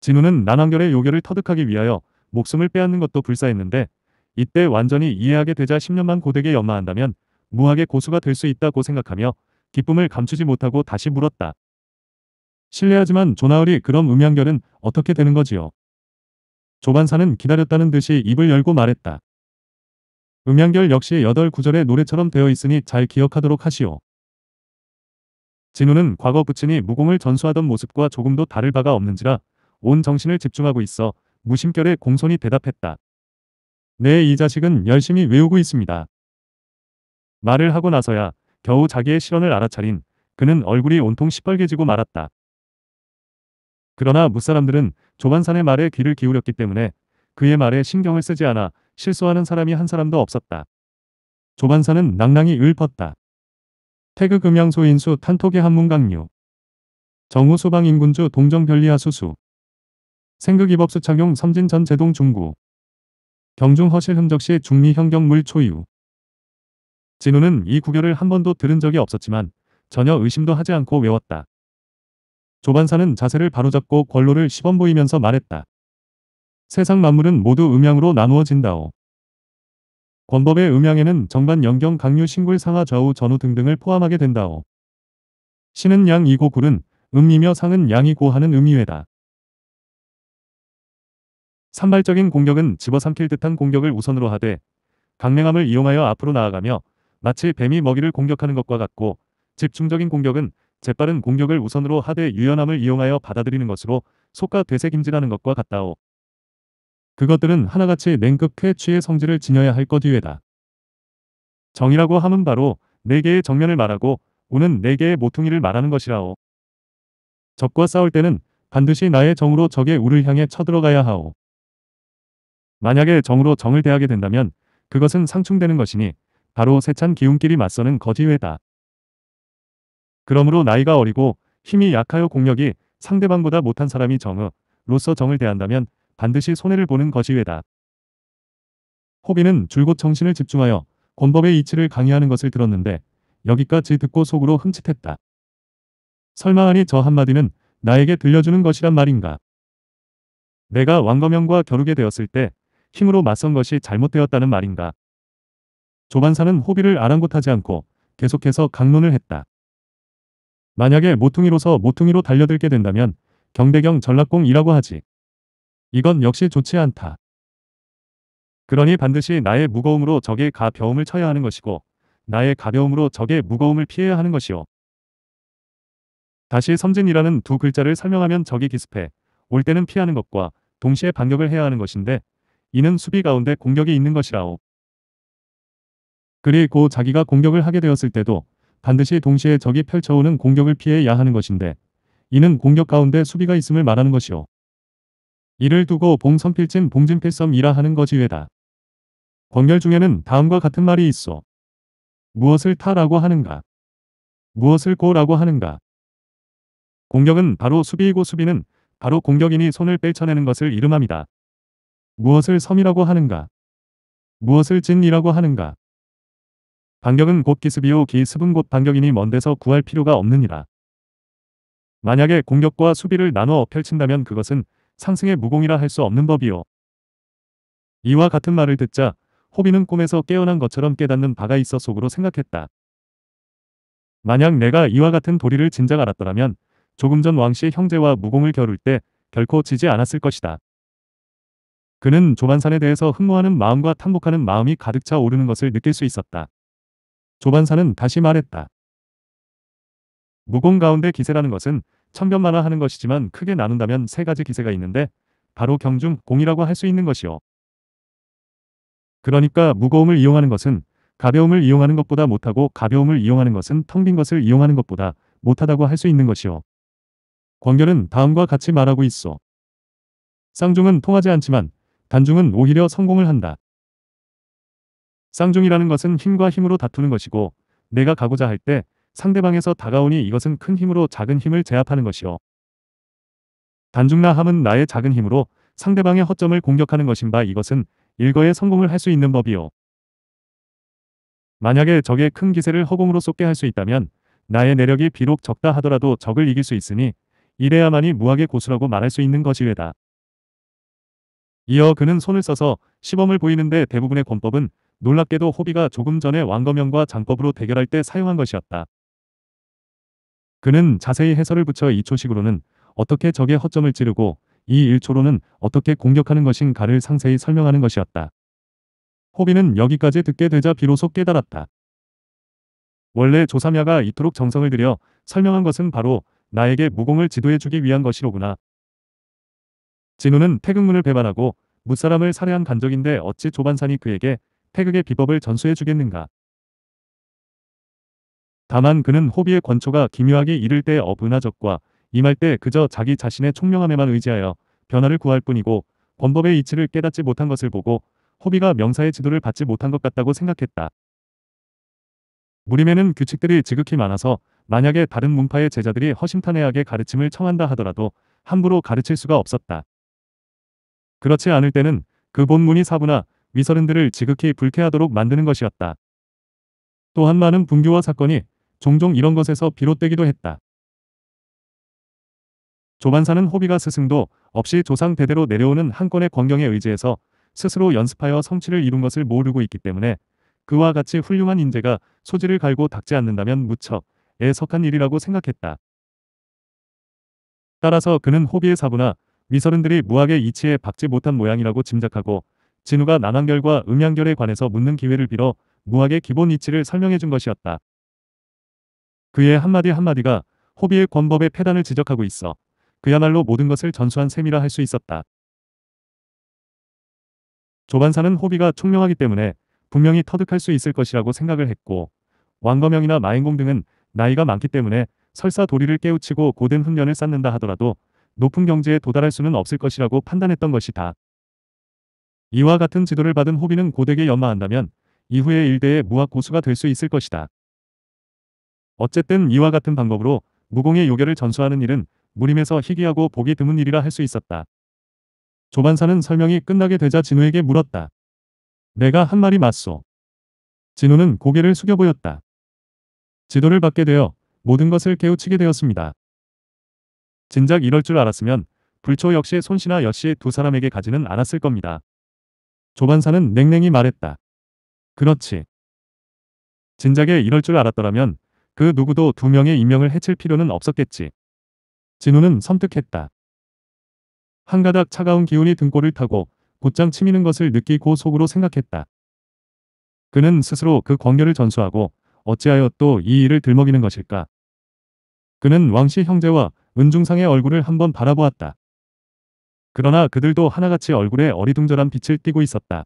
진우는 난한결의 요결을 터득하기 위하여 목숨을 빼앗는 것도 불사했는데 이때 완전히 이해하게 되자 10년만 고되게 연마한다면 무학의 고수가 될 수 있다고 생각하며 기쁨을 감추지 못하고 다시 물었다. 실례하지만 조나을이 그럼 음향결은 어떻게 되는 거지요? 조반사는 기다렸다는 듯이 입을 열고 말했다. 음향결 역시 8 구절의 노래처럼 되어 있으니 잘 기억하도록 하시오. 진우는 과거 부친이 무공을 전수하던 모습과 조금도 다를 바가 없는지라 온 정신을 집중하고 있어 무심결에 공손히 대답했다. 네, 이 자식은 열심히 외우고 있습니다. 말을 하고 나서야 겨우 자기의 실언을 알아차린 그는 얼굴이 온통 시뻘개지고 말았다. 그러나 무사람들은 조반산의 말에 귀를 기울였기 때문에 그의 말에 신경을 쓰지 않아 실수하는 사람이 한 사람도 없었다. 조반산은 낭낭이 읊었다. 태극음양소인수 탄토계 한문강류 정우 소방인군주 동정별리하 수수 생극이법수 착용 섬진 전 제동 중구 경중 허실 흠적시 중리 현경물 초유 진우는 이 구결을 한 번도 들은 적이 없었지만 전혀 의심도 하지 않고 외웠다. 조반사는 자세를 바로잡고 권로를 시범 보이면서 말했다. 세상 만물은 모두 음양으로 나누어진다오. 권법의 음양에는 정반 영경 강류 신굴 상하 좌우 전후 등등을 포함하게 된다오. 신은 양이고 굴은 음이며 상은 양이고 하는 음이외다. 산발적인 공격은 집어삼킬 듯한 공격을 우선으로 하되 강맹함을 이용하여 앞으로 나아가며 마치 뱀이 먹이를 공격하는 것과 같고 집중적인 공격은 재빠른 공격을 우선으로 하되 유연함을 이용하여 받아들이는 것으로 속과 되새김질하는 것과 같다오. 그것들은 하나같이 냉극 쾌취의 성질을 지녀야 할 것 이외다. 정이라고 함은 바로 네 개의 정면을 말하고 우는 네 개의 모퉁이를 말하는 것이라오. 적과 싸울 때는 반드시 나의 정으로 적의 우를 향해 쳐들어가야 하오. 만약에 정으로 정을 대하게 된다면 그것은 상충되는 것이니 바로 세찬 기운끼리 맞서는 거지회다. 그러므로 나이가 어리고 힘이 약하여 공력이 상대방보다 못한 사람이 정의로서 정을 대한다면 반드시 손해를 보는 거지회다. 호비는 줄곧 정신을 집중하여 권법의 이치를 강의하는 것을 들었는데 여기까지 듣고 속으로 흠칫했다. 설마 하니 저 한마디는 나에게 들려주는 것이란 말인가. 내가 왕검영과 겨루게 되었을 때 힘으로 맞선 것이 잘못되었다는 말인가. 조반사는 호비를 아랑곳하지 않고 계속해서 강론을 했다. 만약에 모퉁이로서 모퉁이로 달려들게 된다면 경대경 전락공이라고 하지. 이건 역시 좋지 않다. 그러니 반드시 나의 무거움으로 적의 가벼움을 쳐야 하는 것이고 나의 가벼움으로 적의 무거움을 피해야 하는 것이오. 다시 섬진이라는 두 글자를 설명하면 적이 기습해 올 때는 피하는 것과 동시에 반격을 해야 하는 것인데 이는 수비 가운데 공격이 있는 것이라오. 그리고 자기가 공격을 하게 되었을 때도 반드시 동시에 적이 펼쳐오는 공격을 피해야 하는 것인데 이는 공격 가운데 수비가 있음을 말하는 것이오 이를 두고 봉선필진 봉진필섬이라 하는 것이외다. 권결 중에는 다음과 같은 말이 있어. 무엇을 타라고 하는가? 무엇을 고라고 하는가? 공격은 바로 수비이고 수비는 바로 공격이니 손을 뺄쳐내는 것을 이름합니다. 무엇을 섬이라고 하는가? 무엇을 진이라고 하는가? 반격은 곧 기습이요 기습은 곧 반격이니 먼데서 구할 필요가 없느니라. 만약에 공격과 수비를 나누어 펼친다면 그것은 상승의 무공이라 할 수 없는 법이요. 이와 같은 말을 듣자 호비는 꿈에서 깨어난 것처럼 깨닫는 바가 있어 속으로 생각했다. 만약 내가 이와 같은 도리를 진작 알았더라면 조금 전 왕씨 형제와 무공을 겨룰 때 결코 지지 않았을 것이다. 그는 조만산에 대해서 흥모하는 마음과 탐복하는 마음이 가득 차 오르는 것을 느낄 수 있었다. 조반사는 다시 말했다. 무공 가운데 기세라는 것은 천변만화하는 것이지만 크게 나눈다면 세 가지 기세가 있는데 바로 경중, 공이라고 할 수 있는 것이요. 그러니까 무거움을 이용하는 것은 가벼움을 이용하는 것보다 못하고 가벼움을 이용하는 것은 텅 빈 것을 이용하는 것보다 못하다고 할 수 있는 것이요. 권결은 다음과 같이 말하고 있어. 쌍중은 통하지 않지만 단중은 오히려 성공을 한다. 쌍중이라는 것은 힘과 힘으로 다투는 것이고 내가 가고자 할 때 상대방에서 다가오니 이것은 큰 힘으로 작은 힘을 제압하는 것이요. 단중나 함은 나의 작은 힘으로 상대방의 허점을 공격하는 것인 바 이것은 일거에 성공을 할 수 있는 법이요. 만약에 적의 큰 기세를 허공으로 쏟게 할 수 있다면 나의 내력이 비록 적다 하더라도 적을 이길 수 있으니 이래야만이 무학의 고수라고 말할 수 있는 것이외다. 이어 그는 손을 써서 시범을 보이는데 대부분의 권법은 놀랍게도 호비가 조금 전에 왕검형과 장법으로 대결할 때 사용한 것이었다. 그는 자세히 해설을 붙여 2초식으로는 어떻게 적의 허점을 찌르고 이 1초로는 어떻게 공격하는 것인가를 상세히 설명하는 것이었다. 호비는 여기까지 듣게 되자 비로소 깨달았다. 원래 조삼야가 이토록 정성을 들여 설명한 것은 바로 나에게 무공을 지도해주기 위한 것이로구나. 진우는 태극문을 배반하고 무사람을 살해한 간적인데 어찌 조반산이 그에게 태극의 비법을 전수해 주겠는가. 다만 그는 호비의 권초가 기묘하게 이를 때어분하적과 임할 때 그저 자기 자신의 총명함에만 의지하여 변화를 구할 뿐이고 권법의 이치를 깨닫지 못한 것을 보고 호비가 명사의 지도를 받지 못한 것 같다고 생각했다. 무림에는 규칙들이 지극히 많아서 만약에 다른 문파의 제자들이 허심탄회하게 가르침을 청한다 하더라도 함부로 가르칠 수가 없었다. 그렇지 않을 때는 그 본문이 사부나 위서인들을 지극히 불쾌하도록 만드는 것이었다. 또한 많은 분교와 사건이 종종 이런 것에서 비롯되기도 했다. 조반사는 호비가 스승도 없이 조상 대대로 내려오는 한 건의 권경에 의지해서 스스로 연습하여 성취를 이룬 것을 모르고 있기 때문에 그와 같이 훌륭한 인재가 소지를 갈고 닦지 않는다면 무척 애석한 일이라고 생각했다. 따라서 그는 호비의 사부나 위서른들이 무학의 이치에 박지 못한 모양이라고 짐작하고 진우가 난항결과 음양결에 관해서 묻는 기회를 빌어 무학의 기본 이치를 설명해 준 것이었다. 그의 한마디 한마디가 호비의 권법의 패단을 지적하고 있어 그야말로 모든 것을 전수한 셈이라 할 수 있었다. 조반사는 호비가 총명하기 때문에 분명히 터득할 수 있을 것이라고 생각을 했고 왕거명이나 마인공 등은 나이가 많기 때문에 설사 도리를 깨우치고 고된 훈련을 쌓는다 하더라도 높은 경지에 도달할 수는 없을 것이라고 판단했던 것이다. 이와 같은 지도를 받은 호비는 고대게 연마한다면 이후의 일대의 무학 고수가 될 수 있을 것이다. 어쨌든 이와 같은 방법으로 무공의 요괴를 전수하는 일은 무림에서 희귀하고 보기 드문 일이라 할 수 있었다. 조반사는 설명이 끝나게 되자 진우에게 물었다. 내가 한 말이 맞소. 진우는 고개를 숙여 보였다. 지도를 받게 되어 모든 것을 깨우치게 되었습니다. 진작 이럴 줄 알았으면 불초 역시 손시나 여씨 두 사람에게 가지는 않았을 겁니다. 조반사는 냉랭히 말했다. 그렇지. 진작에 이럴 줄 알았더라면 그 누구도 두 명의 인명을 해칠 필요는 없었겠지. 진우는 섬뜩했다. 한 가닥 차가운 기운이 등골을 타고 곧장 치미는 것을 느끼고 속으로 생각했다. 그는 스스로 그 광렬을 전수하고 어찌하여 또 이 일을 들먹이는 것일까? 그는 왕씨 형제와 은중상의 얼굴을 한번 바라보았다. 그러나 그들도 하나같이 얼굴에 어리둥절한 빛을 띠고 있었다.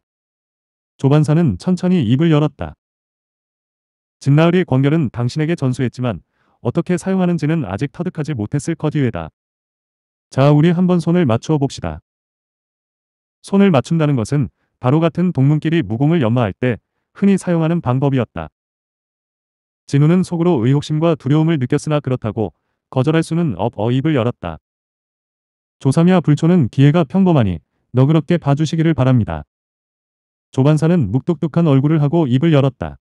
조반사는 천천히 입을 열었다. 진나을이 권결은 당신에게 전수했지만 어떻게 사용하는지는 아직 터득하지 못했을 커디웨다. 자 우리 한번 손을 맞추어 봅시다. 손을 맞춘다는 것은 바로 같은 동문끼리 무공을 연마할 때 흔히 사용하는 방법이었다. 진우는 속으로 의혹심과 두려움을 느꼈으나 그렇다고 거절할 수는 없어 입을 열었다. 조삼이와 불초는 기회가 평범하니 너그럽게 봐주시기를 바랍니다. 조반사는 묵뚝뚝한 얼굴을 하고 입을 열었다.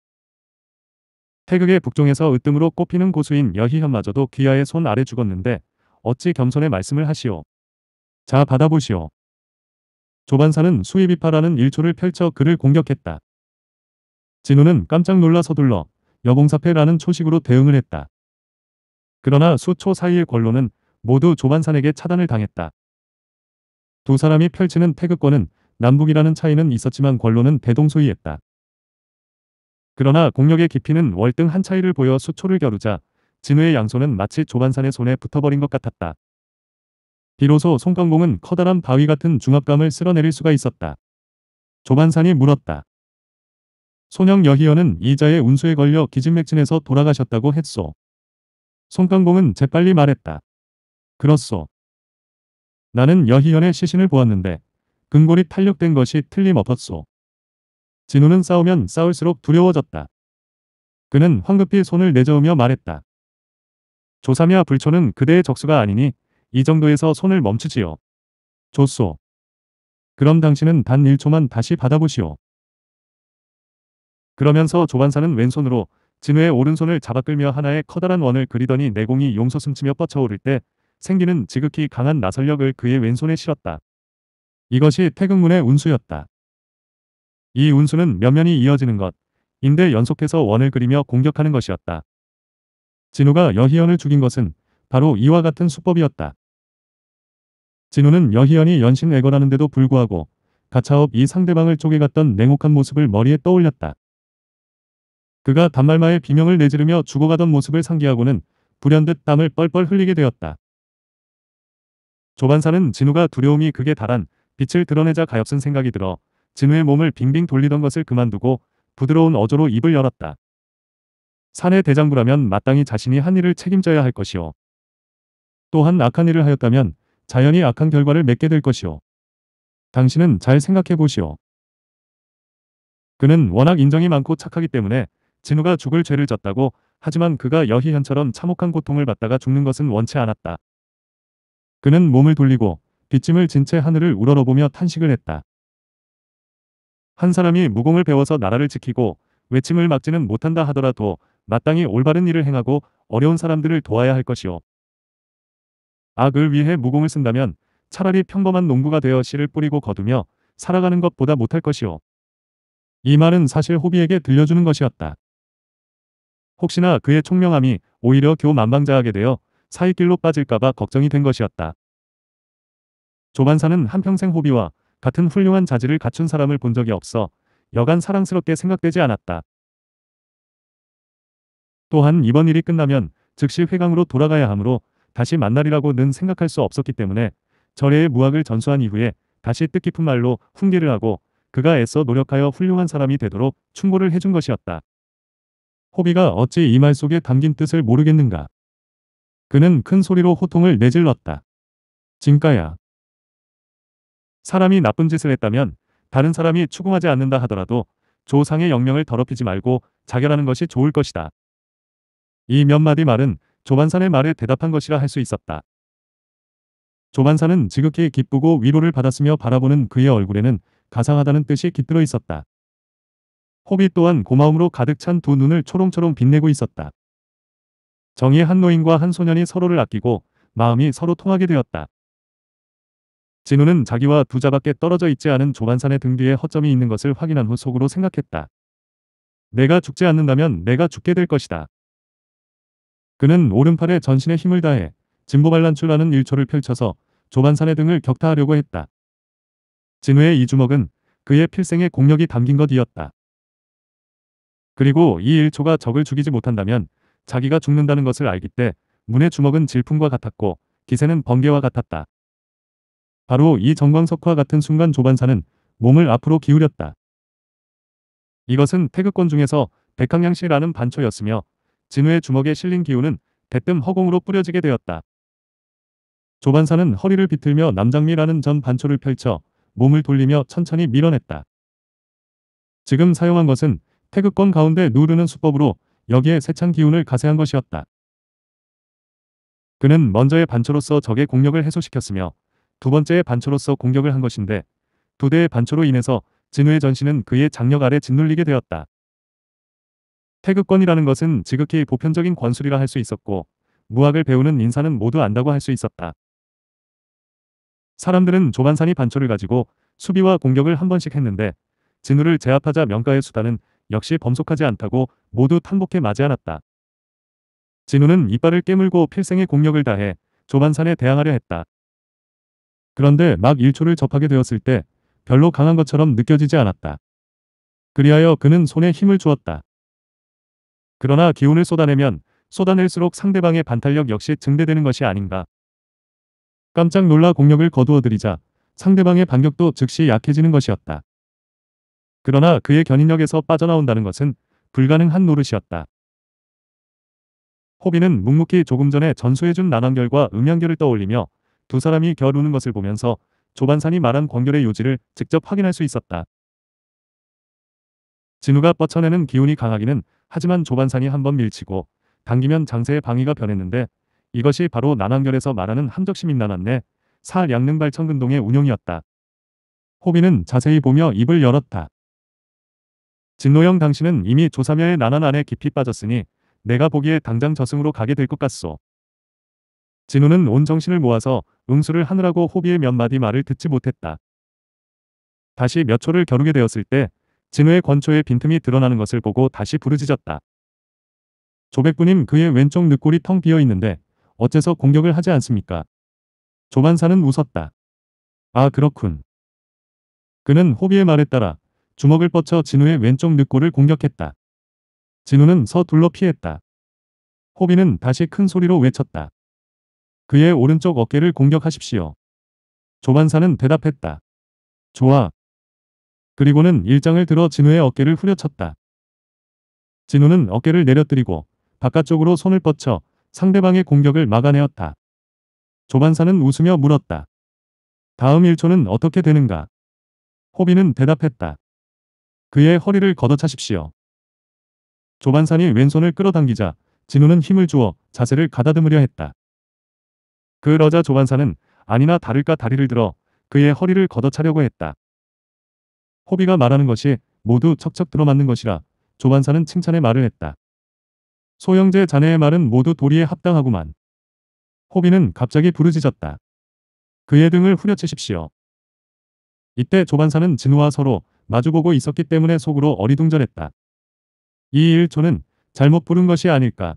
태극의 북종에서 으뜸으로 꼽히는 고수인 여희현마저도 귀하의 손 아래 죽었는데 어찌 겸손의 말씀을 하시오. 자 받아보시오. 조반사는 수입비파라는 일초를 펼쳐 그를 공격했다. 진우는 깜짝 놀라 서둘러 여봉사패라는 초식으로 대응을 했다. 그러나 수초 사이의 권로는 모두 조만산에게 차단을 당했다. 두 사람이 펼치는 태극권은 남북이라는 차이는 있었지만 권로는 대동소이했다. 그러나 공력의 깊이는 월등 한 차이를 보여 수초를 겨루자 진우의 양손은 마치 조반산의 손에 붙어버린 것 같았다. 비로소 송강공은 커다란 바위 같은 중압감을 쓸어내릴 수가 있었다. 조반산이 물었다. 손영 여희연은 이자의 운수에 걸려 기진맥진해서 돌아가셨다고 했소. 송강공은 재빨리 말했다. 그렇소. 나는 여희연의 시신을 보았는데 근골이 탄력된 것이 틀림없었소. 진우는 싸우면 싸울수록 두려워졌다. 그는 황급히 손을 내저으며 말했다. 조삼이와 불초는 그대의 적수가 아니니 이 정도에서 손을 멈추지요. 좋소. 그럼 당신은 단 1초만 다시 받아보시오. 그러면서 조반사는 왼손으로 진우의 오른손을 잡아끌며 하나의 커다란 원을 그리더니 내공이 용솟음치며 뻗쳐오를 때 생기는 지극히 강한 나설력을 그의 왼손에 실었다. 이것이 태극문의 운수였다. 이 운수는 면면이 이어지는 것, 인데 연속해서 원을 그리며 공격하는 것이었다. 진우가 여희연을 죽인 것은 바로 이와 같은 수법이었다. 진우는 여희연이 연신애거라는데도 불구하고 가차업 이 상대방을 쪼개갔던 냉혹한 모습을 머리에 떠올렸다. 그가 단말마의 비명을 내지르며 죽어가던 모습을 상기하고는 불현듯 땀을 뻘뻘 흘리게 되었다. 조반사는 진우가 두려움이 극에 달한 빛을 드러내자 가엾은 생각이 들어 진우의 몸을 빙빙 돌리던 것을 그만두고 부드러운 어조로 입을 열었다. 사내 대장부라면 마땅히 자신이 한 일을 책임져야 할 것이오. 또한 악한 일을 하였다면 자연히 악한 결과를 맺게 될 것이오. 당신은 잘 생각해 보시오. 그는 워낙 인정이 많고 착하기 때문에 진우가 죽을 죄를 졌다고 하지만 그가 여희현처럼 참혹한 고통을 받다가 죽는 것은 원치 않았다. 그는 몸을 돌리고 빗짐을 진 채 하늘을 우러러보며 탄식을 했다. 한 사람이 무공을 배워서 나라를 지키고 외침을 막지는 못한다 하더라도 마땅히 올바른 일을 행하고 어려운 사람들을 도와야 할 것이오. 악을 위해 무공을 쓴다면 차라리 평범한 농부가 되어 씨를 뿌리고 거두며 살아가는 것보다 못할 것이오. 이 말은 사실 호비에게 들려주는 것이었다. 혹시나 그의 총명함이 오히려 교 만방자하게 되어 사윗길로 빠질까봐 걱정이 된 것이었다. 조만사는 한평생 호비와 같은 훌륭한 자질을 갖춘 사람을 본 적이 없어 여간 사랑스럽게 생각되지 않았다. 또한 이번 일이 끝나면 즉시 회강으로 돌아가야 하므로 다시 만날이라고는 생각할 수 없었기 때문에 절에의 무학을 전수한 이후에 다시 뜻깊은 말로 훈계를 하고 그가 애써 노력하여 훌륭한 사람이 되도록 충고를 해준 것이었다. 호비가 어찌 이 말 속에 담긴 뜻을 모르겠는가. 그는 큰 소리로 호통을 내질렀다. 진가야. 사람이 나쁜 짓을 했다면 다른 사람이 추궁하지 않는다 하더라도 조상의 영명을 더럽히지 말고 자결하는 것이 좋을 것이다. 이 몇 마디 말은 조반산의 말에 대답한 것이라 할 수 있었다. 조반산은 지극히 기쁘고 위로를 받았으며 바라보는 그의 얼굴에는 가상하다는 뜻이 깃들어 있었다. 호비 또한 고마움으로 가득 찬 두 눈을 초롱초롱 빛내고 있었다. 정의한 노인과 한 소년이 서로를 아끼고 마음이 서로 통하게 되었다. 진우는 자기와 두 자밖에 떨어져 있지 않은 조반산의 등 뒤에 허점이 있는 것을 확인한 후 속으로 생각했다. 내가 죽지 않는다면 내가 죽게 될 것이다. 그는 오른팔에 전신의 힘을 다해 진보발란출라는 일초를 펼쳐서 조반산의 등을 격타하려고 했다. 진우의 이 주먹은 그의 필생의 공력이 담긴 것이었다. 그리고 이 일초가 적을 죽이지 못한다면 자기가 죽는다는 것을 알기 때 문의 주먹은 질풍과 같았고 기세는 번개와 같았다. 바로 이 정광석화 같은 순간 조반사는 몸을 앞으로 기울였다. 이것은 태극권 중에서 백항양씨라는 반초였으며 진우의 주먹에 실린 기운은 대뜸 허공으로 뿌려지게 되었다. 조반사는 허리를 비틀며 남장미라는 전 반초를 펼쳐 몸을 돌리며 천천히 밀어냈다. 지금 사용한 것은 태극권 가운데 누르는 수법으로 여기에 세찬 기운을 가세한 것이었다. 그는 먼저의 반초로서 적의 공력을 해소시켰으며 두 번째의 반초로서 공격을 한 것인데 두 대의 반초로 인해서 진우의 전신은 그의 장력 아래 짓눌리게 되었다. 태극권이라는 것은 지극히 보편적인 권술이라 할 수 있었고 무학을 배우는 인사는 모두 안다고 할 수 있었다. 사람들은 조반산이 반초를 가지고 수비와 공격을 한 번씩 했는데 진우를 제압하자 명가의 수단은 역시 범속하지 않다고 모두 탄복해 맞이 않았다. 진우는 이빨을 깨물고 필생의 공력을 다해 조반산에 대항하려 했다. 그런데 막 일초를 접하게 되었을 때 별로 강한 것처럼 느껴지지 않았다. 그리하여 그는 손에 힘을 주었다. 그러나 기운을 쏟아내면 쏟아낼수록 상대방의 반탄력 역시 증대되는 것이 아닌가. 깜짝 놀라 공력을 거두어들이자 상대방의 반격도 즉시 약해지는 것이었다. 그러나 그의 견인력에서 빠져나온다는 것은 불가능한 노릇이었다. 호비는 묵묵히 조금 전에 전수해준 난항결과 음양결을 떠올리며 두 사람이 겨루는 것을 보면서 조반산이 말한 권결의 요지를 직접 확인할 수 있었다. 진우가 뻗쳐내는 기운이 강하기는 하지만 조반산이 한 번 밀치고 당기면 장세의 방위가 변했는데 이것이 바로 난항결에서 말하는 함적심인 난한내 사양능발천근동의 운용이었다. 호비는 자세히 보며 입을 열었다. 진노형 당신은 이미 조사녀의 난한 안에 깊이 빠졌으니 내가 보기에 당장 저승으로 가게 될 것 같소. 진우는 온 정신을 모아서 응수를 하느라고 호비의 몇 마디 말을 듣지 못했다. 다시 몇 초를 겨루게 되었을 때 진우의 권초에 빈틈이 드러나는 것을 보고 다시 부르짖었다. 조백부님 그의 왼쪽 늑골이 텅 비어 있는데 어째서 공격을 하지 않습니까? 조반사는 웃었다. 아 그렇군. 그는 호비의 말에 따라 주먹을 뻗쳐 진우의 왼쪽 늑골을 공격했다. 진우는 서둘러 피했다. 호비는 다시 큰 소리로 외쳤다. 그의 오른쪽 어깨를 공격하십시오. 조반사는 대답했다. 좋아. 그리고는 일장을 들어 진우의 어깨를 후려쳤다. 진우는 어깨를 내려뜨리고 바깥쪽으로 손을 뻗쳐 상대방의 공격을 막아내었다. 조반사는 웃으며 물었다. 다음 1초는 어떻게 되는가? 호비는 대답했다. 그의 허리를 걷어차십시오. 조반산이 왼손을 끌어당기자 진우는 힘을 주어 자세를 가다듬으려 했다. 그러자 조반산은 아니나 다를까 다리를 들어 그의 허리를 걷어차려고 했다. 호비가 말하는 것이 모두 척척 들어맞는 것이라 조반사는 칭찬의 말을 했다. 소영제 자네의 말은 모두 도리에 합당하구만. 호비는 갑자기 부르짖었다. 그의 등을 후려치십시오. 이때 조반사는 진우와 서로 마주보고 있었기 때문에 속으로 어리둥절했다. 이1초는 잘못 부른 것이 아닐까.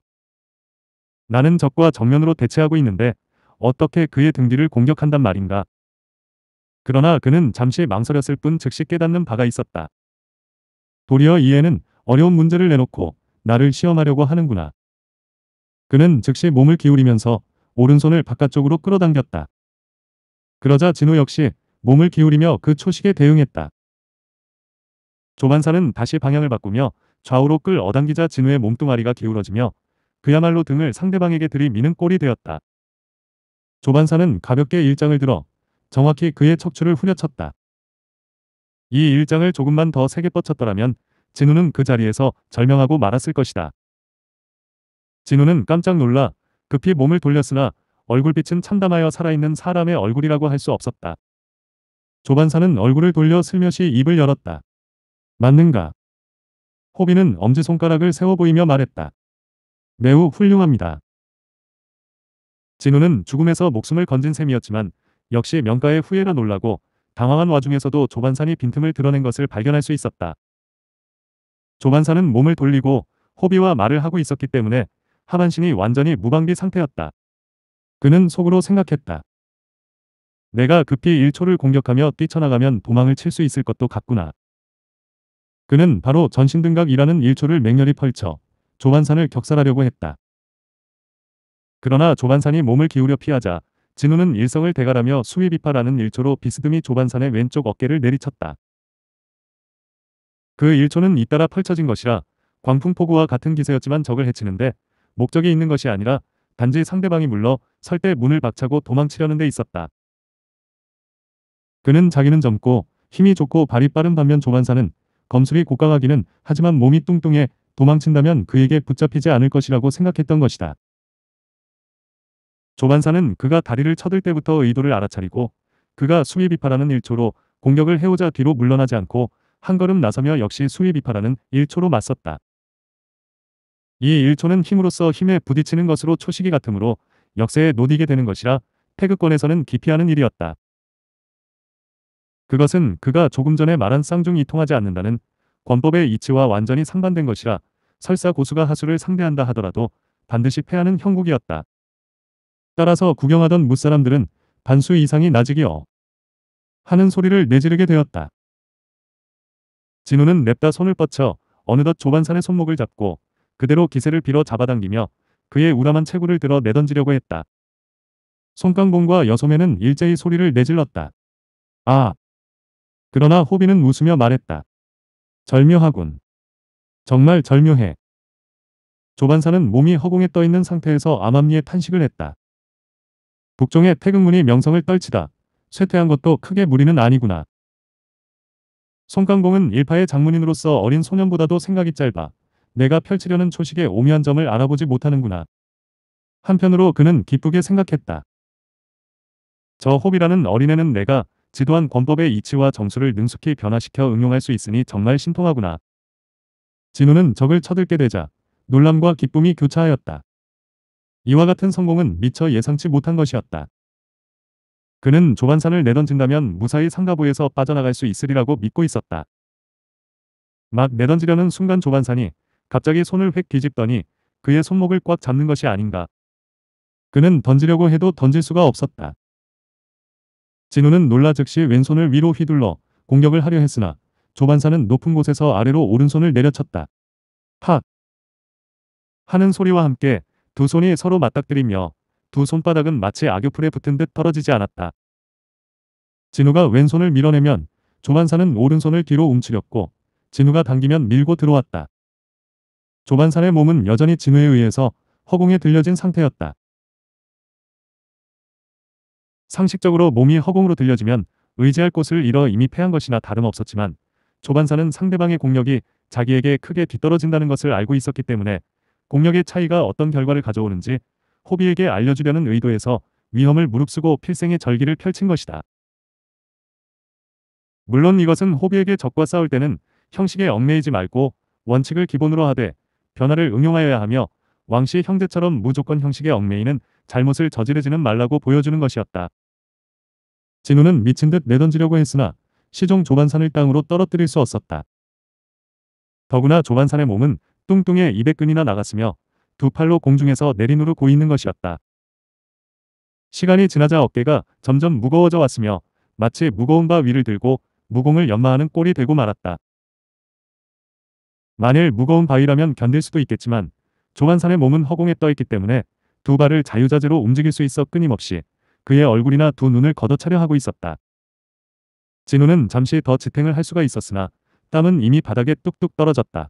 나는 적과 정면으로 대치하고 있는데 어떻게 그의 등 뒤를 공격한단 말인가. 그러나 그는 잠시 망설였을 뿐 즉시 깨닫는 바가 있었다. 도리어 이에는 어려운 문제를 내놓고 나를 시험하려고 하는구나. 그는 즉시 몸을 기울이면서 오른손을 바깥쪽으로 끌어당겼다. 그러자 진우 역시 몸을 기울이며 그 초식에 대응했다. 조만사는 다시 방향을 바꾸며 좌우로 끌 어당기자 진우의 몸뚱아리가 기울어지며 그야말로 등을 상대방에게 들이미는 꼴이 되었다. 조반사는 가볍게 일장을 들어 정확히 그의 척추를 후려쳤다. 이 일장을 조금만 더 세게 뻗쳤더라면 진우는 그 자리에서 절명하고 말았을 것이다. 진우는 깜짝 놀라 급히 몸을 돌렸으나 얼굴빛은 참담하여 살아있는 사람의 얼굴이라고 할 수 없었다. 조반사는 얼굴을 돌려 슬며시 입을 열었다. 맞는가? 호비는 엄지손가락을 세워 보이며 말했다. 매우 훌륭합니다. 진우는 죽음에서 목숨을 건진 셈이었지만 역시 명가의 후예라 놀라고 당황한 와중에서도 조반산이 빈틈을 드러낸 것을 발견할 수 있었다. 조반산은 몸을 돌리고 호비와 말을 하고 있었기 때문에 하반신이 완전히 무방비 상태였다. 그는 속으로 생각했다. 내가 급히 1초를 공격하며 뛰쳐나가면 도망을 칠 수 있을 것도 같구나. 그는 바로 전신등각이라는 일초를 맹렬히 펼쳐 조반산을 격살하려고 했다. 그러나 조반산이 몸을 기울여 피하자 진우는 일성을 대가라며 수위비파라는 일초로 비스듬히 조반산의 왼쪽 어깨를 내리쳤다. 그 일초는 잇따라 펼쳐진 것이라 광풍포구와 같은 기세였지만 적을 해치는데 목적이 있는 것이 아니라 단지 상대방이 물러 설때 문을 박차고 도망치려는 데 있었다. 그는 자기는 젊고 힘이 좋고 발이 빠른 반면 조반사는 검술이 고강하기는 하지만 몸이 뚱뚱해 도망친다면 그에게 붙잡히지 않을 것이라고 생각했던 것이다. 조반사는 그가 다리를 쳐들 때부터 의도를 알아차리고 그가 수위비파라는 1초로 공격을 해오자 뒤로 물러나지 않고 한 걸음 나서며 역시 수위비파라는 1초로 맞섰다. 이 1초는 힘으로써 힘에 부딪히는 것으로 초식이 같으므로 역세에 노디게 되는 것이라 태극권에서는 기피하는 일이었다. 그것은 그가 조금 전에 말한 쌍중이 통하지 않는다는 권법의 이치와 완전히 상반된 것이라 설사 고수가 하수를 상대한다 하더라도 반드시 패하는 형국이었다. 따라서 구경하던 무사람들은 반수 이상이 나직이어 하는 소리를 내지르게 되었다. 진우는 냅다 손을 뻗쳐 어느덧 조반산의 손목을 잡고 그대로 기세를 빌어 잡아당기며 그의 우람한 체구를 들어 내던지려고 했다. 손깡봉과 여소매는 일제히 소리를 내질렀다. 아! 그러나 호비는 웃으며 말했다. 절묘하군. 정말 절묘해. 조반사는 몸이 허공에 떠있는 상태에서 암암리에 탄식을 했다. 북종의 태극문이 명성을 떨치다. 쇠퇴한 것도 크게 무리는 아니구나. 송강공은 일파의 장문인으로서 어린 소년보다도 생각이 짧아 내가 펼치려는 초식의 오묘한 점을 알아보지 못하는구나. 한편으로 그는 기쁘게 생각했다. 저 호비라는 어린애는 내가 지도한 권법의 이치와 정수를 능숙히 변화시켜 응용할 수 있으니 정말 신통하구나. 진우는 적을 쳐들게 되자 놀람과 기쁨이 교차하였다. 이와 같은 성공은 미처 예상치 못한 것이었다. 그는 조반산을 내던진다면 무사히 상가부에서 빠져나갈 수 있으리라고 믿고 있었다. 막 내던지려는 순간 조반산이 갑자기 손을 획 뒤집더니 그의 손목을 꽉 잡는 것이 아닌가. 그는 던지려고 해도 던질 수가 없었다. 진우는 놀라 즉시 왼손을 위로 휘둘러 공격을 하려 했으나 조반사는 높은 곳에서 아래로 오른손을 내려쳤다. 팍! 하는 소리와 함께 두 손이 서로 맞닥뜨리며 두 손바닥은 마치 악요풀에 붙은 듯 떨어지지 않았다. 진우가 왼손을 밀어내면 조반사는 오른손을 뒤로 움츠렸고 진우가 당기면 밀고 들어왔다. 조반산의 몸은 여전히 진우에 의해서 허공에 들려진 상태였다. 상식적으로 몸이 허공으로 들려지면 의지할 곳을 잃어 이미 패한 것이나 다름없었지만 조반사는 상대방의 공력이 자기에게 크게 뒤떨어진다는 것을 알고 있었기 때문에 공력의 차이가 어떤 결과를 가져오는지 호비에게 알려주려는 의도에서 위험을 무릅쓰고 필생의 절기를 펼친 것이다. 물론 이것은 호비에게 적과 싸울 때는 형식에 얽매이지 말고 원칙을 기본으로 하되 변화를 응용하여야 하며 왕씨 형제처럼 무조건 형식에 얽매이는 잘못을 저지르지는 말라고 보여주는 것이었다. 진우는 미친 듯 내던지려고 했으나 시종 조반산을 땅으로 떨어뜨릴 수 없었다. 더구나 조반산의 몸은 뚱뚱해 200근이나 나갔으며 두 팔로 공중에서 내린 후로 고이는 것이었다. 시간이 지나자 어깨가 점점 무거워져 왔으며 마치 무거운 바 위를 들고 무공을 연마하는 꼴이 되고 말았다. 만일 무거운 바위라면 견딜 수도 있겠지만 조반산의 몸은 허공에 떠있기 때문에 두 발을 자유자재로 움직일 수 있어 끊임없이 그의 얼굴이나 두 눈을 걷어차려 하고 있었다. 진우는 잠시 더 지탱을 할 수가 있었으나 땀은 이미 바닥에 뚝뚝 떨어졌다.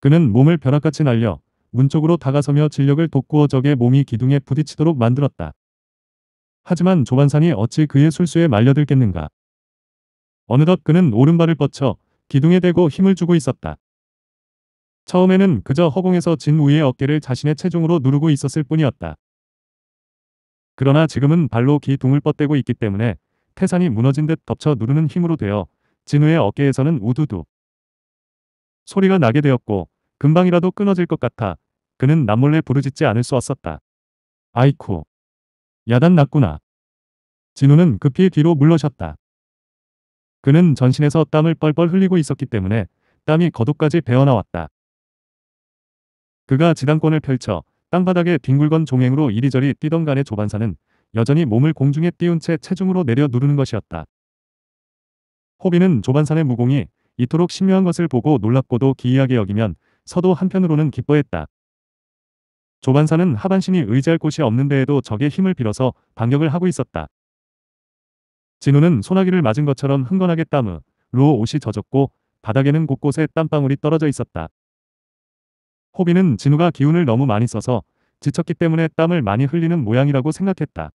그는 몸을 벼락같이 날려 문 쪽으로 다가서며 진력을 돋구어 적의 몸이 기둥에 부딪히도록 만들었다. 하지만 조반산이 어찌 그의 술수에 말려들겠는가. 어느덧 그는 오른발을 뻗쳐 기둥에 대고 힘을 주고 있었다. 처음에는 그저 허공에서 진우의 어깨를 자신의 체중으로 누르고 있었을 뿐이었다. 그러나 지금은 발로 기둥을 뻗대고 있기 때문에 태산이 무너진 듯 덮쳐 누르는 힘으로 되어 진우의 어깨에서는 우두두 소리가 나게 되었고 금방이라도 끊어질 것 같아 그는 남몰래 부르짖지 않을 수 없었다. 아이쿠. 야단 났구나. 진우는 급히 뒤로 물러셨다 그는 전신에서 땀을 뻘뻘 흘리고 있었기 때문에 땀이 거도까지 배어나왔다. 그가 지단권을 펼쳐 땅바닥에 빙굴건종행으로 이리저리 뛰던 간의 조반사는 여전히 몸을 공중에 띄운 채 체중으로 내려 누르는 것이었다. 호비는 조반산의 무공이 이토록 신묘한 것을 보고 놀랍고도 기이하게 여기면 서도 한편으로는 기뻐했다. 조반산은 하반신이 의지할 곳이 없는 데에도 적의 힘을 빌어서 반격을 하고 있었다. 진우는 소나기를 맞은 것처럼 흥건하게 땀으로 옷이 젖었고 바닥에는 곳곳에 땀방울이 떨어져 있었다. 호비는 진우가 기운을 너무 많이 써서 지쳤기 때문에 땀을 많이 흘리는 모양이라고 생각했다.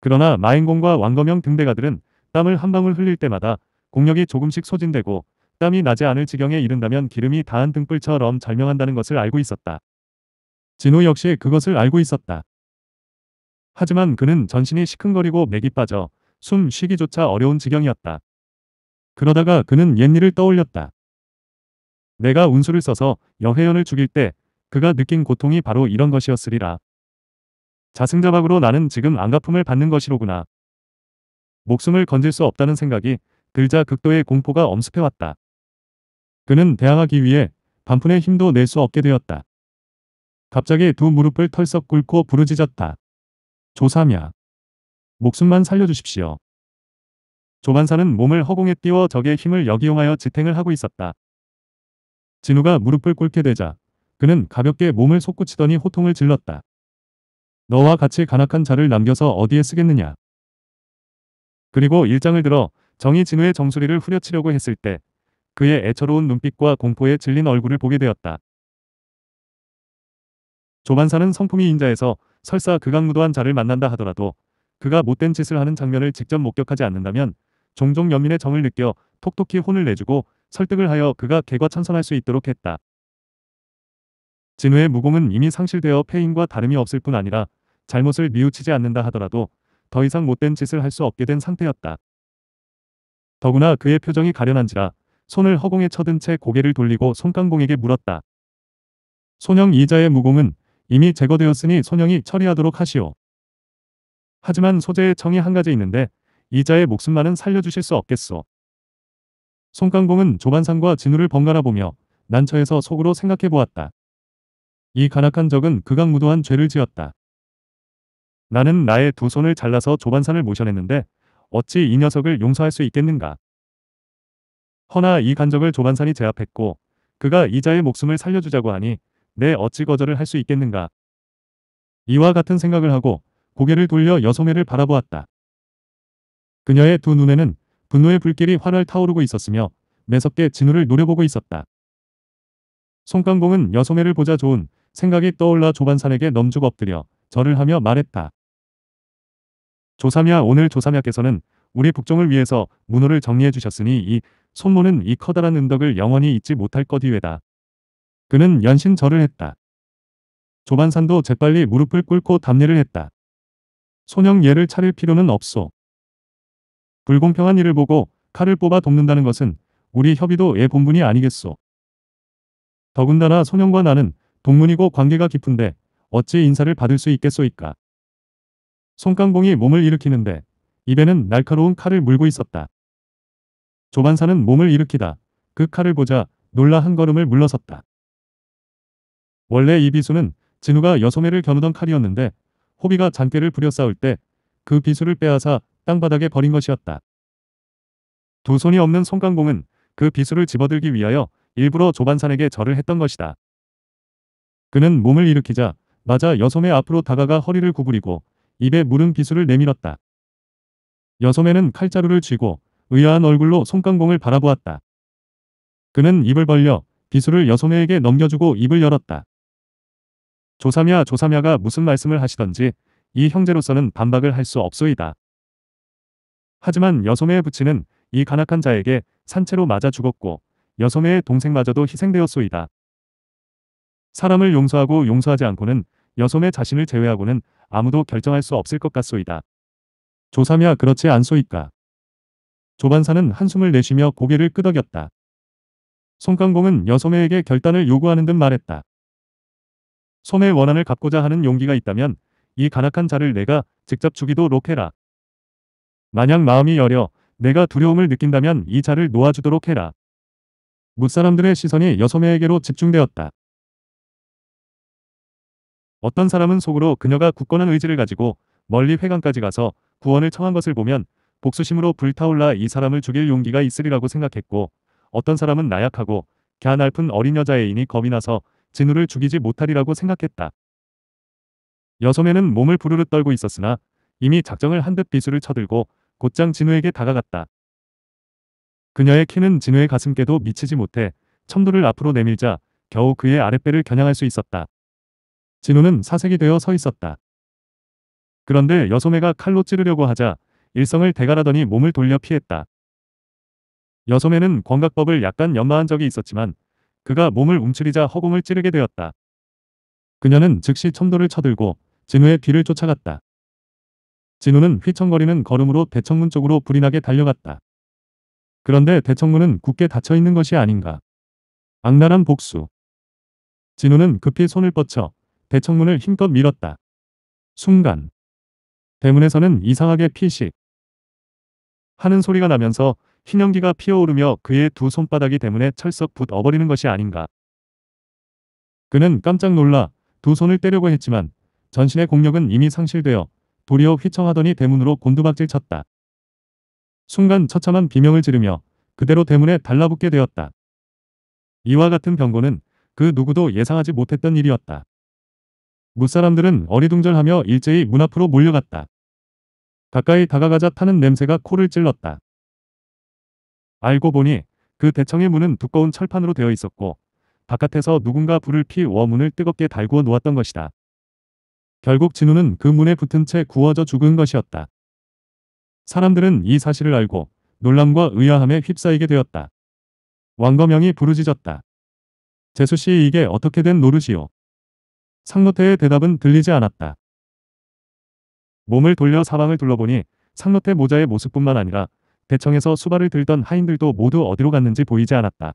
그러나 마인공과 왕거명 등대가들은 땀을 한 방울 흘릴 때마다 공력이 조금씩 소진되고 땀이 나지 않을 지경에 이른다면 기름이 다한 등불처럼 절명한다는 것을 알고 있었다. 진우 역시 그것을 알고 있었다. 하지만 그는 전신이 시큰거리고 맥이 빠져 숨 쉬기조차 어려운 지경이었다. 그러다가 그는 옛일을 떠올렸다. 내가 운수를 써서 여회연을 죽일 때 그가 느낀 고통이 바로 이런 것이었으리라. 자승자박으로 나는 지금 안가품을 받는 것이로구나. 목숨을 건질 수 없다는 생각이 들자 극도의 공포가 엄습해왔다. 그는 대항하기 위해 반푼의 힘도 낼 수 없게 되었다. 갑자기 두 무릎을 털썩 꿇고 부르짖었다. 조삼야. 목숨만 살려주십시오. 조만사는 몸을 허공에 띄워 적의 힘을 역이용하여 지탱을 하고 있었다. 진우가 무릎을 꿇게 되자 그는 가볍게 몸을 솟구치더니 호통을 질렀다. 너와 같이 간악한 자를 남겨서 어디에 쓰겠느냐. 그리고 일장을 들어 정이 진우의 정수리를 후려치려고 했을 때 그의 애처로운 눈빛과 공포에 질린 얼굴을 보게 되었다. 조만사는 성품이 인자해서 설사 극악무도한 자를 만난다 하더라도 그가 못된 짓을 하는 장면을 직접 목격하지 않는다면 종종 연민의 정을 느껴 톡톡히 혼을 내주고 설득을 하여 그가 개과천선할 수 있도록 했다. 진우의 무공은 이미 상실되어 폐인과 다름이 없을 뿐 아니라 잘못을 미우치지 않는다 하더라도 더 이상 못된 짓을 할 수 없게 된 상태였다. 더구나 그의 표정이 가련한지라 손을 허공에 쳐든 채 고개를 돌리고 손깡공에게 물었다. 손형 이자의 무공은 이미 제거되었으니 손형이 처리하도록 하시오. 하지만 소재의 청이 한 가지 있는데 이자의 목숨만은 살려주실 수 없겠소. 송강봉은조반상과 진우를 번갈아 보며 난처해서 속으로 생각해 보았다. 이 간악한 적은 극악무도한 죄를 지었다. 나는 나의 두 손을 잘라서 조반산을 모셔냈는데 어찌 이 녀석을 용서할 수 있겠는가. 허나 이 간적을 조반산이 제압했고 그가 이자의 목숨을 살려주자고 하니 내 어찌 거절을 할 수 있겠는가. 이와 같은 생각을 하고 고개를 돌려 여성매를 바라보았다. 그녀의 두 눈에는 분노의 불길이 환활 타오르고 있었으며 매섭게 진우를 노려보고 있었다. 송강봉은 여소매를 보자 좋은 생각이 떠올라 조반산에게 넘죽 엎드려 절을 하며 말했다. 조삼야 오늘 조삼야께서는 우리 북종을 위해서 문호를 정리해 주셨으니 이 손모는 이 커다란 은덕을 영원히 잊지 못할 것이외다. 그는 연신 절을 했다. 조반산도 재빨리 무릎을 꿇고 담례를 했다. 손령 예를 차릴 필요는 없소. 불공평한 일을 보고 칼을 뽑아 돕는다는 것은 우리 협의도의 본분이 아니겠소. 더군다나 소년과 나는 동문이고 관계가 깊은데 어찌 인사를 받을 수 있겠소이까. 손깡봉이 몸을 일으키는데 입에는 날카로운 칼을 물고 있었다. 조반사는 몸을 일으키다 그 칼을 보자 놀라 한 걸음을 물러섰다. 원래 이 비수는 진우가 여소매를 겨누던 칼이었는데 호비가 잔꾀를 부려 싸울 때 그 비수를 빼앗아 땅바닥에 버린 것이었다. 두 손이 없는 송강공은 그 비수를 집어들기 위하여 일부러 조반산에게 절을 했던 것이다. 그는 몸을 일으키자 맞아 여솜의 앞으로 다가가 허리를 구부리고 입에 물은 비수를 내밀었다. 여솜에는 칼자루를 쥐고 의아한 얼굴로 송강공을 바라보았다. 그는 입을 벌려 비수를 여솜에에게 넘겨주고 입을 열었다. 조삼야 조삼야가 무슨 말씀을 하시던지 이 형제로서는 반박을 할 수 없소이다. 하지만 여소매의 부친은 이 간악한 자에게 산채로 맞아 죽었고 여소매의 동생마저도 희생되었소이다. 사람을 용서하고 용서하지 않고는 여소매 자신을 제외하고는 아무도 결정할 수 없을 것 같소이다. 조삼야 그렇지 않소이까. 조반사는 한숨을 내쉬며 고개를 끄덕였다. 송강공은 여소매에게 결단을 요구하는 듯 말했다. 소매의 원한을 갚고자 하는 용기가 있다면 이 간악한 자를 내가 직접 죽이도록 해라. 만약 마음이 여려 내가 두려움을 느낀다면 이자를 놓아주도록 해라. 무사람들의 시선이 여소매에게로 집중되었다. 어떤 사람은 속으로 그녀가 굳건한 의지를 가지고 멀리 회관까지 가서 구원을 청한 것을 보면 복수심으로 불타올라 이 사람을 죽일 용기가 있으리라고 생각했고 어떤 사람은 나약하고 갸날픈 어린 여자애인이 겁이 나서 진우를 죽이지 못하리라고 생각했다. 여소매는 몸을 부르르 떨고 있었으나 이미 작정을 한 듯 비수를 쳐들고 곧장 진우에게 다가갔다. 그녀의 키는 진우의 가슴께도 미치지 못해 첨두를 앞으로 내밀자 겨우 그의 아랫배를 겨냥할 수 있었다. 진우는 사색이 되어 서 있었다. 그런데 여소매가 칼로 찌르려고 하자 일성을 대가라더니 몸을 돌려 피했다. 여소매는 권각법을 약간 연마한 적이 있었지만 그가 몸을 움츠리자 허공을 찌르게 되었다. 그녀는 즉시 첨도를 쳐들고 진우의 뒤를 쫓아갔다. 진우는 휘청거리는 걸음으로 대청문 쪽으로 불이 나게 달려갔다. 그런데 대청문은 굳게 닫혀 있는 것이 아닌가. 악랄한 복수. 진우는 급히 손을 뻗쳐 대청문을 힘껏 밀었다. 순간. 대문에서는 이상하게 피식 하는 소리가 나면서 흰 연기가 피어오르며 그의 두 손바닥이 대문에 철썩 붙어버리는 것이 아닌가. 그는 깜짝 놀라 두 손을 떼려고 했지만 전신의 공력은 이미 상실되어 도리어 휘청하더니 대문으로 곤두박질 쳤다. 순간 처참한 비명을 지르며 그대로 대문에 달라붙게 되었다. 이와 같은 병고는 그 누구도 예상하지 못했던 일이었다. 무사람들은 어리둥절하며 일제히 문 앞으로 몰려갔다. 가까이 다가가자 타는 냄새가 코를 찔렀다. 알고 보니 그 대청의 문은 두꺼운 철판으로 되어 있었고 바깥에서 누군가 불을 피워 문을 뜨겁게 달구어 놓았던 것이다. 결국 진우는 그 문에 붙은 채 구워져 죽은 것이었다. 사람들은 이 사실을 알고 놀람과 의아함에 휩싸이게 되었다. 왕거명이 부르짖었다. 제수씨 이게 어떻게 된 노릇이오. 상노태의 대답은 들리지 않았다. 몸을 돌려 사방을 둘러보니 상노태 모자의 모습뿐만 아니라 대청에서 수발을 들던 하인들도 모두 어디로 갔는지 보이지 않았다.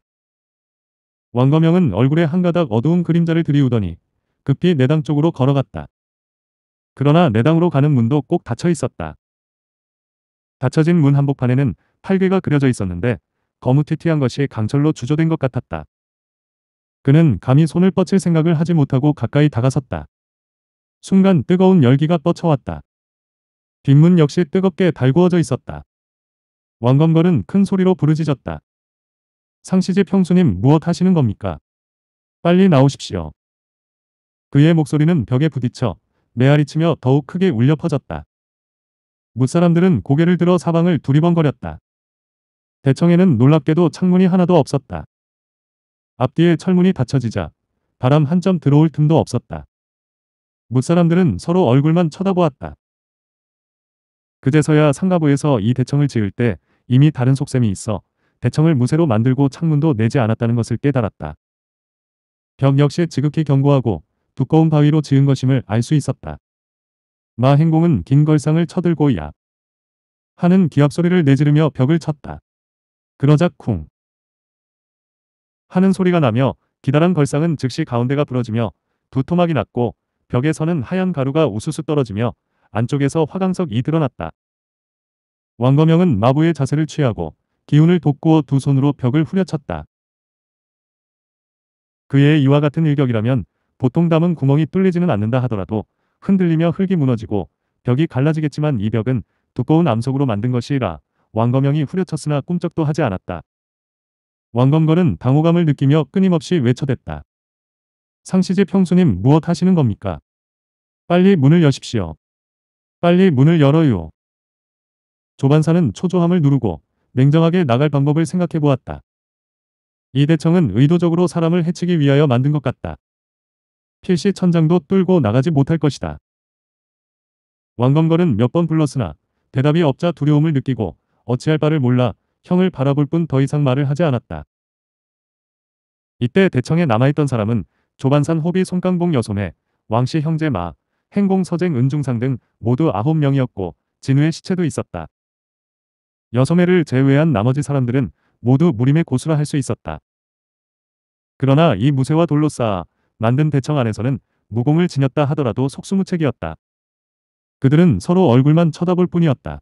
왕거명은 얼굴에 한가닥 어두운 그림자를 들이우더니 급히 내당 쪽으로 걸어갔다. 그러나 내당으로 가는 문도 꼭 닫혀 있었다. 닫혀진 문 한복판에는 팔괘가 그려져 있었는데 거무튀튀한 것이 강철로 주조된 것 같았다. 그는 감히 손을 뻗칠 생각을 하지 못하고 가까이 다가섰다. 순간 뜨거운 열기가 뻗쳐왔다. 뒷문 역시 뜨겁게 달구어져 있었다. 왕검걸은 큰 소리로 부르짖었다. 상시집 형수님 무엇 하시는 겁니까? 빨리 나오십시오. 그의 목소리는 벽에 부딪혀 메아리 치며 더욱 크게 울려 퍼졌다. 무사람들은 고개를 들어 사방을 두리번거렸다. 대청에는 놀랍게도 창문이 하나도 없었다. 앞뒤에 철문이 닫혀지자 바람 한 점 들어올 틈도 없었다. 무사람들은 서로 얼굴만 쳐다보았다. 그제서야 상가부에서 이 대청을 지을 때 이미 다른 속셈이 있어 대청을 무쇠로 만들고 창문도 내지 않았다는 것을 깨달았다. 벽 역시 지극히 견고하고 두꺼운 바위로 지은 것임을 알 수 있었다. 마 행공은 긴 걸상을 쳐들고 야 하는 기합 소리를 내지르며 벽을 쳤다. 그러자 쿵 하는 소리가 나며 기다란 걸상은 즉시 가운데가 부러지며 두 토막이 났고 벽에서는 하얀 가루가 우수수 떨어지며 안쪽에서 화강석이 드러났다. 왕거명은 마부의 자세를 취하고 기운을 돋구어 두 손으로 벽을 후려쳤다. 그의 이와 같은 일격이라면 보통 담은 구멍이 뚫리지는 않는다 하더라도 흔들리며 흙이 무너지고 벽이 갈라지겠지만 이 벽은 두꺼운 암석으로 만든 것이라 왕검영이 후려쳤으나 꿈쩍도 하지 않았다. 왕검거는 당호감을 느끼며 끊임없이 외쳐댔다. 상시집 평수님 무엇 하시는 겁니까? 빨리 문을 여십시오. 빨리 문을 열어요. 조반사는 초조함을 누르고 냉정하게 나갈 방법을 생각해 보았다. 이 대청은 의도적으로 사람을 해치기 위하여 만든 것 같다. 필시 천장도 뚫고 나가지 못할 것이다. 왕건걸은 몇 번 불렀으나 대답이 없자 두려움을 느끼고 어찌할 바를 몰라 형을 바라볼 뿐 더 이상 말을 하지 않았다. 이때 대청에 남아있던 사람은 조반산 호비 송강봉 여손의 왕씨 형제 마, 행공 서쟁 은중상 등 모두 아홉 명이었고 진우의 시체도 있었다. 여섬해를 제외한 나머지 사람들은 모두 무림의 고수라 할 수 있었다. 그러나 이 무쇠와 돌로 쌓아 만든 대청 안에서는 무공을 지녔다 하더라도 속수무책이었다. 그들은 서로 얼굴만 쳐다볼 뿐이었다.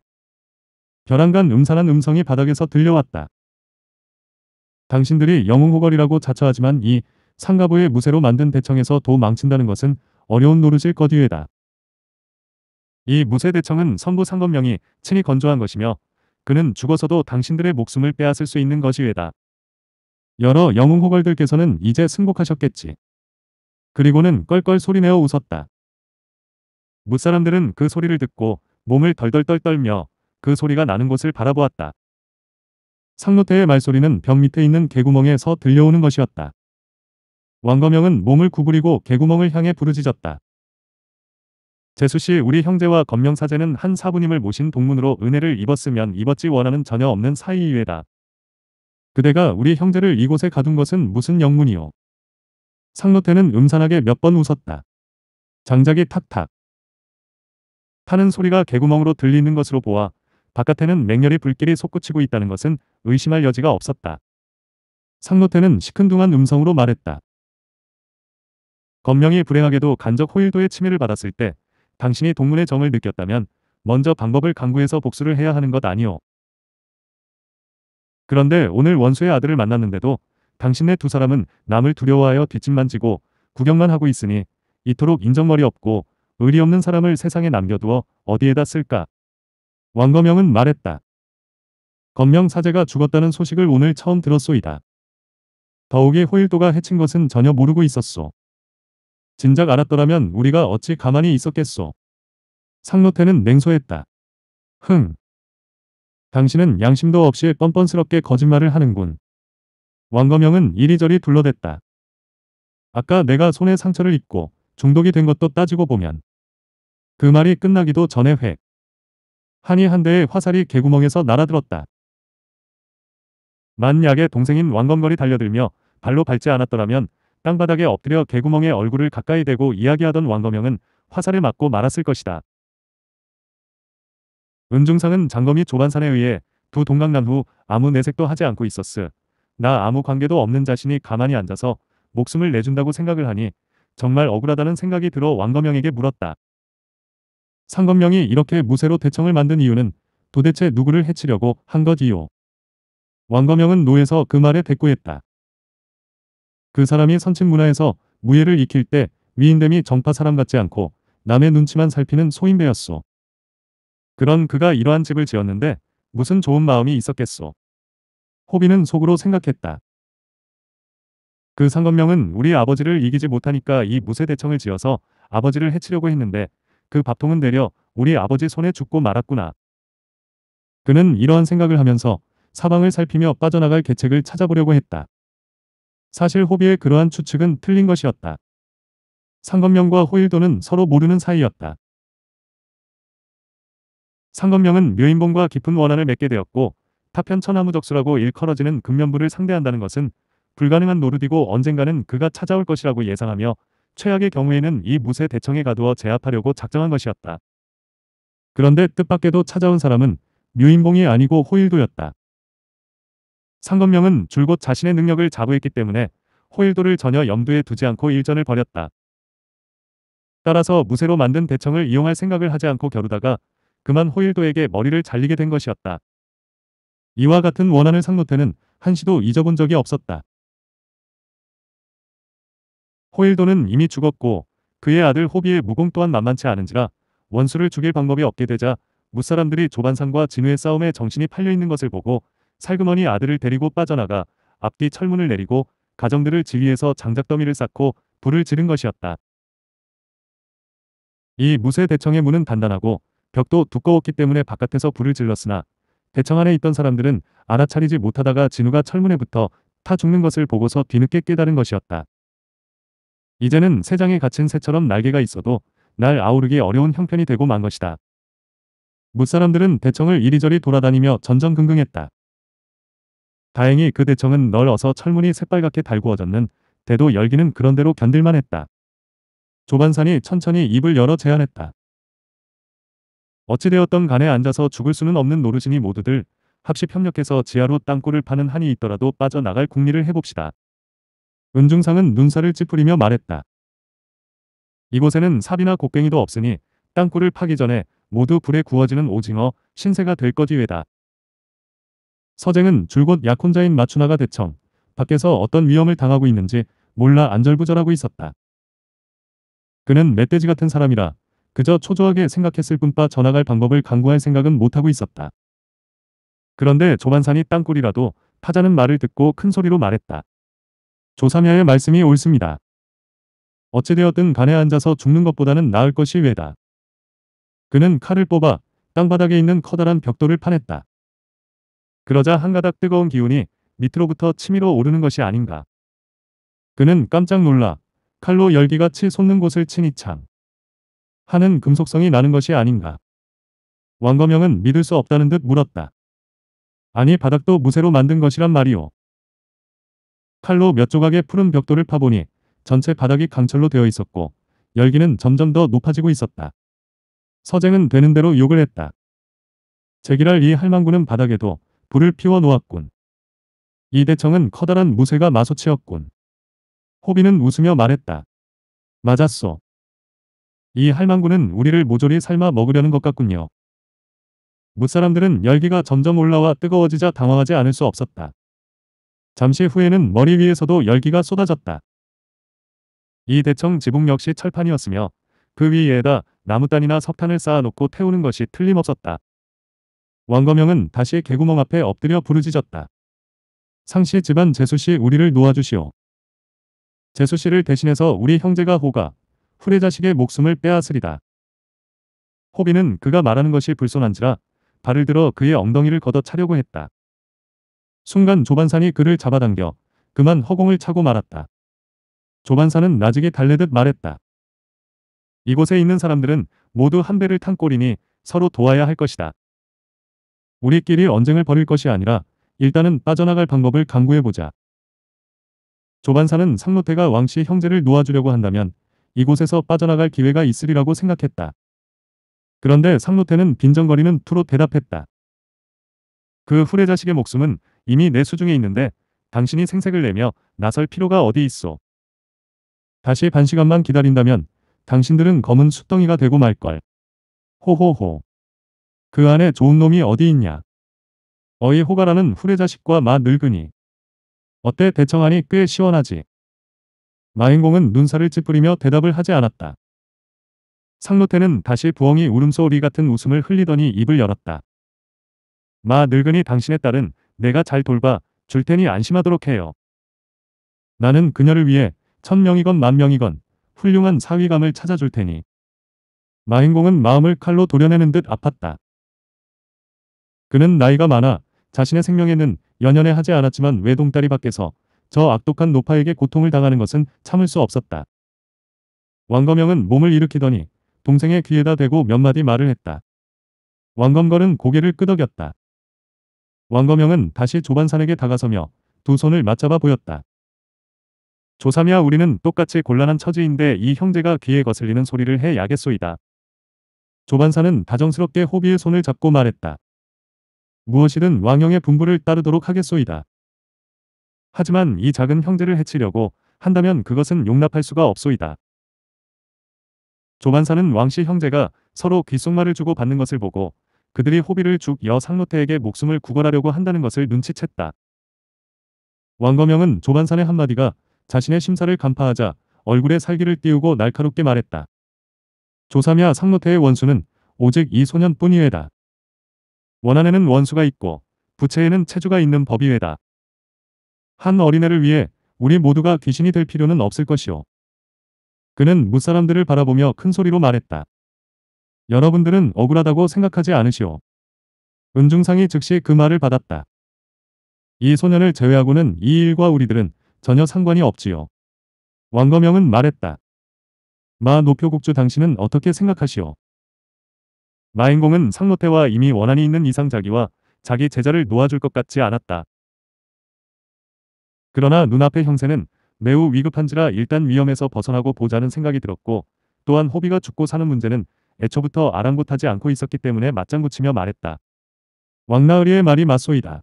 벼랑간 음산한 음성이 바닥에서 들려왔다. 당신들이 영웅호걸이라고 자처하지만 이 상가부의 무쇠로 만든 대청에서 도 망친다는 것은 어려운 노릇일 거이외다이 무쇠 대청은 선부 상검명이 친히 건조한 것이며 그는 죽어서도 당신들의 목숨을 빼앗을 수 있는 것이외다. 여러 영웅호걸들께서는 이제 승복하셨겠지. 그리고는 껄껄 소리내어 웃었다. 무사람들은 그 소리를 듣고 몸을 덜덜덜 떨며 그 소리가 나는 곳을 바라보았다. 상노태의 말소리는 벽 밑에 있는 개구멍에서 들려오는 것이었다. 왕검영은 몸을 구부리고 개구멍을 향해 부르짖었다. 제수씨 우리 형제와 검명사제는 한 사부님을 모신 동문으로 은혜를 입었으면 입었지 원하는 전혀 없는 사이이외다. 그대가 우리 형제를 이곳에 가둔 것은 무슨 영문이오. 상노태는 음산하게 몇 번 웃었다. 장작이 탁탁 타는 소리가 개구멍으로 들리는 것으로 보아 바깥에는 맹렬히 불길이 솟구치고 있다는 것은 의심할 여지가 없었다. 상노태는 시큰둥한 음성으로 말했다. 건명이 불행하게도 간접 호일도의 침해를 받았을 때 당신이 동문의 정을 느꼈다면 먼저 방법을 강구해서 복수를 해야 하는 것 아니오. 그런데 오늘 원수의 아들을 만났는데도 당신네 두 사람은 남을 두려워하여 뒷짐만 지고 구경만 하고 있으니 이토록 인정머리 없고 의리 없는 사람을 세상에 남겨두어 어디에다 쓸까. 왕검영은 말했다. 검명 사제가 죽었다는 소식을 오늘 처음 들었소이다. 더욱이 호일도가 해친 것은 전혀 모르고 있었소. 진작 알았더라면 우리가 어찌 가만히 있었겠소. 상노태는 냉소했다. 흥. 당신은 양심도 없이 뻔뻔스럽게 거짓말을 하는군. 왕검영은 이리저리 둘러댔다. 아까 내가 손에 상처를 입고 중독이 된 것도 따지고 보면 그 말이 끝나기도 전에 획 한이 한 대의 화살이 개구멍에서 날아들었다. 만 약의 동생인 왕검걸이 달려들며 발로 밟지 않았더라면 땅바닥에 엎드려 개구멍에 얼굴을 가까이 대고 이야기하던 왕검영은 화살을 맞고 말았을 것이다. 은중상은 장검이 조반산에 의해 두 동강난 후 아무 내색도 하지 않고 있었으. 나 아무 관계도 없는 자신이 가만히 앉아서 목숨을 내준다고 생각을 하니 정말 억울하다는 생각이 들어 왕검영에게 물었다. 상검령이 이렇게 무쇠로 대청을 만든 이유는 도대체 누구를 해치려고 한 것이요. 왕검영은 노에서 그 말에 대꾸했다. 그 사람이 선친 문화에서 무예를 익힐 때 위인됨이 정파 사람 같지 않고 남의 눈치만 살피는 소인배였소. 그런 그가 이러한 집을 지었는데 무슨 좋은 마음이 있었겠소. 호비는 속으로 생각했다. 그 상건명은 우리 아버지를 이기지 못하니까 이 무쇠대청을 지어서 아버지를 해치려고 했는데 그 밥통은 내려 우리 아버지 손에 죽고 말았구나. 그는 이러한 생각을 하면서 사방을 살피며 빠져나갈 계책을 찾아보려고 했다. 사실 호비의 그러한 추측은 틀린 것이었다. 상건명과 호일도는 서로 모르는 사이였다. 상건명은 묘인봉과 깊은 원한을 맺게 되었고 타편 천하무적수라고 일컬어지는 금면부를 상대한다는 것은 불가능한 노릇이고 언젠가는 그가 찾아올 것이라고 예상하며 최악의 경우에는 이 무쇠 대청에 가두어 제압하려고 작정한 것이었다. 그런데 뜻밖에도 찾아온 사람은 뮤인봉이 아니고 호일도였다. 상건명은 줄곧 자신의 능력을 자부했기 때문에 호일도를 전혀 염두에 두지 않고 일전을 벌였다. 따라서 무쇠로 만든 대청을 이용할 생각을 하지 않고 겨루다가 그만 호일도에게 머리를 잘리게 된 것이었다. 이와 같은 원한을 상노태는 한시도 잊어본 적이 없었다. 호일도는 이미 죽었고 그의 아들 호비의 무공 또한 만만치 않은지라 원수를 죽일 방법이 없게 되자 무사람들이 조반상과 진우의 싸움에 정신이 팔려있는 것을 보고 살그머니 아들을 데리고 빠져나가 앞뒤 철문을 내리고 가정들을 지휘해서 장작더미를 쌓고 불을 지른 것이었다. 이 무쇠 대청의 문은 단단하고 벽도 두꺼웠기 때문에 바깥에서 불을 질렀으나 대청 안에 있던 사람들은 알아차리지 못하다가 진우가 철문에 붙어 타 죽는 것을 보고서 뒤늦게 깨달은 것이었다. 이제는 새장에 갇힌 새처럼 날개가 있어도 날 아우르기 어려운 형편이 되고 만 것이다. 무사람들은 대청을 이리저리 돌아다니며 전전긍긍했다. 다행히 그 대청은 널어서 철문이 새빨갛게 달구어졌는 대도 열기는 그런대로 견딜만 했다. 조반산이 천천히 입을 열어 제안했다. 어찌되었던 간에 앉아서 죽을 수는 없는 노르신이 모두들 합식 협력해서 지하로 땅굴을 파는 한이 있더라도 빠져나갈 궁리를 해봅시다. 은중상은 눈살을 찌푸리며 말했다. 이곳에는 삽이나 곡괭이도 없으니 땅굴을 파기 전에 모두 불에 구워지는 오징어, 신세가 될 거지외다. 서쟁은 줄곧 약혼자인 마추나가 대청, 밖에서 어떤 위험을 당하고 있는지 몰라 안절부절하고 있었다. 그는 멧돼지 같은 사람이라 그저 초조하게 생각했을 뿐빠 전화갈 방법을 강구할 생각은 못하고 있었다. 그런데 조반산이 땅굴이라도 타자는 말을 듣고 큰 소리로 말했다. 조삼야의 말씀이 옳습니다. 어찌되었든 간에 앉아서 죽는 것보다는 나을 것이 외다. 그는 칼을 뽑아 땅바닥에 있는 커다란 벽돌을 파냈다. 그러자 한가닥 뜨거운 기운이 밑으로부터 치밀어 오르는 것이 아닌가. 그는 깜짝 놀라 칼로 열기가 치 솟는 곳을 치니 참. 하는 금속성이 나는 것이 아닌가. 왕검영은 믿을 수 없다는 듯 물었다. 아니 바닥도 무쇠로 만든 것이란 말이오. 칼로 몇 조각의 푸른 벽돌을 파보니 전체 바닥이 강철로 되어 있었고 열기는 점점 더 높아지고 있었다. 서쟁은 되는 대로 욕을 했다. 제기랄 이 할망구는 바닥에도 불을 피워 놓았군. 이 대청은 커다란 무쇠가 마소치였군. 호비는 웃으며 말했다. 맞았소. 이 할망구는 우리를 모조리 삶아 먹으려는 것 같군요. 무사람들은 열기가 점점 올라와 뜨거워지자 당황하지 않을 수 없었다. 잠시 후에는 머리 위에서도 열기가 쏟아졌다. 이 대청 지붕 역시 철판이었으며 그 위에다 나무단이나 석탄을 쌓아놓고 태우는 것이 틀림없었다. 왕거명은 다시 개구멍 앞에 엎드려 부르짖었다. 상시 집안 제수씨 우리를 놓아주시오. 제수씨를 대신해서 우리 형제가 호가 후레자식의 목숨을 빼앗으리다. 호비는 그가 말하는 것이 불손한지라 발을 들어 그의 엉덩이를 걷어차려고 했다. 순간 조반산이 그를 잡아당겨 그만 허공을 차고 말았다. 조반산은 나직이 달래듯 말했다. 이곳에 있는 사람들은 모두 한 배를 탄 꼴이니 서로 도와야 할 것이다. 우리끼리 언쟁을 벌일 것이 아니라 일단은 빠져나갈 방법을 강구해보자. 조반사는 상노태가 왕씨 형제를 놓아주려고 한다면 이곳에서 빠져나갈 기회가 있으리라고 생각했다. 그런데 상노태는 빈정거리는 투로 대답했다. 그 후레자식의 목숨은 이미 내 수중에 있는데 당신이 생색을 내며 나설 필요가 어디 있어. 다시 반 시간만 기다린다면 당신들은 검은 숫덩이가 되고 말걸. 호호호. 그 안에 좋은 놈이 어디 있냐. 어이 호가라는 후레자식과 마늙으니 어때 대청하니 꽤 시원하지. 마인공은 눈살을 찌푸리며 대답을 하지 않았다. 상노태는 다시 부엉이 울음소리 같은 웃음을 흘리더니 입을 열었다. 마 늙은이 당신의 딸은 내가 잘 돌봐 줄 테니 안심하도록 해요. 나는 그녀를 위해 천명이건 만명이건 훌륭한 사위감을 찾아줄 테니. 마인공은 마음을 칼로 도려내는 듯 아팠다. 그는 나이가 많아 자신의 생명에는 연연해 하지 않았지만 외동딸이 밖에서 저 악독한 노파에게 고통을 당하는 것은 참을 수 없었다. 왕검영은 몸을 일으키더니 동생의 귀에다 대고 몇 마디 말을 했다. 왕검걸은 고개를 끄덕였다. 왕검영은 다시 조반산에게 다가서며 두 손을 맞잡아 보였다. 조삼이야 우리는 똑같이 곤란한 처지인데 이 형제가 귀에 거슬리는 소리를 해 야겠소이다. 조반사는 다정스럽게 호비의 손을 잡고 말했다. 무엇이든 왕영의 분부를 따르도록 하겠소이다. 하지만 이 작은 형제를 해치려고 한다면 그것은 용납할 수가 없소이다. 조만사는 왕씨 형제가 서로 귓속말을 주고 받는 것을 보고 그들이 호비를 죽여 상로태에게 목숨을 구걸하려고 한다는 것을 눈치챘다. 왕거명은 조만산의 한마디가 자신의 심사를 간파하자 얼굴에 살기를 띄우고 날카롭게 말했다. 조삼야 상로태의 원수는 오직 이 소년뿐이외다. 원안에는 원수가 있고 부채에는 체주가 있는 법이외다. 한 어린애를 위해 우리 모두가 귀신이 될 필요는 없을 것이오. 그는 무사람들을 바라보며 큰 소리로 말했다. 여러분들은 억울하다고 생각하지 않으시오. 은중상이 즉시 그 말을 받았다. 이 소년을 제외하고는 이 일과 우리들은 전혀 상관이 없지요. 왕거명은 말했다. 마 노표국주 당신은 어떻게 생각하시오? 마인공은 상노태와 이미 원한이 있는 이상 자기와 자기 제자를 놓아줄 것 같지 않았다. 그러나 눈앞의 형세는 매우 위급한지라 일단 위험에서 벗어나고 보자는 생각이 들었고 또한 호비가 죽고 사는 문제는 애초부터 아랑곳하지 않고 있었기 때문에 맞장구치며 말했다. 왕나으리의 말이 맞소이다.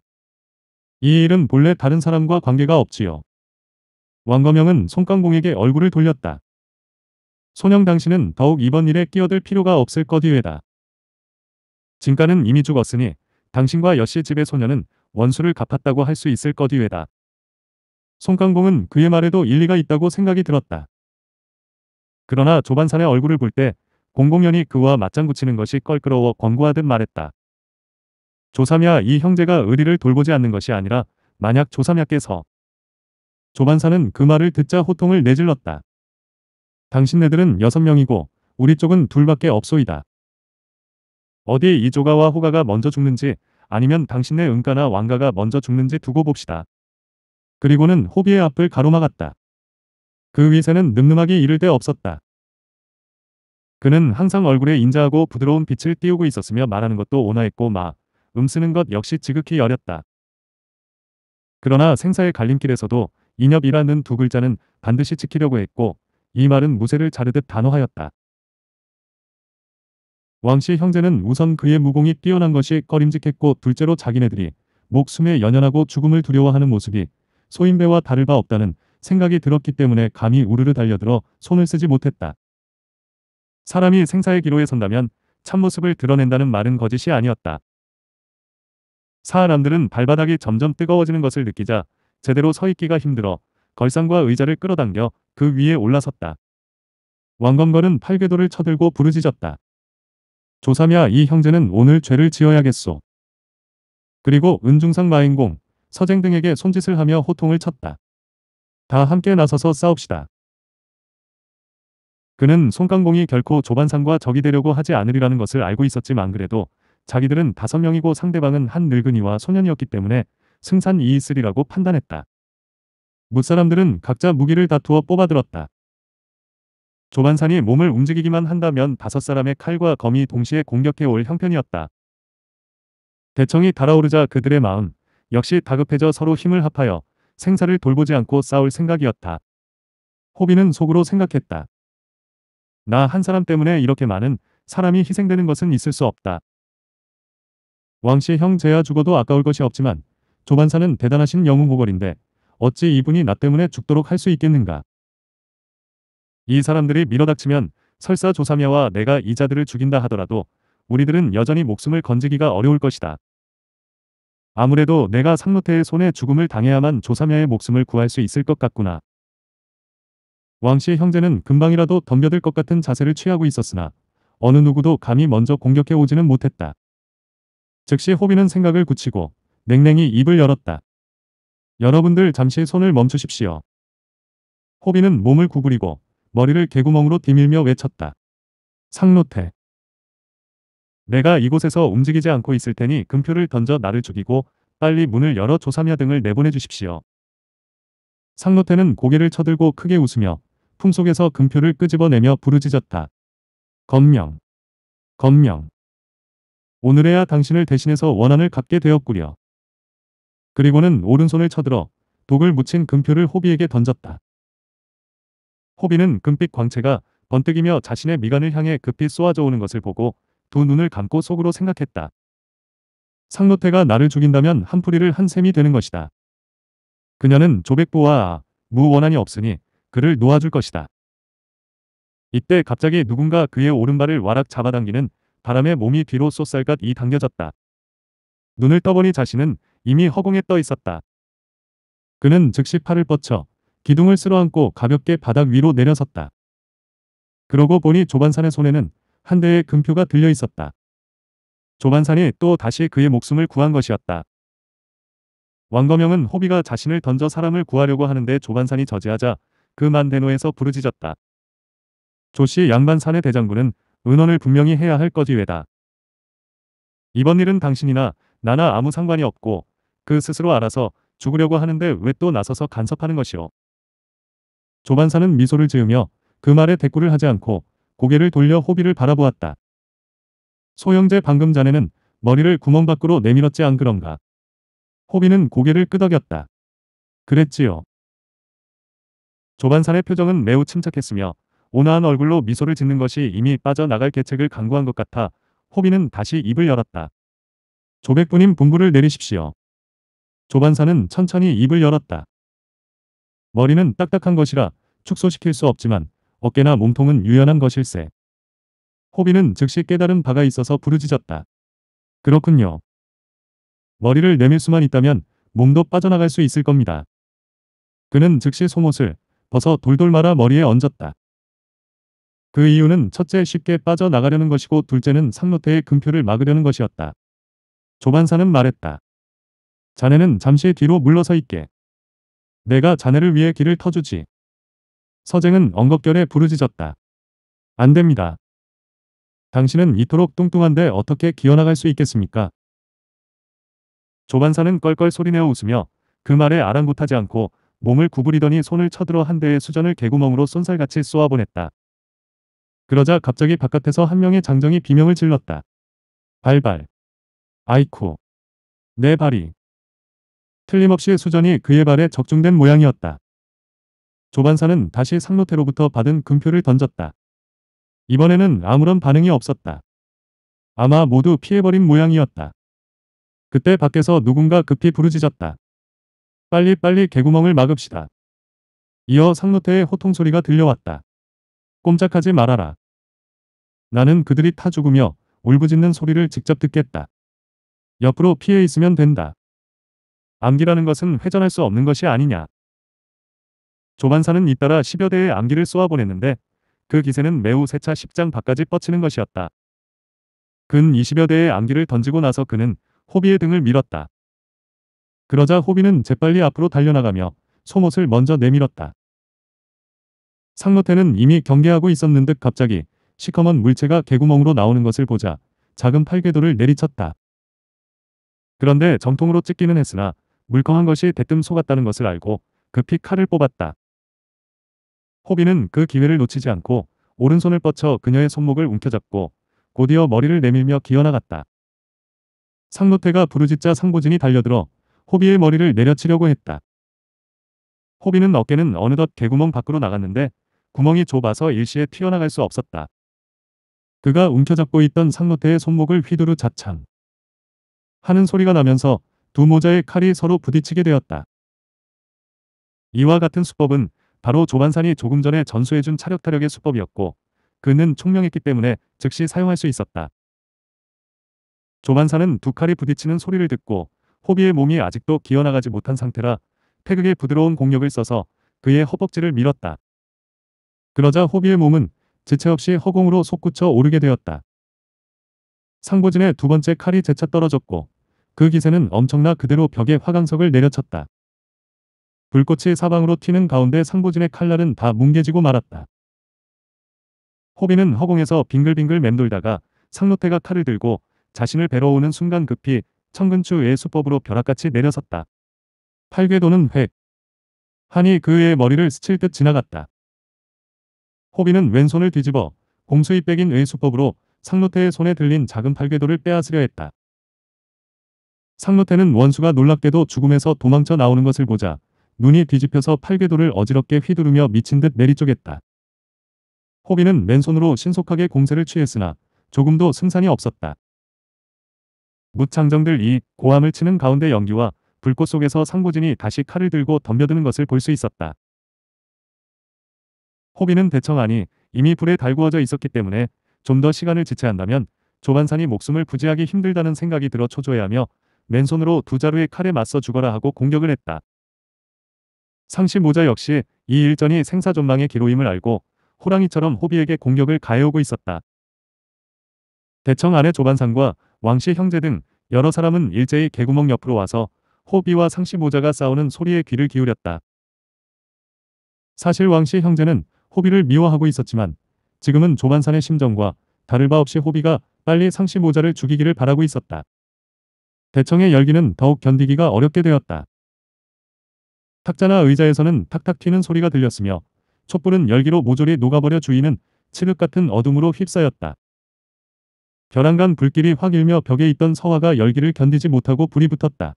이 일은 본래 다른 사람과 관계가 없지요. 왕검영은 손깡공에게 얼굴을 돌렸다. 소영 당신은 더욱 이번 일에 끼어들 필요가 없을 것이외다. 진가는 이미 죽었으니 당신과 여씨 집의 소녀는 원수를 갚았다고 할 수 있을 것이외다. 송강봉은 그의 말에도 일리가 있다고 생각이 들었다. 그러나 조반산의 얼굴을 볼 때 공공연히 그와 맞장구치는 것이 껄끄러워 권고하듯 말했다. 조삼야 이 형제가 의리를 돌보지 않는 것이 아니라 만약 조삼야께서 조반사는 그 말을 듣자 호통을 내질렀다. 당신네들은 여섯 명이고 우리 쪽은 둘밖에 없소이다. 어디 이조가와 호가가 먼저 죽는지 아니면 당신네 은가나 왕가가 먼저 죽는지 두고 봅시다. 그리고는 호비의 앞을 가로막았다. 그 위세는 늠름하게 이를 데 없었다. 그는 항상 얼굴에 인자하고 부드러운 빛을 띄우고 있었으며 말하는 것도 온화했고 마, 음쓰는 것 역시 지극히 여렸다. 그러나 생사의 갈림길에서도 인협이라는두 글자는 반드시 지키려고 했고 이 말은 무쇠를 자르듯 단호하였다. 왕씨 형제는 우선 그의 무공이 뛰어난 것이 꺼림직했고 둘째로 자기네들이 목숨에 연연하고 죽음을 두려워하는 모습이 소인배와 다를 바 없다는 생각이 들었기 때문에 감히 우르르 달려들어 손을 쓰지 못했다. 사람이 생사의 기로에 선다면 참모습을 드러낸다는 말은 거짓이 아니었다. 사람들은 발바닥이 점점 뜨거워지는 것을 느끼자 제대로 서 있기가 힘들어 걸상과 의자를 끌어당겨 그 위에 올라섰다. 왕검걸은 팔궤도를 쳐들고 부르짖었다. 조삼야 이 형제는 오늘 죄를 지어야겠소. 그리고 은중상 마인공 서쟁 등에게 손짓을 하며 호통을 쳤다. 다 함께 나서서 싸웁시다. 그는 송강봉이 결코 조반상과 적이 되려고 하지 않으리라는 것을 알고 있었지만 그래도 자기들은 다섯 명이고 상대방은 한 늙은이와 소년이었기 때문에 승산 이이쓰리라고 판단했다. 무사람들은 각자 무기를 다투어 뽑아들었다. 조반산이 몸을 움직이기만 한다면 다섯 사람의 칼과 검이 동시에 공격해 올 형편이었다. 대청이 달아오르자 그들의 마음, 역시 다급해져 서로 힘을 합하여 생사를 돌보지 않고 싸울 생각이었다. 호비는 속으로 생각했다. 나 한 사람 때문에 이렇게 많은 사람이 희생되는 것은 있을 수 없다. 왕씨 형제야 죽어도 아까울 것이 없지만 조반사는 대단하신 영웅호걸인데 어찌 이분이 나 때문에 죽도록 할 수 있겠는가. 이 사람들이 밀어닥치면 설사 조삼야와 내가 이자들을 죽인다 하더라도 우리들은 여전히 목숨을 건지기가 어려울 것이다. 아무래도 내가 상노태의 손에 죽음을 당해야만 조삼야의 목숨을 구할 수 있을 것 같구나. 왕씨의 형제는 금방이라도 덤벼들 것 같은 자세를 취하고 있었으나 어느 누구도 감히 먼저 공격해 오지는 못했다. 즉시 호비는 생각을 굳히고 냉랭히 입을 열었다. 여러분들 잠시 손을 멈추십시오. 호비는 몸을 구부리고 머리를 개구멍으로 디밀며 외쳤다. 상노태. 내가 이곳에서 움직이지 않고 있을 테니 금표를 던져 나를 죽이고 빨리 문을 열어 조사야 등을 내보내 주십시오. 상노태는 고개를 쳐들고 크게 웃으며 품속에서 금표를 끄집어내며 부르짖었다. 건명. 건명. 오늘에야 당신을 대신해서 원한을 갖게 되었구려. 그리고는 오른손을 쳐들어 독을 묻힌 금표를 호비에게 던졌다. 호비는 금빛 광채가 번뜩이며 자신의 미간을 향해 급히 쏘아져오는 것을 보고 두 눈을 감고 속으로 생각했다. 상노태가 나를 죽인다면 한풀이를 한 셈이 되는 것이다. 그녀는 조백부와 무원한이 없으니 그를 놓아줄 것이다. 이때 갑자기 누군가 그의 오른발을 와락 잡아당기는 바람에 몸이 뒤로 쏘쌀갓 이 당겨졌다. 눈을 떠보니 자신은 이미 허공에 떠 있었다. 그는 즉시 팔을 뻗쳐 기둥을 쓸어안고 가볍게 바닥 위로 내려섰다. 그러고 보니 조반산의 손에는 한 대의 금표가 들려 있었다. 조만산이 또 다시 그의 목숨을 구한 것이었다. 왕거명은 호비가 자신을 던져 사람을 구하려고 하는데 조반산이 저지하자 그 만대노에서 부르짖었다. 조씨 양반산의 대장군은 은원을 분명히 해야 할 거지외다. 이번 일은 당신이나 나나 아무 상관이 없고 그 스스로 알아서 죽으려고 하는데 왜 또 나서서 간섭하는 것이오. 조반사는 미소를 지으며 그 말에 대꾸를 하지 않고 고개를 돌려 호비를 바라보았다. 소영재 방금 자네는 머리를 구멍 밖으로 내밀었지 안 그런가. 호비는 고개를 끄덕였다. 그랬지요. 조반산의 표정은 매우 침착했으며 온화한 얼굴로 미소를 짓는 것이 이미 빠져나갈 계책을 강구한 것 같아 호비는 다시 입을 열었다. 조백부님 분부를 내리십시오. 조반사는 천천히 입을 열었다. 머리는 딱딱한 것이라 축소시킬 수 없지만 어깨나 몸통은 유연한 것일세. 호비는 즉시 깨달은 바가 있어서 부르짖었다. 그렇군요. 머리를 내밀 수만 있다면 몸도 빠져나갈 수 있을 겁니다. 그는 즉시 속옷을 벗어 돌돌 말아 머리에 얹었다. 그 이유는 첫째 쉽게 빠져나가려는 것이고 둘째는 상노태의 금표를 막으려는 것이었다. 조반사는 말했다. 자네는 잠시 뒤로 물러서 있게. 내가 자네를 위해 길을 터주지. 서쟁은 엉겁결에 부르짖었다. 안 됩니다. 당신은 이토록 뚱뚱한데 어떻게 기어나갈 수 있겠습니까? 조반사는 껄껄 소리내어 웃으며 그 말에 아랑곳하지 않고 몸을 구부리더니 손을 쳐들어 한 대의 수전을 개구멍으로 쏜살같이 쏘아보냈다. 그러자 갑자기 바깥에서 한 명의 장정이 비명을 질렀다. 발발. 아이쿠. 내 발이. 틀림없이 수전이 그의 발에 적중된 모양이었다. 조반사는 다시 상노태로부터 받은 금표를 던졌다. 이번에는 아무런 반응이 없었다. 아마 모두 피해버린 모양이었다. 그때 밖에서 누군가 급히 부르짖었다. 빨리 빨리 개구멍을 막읍시다. 이어 상노태의 호통소리가 들려왔다. 꼼짝하지 말아라. 나는 그들이 타 죽으며 울부짖는 소리를 직접 듣겠다. 옆으로 피해 있으면 된다. 암기라는 것은 회전할 수 없는 것이 아니냐. 조만사는 잇따라 10여 대의 암기를 쏘아보냈는데 그 기세는 매우 세차 10장 밖까지 뻗치는 것이었다. 근 20여 대의 암기를 던지고 나서 그는 호비의 등을 밀었다. 그러자 호비는 재빨리 앞으로 달려나가며 속옷을 먼저 내밀었다. 상노태는 이미 경계하고 있었는 듯 갑자기 시커먼 물체가 개구멍으로 나오는 것을 보자 작은 팔궤도를 내리쳤다. 그런데 정통으로 찢기는 했으나 물컹한 것이 대뜸 속았다는 것을 알고 급히 칼을 뽑았다. 호비는 그 기회를 놓치지 않고 오른손을 뻗쳐 그녀의 손목을 움켜잡고 곧이어 머리를 내밀며 기어나갔다. 상노태가 부르짖자 상보진이 달려들어 호비의 머리를 내려치려고 했다. 호비는 어깨는 어느덧 개구멍 밖으로 나갔는데 구멍이 좁아서 일시에 튀어나갈 수 없었다. 그가 움켜잡고 있던 상노태의 손목을 휘두르 자창 하는 소리가 나면서 두 모자의 칼이 서로 부딪히게 되었다. 이와 같은 수법은 바로 조반산이 조금 전에 전수해준 차력 타력의 수법이었고 그는 총명했기 때문에 즉시 사용할 수 있었다. 조반산은 두 칼이 부딪히는 소리를 듣고 호비의 몸이 아직도 기어나가지 못한 상태라 태극의 부드러운 공력을 써서 그의 허벅지를 밀었다. 그러자 호비의 몸은 지체 없이 허공으로 솟구쳐 오르게 되었다. 상보진의 두 번째 칼이 재차 떨어졌고 그 기세는 엄청나 그대로 벽에 화강석을 내려쳤다. 불꽃이 사방으로 튀는 가운데 상부진의 칼날은 다 뭉개지고 말았다. 호비는 허공에서 빙글빙글 맴돌다가 상노태가 칼을 들고 자신을 베러 오는 순간 급히 청근추의 수법으로 벼락같이 내려섰다. 팔괘 도는 획. 하니 그의 머리를 스칠 듯 지나갔다. 호비는 왼손을 뒤집어 공수이 빼긴 의수법으로 상노태의 손에 들린 작은 팔괘도를 빼앗으려 했다. 상노태는 원수가 놀랍게도 죽음에서 도망쳐 나오는 것을 보자 눈이 뒤집혀서 팔궤도를 어지럽게 휘두르며 미친 듯 내리쪼갰다. 호비는 맨손으로 신속하게 공세를 취했으나 조금도 승산이 없었다. 무창정들 이 고함을 치는 가운데 연기와 불꽃 속에서 상고진이 다시 칼을 들고 덤벼드는 것을 볼 수 있었다. 호비는 대청하니 이미 불에 달구어져 있었기 때문에 좀 더 시간을 지체한다면 조반산이 목숨을 부지하기 힘들다는 생각이 들어 초조해하며 맨손으로 두 자루의 칼에 맞서 죽어라 하고 공격을 했다. 상시 모자 역시 이 일전이 생사 전망의 기로임을 알고 호랑이처럼 호비에게 공격을 가해오고 있었다. 대청 아내 조반상과 왕씨 형제 등 여러 사람은 일제히 개구멍 옆으로 와서 호비와 상시 모자가 싸우는 소리에 귀를 기울였다. 사실 왕씨 형제는 호비를 미워하고 있었지만 지금은 조반산의 심정과 다를 바 없이 호비가 빨리 상시 모자를 죽이기를 바라고 있었다. 대청의 열기는 더욱 견디기가 어렵게 되었다. 탁자나 의자에서는 탁탁 튀는 소리가 들렸으며 촛불은 열기로 모조리 녹아버려 주인은 칠흑 같은 어둠으로 휩싸였다. 벼랑간 불길이 확 일며 벽에 있던 서화가 열기를 견디지 못하고 불이 붙었다.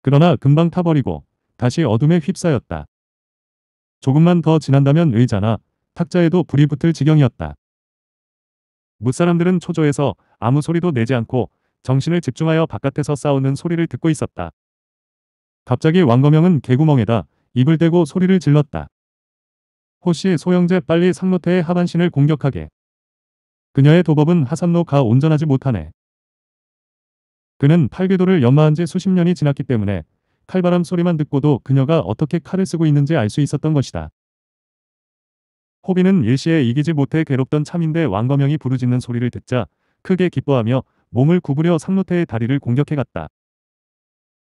그러나 금방 타버리고 다시 어둠에 휩싸였다. 조금만 더 지난다면 의자나 탁자에도 불이 붙을 지경이었다. 무사람들은 초조해서 아무 소리도 내지 않고 정신을 집중하여 바깥에서 싸우는 소리를 듣고 있었다. 갑자기 왕거명은 개구멍에다 입을 대고 소리를 질렀다. 호씨 소영재 빨리 상노태의 하반신을 공격하게. 그녀의 도법은 하산로가 온전하지 못하네. 그는 팔궤도를 연마한 지 수십 년이 지났기 때문에 칼바람 소리만 듣고도 그녀가 어떻게 칼을 쓰고 있는지 알 수 있었던 것이다. 호비는 일시에 이기지 못해 괴롭던 참인데 왕거명이 부르짖는 소리를 듣자 크게 기뻐하며 몸을 구부려 상노태의 다리를 공격해갔다.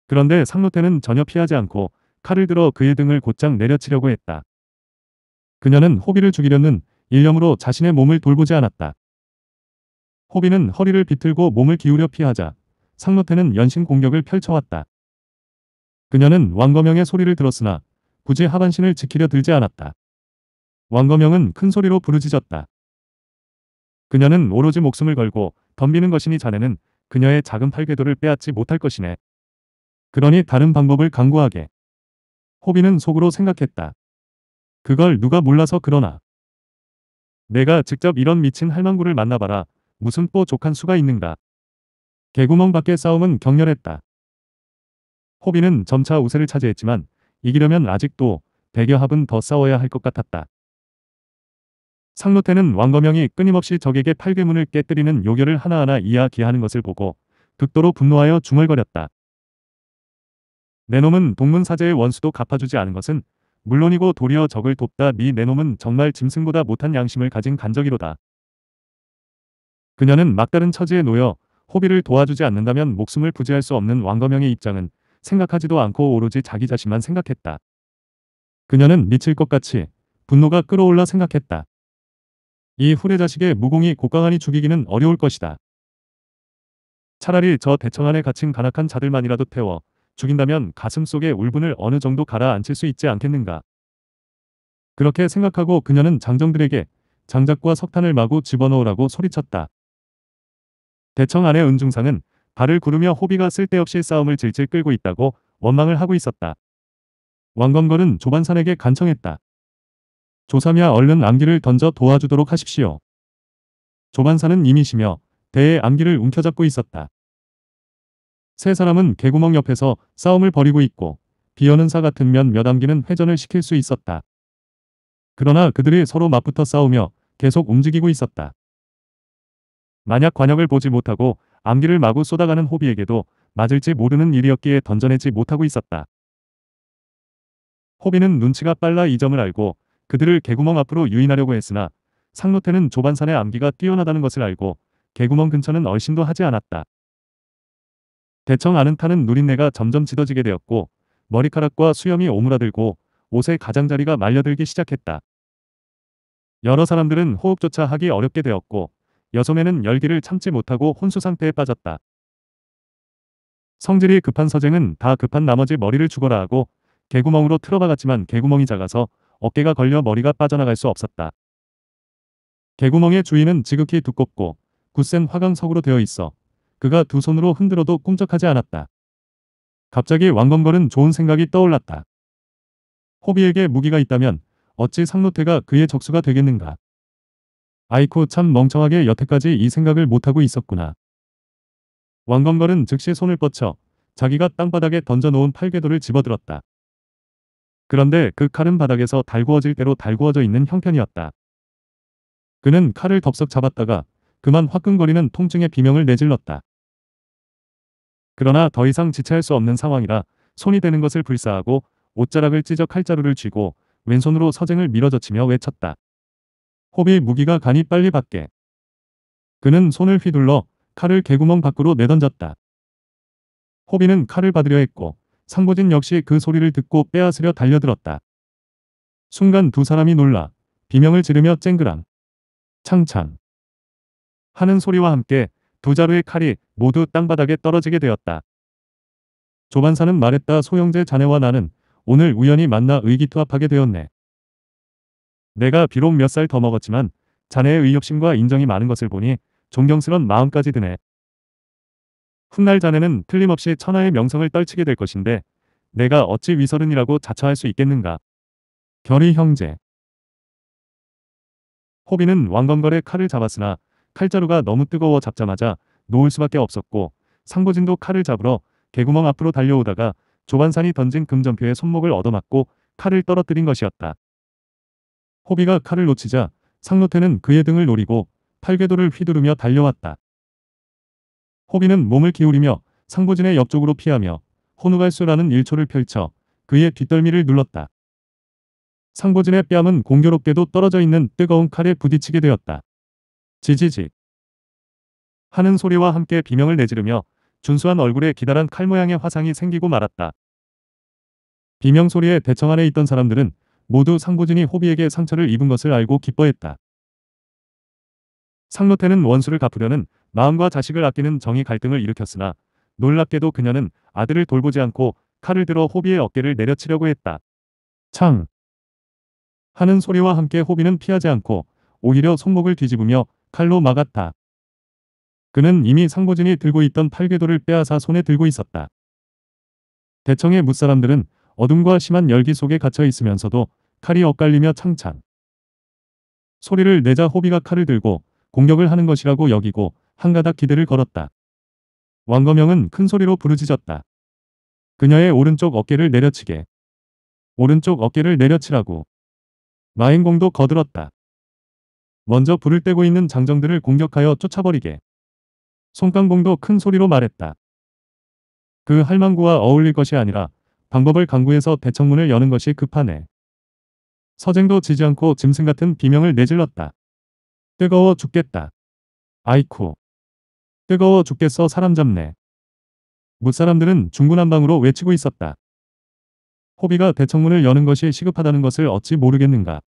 그런데 상노태는 전혀 피하지 않고 칼을 들어 그의 등을 곧장 내려치려고 했다. 그녀는 호비를 죽이려는 일념으로 자신의 몸을 돌보지 않았다. 호비는 허리를 비틀고 몸을 기울여 피하자 상노태는 연신 공격을 펼쳐왔다. 그녀는 왕거명의 소리를 들었으나 굳이 하반신을 지키려 들지 않았다. 왕거명은 큰 소리로 부르짖었다. 그녀는 오로지 목숨을 걸고 덤비는 것이니 자네는 그녀의 작은 팔궤도를 빼앗지 못할 것이네. 그러니 다른 방법을 강구하게. 호비는 속으로 생각했다. 그걸 누가 몰라서 그러나. 내가 직접 이런 미친 할망구를 만나봐라. 무슨 뽀족한 수가 있는가. 개구멍 밖의 싸움은 격렬했다. 호비는 점차 우세를 차지했지만 이기려면 아직도 백여 합은 더 싸워야 할 것 같았다. 상노태는 왕거명이 끊임없이 적에게 팔괴문을 깨뜨리는 요결을 하나하나 이야기하는 것을 보고 극도로 분노하여 중얼거렸다. 내놈은 동문사제의 원수도 갚아주지 않은 것은 물론이고 도리어 적을 돕다 미 내놈은 정말 짐승보다 못한 양심을 가진 간적이로다. 그녀는 막다른 처지에 놓여 호비를 도와주지 않는다면 목숨을 부지할 수 없는 왕검영의 입장은 생각하지도 않고 오로지 자기 자신만 생각했다. 그녀는 미칠 것 같이 분노가 끌어올라 생각했다. 이 후레자식의 무공이 고강한이 죽이기는 어려울 것이다. 차라리 저 대청안에 갇힌 간악한 자들만이라도 태워 죽인다면 가슴 속에 울분을 어느 정도 가라앉힐 수 있지 않겠는가. 그렇게 생각하고 그녀는 장정들에게 장작과 석탄을 마구 집어넣으라고 소리쳤다. 대청 안의 은중상은 발을 구르며 호비가 쓸데없이 싸움을 질질 끌고 있다고 원망을 하고 있었다. 왕건걸은 조반산에게 간청했다. 조삼야 얼른 암기를 던져 도와주도록 하십시오. 조반산은 이미시며 대의 암기를 움켜잡고 있었다. 세 사람은 개구멍 옆에서 싸움을 벌이고 있고 비어는 사 같은 면 몇 암기는 회전을 시킬 수 있었다. 그러나 그들이 서로 맞붙어 싸우며 계속 움직이고 있었다. 만약 관역을 보지 못하고 암기를 마구 쏟아가는 호비에게도 맞을지 모르는 일이었기에 던져내지 못하고 있었다. 호비는 눈치가 빨라 이 점을 알고 그들을 개구멍 앞으로 유인하려고 했으나 상노태는 조반산의 암기가 뛰어나다는 것을 알고 개구멍 근처는 얼씬도 하지 않았다. 대청 아는타는 누린내가 점점 짙어지게 되었고 머리카락과 수염이 오므라들고 옷의 가장자리가 말려들기 시작했다. 여러 사람들은 호흡조차 하기 어렵게 되었고 여소매는 열기를 참지 못하고 혼수 상태에 빠졌다. 성질이 급한 서쟁은 다 급한 나머지 머리를 죽어라 하고 개구멍으로 틀어박았지만 개구멍이 작아서 어깨가 걸려 머리가 빠져나갈 수 없었다. 개구멍의 주위는 지극히 두껍고 굳센 화강석으로 되어 있어 그가 두 손으로 흔들어도 꿈쩍하지 않았다. 갑자기 왕건걸은 좋은 생각이 떠올랐다. 호비에게 무기가 있다면 어찌 상노태가 그의 적수가 되겠는가. 아이코 참 멍청하게 여태까지 이 생각을 못하고 있었구나. 왕건걸은 즉시 손을 뻗쳐 자기가 땅바닥에 던져놓은 팔괘도를 집어들었다. 그런데 그 칼은 바닥에서 달구어질 대로 달구어져 있는 형편이었다. 그는 칼을 덥석 잡았다가 그만 화끈거리는 통증의 비명을 내질렀다. 그러나 더 이상 지체할 수 없는 상황이라 손이 되는 것을 불사하고 옷자락을 찢어 칼자루를 쥐고 왼손으로 서쟁을 밀어젖히며 외쳤다. 호비 무기가 간이 빨리 밖에. 그는 손을 휘둘러 칼을 개구멍 밖으로 내던졌다. 호비는 칼을 받으려 했고 상보진 역시 그 소리를 듣고 빼앗으려 달려들었다. 순간 두 사람이 놀라 비명을 지르며 쨍그랑 창창 하는 소리와 함께 두 자루의 칼이 모두 땅바닥에 떨어지게 되었다. 조반사는 말했다. 소영재 자네와 나는 오늘 우연히 만나 의기투합하게 되었네. 내가 비록 몇 살 더 먹었지만 자네의 의욕심과 인정이 많은 것을 보니 존경스런 마음까지 드네. 훗날 자네는 틀림없이 천하의 명성을 떨치게 될 것인데 내가 어찌 위서른이라고 자처할 수 있겠는가. 결의 형제 호비는 왕건걸의 칼을 잡았으나 칼자루가 너무 뜨거워 잡자마자 놓을 수밖에 없었고 상고진도 칼을 잡으러 개구멍 앞으로 달려오다가 조반산이 던진 금전표의 손목을 얻어맞고 칼을 떨어뜨린 것이었다. 호비가 칼을 놓치자 상노태는 그의 등을 노리고 팔궤도를 휘두르며 달려왔다. 호비는 몸을 기울이며 상고진의 옆쪽으로 피하며 호누갈수라는 일초를 펼쳐 그의 뒷덜미를 눌렀다. 상고진의 뺨은 공교롭게도 떨어져 있는 뜨거운 칼에 부딪히게 되었다. 지지직. 하는 소리와 함께 비명을 내지르며 준수한 얼굴에 기다란 칼 모양의 화상이 생기고 말았다. 비명 소리에 대청 안에 있던 사람들은 모두 상부진이 호비에게 상처를 입은 것을 알고 기뻐했다. 상노태는 원수를 갚으려는 마음과 자식을 아끼는 정의 갈등을 일으켰으나 놀랍게도 그녀는 아들을 돌보지 않고 칼을 들어 호비의 어깨를 내려치려고 했다. 창! 하는 소리와 함께 호비는 피하지 않고 오히려 손목을 뒤집으며 칼로 막았다. 그는 이미 상보진이 들고 있던 팔괘도를 빼앗아 손에 들고 있었다. 대청의 무사람들은 어둠과 심한 열기 속에 갇혀 있으면서도 칼이 엇갈리며 창창. 소리를 내자 호비가 칼을 들고 공격을 하는 것이라고 여기고 한가닥 기대를 걸었다. 왕거명은큰 소리로 부르짖었다. 그녀의 오른쪽 어깨를 내려치게. 오른쪽 어깨를 내려치라고. 마행공도 거들었다. 먼저 불을 떼고 있는 장정들을 공격하여 쫓아버리게. 송강봉도 큰 소리로 말했다. 그 할망구와 어울릴 것이 아니라 방법을 강구해서 대청문을 여는 것이 급하네. 서쟁도 지지 않고 짐승 같은 비명을 내질렀다. 뜨거워 죽겠다. 아이쿠. 뜨거워 죽겠어 사람 잡네. 무사람들은 중구난방으로 외치고 있었다. 호비가 대청문을 여는 것이 시급하다는 것을 어찌 모르겠는가.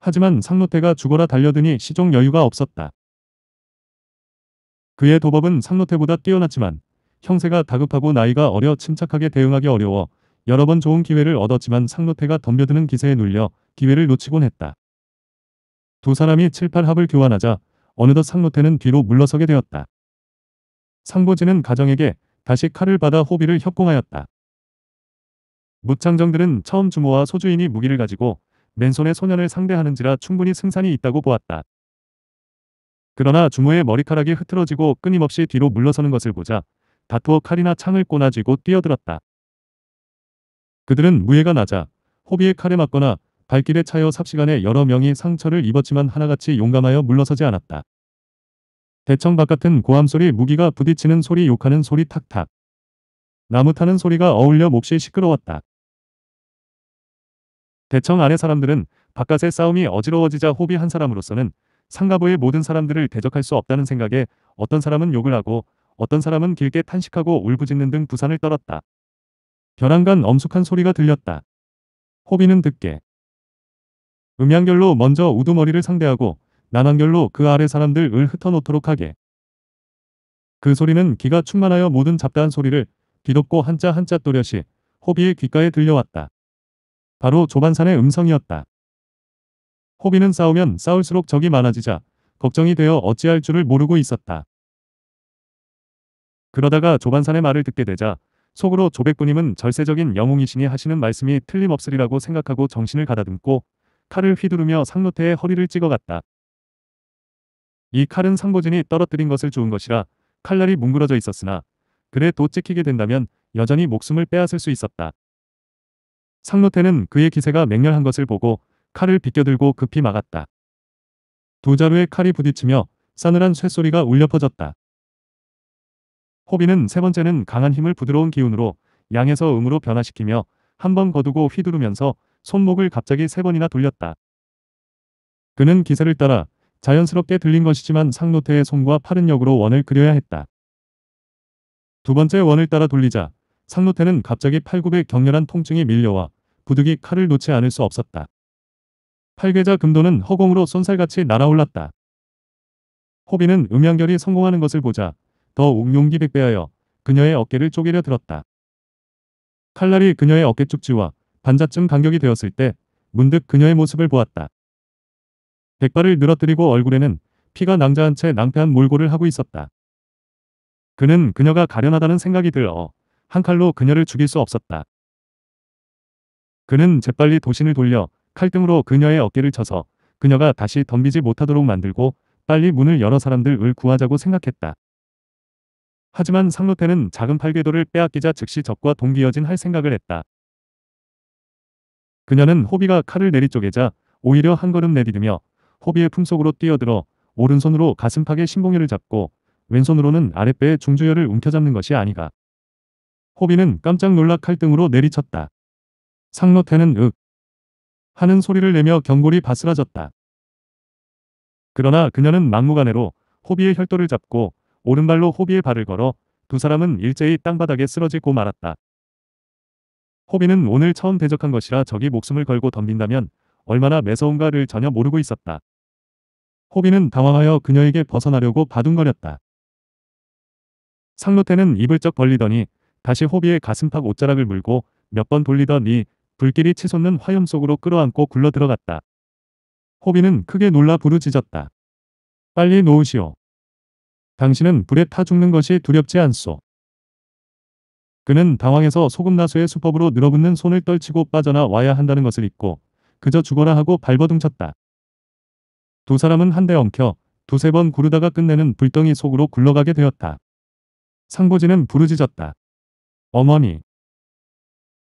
하지만 상노태가 죽어라 달려드니 시종 여유가 없었다. 그의 도법은 상노태보다 뛰어났지만 형세가 다급하고 나이가 어려 침착하게 대응하기 어려워 여러 번 좋은 기회를 얻었지만 상노태가 덤벼드는 기세에 눌려 기회를 놓치곤 했다. 두 사람이 칠팔합을 교환하자 어느덧 상노태는 뒤로 물러서게 되었다. 상보진은 가정에게 다시 칼을 받아 호비를 협공하였다. 무창정들은 처음 주모와 소주인이 무기를 가지고 맨손에 소년을 상대하는지라 충분히 승산이 있다고 보았다. 그러나 주무의 머리카락이 흐트러지고 끊임없이 뒤로 물러서는 것을 보자 다투어 칼이나 창을 꼬나쥐고 뛰어들었다. 그들은 무예가 나자 호비의 칼에 맞거나 발길에 차여 삽시간에 여러 명이 상처를 입었지만 하나같이 용감하여 물러서지 않았다. 대청 바깥은 고함소리 무기가 부딪히는 소리 욕하는 소리 탁탁. 나무 타는 소리가 어울려 몹시 시끄러웠다. 대청 안의 사람들은 바깥의 싸움이 어지러워지자 호비 한 사람으로서는 상가부의 모든 사람들을 대적할 수 없다는 생각에 어떤 사람은 욕을 하고 어떤 사람은 길게 탄식하고 울부짖는 등 부산을 떨었다. 벼랑간 엄숙한 소리가 들렸다. 호비는 듣게. 음양결로 먼저 우두머리를 상대하고 난왕결로 그 아래 사람들을 흩어놓도록 하게. 그 소리는 기가 충만하여 모든 잡다한 소리를 뒤덮고 한자 한자 또렷이 호비의 귓가에 들려왔다. 바로 조반산의 음성이었다. 호비는 싸우면 싸울수록 적이 많아지자 걱정이 되어 어찌할 줄을 모르고 있었다. 그러다가 조반산의 말을 듣게 되자 속으로 조백부님은 절세적인 영웅이시니 하시는 말씀이 틀림없으리라고 생각하고 정신을 가다듬고 칼을 휘두르며 상노태의 허리를 찍어갔다. 이 칼은 상보진이 떨어뜨린 것을 주운 것이라 칼날이 뭉그러져 있었으나 그래 도 찍히게 된다면 여전히 목숨을 빼앗을 수 있었다. 상노태는 그의 기세가 맹렬한 것을 보고 칼을 비껴들고 급히 막았다. 두 자루의 칼이 부딪히며 싸늘한 쇠소리가 울려 퍼졌다. 호비는 세 번째는 강한 힘을 부드러운 기운으로 양에서 음으로 변화시키며 한 번 거두고 휘두르면서 손목을 갑자기 세 번이나 돌렸다. 그는 기세를 따라 자연스럽게 들린 것이지만 상노태의 손과 팔은 역으로 원을 그려야 했다. 두 번째 원을 따라 돌리자 상노태는 갑자기 팔굽에 격렬한 통증이 밀려와 부득이 칼을 놓지 않을 수 없었다. 팔계자 금도는 허공으로 쏜살같이 날아올랐다. 호비는 음양결이 성공하는 것을 보자 더웅 용기 백배하여 그녀의 어깨를 쪼개려 들었다. 칼날이 그녀의 어깨 쪽지와 반자쯤 간격이 되었을 때 문득 그녀의 모습을 보았다. 백발을 늘어뜨리고 얼굴에는 피가 낭자한 채 낭패한 몰골을 하고 있었다. 그는 그녀가 가련하다는 생각이 들어 한 칼로 그녀를 죽일 수 없었다. 그는 재빨리 도신을 돌려 칼등으로 그녀의 어깨를 쳐서 그녀가 다시 덤비지 못하도록 만들고 빨리 문을 열어 사람들을 구하자고 생각했다. 하지만 상로테는 작은 팔궤도를 빼앗기자 즉시 적과 동기여진할 생각을 했다. 그녀는 호비가 칼을 내리쪼개자 오히려 한 걸음 내디디며 호비의 품속으로 뛰어들어 오른손으로 가슴팍에 신봉혈을 잡고 왼손으로는 아랫배에 중주혈을 움켜잡는 것이 아니가. 호비는 깜짝 놀라 칼등으로 내리쳤다. 상로테는윽 하는 소리를 내며 경골이 바스라졌다. 그러나 그녀는 막무가내로 호비의 혈도를 잡고 오른발로 호비의 발을 걸어 두 사람은 일제히 땅바닥에 쓰러지고 말았다. 호비는 오늘 처음 대적한 것이라 적이 목숨을 걸고 덤빈다면 얼마나 매서운가를 전혀 모르고 있었다. 호비는 당황하여 그녀에게 벗어나려고 바둥거렸다. 상노태는 입을 쩍 벌리더니 다시 호비의 가슴팍 옷자락을 물고 몇 번 돌리더니 불길이 치솟는 화염 속으로 끌어안고 굴러 들어갔다. 호비는 크게 놀라 부르짖었다. 빨리 놓으시오. 당신은 불에 타 죽는 것이 두렵지 않소. 그는 당황해서 소금나수의 수법으로 늘어붙는 손을 떨치고 빠져나와야 한다는 것을 잊고 그저 죽어라 하고 발버둥쳤다. 두 사람은 한 대 엉켜 두세 번 구르다가 끝내는 불덩이 속으로 굴러가게 되었다. 상고지는 부르짖었다. 어머니.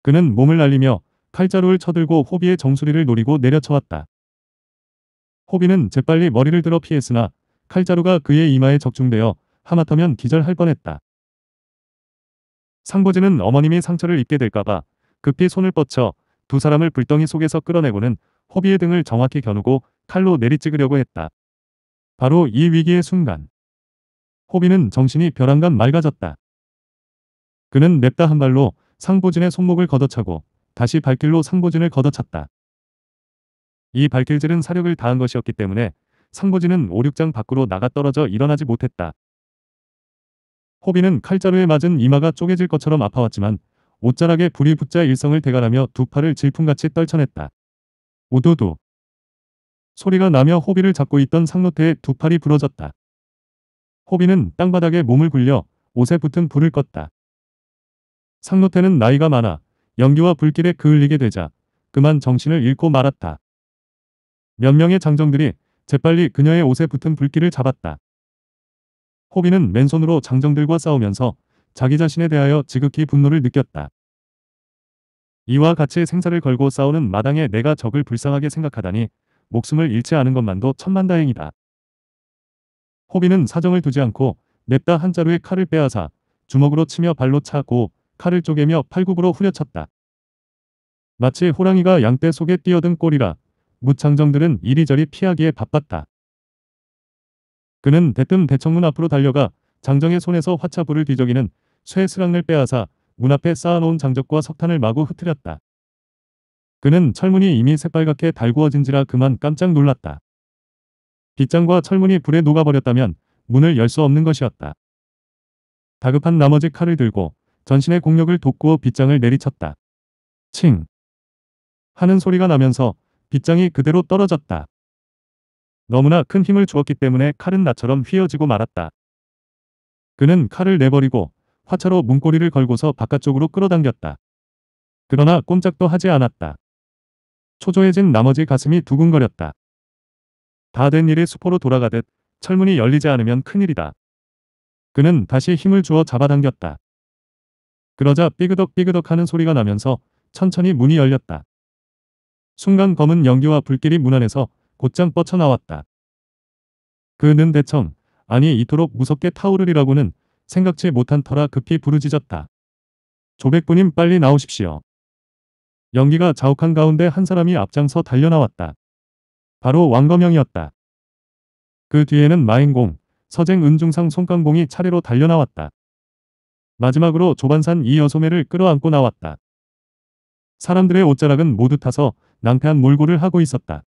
그는 몸을 날리며 칼자루를 쳐들고 호비의 정수리를 노리고 내려쳐왔다. 호비는 재빨리 머리를 들어 피했으나 칼자루가 그의 이마에 적중되어 하마터면 기절할 뻔했다. 상보지는 어머님이 상처를 입게 될까봐 급히 손을 뻗쳐 두 사람을 불덩이 속에서 끌어내고는 호비의 등을 정확히 겨누고 칼로 내리찍으려고 했다. 바로 이 위기의 순간. 호비는 정신이 벼랑간 맑아졌다. 그는 냅다 한 발로 상보진의 손목을 걷어차고 다시 발길로 상보진을 걷어찼다. 이 발길질은 사력을 다한 것이었기 때문에 상보진은 오륙장 밖으로 나가 떨어져 일어나지 못했다. 호비는 칼자루에 맞은 이마가 쪼개질 것처럼 아파왔지만 옷자락에 불이 붙자 일성을 대가라며 두 팔을 질풍같이 떨쳐냈다. 우두두 소리가 나며 호비를 잡고 있던 상노태의 두 팔이 부러졌다. 호비는 땅바닥에 몸을 굴려 옷에 붙은 불을 껐다. 상노태는 나이가 많아 연기와 불길에 그을리게 되자 그만 정신을 잃고 말았다. 몇 명의 장정들이 재빨리 그녀의 옷에 붙은 불길을 잡았다. 호비는 맨손으로 장정들과 싸우면서 자기 자신에 대하여 지극히 분노를 느꼈다. 이와 같이 생사를 걸고 싸우는 마당에 내가 적을 불쌍하게 생각하다니 목숨을 잃지 않은 것만도 천만다행이다. 호비는 사정을 두지 않고 냅다 한 자루의 칼을 빼앗아 주먹으로 치며 발로 차고 칼을 쪼개며 팔굽으로 후려쳤다. 마치 호랑이가 양떼 속에 뛰어든 꼴이라 무창정들은 이리저리 피하기에 바빴다. 그는 대뜸 대청문 앞으로 달려가 장정의 손에서 화차불을 뒤적이는 쇠스랑을 빼앗아 문 앞에 쌓아놓은 장적과 석탄을 마구 흐트렸다 그는 철문이 이미 새빨갛게 달구어진지라 그만 깜짝 놀랐다. 빗장과 철문이 불에 녹아버렸다면 문을 열 수 없는 것이었다. 다급한 나머지 칼을 들고 전신의 공력을 돋구어 빗장을 내리쳤다. 칭! 하는 소리가 나면서 빗장이 그대로 떨어졌다. 너무나 큰 힘을 주었기 때문에 칼은 나처럼 휘어지고 말았다. 그는 칼을 내버리고 화차로 문고리를 걸고서 바깥쪽으로 끌어당겼다. 그러나 꼼짝도 하지 않았다. 초조해진 나머지 가슴이 두근거렸다. 다 된 일이 수포로 돌아가듯 철문이 열리지 않으면 큰일이다. 그는 다시 힘을 주어 잡아당겼다. 그러자 삐그덕삐그덕 하는 소리가 나면서 천천히 문이 열렸다. 순간 검은 연기와 불길이 문 안에서 곧장 뻗쳐나왔다. 그는 대청, 아니 이토록 무섭게 타오르리라고는 생각지 못한 터라 급히 부르짖었다. 조백부님 빨리 나오십시오. 연기가 자욱한 가운데 한 사람이 앞장서 달려나왔다. 바로 왕검영이었다. 그 뒤에는 마인공, 서쟁 은중상 손강공이 차례로 달려나왔다. 마지막으로 조반산 이여소매를 끌어안고 나왔다. 사람들의 옷자락은 모두 타서 낭패한 몰골을 하고 있었다.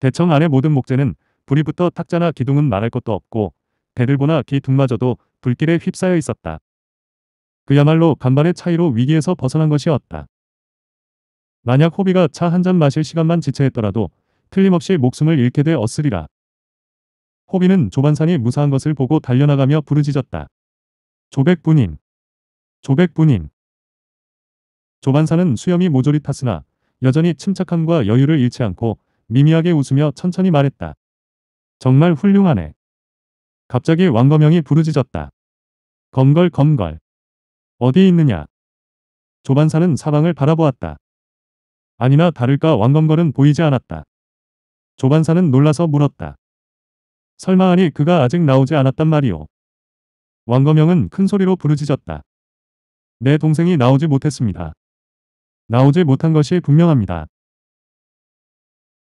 대청 안의 모든 목재는 불이 붙어 탁자나 기둥은 말할 것도 없고 배들보나 기둥마저도 불길에 휩싸여 있었다. 그야말로 간발의 차이로 위기에서 벗어난 것이었다. 만약 호비가 차 한 잔 마실 시간만 지체했더라도 틀림없이 목숨을 잃게 되 었으리라. 호비는 조반산이 무사한 것을 보고 달려나가며 부르짖었다. 조백분인 조백분인 조반사는 수염이 모조리 탔으나 여전히 침착함과 여유를 잃지 않고 미미하게 웃으며 천천히 말했다. 정말 훌륭하네. 갑자기 왕검영이 부르짖었다. 검걸 검걸. 어디 있느냐. 조반사는 사방을 바라보았다. 아니나 다를까 왕검걸은 보이지 않았다. 조반사는 놀라서 물었다. 설마 하니 그가 아직 나오지 않았단 말이오. 왕검영은 큰 소리로 부르짖었다. 내 동생이 나오지 못했습니다. 나오지 못한 것이 분명합니다.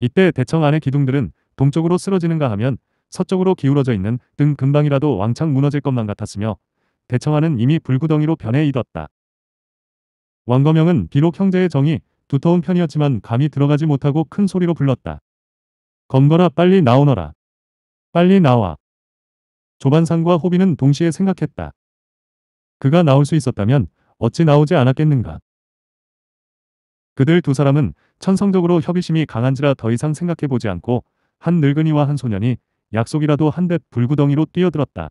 이때 대청 안의 기둥들은 동쪽으로 쓰러지는가 하면 서쪽으로 기울어져 있는 등 금방이라도 왕창 무너질 것만 같았으며 대청안은 이미 불구덩이로 변해 있었다. 왕검영은 비록 형제의 정이 두터운 편이었지만 감히 들어가지 못하고 큰 소리로 불렀다. 검거라 빨리 나오너라. 빨리 나와. 조반상과 호비는 동시에 생각했다. 그가 나올 수 있었다면 어찌 나오지 않았겠는가. 그들 두 사람은 천성적으로 협의심이 강한지라 더 이상 생각해보지 않고 한 늙은이와 한 소년이 약속이라도 한데 불구덩이로 뛰어들었다.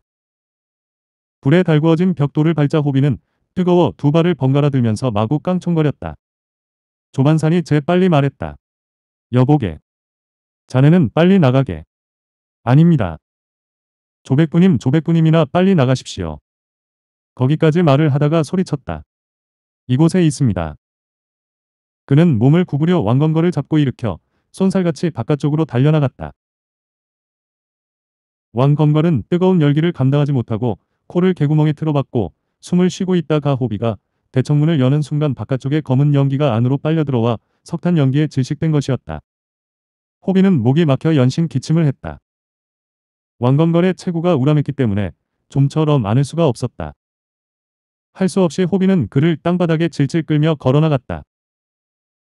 불에 달구어진 벽돌을 발자 호비는 뜨거워 두 발을 번갈아 들면서 마구 깡총거렸다. 조반산이 재빨리 말했다. 여보게. 자네는 빨리 나가게. 아닙니다. 조백부님 조백부님이나 빨리 나가십시오. 거기까지 말을 하다가 소리쳤다. 이곳에 있습니다. 그는 몸을 구부려 왕건거를 잡고 일으켜 손살같이 바깥쪽으로 달려나갔다. 왕건거는 뜨거운 열기를 감당하지 못하고 코를 개구멍에 틀어박고 숨을 쉬고 있다가 호비가 대청문을 여는 순간 바깥쪽에 검은 연기가 안으로 빨려들어와 석탄 연기에 질식된 것이었다. 호비는 목이 막혀 연신 기침을 했다. 왕건걸의 체구가 우람했기 때문에 좀처럼 안을 수가 없었다. 할 수 없이 호비는 그를 땅바닥에 질질 끌며 걸어나갔다.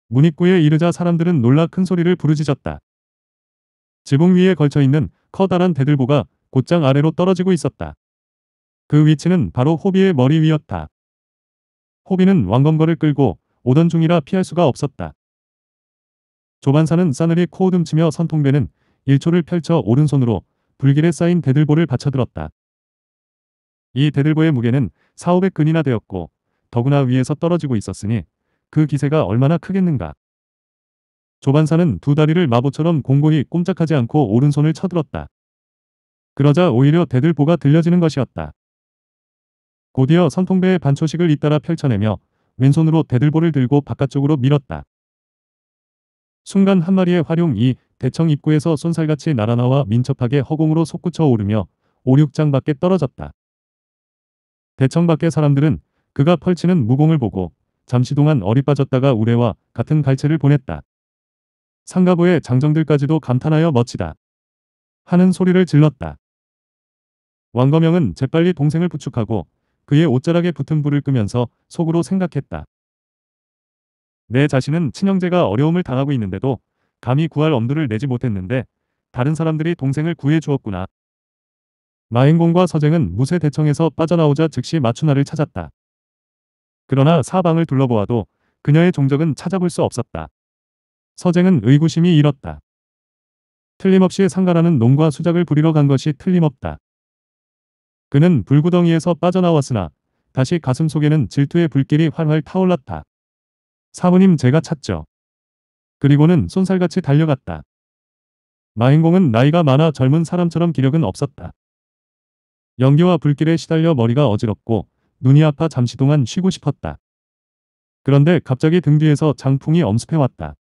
문 입구에 이르자 사람들은 놀라 큰 소리를 부르짖었다. 지붕 위에 걸쳐있는 커다란 대들보가 곧장 아래로 떨어지고 있었다. 그 위치는 바로 호비의 머리 위였다. 호비는 왕건거를 끌고 오던 중이라 피할 수가 없었다. 조반사는 싸늘히 코오듬치며 선통배는 1초를 펼쳐 오른손으로 불길에 쌓인 대들보를 받쳐들었다. 이 대들보의 무게는 4,500근이나 되었고 더구나 위에서 떨어지고 있었으니 그 기세가 얼마나 크겠는가. 조반사는 두 다리를 마보처럼 공고히 꼼짝하지 않고 오른손을 쳐들었다. 그러자 오히려 대들보가 들려지는 것이었다. 곧이어 선통배의 반초식을 잇따라 펼쳐내며 왼손으로 대들보를 들고 바깥쪽으로 밀었다. 순간 한 마리의 활용이 대청 입구에서 쏜살같이 날아나와 민첩하게 허공으로 솟구쳐 오르며 5, 6장 밖에 떨어졌다. 대청 밖의 사람들은 그가 펼치는 무공을 보고 잠시 동안 어리빠졌다가 우레와 같은 갈채를 보냈다. 상가부의 장정들까지도 감탄하여 멋지다. 하는 소리를 질렀다. 왕거명은 재빨리 동생을 부축하고 그의 옷자락에 붙은 불을 끄면서 속으로 생각했다. 내 자신은 친형제가 어려움을 당하고 있는데도 감히 구할 엄두를 내지 못했는데 다른 사람들이 동생을 구해 주었구나. 마행공과 서쟁은 무쇠 대청에서 빠져나오자 즉시 마추나를 찾았다. 그러나 사방을 둘러보아도 그녀의 종적은 찾아볼 수 없었다. 서쟁은 의구심이 일었다. 틀림없이 상가라는 농과 수작을 부리러 간 것이 틀림없다. 그는 불구덩이에서 빠져나왔으나 다시 가슴 속에는 질투의 불길이 활활 타올랐다. 사부님 제가 찾죠. 그리고는 손살같이 달려갔다. 마인공은 나이가 많아 젊은 사람처럼 기력은 없었다. 연기와 불길에 시달려 머리가 어지럽고 눈이 아파 잠시 동안 쉬고 싶었다. 그런데 갑자기 등 뒤에서 장풍이 엄습해왔다.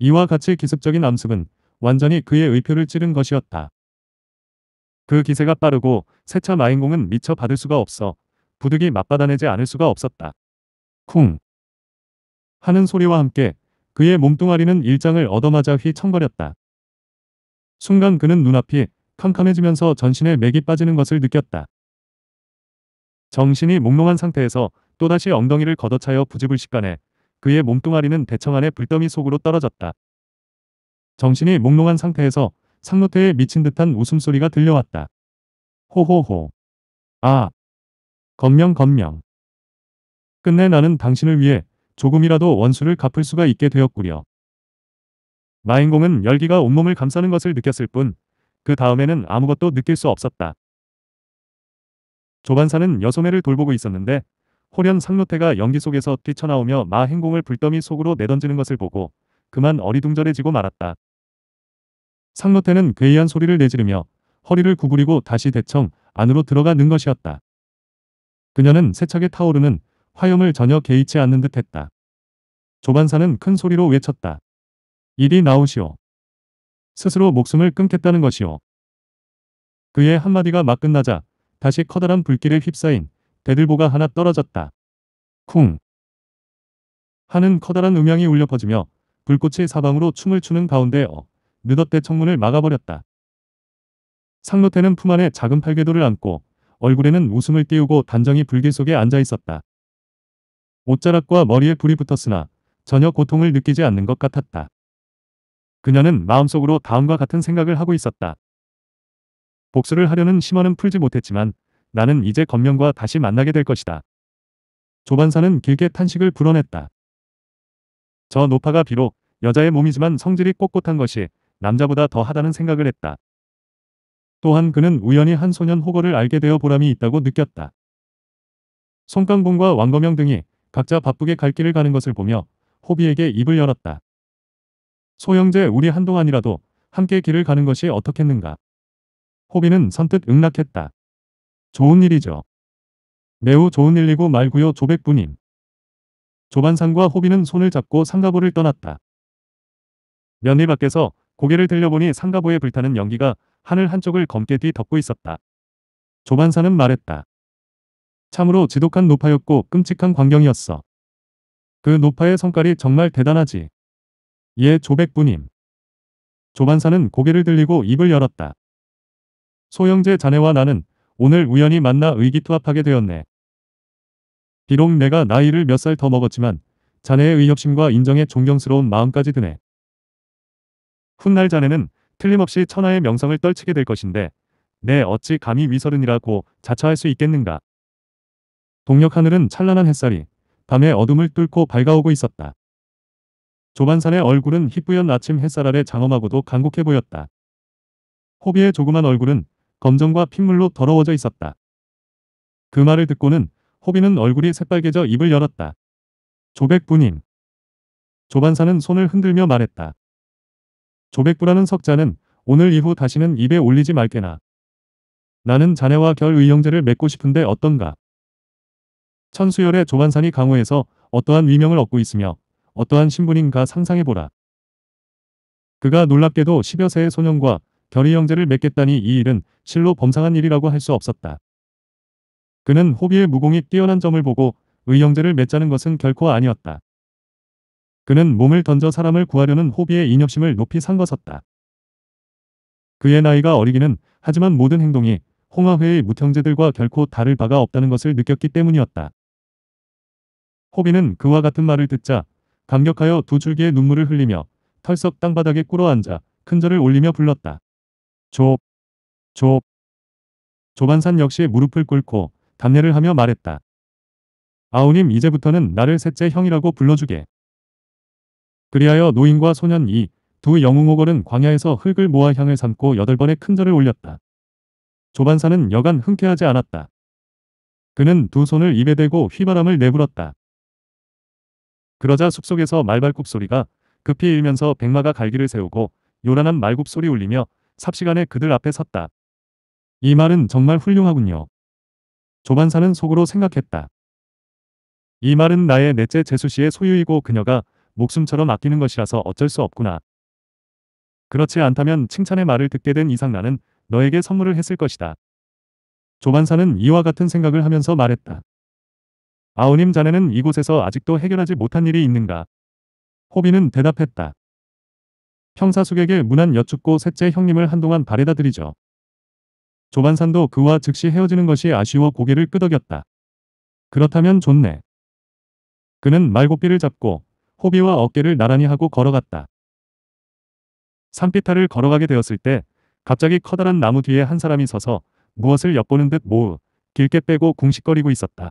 이와 같이 기습적인 암습은 완전히 그의 의표를 찌른 것이었다. 그 기세가 빠르고 세차 마인공은 미처 받을 수가 없어 부득이 맞받아내지 않을 수가 없었다. 쿵. 하는 소리와 함께 그의 몸뚱아리는 일장을 얻어맞아 휘청거렸다. 순간 그는 눈앞이 캄캄해지면서 전신에 맥이 빠지는 것을 느꼈다. 정신이 몽롱한 상태에서 또다시 엉덩이를 걷어차여 부지불식간에 그의 몸뚱아리는 대청 안에 불더미 속으로 떨어졌다. 정신이 몽롱한 상태에서 상노태의 미친 듯한 웃음소리가 들려왔다. 호호호. 아. 건명 건명. 끝내 나는 당신을 위해 조금이라도 원수를 갚을 수가 있게 되었구려. 마인공은 열기가 온몸을 감싸는 것을 느꼈을 뿐, 그 다음에는 아무것도 느낄 수 없었다. 조반사는 여소매를 돌보고 있었는데, 호련 상노태가 연기 속에서 뛰쳐나오며 마행공을 불더미 속으로 내던지는 것을 보고 그만 어리둥절해지고 말았다. 상노태는 괴이한 소리를 내지르며 허리를 구부리고 다시 대청 안으로 들어가는 것이었다. 그녀는 세차게 타오르는 화염을 전혀 개의치 않는 듯 했다. 조반사는 큰 소리로 외쳤다. 이리 나오시오. 스스로 목숨을 끊겠다는 것이오. 그의 한마디가 막 끝나자 다시 커다란 불길에 휩싸인 대들보가 하나 떨어졌다. 쿵! 하는 커다란 음향이 울려 퍼지며 불꽃이 사방으로 춤을 추는 가운데 어, 느덧대 청문을 막아버렸다. 상노태는 품 안에 작은 팔괘도를 안고 얼굴에는 웃음을 띄우고 단정히 불길 속에 앉아 있었다. 옷자락과 머리에 불이 붙었으나 전혀 고통을 느끼지 않는 것 같았다. 그녀는 마음속으로 다음과 같은 생각을 하고 있었다. 복수를 하려는 심원은 풀지 못했지만 나는 이제 건명과 다시 만나게 될 것이다. 조반사는 길게 탄식을 불어냈다. 저 노파가 비록 여자의 몸이지만 성질이 꼿꼿한 것이 남자보다 더 하다는 생각을 했다. 또한 그는 우연히 한 소년 호거를 알게 되어 보람이 있다고 느꼈다. 송강봉과 왕거명 등이 각자 바쁘게 갈 길을 가는 것을 보며 호비에게 입을 열었다. 소영제 우리 한동안이라도 함께 길을 가는 것이 어떻겠는가. 호비는 선뜻 응락했다. 좋은 일이죠. 매우 좋은 일이고 말구요 조백부님. 조반상과 호비는 손을 잡고 상가보를 떠났다. 며느 밖에서 고개를 들려보니 상가보에 불타는 연기가 하늘 한쪽을 검게 뒤덮고 있었다. 조반사는 말했다. 참으로 지독한 노파였고 끔찍한 광경이었어. 그 노파의 성깔이 정말 대단하지. 예 조백부님. 조반사는 고개를 들리고 입을 열었다. 소영제 자네와 나는 오늘 우연히 만나 의기투합하게 되었네. 비록 내가 나이를 몇 살 더 먹었지만 자네의 의협심과 인정에 존경스러운 마음까지 드네. 훗날 자네는 틀림없이 천하의 명성을 떨치게 될 것인데 내 어찌 감히 위서른이라고 자처할 수 있겠는가. 동녘 하늘은 찬란한 햇살이 밤의 어둠을 뚫고 밝아오고 있었다. 조반산의 얼굴은 희뿌연 아침 햇살 아래 장엄하고도 간곡해 보였다. 호비의 조그만 얼굴은 검정과 핏물로 더러워져 있었다. 그 말을 듣고는 호비는 얼굴이 새빨개져 입을 열었다. 조백부님. 조반사는 손을 흔들며 말했다. 조백부라는 석자는 오늘 이후 다시는 입에 올리지 말게나. 나는 자네와 결의형제를 맺고 싶은데 어떤가. 천수열의 조만산이 강호에서 어떠한 위명을 얻고 있으며 어떠한 신분인가 상상해보라. 그가 놀랍게도 10여 세의 소년과 결의 형제를 맺겠다니 이 일은 실로 범상한 일이라고 할 수 없었다. 그는 호비의 무공이 뛰어난 점을 보고 의형제를 맺자는 것은 결코 아니었다. 그는 몸을 던져 사람을 구하려는 호비의 인협심을 높이 산것었다. 그의 나이가 어리기는 하지만 모든 행동이 홍화회의 무형제들과 결코 다를 바가 없다는 것을 느꼈기 때문이었다. 호비는 그와 같은 말을 듣자 강력하여두 줄기의 눈물을 흘리며 털썩 땅바닥에 꿇어앉아 큰절을 올리며 불렀다. 조, 조. 조반산 역시 무릎을 꿇고 담례를 하며 말했다. 아우님 이제부터는 나를 셋째 형이라고 불러주게. 그리하여 노인과 소년 이 두 영웅호걸은 광야에서 흙을 모아 향을 삼고 여덟 번의 큰절을 올렸다. 조반사는 여간 흔쾌하지 않았다. 그는 두 손을 입에 대고 휘바람을 내불었다. 그러자 숲속에서 말발굽 소리가 급히 일면서 백마가 갈기를 세우고 요란한 말굽 소리 울리며 삽시간에 그들 앞에 섰다. 이 말은 정말 훌륭하군요. 조반사는 속으로 생각했다. 이 말은 나의 넷째 제수씨의 소유이고 그녀가 목숨처럼 아끼는 것이라서 어쩔 수 없구나. 그렇지 않다면 칭찬의 말을 듣게 된 이상 나는 너에게 선물을 했을 것이다. 조반사는 이와 같은 생각을 하면서 말했다. 아우님 자네는 이곳에서 아직도 해결하지 못한 일이 있는가? 호비는 대답했다. 평사숙에게 무난 여쭙고 셋째 형님을 한동안 바래다 드리죠. 조반산도 그와 즉시 헤어지는 것이 아쉬워 고개를 끄덕였다. 그렇다면 좋네. 그는 말고삐를 잡고 호비와 어깨를 나란히 하고 걸어갔다. 산비탈을 걸어가게 되었을 때 갑자기 커다란 나무 뒤에 한 사람이 서서 무엇을 엿보는 듯 모으 길게 빼고 궁식거리고 있었다.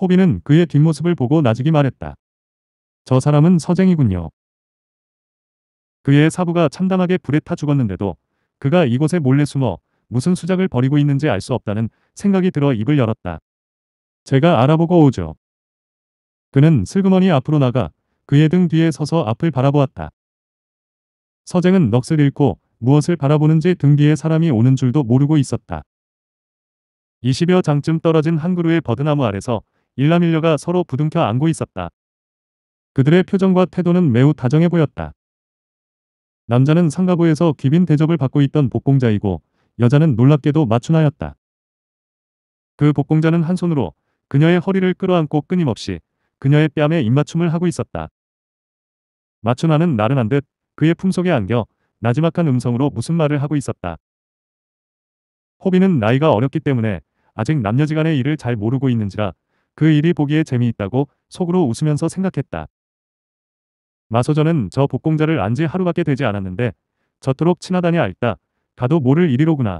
호비는 그의 뒷모습을 보고 나직이 말했다. 저 사람은 서쟁이군요. 그의 사부가 참담하게 불에 타 죽었는데도 그가 이곳에 몰래 숨어 무슨 수작을 벌이고 있는지 알 수 없다는 생각이 들어 입을 열었다. 제가 알아보고 오죠. 그는 슬그머니 앞으로 나가 그의 등 뒤에 서서 앞을 바라보았다. 서쟁은 넋을 잃고 무엇을 바라보는지 등 뒤에 사람이 오는 줄도 모르고 있었다. 20여 장쯤 떨어진 한 그루의 버드나무 아래서 일남일녀가 서로 부둥켜 안고 있었다. 그들의 표정과 태도는 매우 다정해 보였다. 남자는 상가부에서 귀빈 대접을 받고 있던 복공자이고 여자는 놀랍게도 맞춘하였다그 복공자는 한 손으로 그녀의 허리를 끌어안고 끊임없이 그녀의 뺨에 입맞춤을 하고 있었다. 맞춘하는 나른한 듯 그의 품속에 안겨 나지막한 음성으로 무슨 말을 하고 있었다. 호비는 나이가 어렸기 때문에 아직 남녀지간의 일을 잘 모르고 있는지라 그 일이 보기에 재미있다고 속으로 웃으면서 생각했다. 마소전은 저 복공자를 안 지 하루밖에 되지 않았는데 저토록 친하다니 알다. 가도 모를 일이로구나.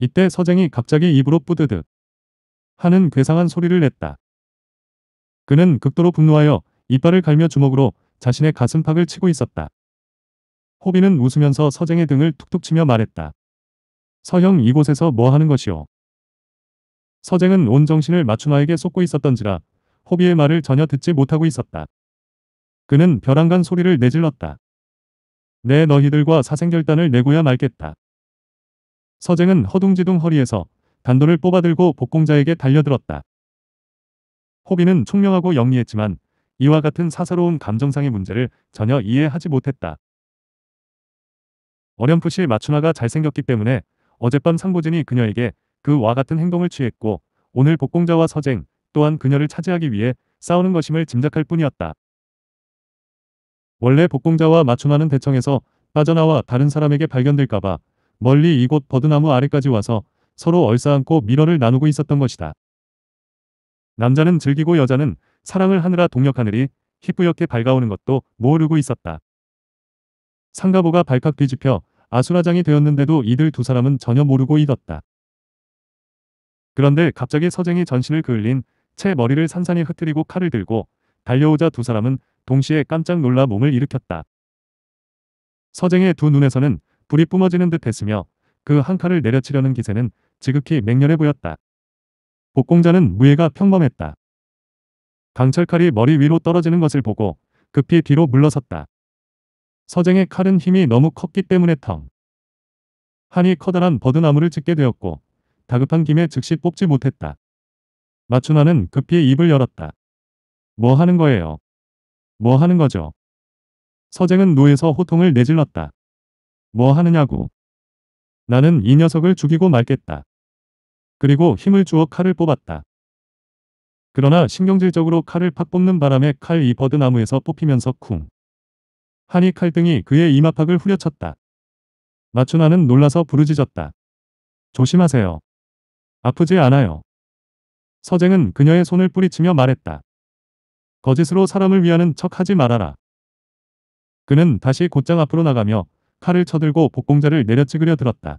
이때 서쟁이 갑자기 입으로 뿌드득 하는 괴상한 소리를 냈다. 그는 극도로 분노하여 이빨을 갈며 주먹으로 자신의 가슴팍을 치고 있었다. 호비는 웃으면서 서쟁의 등을 툭툭 치며 말했다. 서형 이곳에서 뭐 하는 것이오. 서쟁은 온 정신을 마춘화에게 쏟고 있었던지라 호비의 말을 전혀 듣지 못하고 있었다. 그는 벼랑간 소리를 내질렀다. 내 네, 너희들과 사생결단을 내고야 말겠다. 서쟁은 허둥지둥 허리에서 단도를 뽑아들고 복공자에게 달려들었다. 호비는 총명하고 영리했지만 이와 같은 사사로운 감정상의 문제를 전혀 이해하지 못했다. 어렴풋이 마춘화가 잘생겼기 때문에 어젯밤 상보진이 그녀에게 그와 같은 행동을 취했고 오늘 복공자와 서쟁 또한 그녀를 차지하기 위해 싸우는 것임을 짐작할 뿐이었다. 원래 복공자와 마춘화는 대청에서 빠져나와 다른 사람에게 발견될까봐 멀리 이곳 버드나무 아래까지 와서 서로 얼싸안고 미러를 나누고 있었던 것이다. 남자는 즐기고 여자는 사랑을 하느라 동력하늘이 희뿌옇게 밝아오는 것도 모르고 있었다. 상가보가 발칵 뒤집혀 아수라장이 되었는데도 이들 두 사람은 전혀 모르고 잊었다. 그런데 갑자기 서쟁이 전신을 그을린 채 머리를 산산히 흐트리고 칼을 들고 달려오자 두 사람은 동시에 깜짝 놀라 몸을 일으켰다. 서쟁의 두 눈에서는 불이 뿜어지는 듯 했으며 그 한 칼을 내려치려는 기세는 지극히 맹렬해 보였다. 복공자는 무예가 평범했다. 강철칼이 머리 위로 떨어지는 것을 보고 급히 뒤로 물러섰다. 서쟁의 칼은 힘이 너무 컸기 때문에 텅. 한이 커다란 버드나무를 찍게 되었고 다급한 김에 즉시 뽑지 못했다. 마춘화는 급히 입을 열었다. 뭐 하는 거예요? 뭐 하는 거죠? 서쟁은 노에서 호통을 내질렀다. 뭐 하느냐고. 나는 이 녀석을 죽이고 말겠다. 그리고 힘을 주어 칼을 뽑았다. 그러나 신경질적으로 칼을 팍 뽑는 바람에 칼이 버드나무에서 뽑히면서 쿵. 하니 칼등이 그의 이마팍을 후려쳤다. 마춘아는 놀라서 부르짖었다. 조심하세요. 아프지 않아요. 서쟁은 그녀의 손을 뿌리치며 말했다. 거짓으로 사람을 위하는 척 하지 말아라. 그는 다시 곧장 앞으로 나가며 칼을 쳐들고 복공자를 내려찍으려 들었다.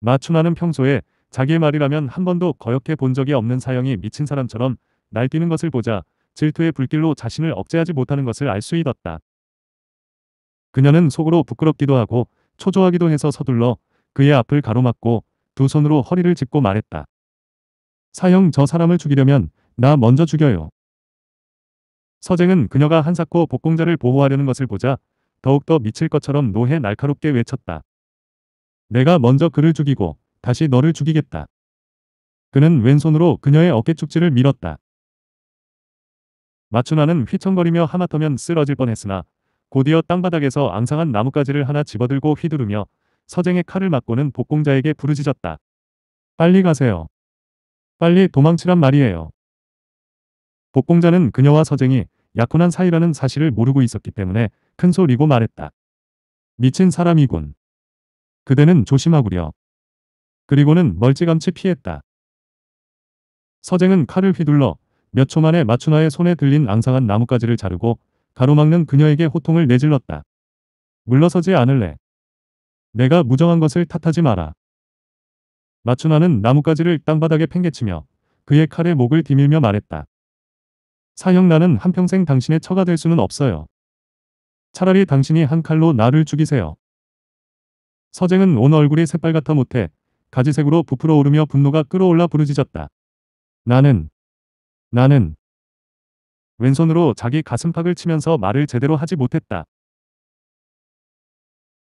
마춘아는 평소에 자기의 말이라면 한 번도 거역해 본 적이 없는 사형이 미친 사람처럼 날뛰는 것을 보자 질투의 불길로 자신을 억제하지 못하는 것을 알 수 있었다. 그녀는 속으로 부끄럽기도 하고 초조하기도 해서 서둘러 그의 앞을 가로막고 두 손으로 허리를 짚고 말했다. 사형 저 사람을 죽이려면 나 먼저 죽여요. 서쟁은 그녀가 한사코 복공자를 보호하려는 것을 보자 더욱더 미칠 것처럼 노해 날카롭게 외쳤다. 내가 먼저 그를 죽이고 다시 너를 죽이겠다. 그는 왼손으로 그녀의 어깨축지를 밀었다. 마춘아는 휘청거리며 하마터면 쓰러질 뻔했으나 곧이어 땅바닥에서 앙상한 나뭇가지를 하나 집어들고 휘두르며 서쟁의 칼을 맞고는 복공자에게 부르짖었다. 빨리 가세요. 빨리 도망치란 말이에요. 복공자는 그녀와 서쟁이 약혼한 사이라는 사실을 모르고 있었기 때문에 큰 소리고 말했다. 미친 사람이군. 그대는 조심하구려. 그리고는 멀찌감치 피했다. 서쟁은 칼을 휘둘러 몇 초 만에 마추나의 손에 들린 앙상한 나뭇가지를 자르고 가로막는 그녀에게 호통을 내질렀다. 물러서지 않을래. 내가 무정한 것을 탓하지 마라. 마춘하는 나뭇가지를 땅바닥에 팽개치며 그의 칼에 목을 디밀며 말했다. 사형나는 한평생 당신의 처가 될 수는 없어요. 차라리 당신이 한 칼로 나를 죽이세요. 서쟁은 온 얼굴이 새빨갛다 못해 가지색으로 부풀어 오르며 분노가 끌어올라 부르짖었다. 나는 나는 왼손으로 자기 가슴팍을 치면서 말을 제대로 하지 못했다.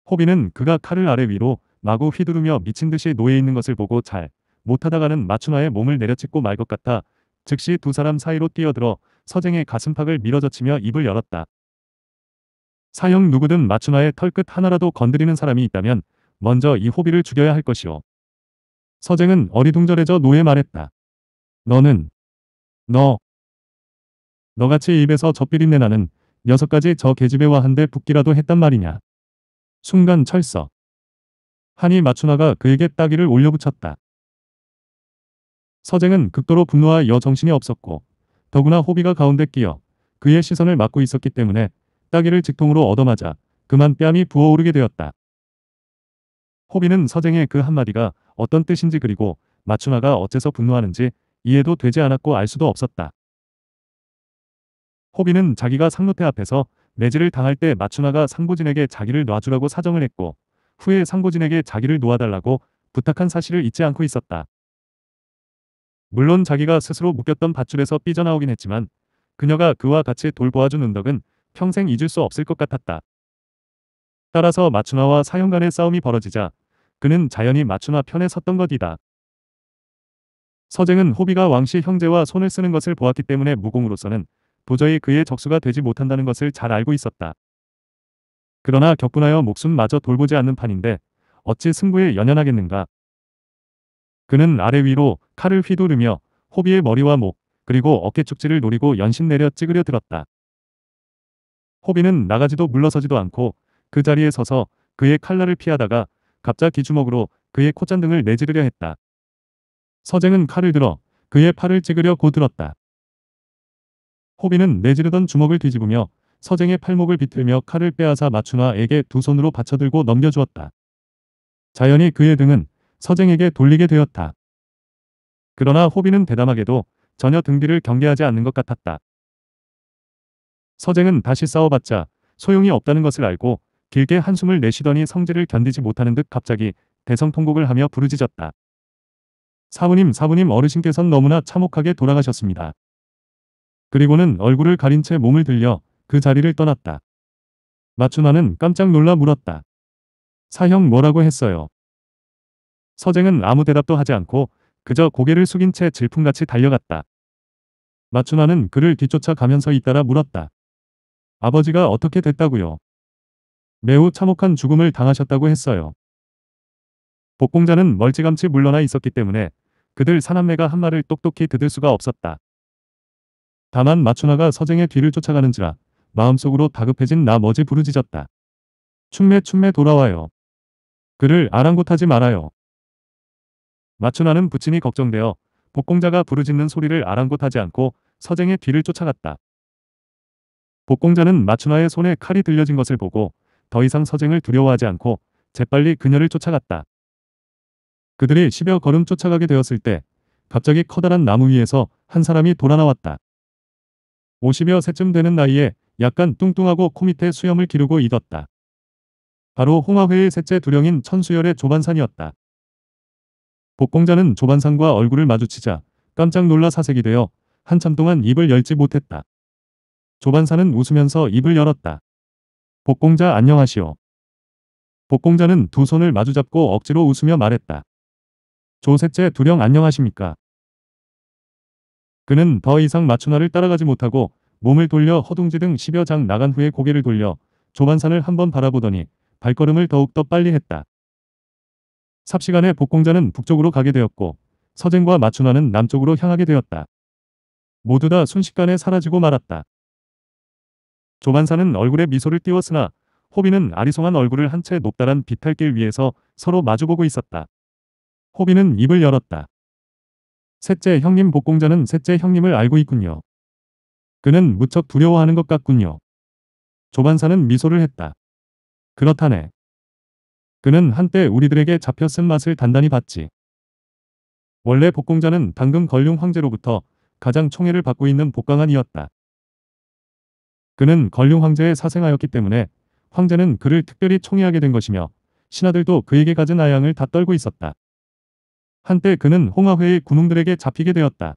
호비는 그가 칼을 아래 위로 마구 휘두르며 미친 듯이 노예 있는 것을 보고 잘 못하다가는 마춘화의 몸을 내려치고 말 것 같아 즉시 두 사람 사이로 뛰어들어 서쟁의 가슴팍을 밀어젖히며 입을 열었다. 사형 누구든 마춘화의 털끝 하나라도 건드리는 사람이 있다면 먼저 이 호비를 죽여야 할 것이오. 서쟁은 어리둥절해져 노에 말했다. 너는 너 너같이 입에서 젖비린내 나는 녀석까지 저 계집애와 한데 붙기라도 했단 말이냐. 순간 철썩 하니 마추나가 그에게 따귀를 올려붙였다. 서쟁은 극도로 분노하여 정신이 없었고 더구나 호비가 가운데 끼어 그의 시선을 막고 있었기 때문에 따귀를 직통으로 얻어맞아 그만 뺨이 부어오르게 되었다. 호비는 서쟁의 그 한마디가 어떤 뜻인지 그리고 마추나가 어째서 분노하는지 이해도 되지 않았고 알 수도 없었다. 호비는 자기가 상루태 앞에서 내지를 당할 때 마추나가 상고진에게 자기를 놔주라고 사정을 했고 후에 상고진에게 자기를 놓아달라고 부탁한 사실을 잊지 않고 있었다. 물론 자기가 스스로 묶였던 밧줄에서 삐져나오긴 했지만 그녀가 그와 같이 돌보아준 은덕은 평생 잊을 수 없을 것 같았다. 따라서 마추나와 사형 간의 싸움이 벌어지자 그는 자연히 마추나 편에 섰던 것이다. 서쟁은 호비가 왕씨 형제와 손을 쓰는 것을 보았기 때문에 무공으로서는 도저히 그의 적수가 되지 못한다는 것을 잘 알고 있었다. 그러나 격분하여 목숨마저 돌보지 않는 판인데 어찌 승부에 연연하겠는가. 그는 아래 위로 칼을 휘두르며 호비의 머리와 목 그리고 어깨 축지를 노리고 연신 내려 찌그려 들었다. 호비는 나가지도 물러서지도 않고 그 자리에 서서 그의 칼날을 피하다가 갑자 기주먹으로 그의 콧잔등을 내지르려 했다. 서쟁은 칼을 들어 그의 팔을 찌그려 고들었다. 호비는 내지르던 주먹을 뒤집으며 서쟁의 팔목을 비틀며 칼을 빼앗아 마춘화에게 두 손으로 받쳐들고 넘겨주었다. 자연히 그의 등은 서쟁에게 돌리게 되었다. 그러나 호비는 대담하게도 전혀 등 뒤를 경계하지 않는 것 같았다. 서쟁은 다시 싸워봤자 소용이 없다는 것을 알고 길게 한숨을 내쉬더니 성질을 견디지 못하는 듯 갑자기 대성통곡을 하며 부르짖었다. 사부님 사부님 어르신께선 너무나 참혹하게 돌아가셨습니다. 그리고는 얼굴을 가린 채 몸을 들려 그 자리를 떠났다. 마춘화는 깜짝 놀라 물었다. 사형 뭐라고 했어요? 서쟁은 아무 대답도 하지 않고 그저 고개를 숙인 채 질풍같이 달려갔다. 마춘화는 그를 뒤쫓아 가면서 잇따라 물었다. 아버지가 어떻게 됐다고요? 매우 참혹한 죽음을 당하셨다고 했어요. 복공자는 멀찌감치 물러나 있었기 때문에 그들 사남매가 한 말을 똑똑히 듣을 수가 없었다. 다만 마춘화가 서쟁의 뒤를 쫓아가는지라 마음속으로 다급해진 나머지 부르짖었다. 춘매 춘매 돌아와요. 그를 아랑곳하지 말아요. 마춘화는 부친이 걱정되어 복공자가 부르짖는 소리를 아랑곳하지 않고 서쟁의 뒤를 쫓아갔다. 복공자는 마춘화의 손에 칼이 들려진 것을 보고 더 이상 서쟁을 두려워하지 않고 재빨리 그녀를 쫓아갔다. 그들이 십여 걸음 쫓아가게 되었을 때 갑자기 커다란 나무 위에서 한 사람이 돌아나왔다. 50여 세쯤 되는 나이에 약간 뚱뚱하고 코밑에 수염을 기르고 잊었다. 바로 홍화회의 셋째 두령인 천수열의 조반산이었다. 복공자는 조반산과 얼굴을 마주치자 깜짝 놀라 사색이 되어 한참 동안 입을 열지 못했다. 조반산은 웃으면서 입을 열었다. 복공자 안녕하시오. 복공자는 두 손을 마주잡고 억지로 웃으며 말했다. 조셋째 두령 안녕하십니까? 그는 더 이상 마추나를 따라가지 못하고 몸을 돌려 허둥지 등 10여 장 나간 후에 고개를 돌려 조만산을 한번 바라보더니 발걸음을 더욱더 빨리 했다. 삽시간에 복공자는 북쪽으로 가게 되었고 서쟁과 마춘화는 남쪽으로 향하게 되었다. 모두 다 순식간에 사라지고 말았다. 조만사는 얼굴에 미소를 띄웠으나 호비는 아리송한 얼굴을 한 채 높다란 비탈길 위에서 서로 마주보고 있었다. 호비는 입을 열었다. 셋째 형님 복공자는 셋째 형님을 알고 있군요. 그는 무척 두려워하는 것 같군요. 조반사는 미소를 했다. 그렇다네. 그는 한때 우리들에게 잡혀 쓴 맛을 단단히 봤지. 원래 복공자는 당근 걸륭 황제로부터 가장 총애를 받고 있는 복강한이었다. 그는 걸륭 황제에 사생하였기 때문에 황제는 그를 특별히 총애하게 된 것이며 신하들도 그에게 가진 아양을 다 떨고 있었다. 한때 그는 홍화회의 군웅들에게 잡히게 되었다.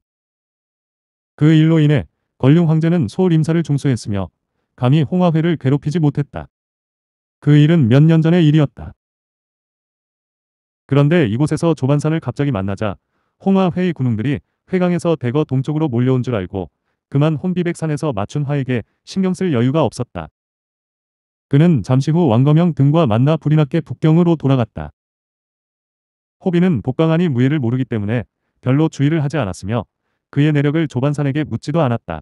그 일로 인해 권룡 황제는 소울 임사를 중수했으며 감히 홍화회를 괴롭히지 못했다. 그 일은 몇 년 전의 일이었다. 그런데 이곳에서 조반산을 갑자기 만나자 홍화회의 군웅들이 회강에서 대거 동쪽으로 몰려온 줄 알고 그만 혼비백산에서 맞춘화에게 신경 쓸 여유가 없었다. 그는 잠시 후왕거명 등과 만나 불이 났게 북경으로 돌아갔다. 호비는 복강하니 무예를 모르기 때문에 별로 주의를 하지 않았으며 그의 내력을 조반산에게 묻지도 않았다.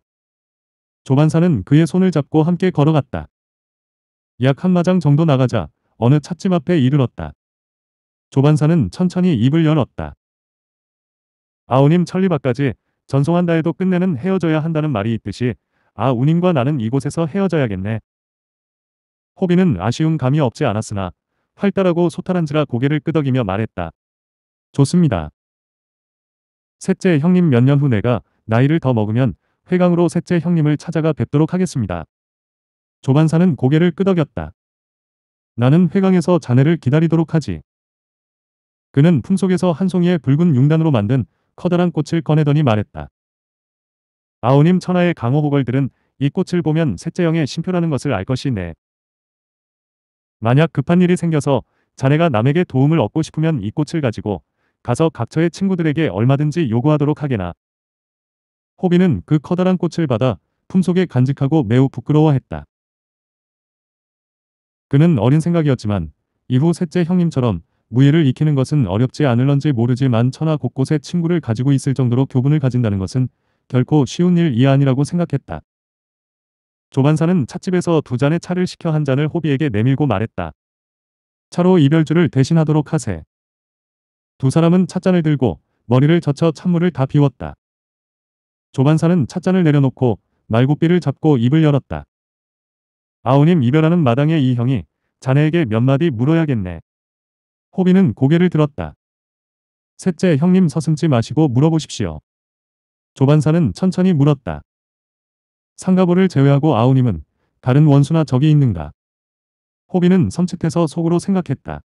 조반산은 그의 손을 잡고 함께 걸어갔다. 약 한 마장 정도 나가자 어느 찻집 앞에 이르렀다. 조반산은 천천히 입을 열었다. 아우님 천리밭까지 전송한다 해도 끝내는 헤어져야 한다는 말이 있듯이 아운인과 나는 이곳에서 헤어져야겠네. 호비는 아쉬운 감이 없지 않았으나 활달하고 소탈한지라 고개를 끄덕이며 말했다. 좋습니다. 셋째 형님 몇 년 후 내가 나이를 더 먹으면 회강으로 셋째 형님을 찾아가 뵙도록 하겠습니다. 조반사는 고개를 끄덕였다. 나는 회강에서 자네를 기다리도록 하지. 그는 품속에서 한 송이의 붉은 융단으로 만든 커다란 꽃을 꺼내더니 말했다. 아우님 천하의 강호호걸들은 이 꽃을 보면 셋째 형의 심표라는 것을 알 것이네. 만약 급한 일이 생겨서 자네가 남에게 도움을 얻고 싶으면 이 꽃을 가지고 가서 각처의 친구들에게 얼마든지 요구하도록 하게나. 호비는 그 커다란 꽃을 받아 품속에 간직하고 매우 부끄러워했다. 그는 어린 생각이었지만 이후 셋째 형님처럼 무예를 익히는 것은 어렵지 않을런지 모르지만 천하 곳곳에 친구를 가지고 있을 정도로 교분을 가진다는 것은 결코 쉬운 일 이 아니라고 생각했다. 조반사는 찻집에서 두 잔의 차를 시켜 한 잔을 호비에게 내밀고 말했다. 차로 이별주를 대신하도록 하세. 두 사람은 찻잔을 들고 머리를 젖혀 찬물을 다 비웠다. 조반사는 찻잔을 내려놓고 말굽비를 잡고 입을 열었다. 아우님 이별하는 마당에 이 형이 자네에게 몇 마디 물어야겠네. 호비는 고개를 들었다. 셋째 형님 서슴지 마시고 물어보십시오. 조반사는 천천히 물었다. 상가보를 제외하고 아우님은 다른 원수나 적이 있는가? 호비는 섬찟해서 속으로 생각했다.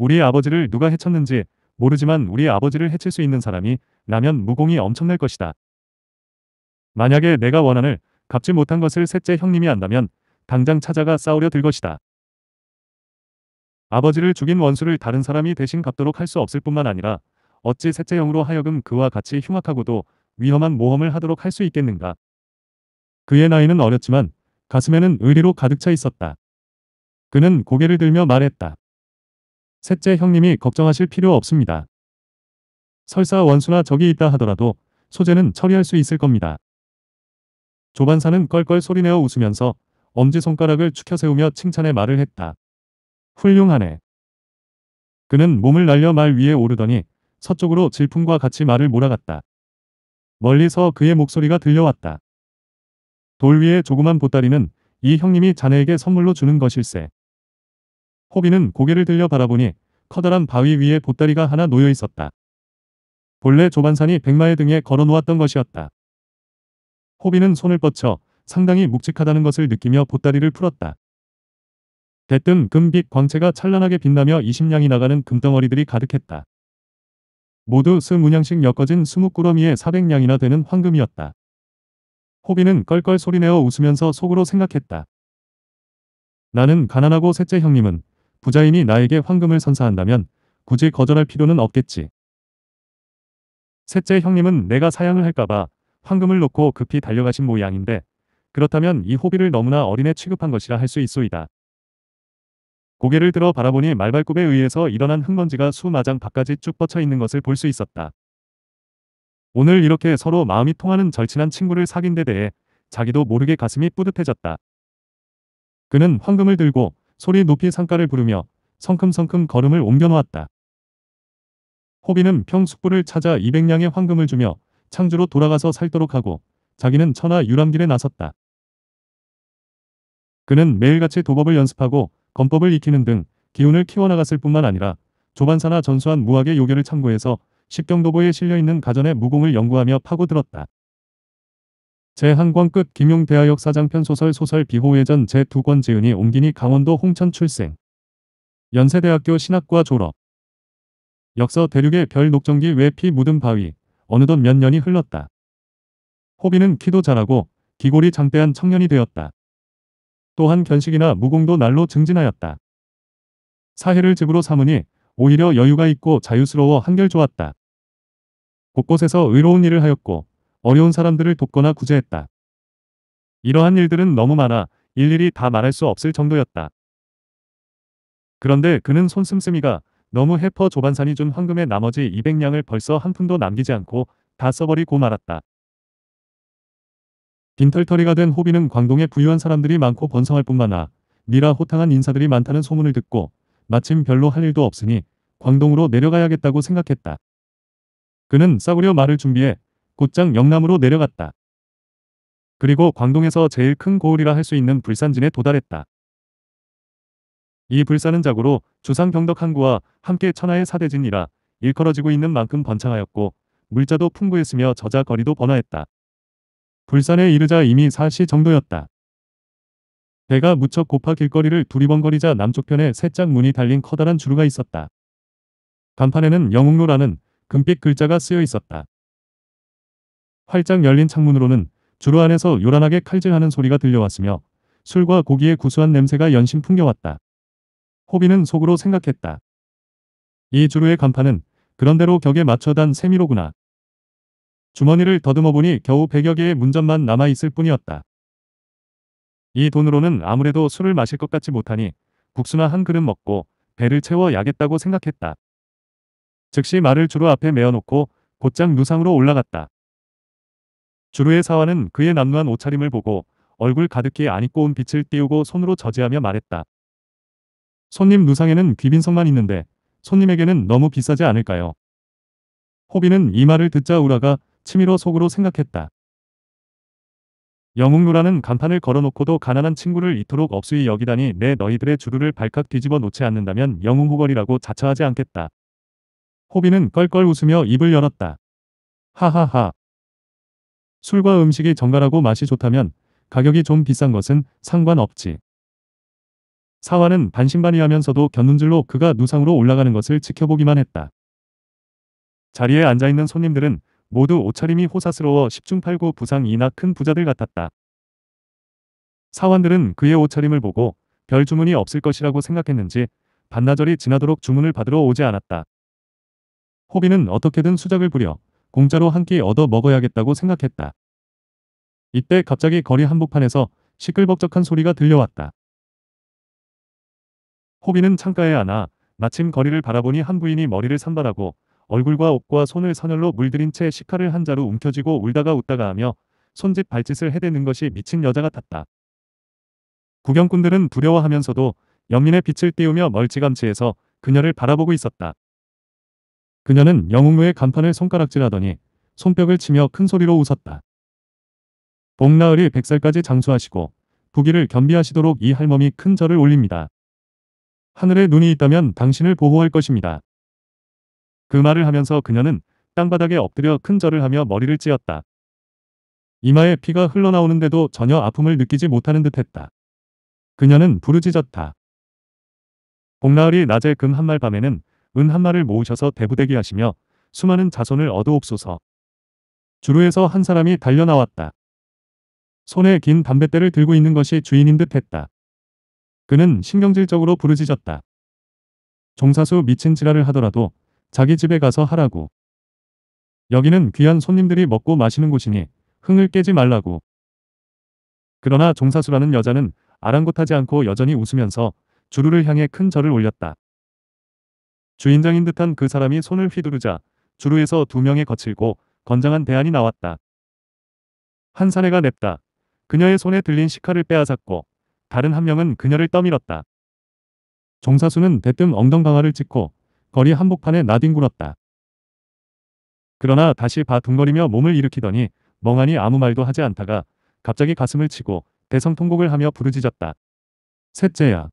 우리 아버지를 누가 해쳤는지 모르지만 우리 아버지를 해칠 수 있는 사람이 나면 무공이 엄청날 것이다. 만약에 내가 원한을 갚지 못한 것을 셋째 형님이 안다면 당장 찾아가 싸우려 들 것이다. 아버지를 죽인 원수를 다른 사람이 대신 갚도록 할 수 없을 뿐만 아니라 어찌 셋째 형으로 하여금 그와 같이 흉악하고도 위험한 모험을 하도록 할 수 있겠는가. 그의 나이는 어렸지만 가슴에는 의리로 가득 차 있었다. 그는 고개를 들며 말했다. 셋째 형님이 걱정하실 필요 없습니다. 설사 원수나 적이 있다 하더라도 소재는 처리할 수 있을 겁니다. 조반사는 껄껄 소리내어 웃으면서 엄지손가락을 축혀세우며 칭찬의 말을 했다. 훌륭하네. 그는 몸을 날려 말 위에 오르더니 서쪽으로 질풍과 같이 말을 몰아갔다. 멀리서 그의 목소리가 들려왔다. 돌 위에 조그만 보따리는 이 형님이 자네에게 선물로 주는 것일세. 호비는 고개를 들려 바라보니 커다란 바위 위에 보따리가 하나 놓여 있었다. 본래 조반산이 백마의 등에 걸어 놓았던 것이었다. 호비는 손을 뻗쳐 상당히 묵직하다는 것을 느끼며 보따리를 풀었다. 대뜸 금빛 광채가 찬란하게 빛나며 20냥이 나가는 금덩어리들이 가득했다. 모두 스무냥씩 엮어진 20꾸러미에 400냥이나 되는 황금이었다. 호비는 껄껄 소리내어 웃으면서 속으로 생각했다. 나는 가난하고 셋째 형님은 부자인이 나에게 황금을 선사한다면 굳이 거절할 필요는 없겠지. 셋째 형님은 내가 사양을 할까봐 황금을 놓고 급히 달려가신 모양인데 그렇다면 이 호비를 너무나 어린애 취급한 것이라 할 수 있소이다. 고개를 들어 바라보니 말발굽에 의해서 일어난 흙먼지가 수마장 밖까지 쭉 뻗쳐 있는 것을 볼 수 있었다. 오늘 이렇게 서로 마음이 통하는 절친한 친구를 사귄 데 대해 자기도 모르게 가슴이 뿌듯해졌다. 그는 황금을 들고 소리 높이 상가를 부르며 성큼성큼 걸음을 옮겨놓았다. 호비는 평숙부를 찾아 200냥의 황금을 주며 창주로 돌아가서 살도록 하고 자기는 천하 유람길에 나섰다. 그는 매일같이 도법을 연습하고 검법을 익히는 등 기운을 키워나갔을 뿐만 아니라 조반사나 전수한 무학의 요괴를 참고해서 식경도보에 실려있는 가전의 무공을 연구하며 파고들었다. 제1권 끝 김용대하역 사장편 소설 소설 비호예전 제2권 지은이 옮기니 강원도 홍천 출생 연세대학교 신학과 졸업 역서 대륙의 별 녹정기 외피 묻은 바위 어느덧 몇 년이 흘렀다. 호비는 키도 자라고 기골이 장대한 청년이 되었다. 또한 견식이나 무공도 날로 증진하였다. 사회를 집으로 삼으니 오히려 여유가 있고 자유스러워 한결 좋았다. 곳곳에서 의로운 일을 하였고 어려운 사람들을 돕거나 구제했다. 이러한 일들은 너무 많아 일일이 다 말할 수 없을 정도였다. 그런데 그는 손씀씀이가 너무 해퍼 조반산이 준 황금의 나머지 200냥을 벌써 한 푼도 남기지 않고 다 써버리고 말았다. 빈털터리가 된 호비는 광동에 부유한 사람들이 많고 번성할 뿐만 아니라 미라 호탕한 인사들이 많다는 소문을 듣고 마침 별로 할 일도 없으니 광동으로 내려가야겠다고 생각했다. 그는 싸구려 말을 준비해 곧장 영남으로 내려갔다. 그리고 광동에서 제일 큰 고을이라 할 수 있는 불산진에 도달했다. 이 불산은 자고로 주상병덕 항구와 함께 천하의 사대진이라 일컬어지고 있는 만큼 번창하였고 물자도 풍부했으며 저자 거리도 번화했다. 불산에 이르자 이미 4시 정도였다. 배가 무척 고파 길거리를 두리번거리자 남쪽편에 새짝 문이 달린 커다란 주루가 있었다. 간판에는 영웅로라는 금빛 글자가 쓰여 있었다. 활짝 열린 창문으로는 주루 안에서 요란하게 칼질하는 소리가 들려왔으며 술과 고기의 구수한 냄새가 연신 풍겨왔다. 호비는 속으로 생각했다. 이 주루의 간판은 그런대로 격에 맞춰 단세미로구나 주머니를 더듬어 보니 겨우 100여 개의 문전만 남아있을 뿐이었다. 이 돈으로는 아무래도 술을 마실 것 같지 못하니 국수나 한 그릇 먹고 배를 채워야겠다고 생각했다. 즉시 말을 주루 앞에 메어놓고 곧장 누상으로 올라갔다. 주루의 사화는 그의 남루한 옷차림을 보고 얼굴 가득히 안 입고 온 빛을 띄우고 손으로 저지하며 말했다. 손님 누상에는 귀빈석만 있는데 손님에게는 너무 비싸지 않을까요? 호비는 이 말을 듣자 우라가 치밀어 속으로 생각했다. 영웅루라는 간판을 걸어놓고도 가난한 친구를 이토록 업수이 여기다니 내 너희들의 주루를 발칵 뒤집어 놓지 않는다면 영웅호걸이라고 자처하지 않겠다. 호비는 껄껄 웃으며 입을 열었다. 하하하 술과 음식이 정갈하고 맛이 좋다면 가격이 좀 비싼 것은 상관없지. 사화는 반신반의하면서도 견눈질로 그가 누상으로 올라가는 것을 지켜보기만 했다. 자리에 앉아있는 손님들은 모두 옷차림이 호사스러워 10중8구 부상 이나 큰 부자들 같았다. 사환들은 그의 옷차림을 보고 별 주문이 없을 것이라고 생각했는지 반나절이 지나도록 주문을 받으러 오지 않았다. 호비는 어떻게든 수작을 부려 공짜로 한 끼 얻어 먹어야겠다고 생각했다. 이때 갑자기 거리 한복판에서 시끌벅적한 소리가 들려왔다. 호비는 창가에 안아 마침 거리를 바라보니 한 부인이 머리를 산발하고 얼굴과 옷과 손을 선혈로 물들인 채 식칼을 한 자루 움켜쥐고 울다가 웃다가 하며 손짓 발짓을 해대는 것이 미친 여자 같았다. 구경꾼들은 두려워하면서도 연민의 빛을 띄우며 멀찌감치해서 그녀를 바라보고 있었다. 그녀는 영웅로의 간판을 손가락질하더니 손뼉을 치며 큰 소리로 웃었다. 복나으리 백살까지 장수하시고 부귀를 겸비하시도록 이 할멈이 큰 절을 올립니다. 하늘에 눈이 있다면 당신을 보호할 것입니다. 그 말을 하면서 그녀는 땅바닥에 엎드려 큰 절을 하며 머리를 찧었다. 이마에 피가 흘러나오는데도 전혀 아픔을 느끼지 못하는 듯했다. 그녀는 부르짖었다. 복나을이 낮에 금 한말 밤에는 은한 마를 모으셔서 대부대기 하시며 수많은 자손을 얻어옵소서. 주루에서 한 사람이 달려나왔다. 손에 긴 담뱃대를 들고 있는 것이 주인인 듯 했다. 그는 신경질적으로 부르짖었다. 종사수 미친 지랄을 하더라도 자기 집에 가서 하라고. 여기는 귀한 손님들이 먹고 마시는 곳이니 흥을 깨지 말라고. 그러나 종사수라는 여자는 아랑곳하지 않고 여전히 웃으면서 주루를 향해 큰 절을 올렸다. 주인장인 듯한 그 사람이 손을 휘두르자 주루에서 두 명의 거칠고 건장한 대안이 나왔다. 한 사내가 냅다. 그녀의 손에 들린 시카를 빼앗았고 다른 한 명은 그녀를 떠밀었다. 종사수는 대뜸 엉덩 방아를 찍고 거리 한복판에 나뒹굴었다. 그러나 다시 바둥거리며 몸을 일으키더니 멍하니 아무 말도 하지 않다가 갑자기 가슴을 치고 대성통곡을 하며 부르짖었다. 셋째야.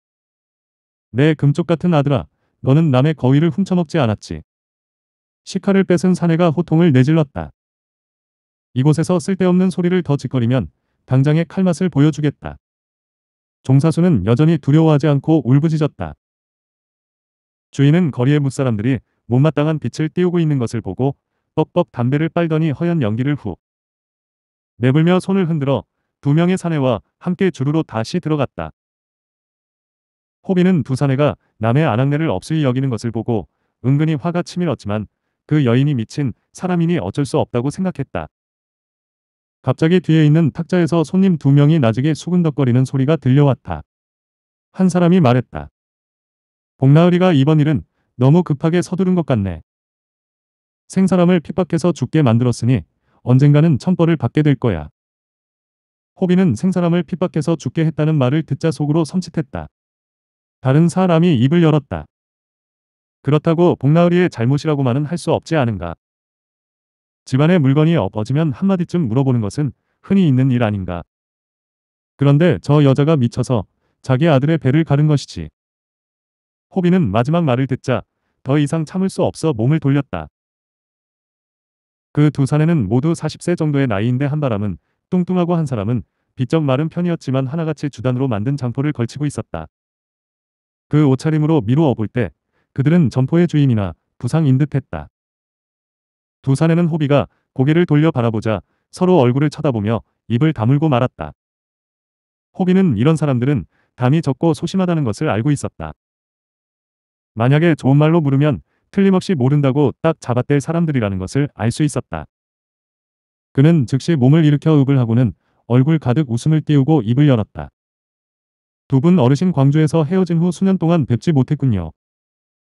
내 금쪽 같은 아들아, 너는 남의 거위를 훔쳐먹지 않았지. 시카를 뺏은 사내가 호통을 내질렀다. 이곳에서 쓸데없는 소리를 더 짓거리면 당장의 칼맛을 보여주겠다. 종사수는 여전히 두려워하지 않고 울부짖었다. 주인은 거리의 무사람들이 못마땅한 빛을 띄우고 있는 것을 보고 뻑뻑 담배를 빨더니 허연 연기를 후 내불며 손을 흔들어 두 명의 사내와 함께 주르로 다시 들어갔다. 호비는 부산애가 남의 아낙네를 없이 여기는 것을 보고 은근히 화가 치밀었지만 그 여인이 미친 사람이니 어쩔 수 없다고 생각했다. 갑자기 뒤에 있는 탁자에서 손님 두 명이 나직에 수근덕거리는 소리가 들려왔다. 한 사람이 말했다. 복나으리가 이번 일은 너무 급하게 서두른 것 같네. 생사람을 핍박해서 죽게 만들었으니 언젠가는 천벌을 받게 될 거야. 호비는 생사람을 핍박해서 죽게 했다는 말을 듣자 속으로 섬찟했다. 다른 사람이 입을 열었다. 그렇다고 복나으리의 잘못이라고만은 할 수 없지 않은가. 집안에 물건이 엎어지면 한마디쯤 물어보는 것은 흔히 있는 일 아닌가. 그런데 저 여자가 미쳐서 자기 아들의 배를 가른 것이지. 호비는 마지막 말을 듣자 더 이상 참을 수 없어 몸을 돌렸다. 그 두 사내는 모두 40세 정도의 나이인데 한바람은 뚱뚱하고 한 사람은 비쩍 마른 편이었지만 하나같이 주단으로 만든 장포를 걸치고 있었다. 그 옷차림으로 미루어 볼 때 그들은 점포의 주인이나 부상인 듯했다. 두 사내는 호비가 고개를 돌려 바라보자 서로 얼굴을 쳐다보며 입을 다물고 말았다. 호비는 이런 사람들은 담이 적고 소심하다는 것을 알고 있었다. 만약에 좋은 말로 물으면 틀림없이 모른다고 딱 잡아뗄 사람들이라는 것을 알 수 있었다. 그는 즉시 몸을 일으켜 읍을 하고는 얼굴 가득 웃음을 띄우고 입을 열었다. 두분 어르신 광주에서 헤어진 후 수년 동안 뵙지 못했군요.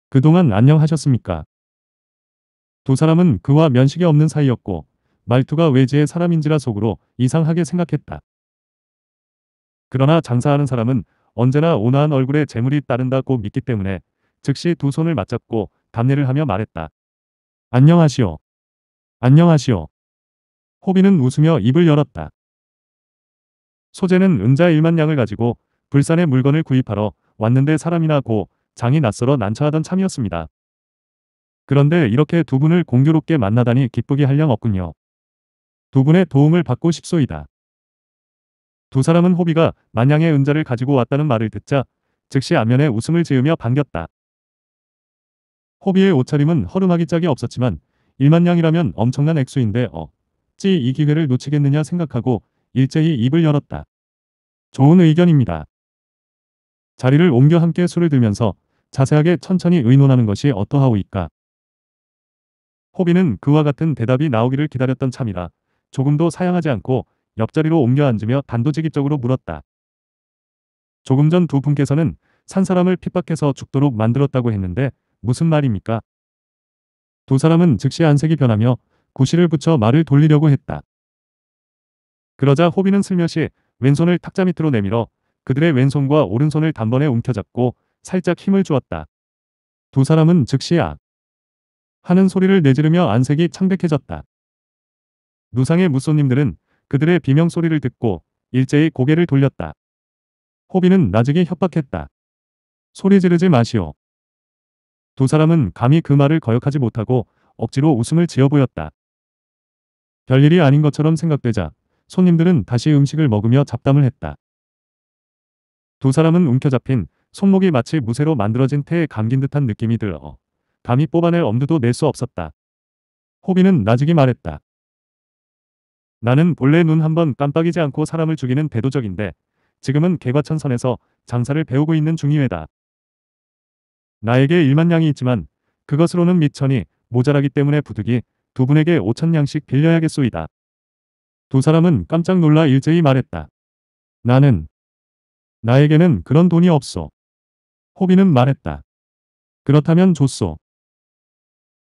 그동안 안녕하셨습니까? 두 사람은 그와 면식이 없는 사이였고 말투가 외지의 사람인지라 속으로 이상하게 생각했다. 그러나 장사하는 사람은 언제나 온화한 얼굴에 재물이 따른다고 믿기 때문에 즉시 두 손을 맞잡고 담례를 하며 말했다. 안녕하시오. 안녕하시오. 호비는 웃으며 입을 열었다. 소재는 은자 1만 양을 가지고 불산에 물건을 구입하러 왔는데 사람이나 고 장이 낯설어 난처하던 참이었습니다. 그런데 이렇게 두 분을 공교롭게 만나다니 기쁘게 할양 없군요. 두 분의 도움을 받고 싶소이다. 두 사람은 호비가 만냥의 은자를 가지고 왔다는 말을 듣자 즉시 안면에 웃음을 지으며 반겼다. 호비의 옷차림은 허름하기 짝이 없었지만 일만냥이라면 엄청난 액수인데 어, 찌이 기회를 놓치겠느냐 생각하고 일제히 입을 열었다. 좋은 의견입니다. 자리를 옮겨 함께 술을 들면서 자세하게 천천히 의논하는 것이 어떠하오이까. 호비는 그와 같은 대답이 나오기를 기다렸던 참이라 조금도 사양하지 않고 옆자리로 옮겨 앉으며 단도직입적으로 물었다. 조금 전 두 분께서는 산 사람을 핍박해서 죽도록 만들었다고 했는데 무슨 말입니까? 두 사람은 즉시 안색이 변하며 구실을 붙여 말을 돌리려고 했다. 그러자 호비는 슬며시 왼손을 탁자 밑으로 내밀어 그들의 왼손과 오른손을 단번에 움켜잡고 살짝 힘을 주었다. 두 사람은 즉시 야 하는 소리를 내지르며 안색이 창백해졌다. 누상의 무쏘님들은 그들의 비명소리를 듣고 일제히 고개를 돌렸다. 호비는 나직이 협박했다. 소리 지르지 마시오. 두 사람은 감히 그 말을 거역하지 못하고 억지로 웃음을 지어 보였다. 별일이 아닌 것처럼 생각되자 손님들은 다시 음식을 먹으며 잡담을 했다. 두 사람은 움켜잡힌 손목이 마치 무쇠로 만들어진 태에 감긴 듯한 느낌이 들어 감히 뽑아낼 엄두도 낼 수 없었다. 호비는 나직이 말했다. 나는 본래 눈 한 번 깜빡이지 않고 사람을 죽이는 배도적인데 지금은 개과천선에서 장사를 배우고 있는 중이외다. 나에게 1만 양이 있지만 그것으로는 미천이 모자라기 때문에 부득이 두 분에게 5천 양씩 빌려야겠소이다. 두 사람은 깜짝 놀라 일제히 말했다. 나는 나에게는 그런 돈이 없어. 호비는 말했다. 그렇다면 줬소.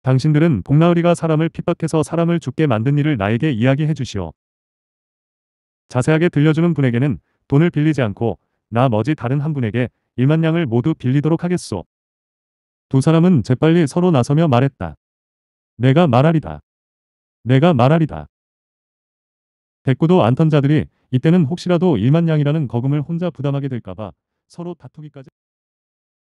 당신들은 복나으리가 사람을 핍박해서 사람을 죽게 만든 일을 나에게 이야기해 주시오. 자세하게 들려주는 분에게는 돈을 빌리지 않고 나 머지 다른 한 분에게 1만 냥을 모두 빌리도록 하겠소. 두 사람은 재빨리 서로 나서며 말했다. 내가 말하리다. 내가 말하리다. 대꾸도 안탄 자들이 이때는 혹시라도 1만 양이라는 거금을 혼자 부담하게 될까봐 서로 다투기까지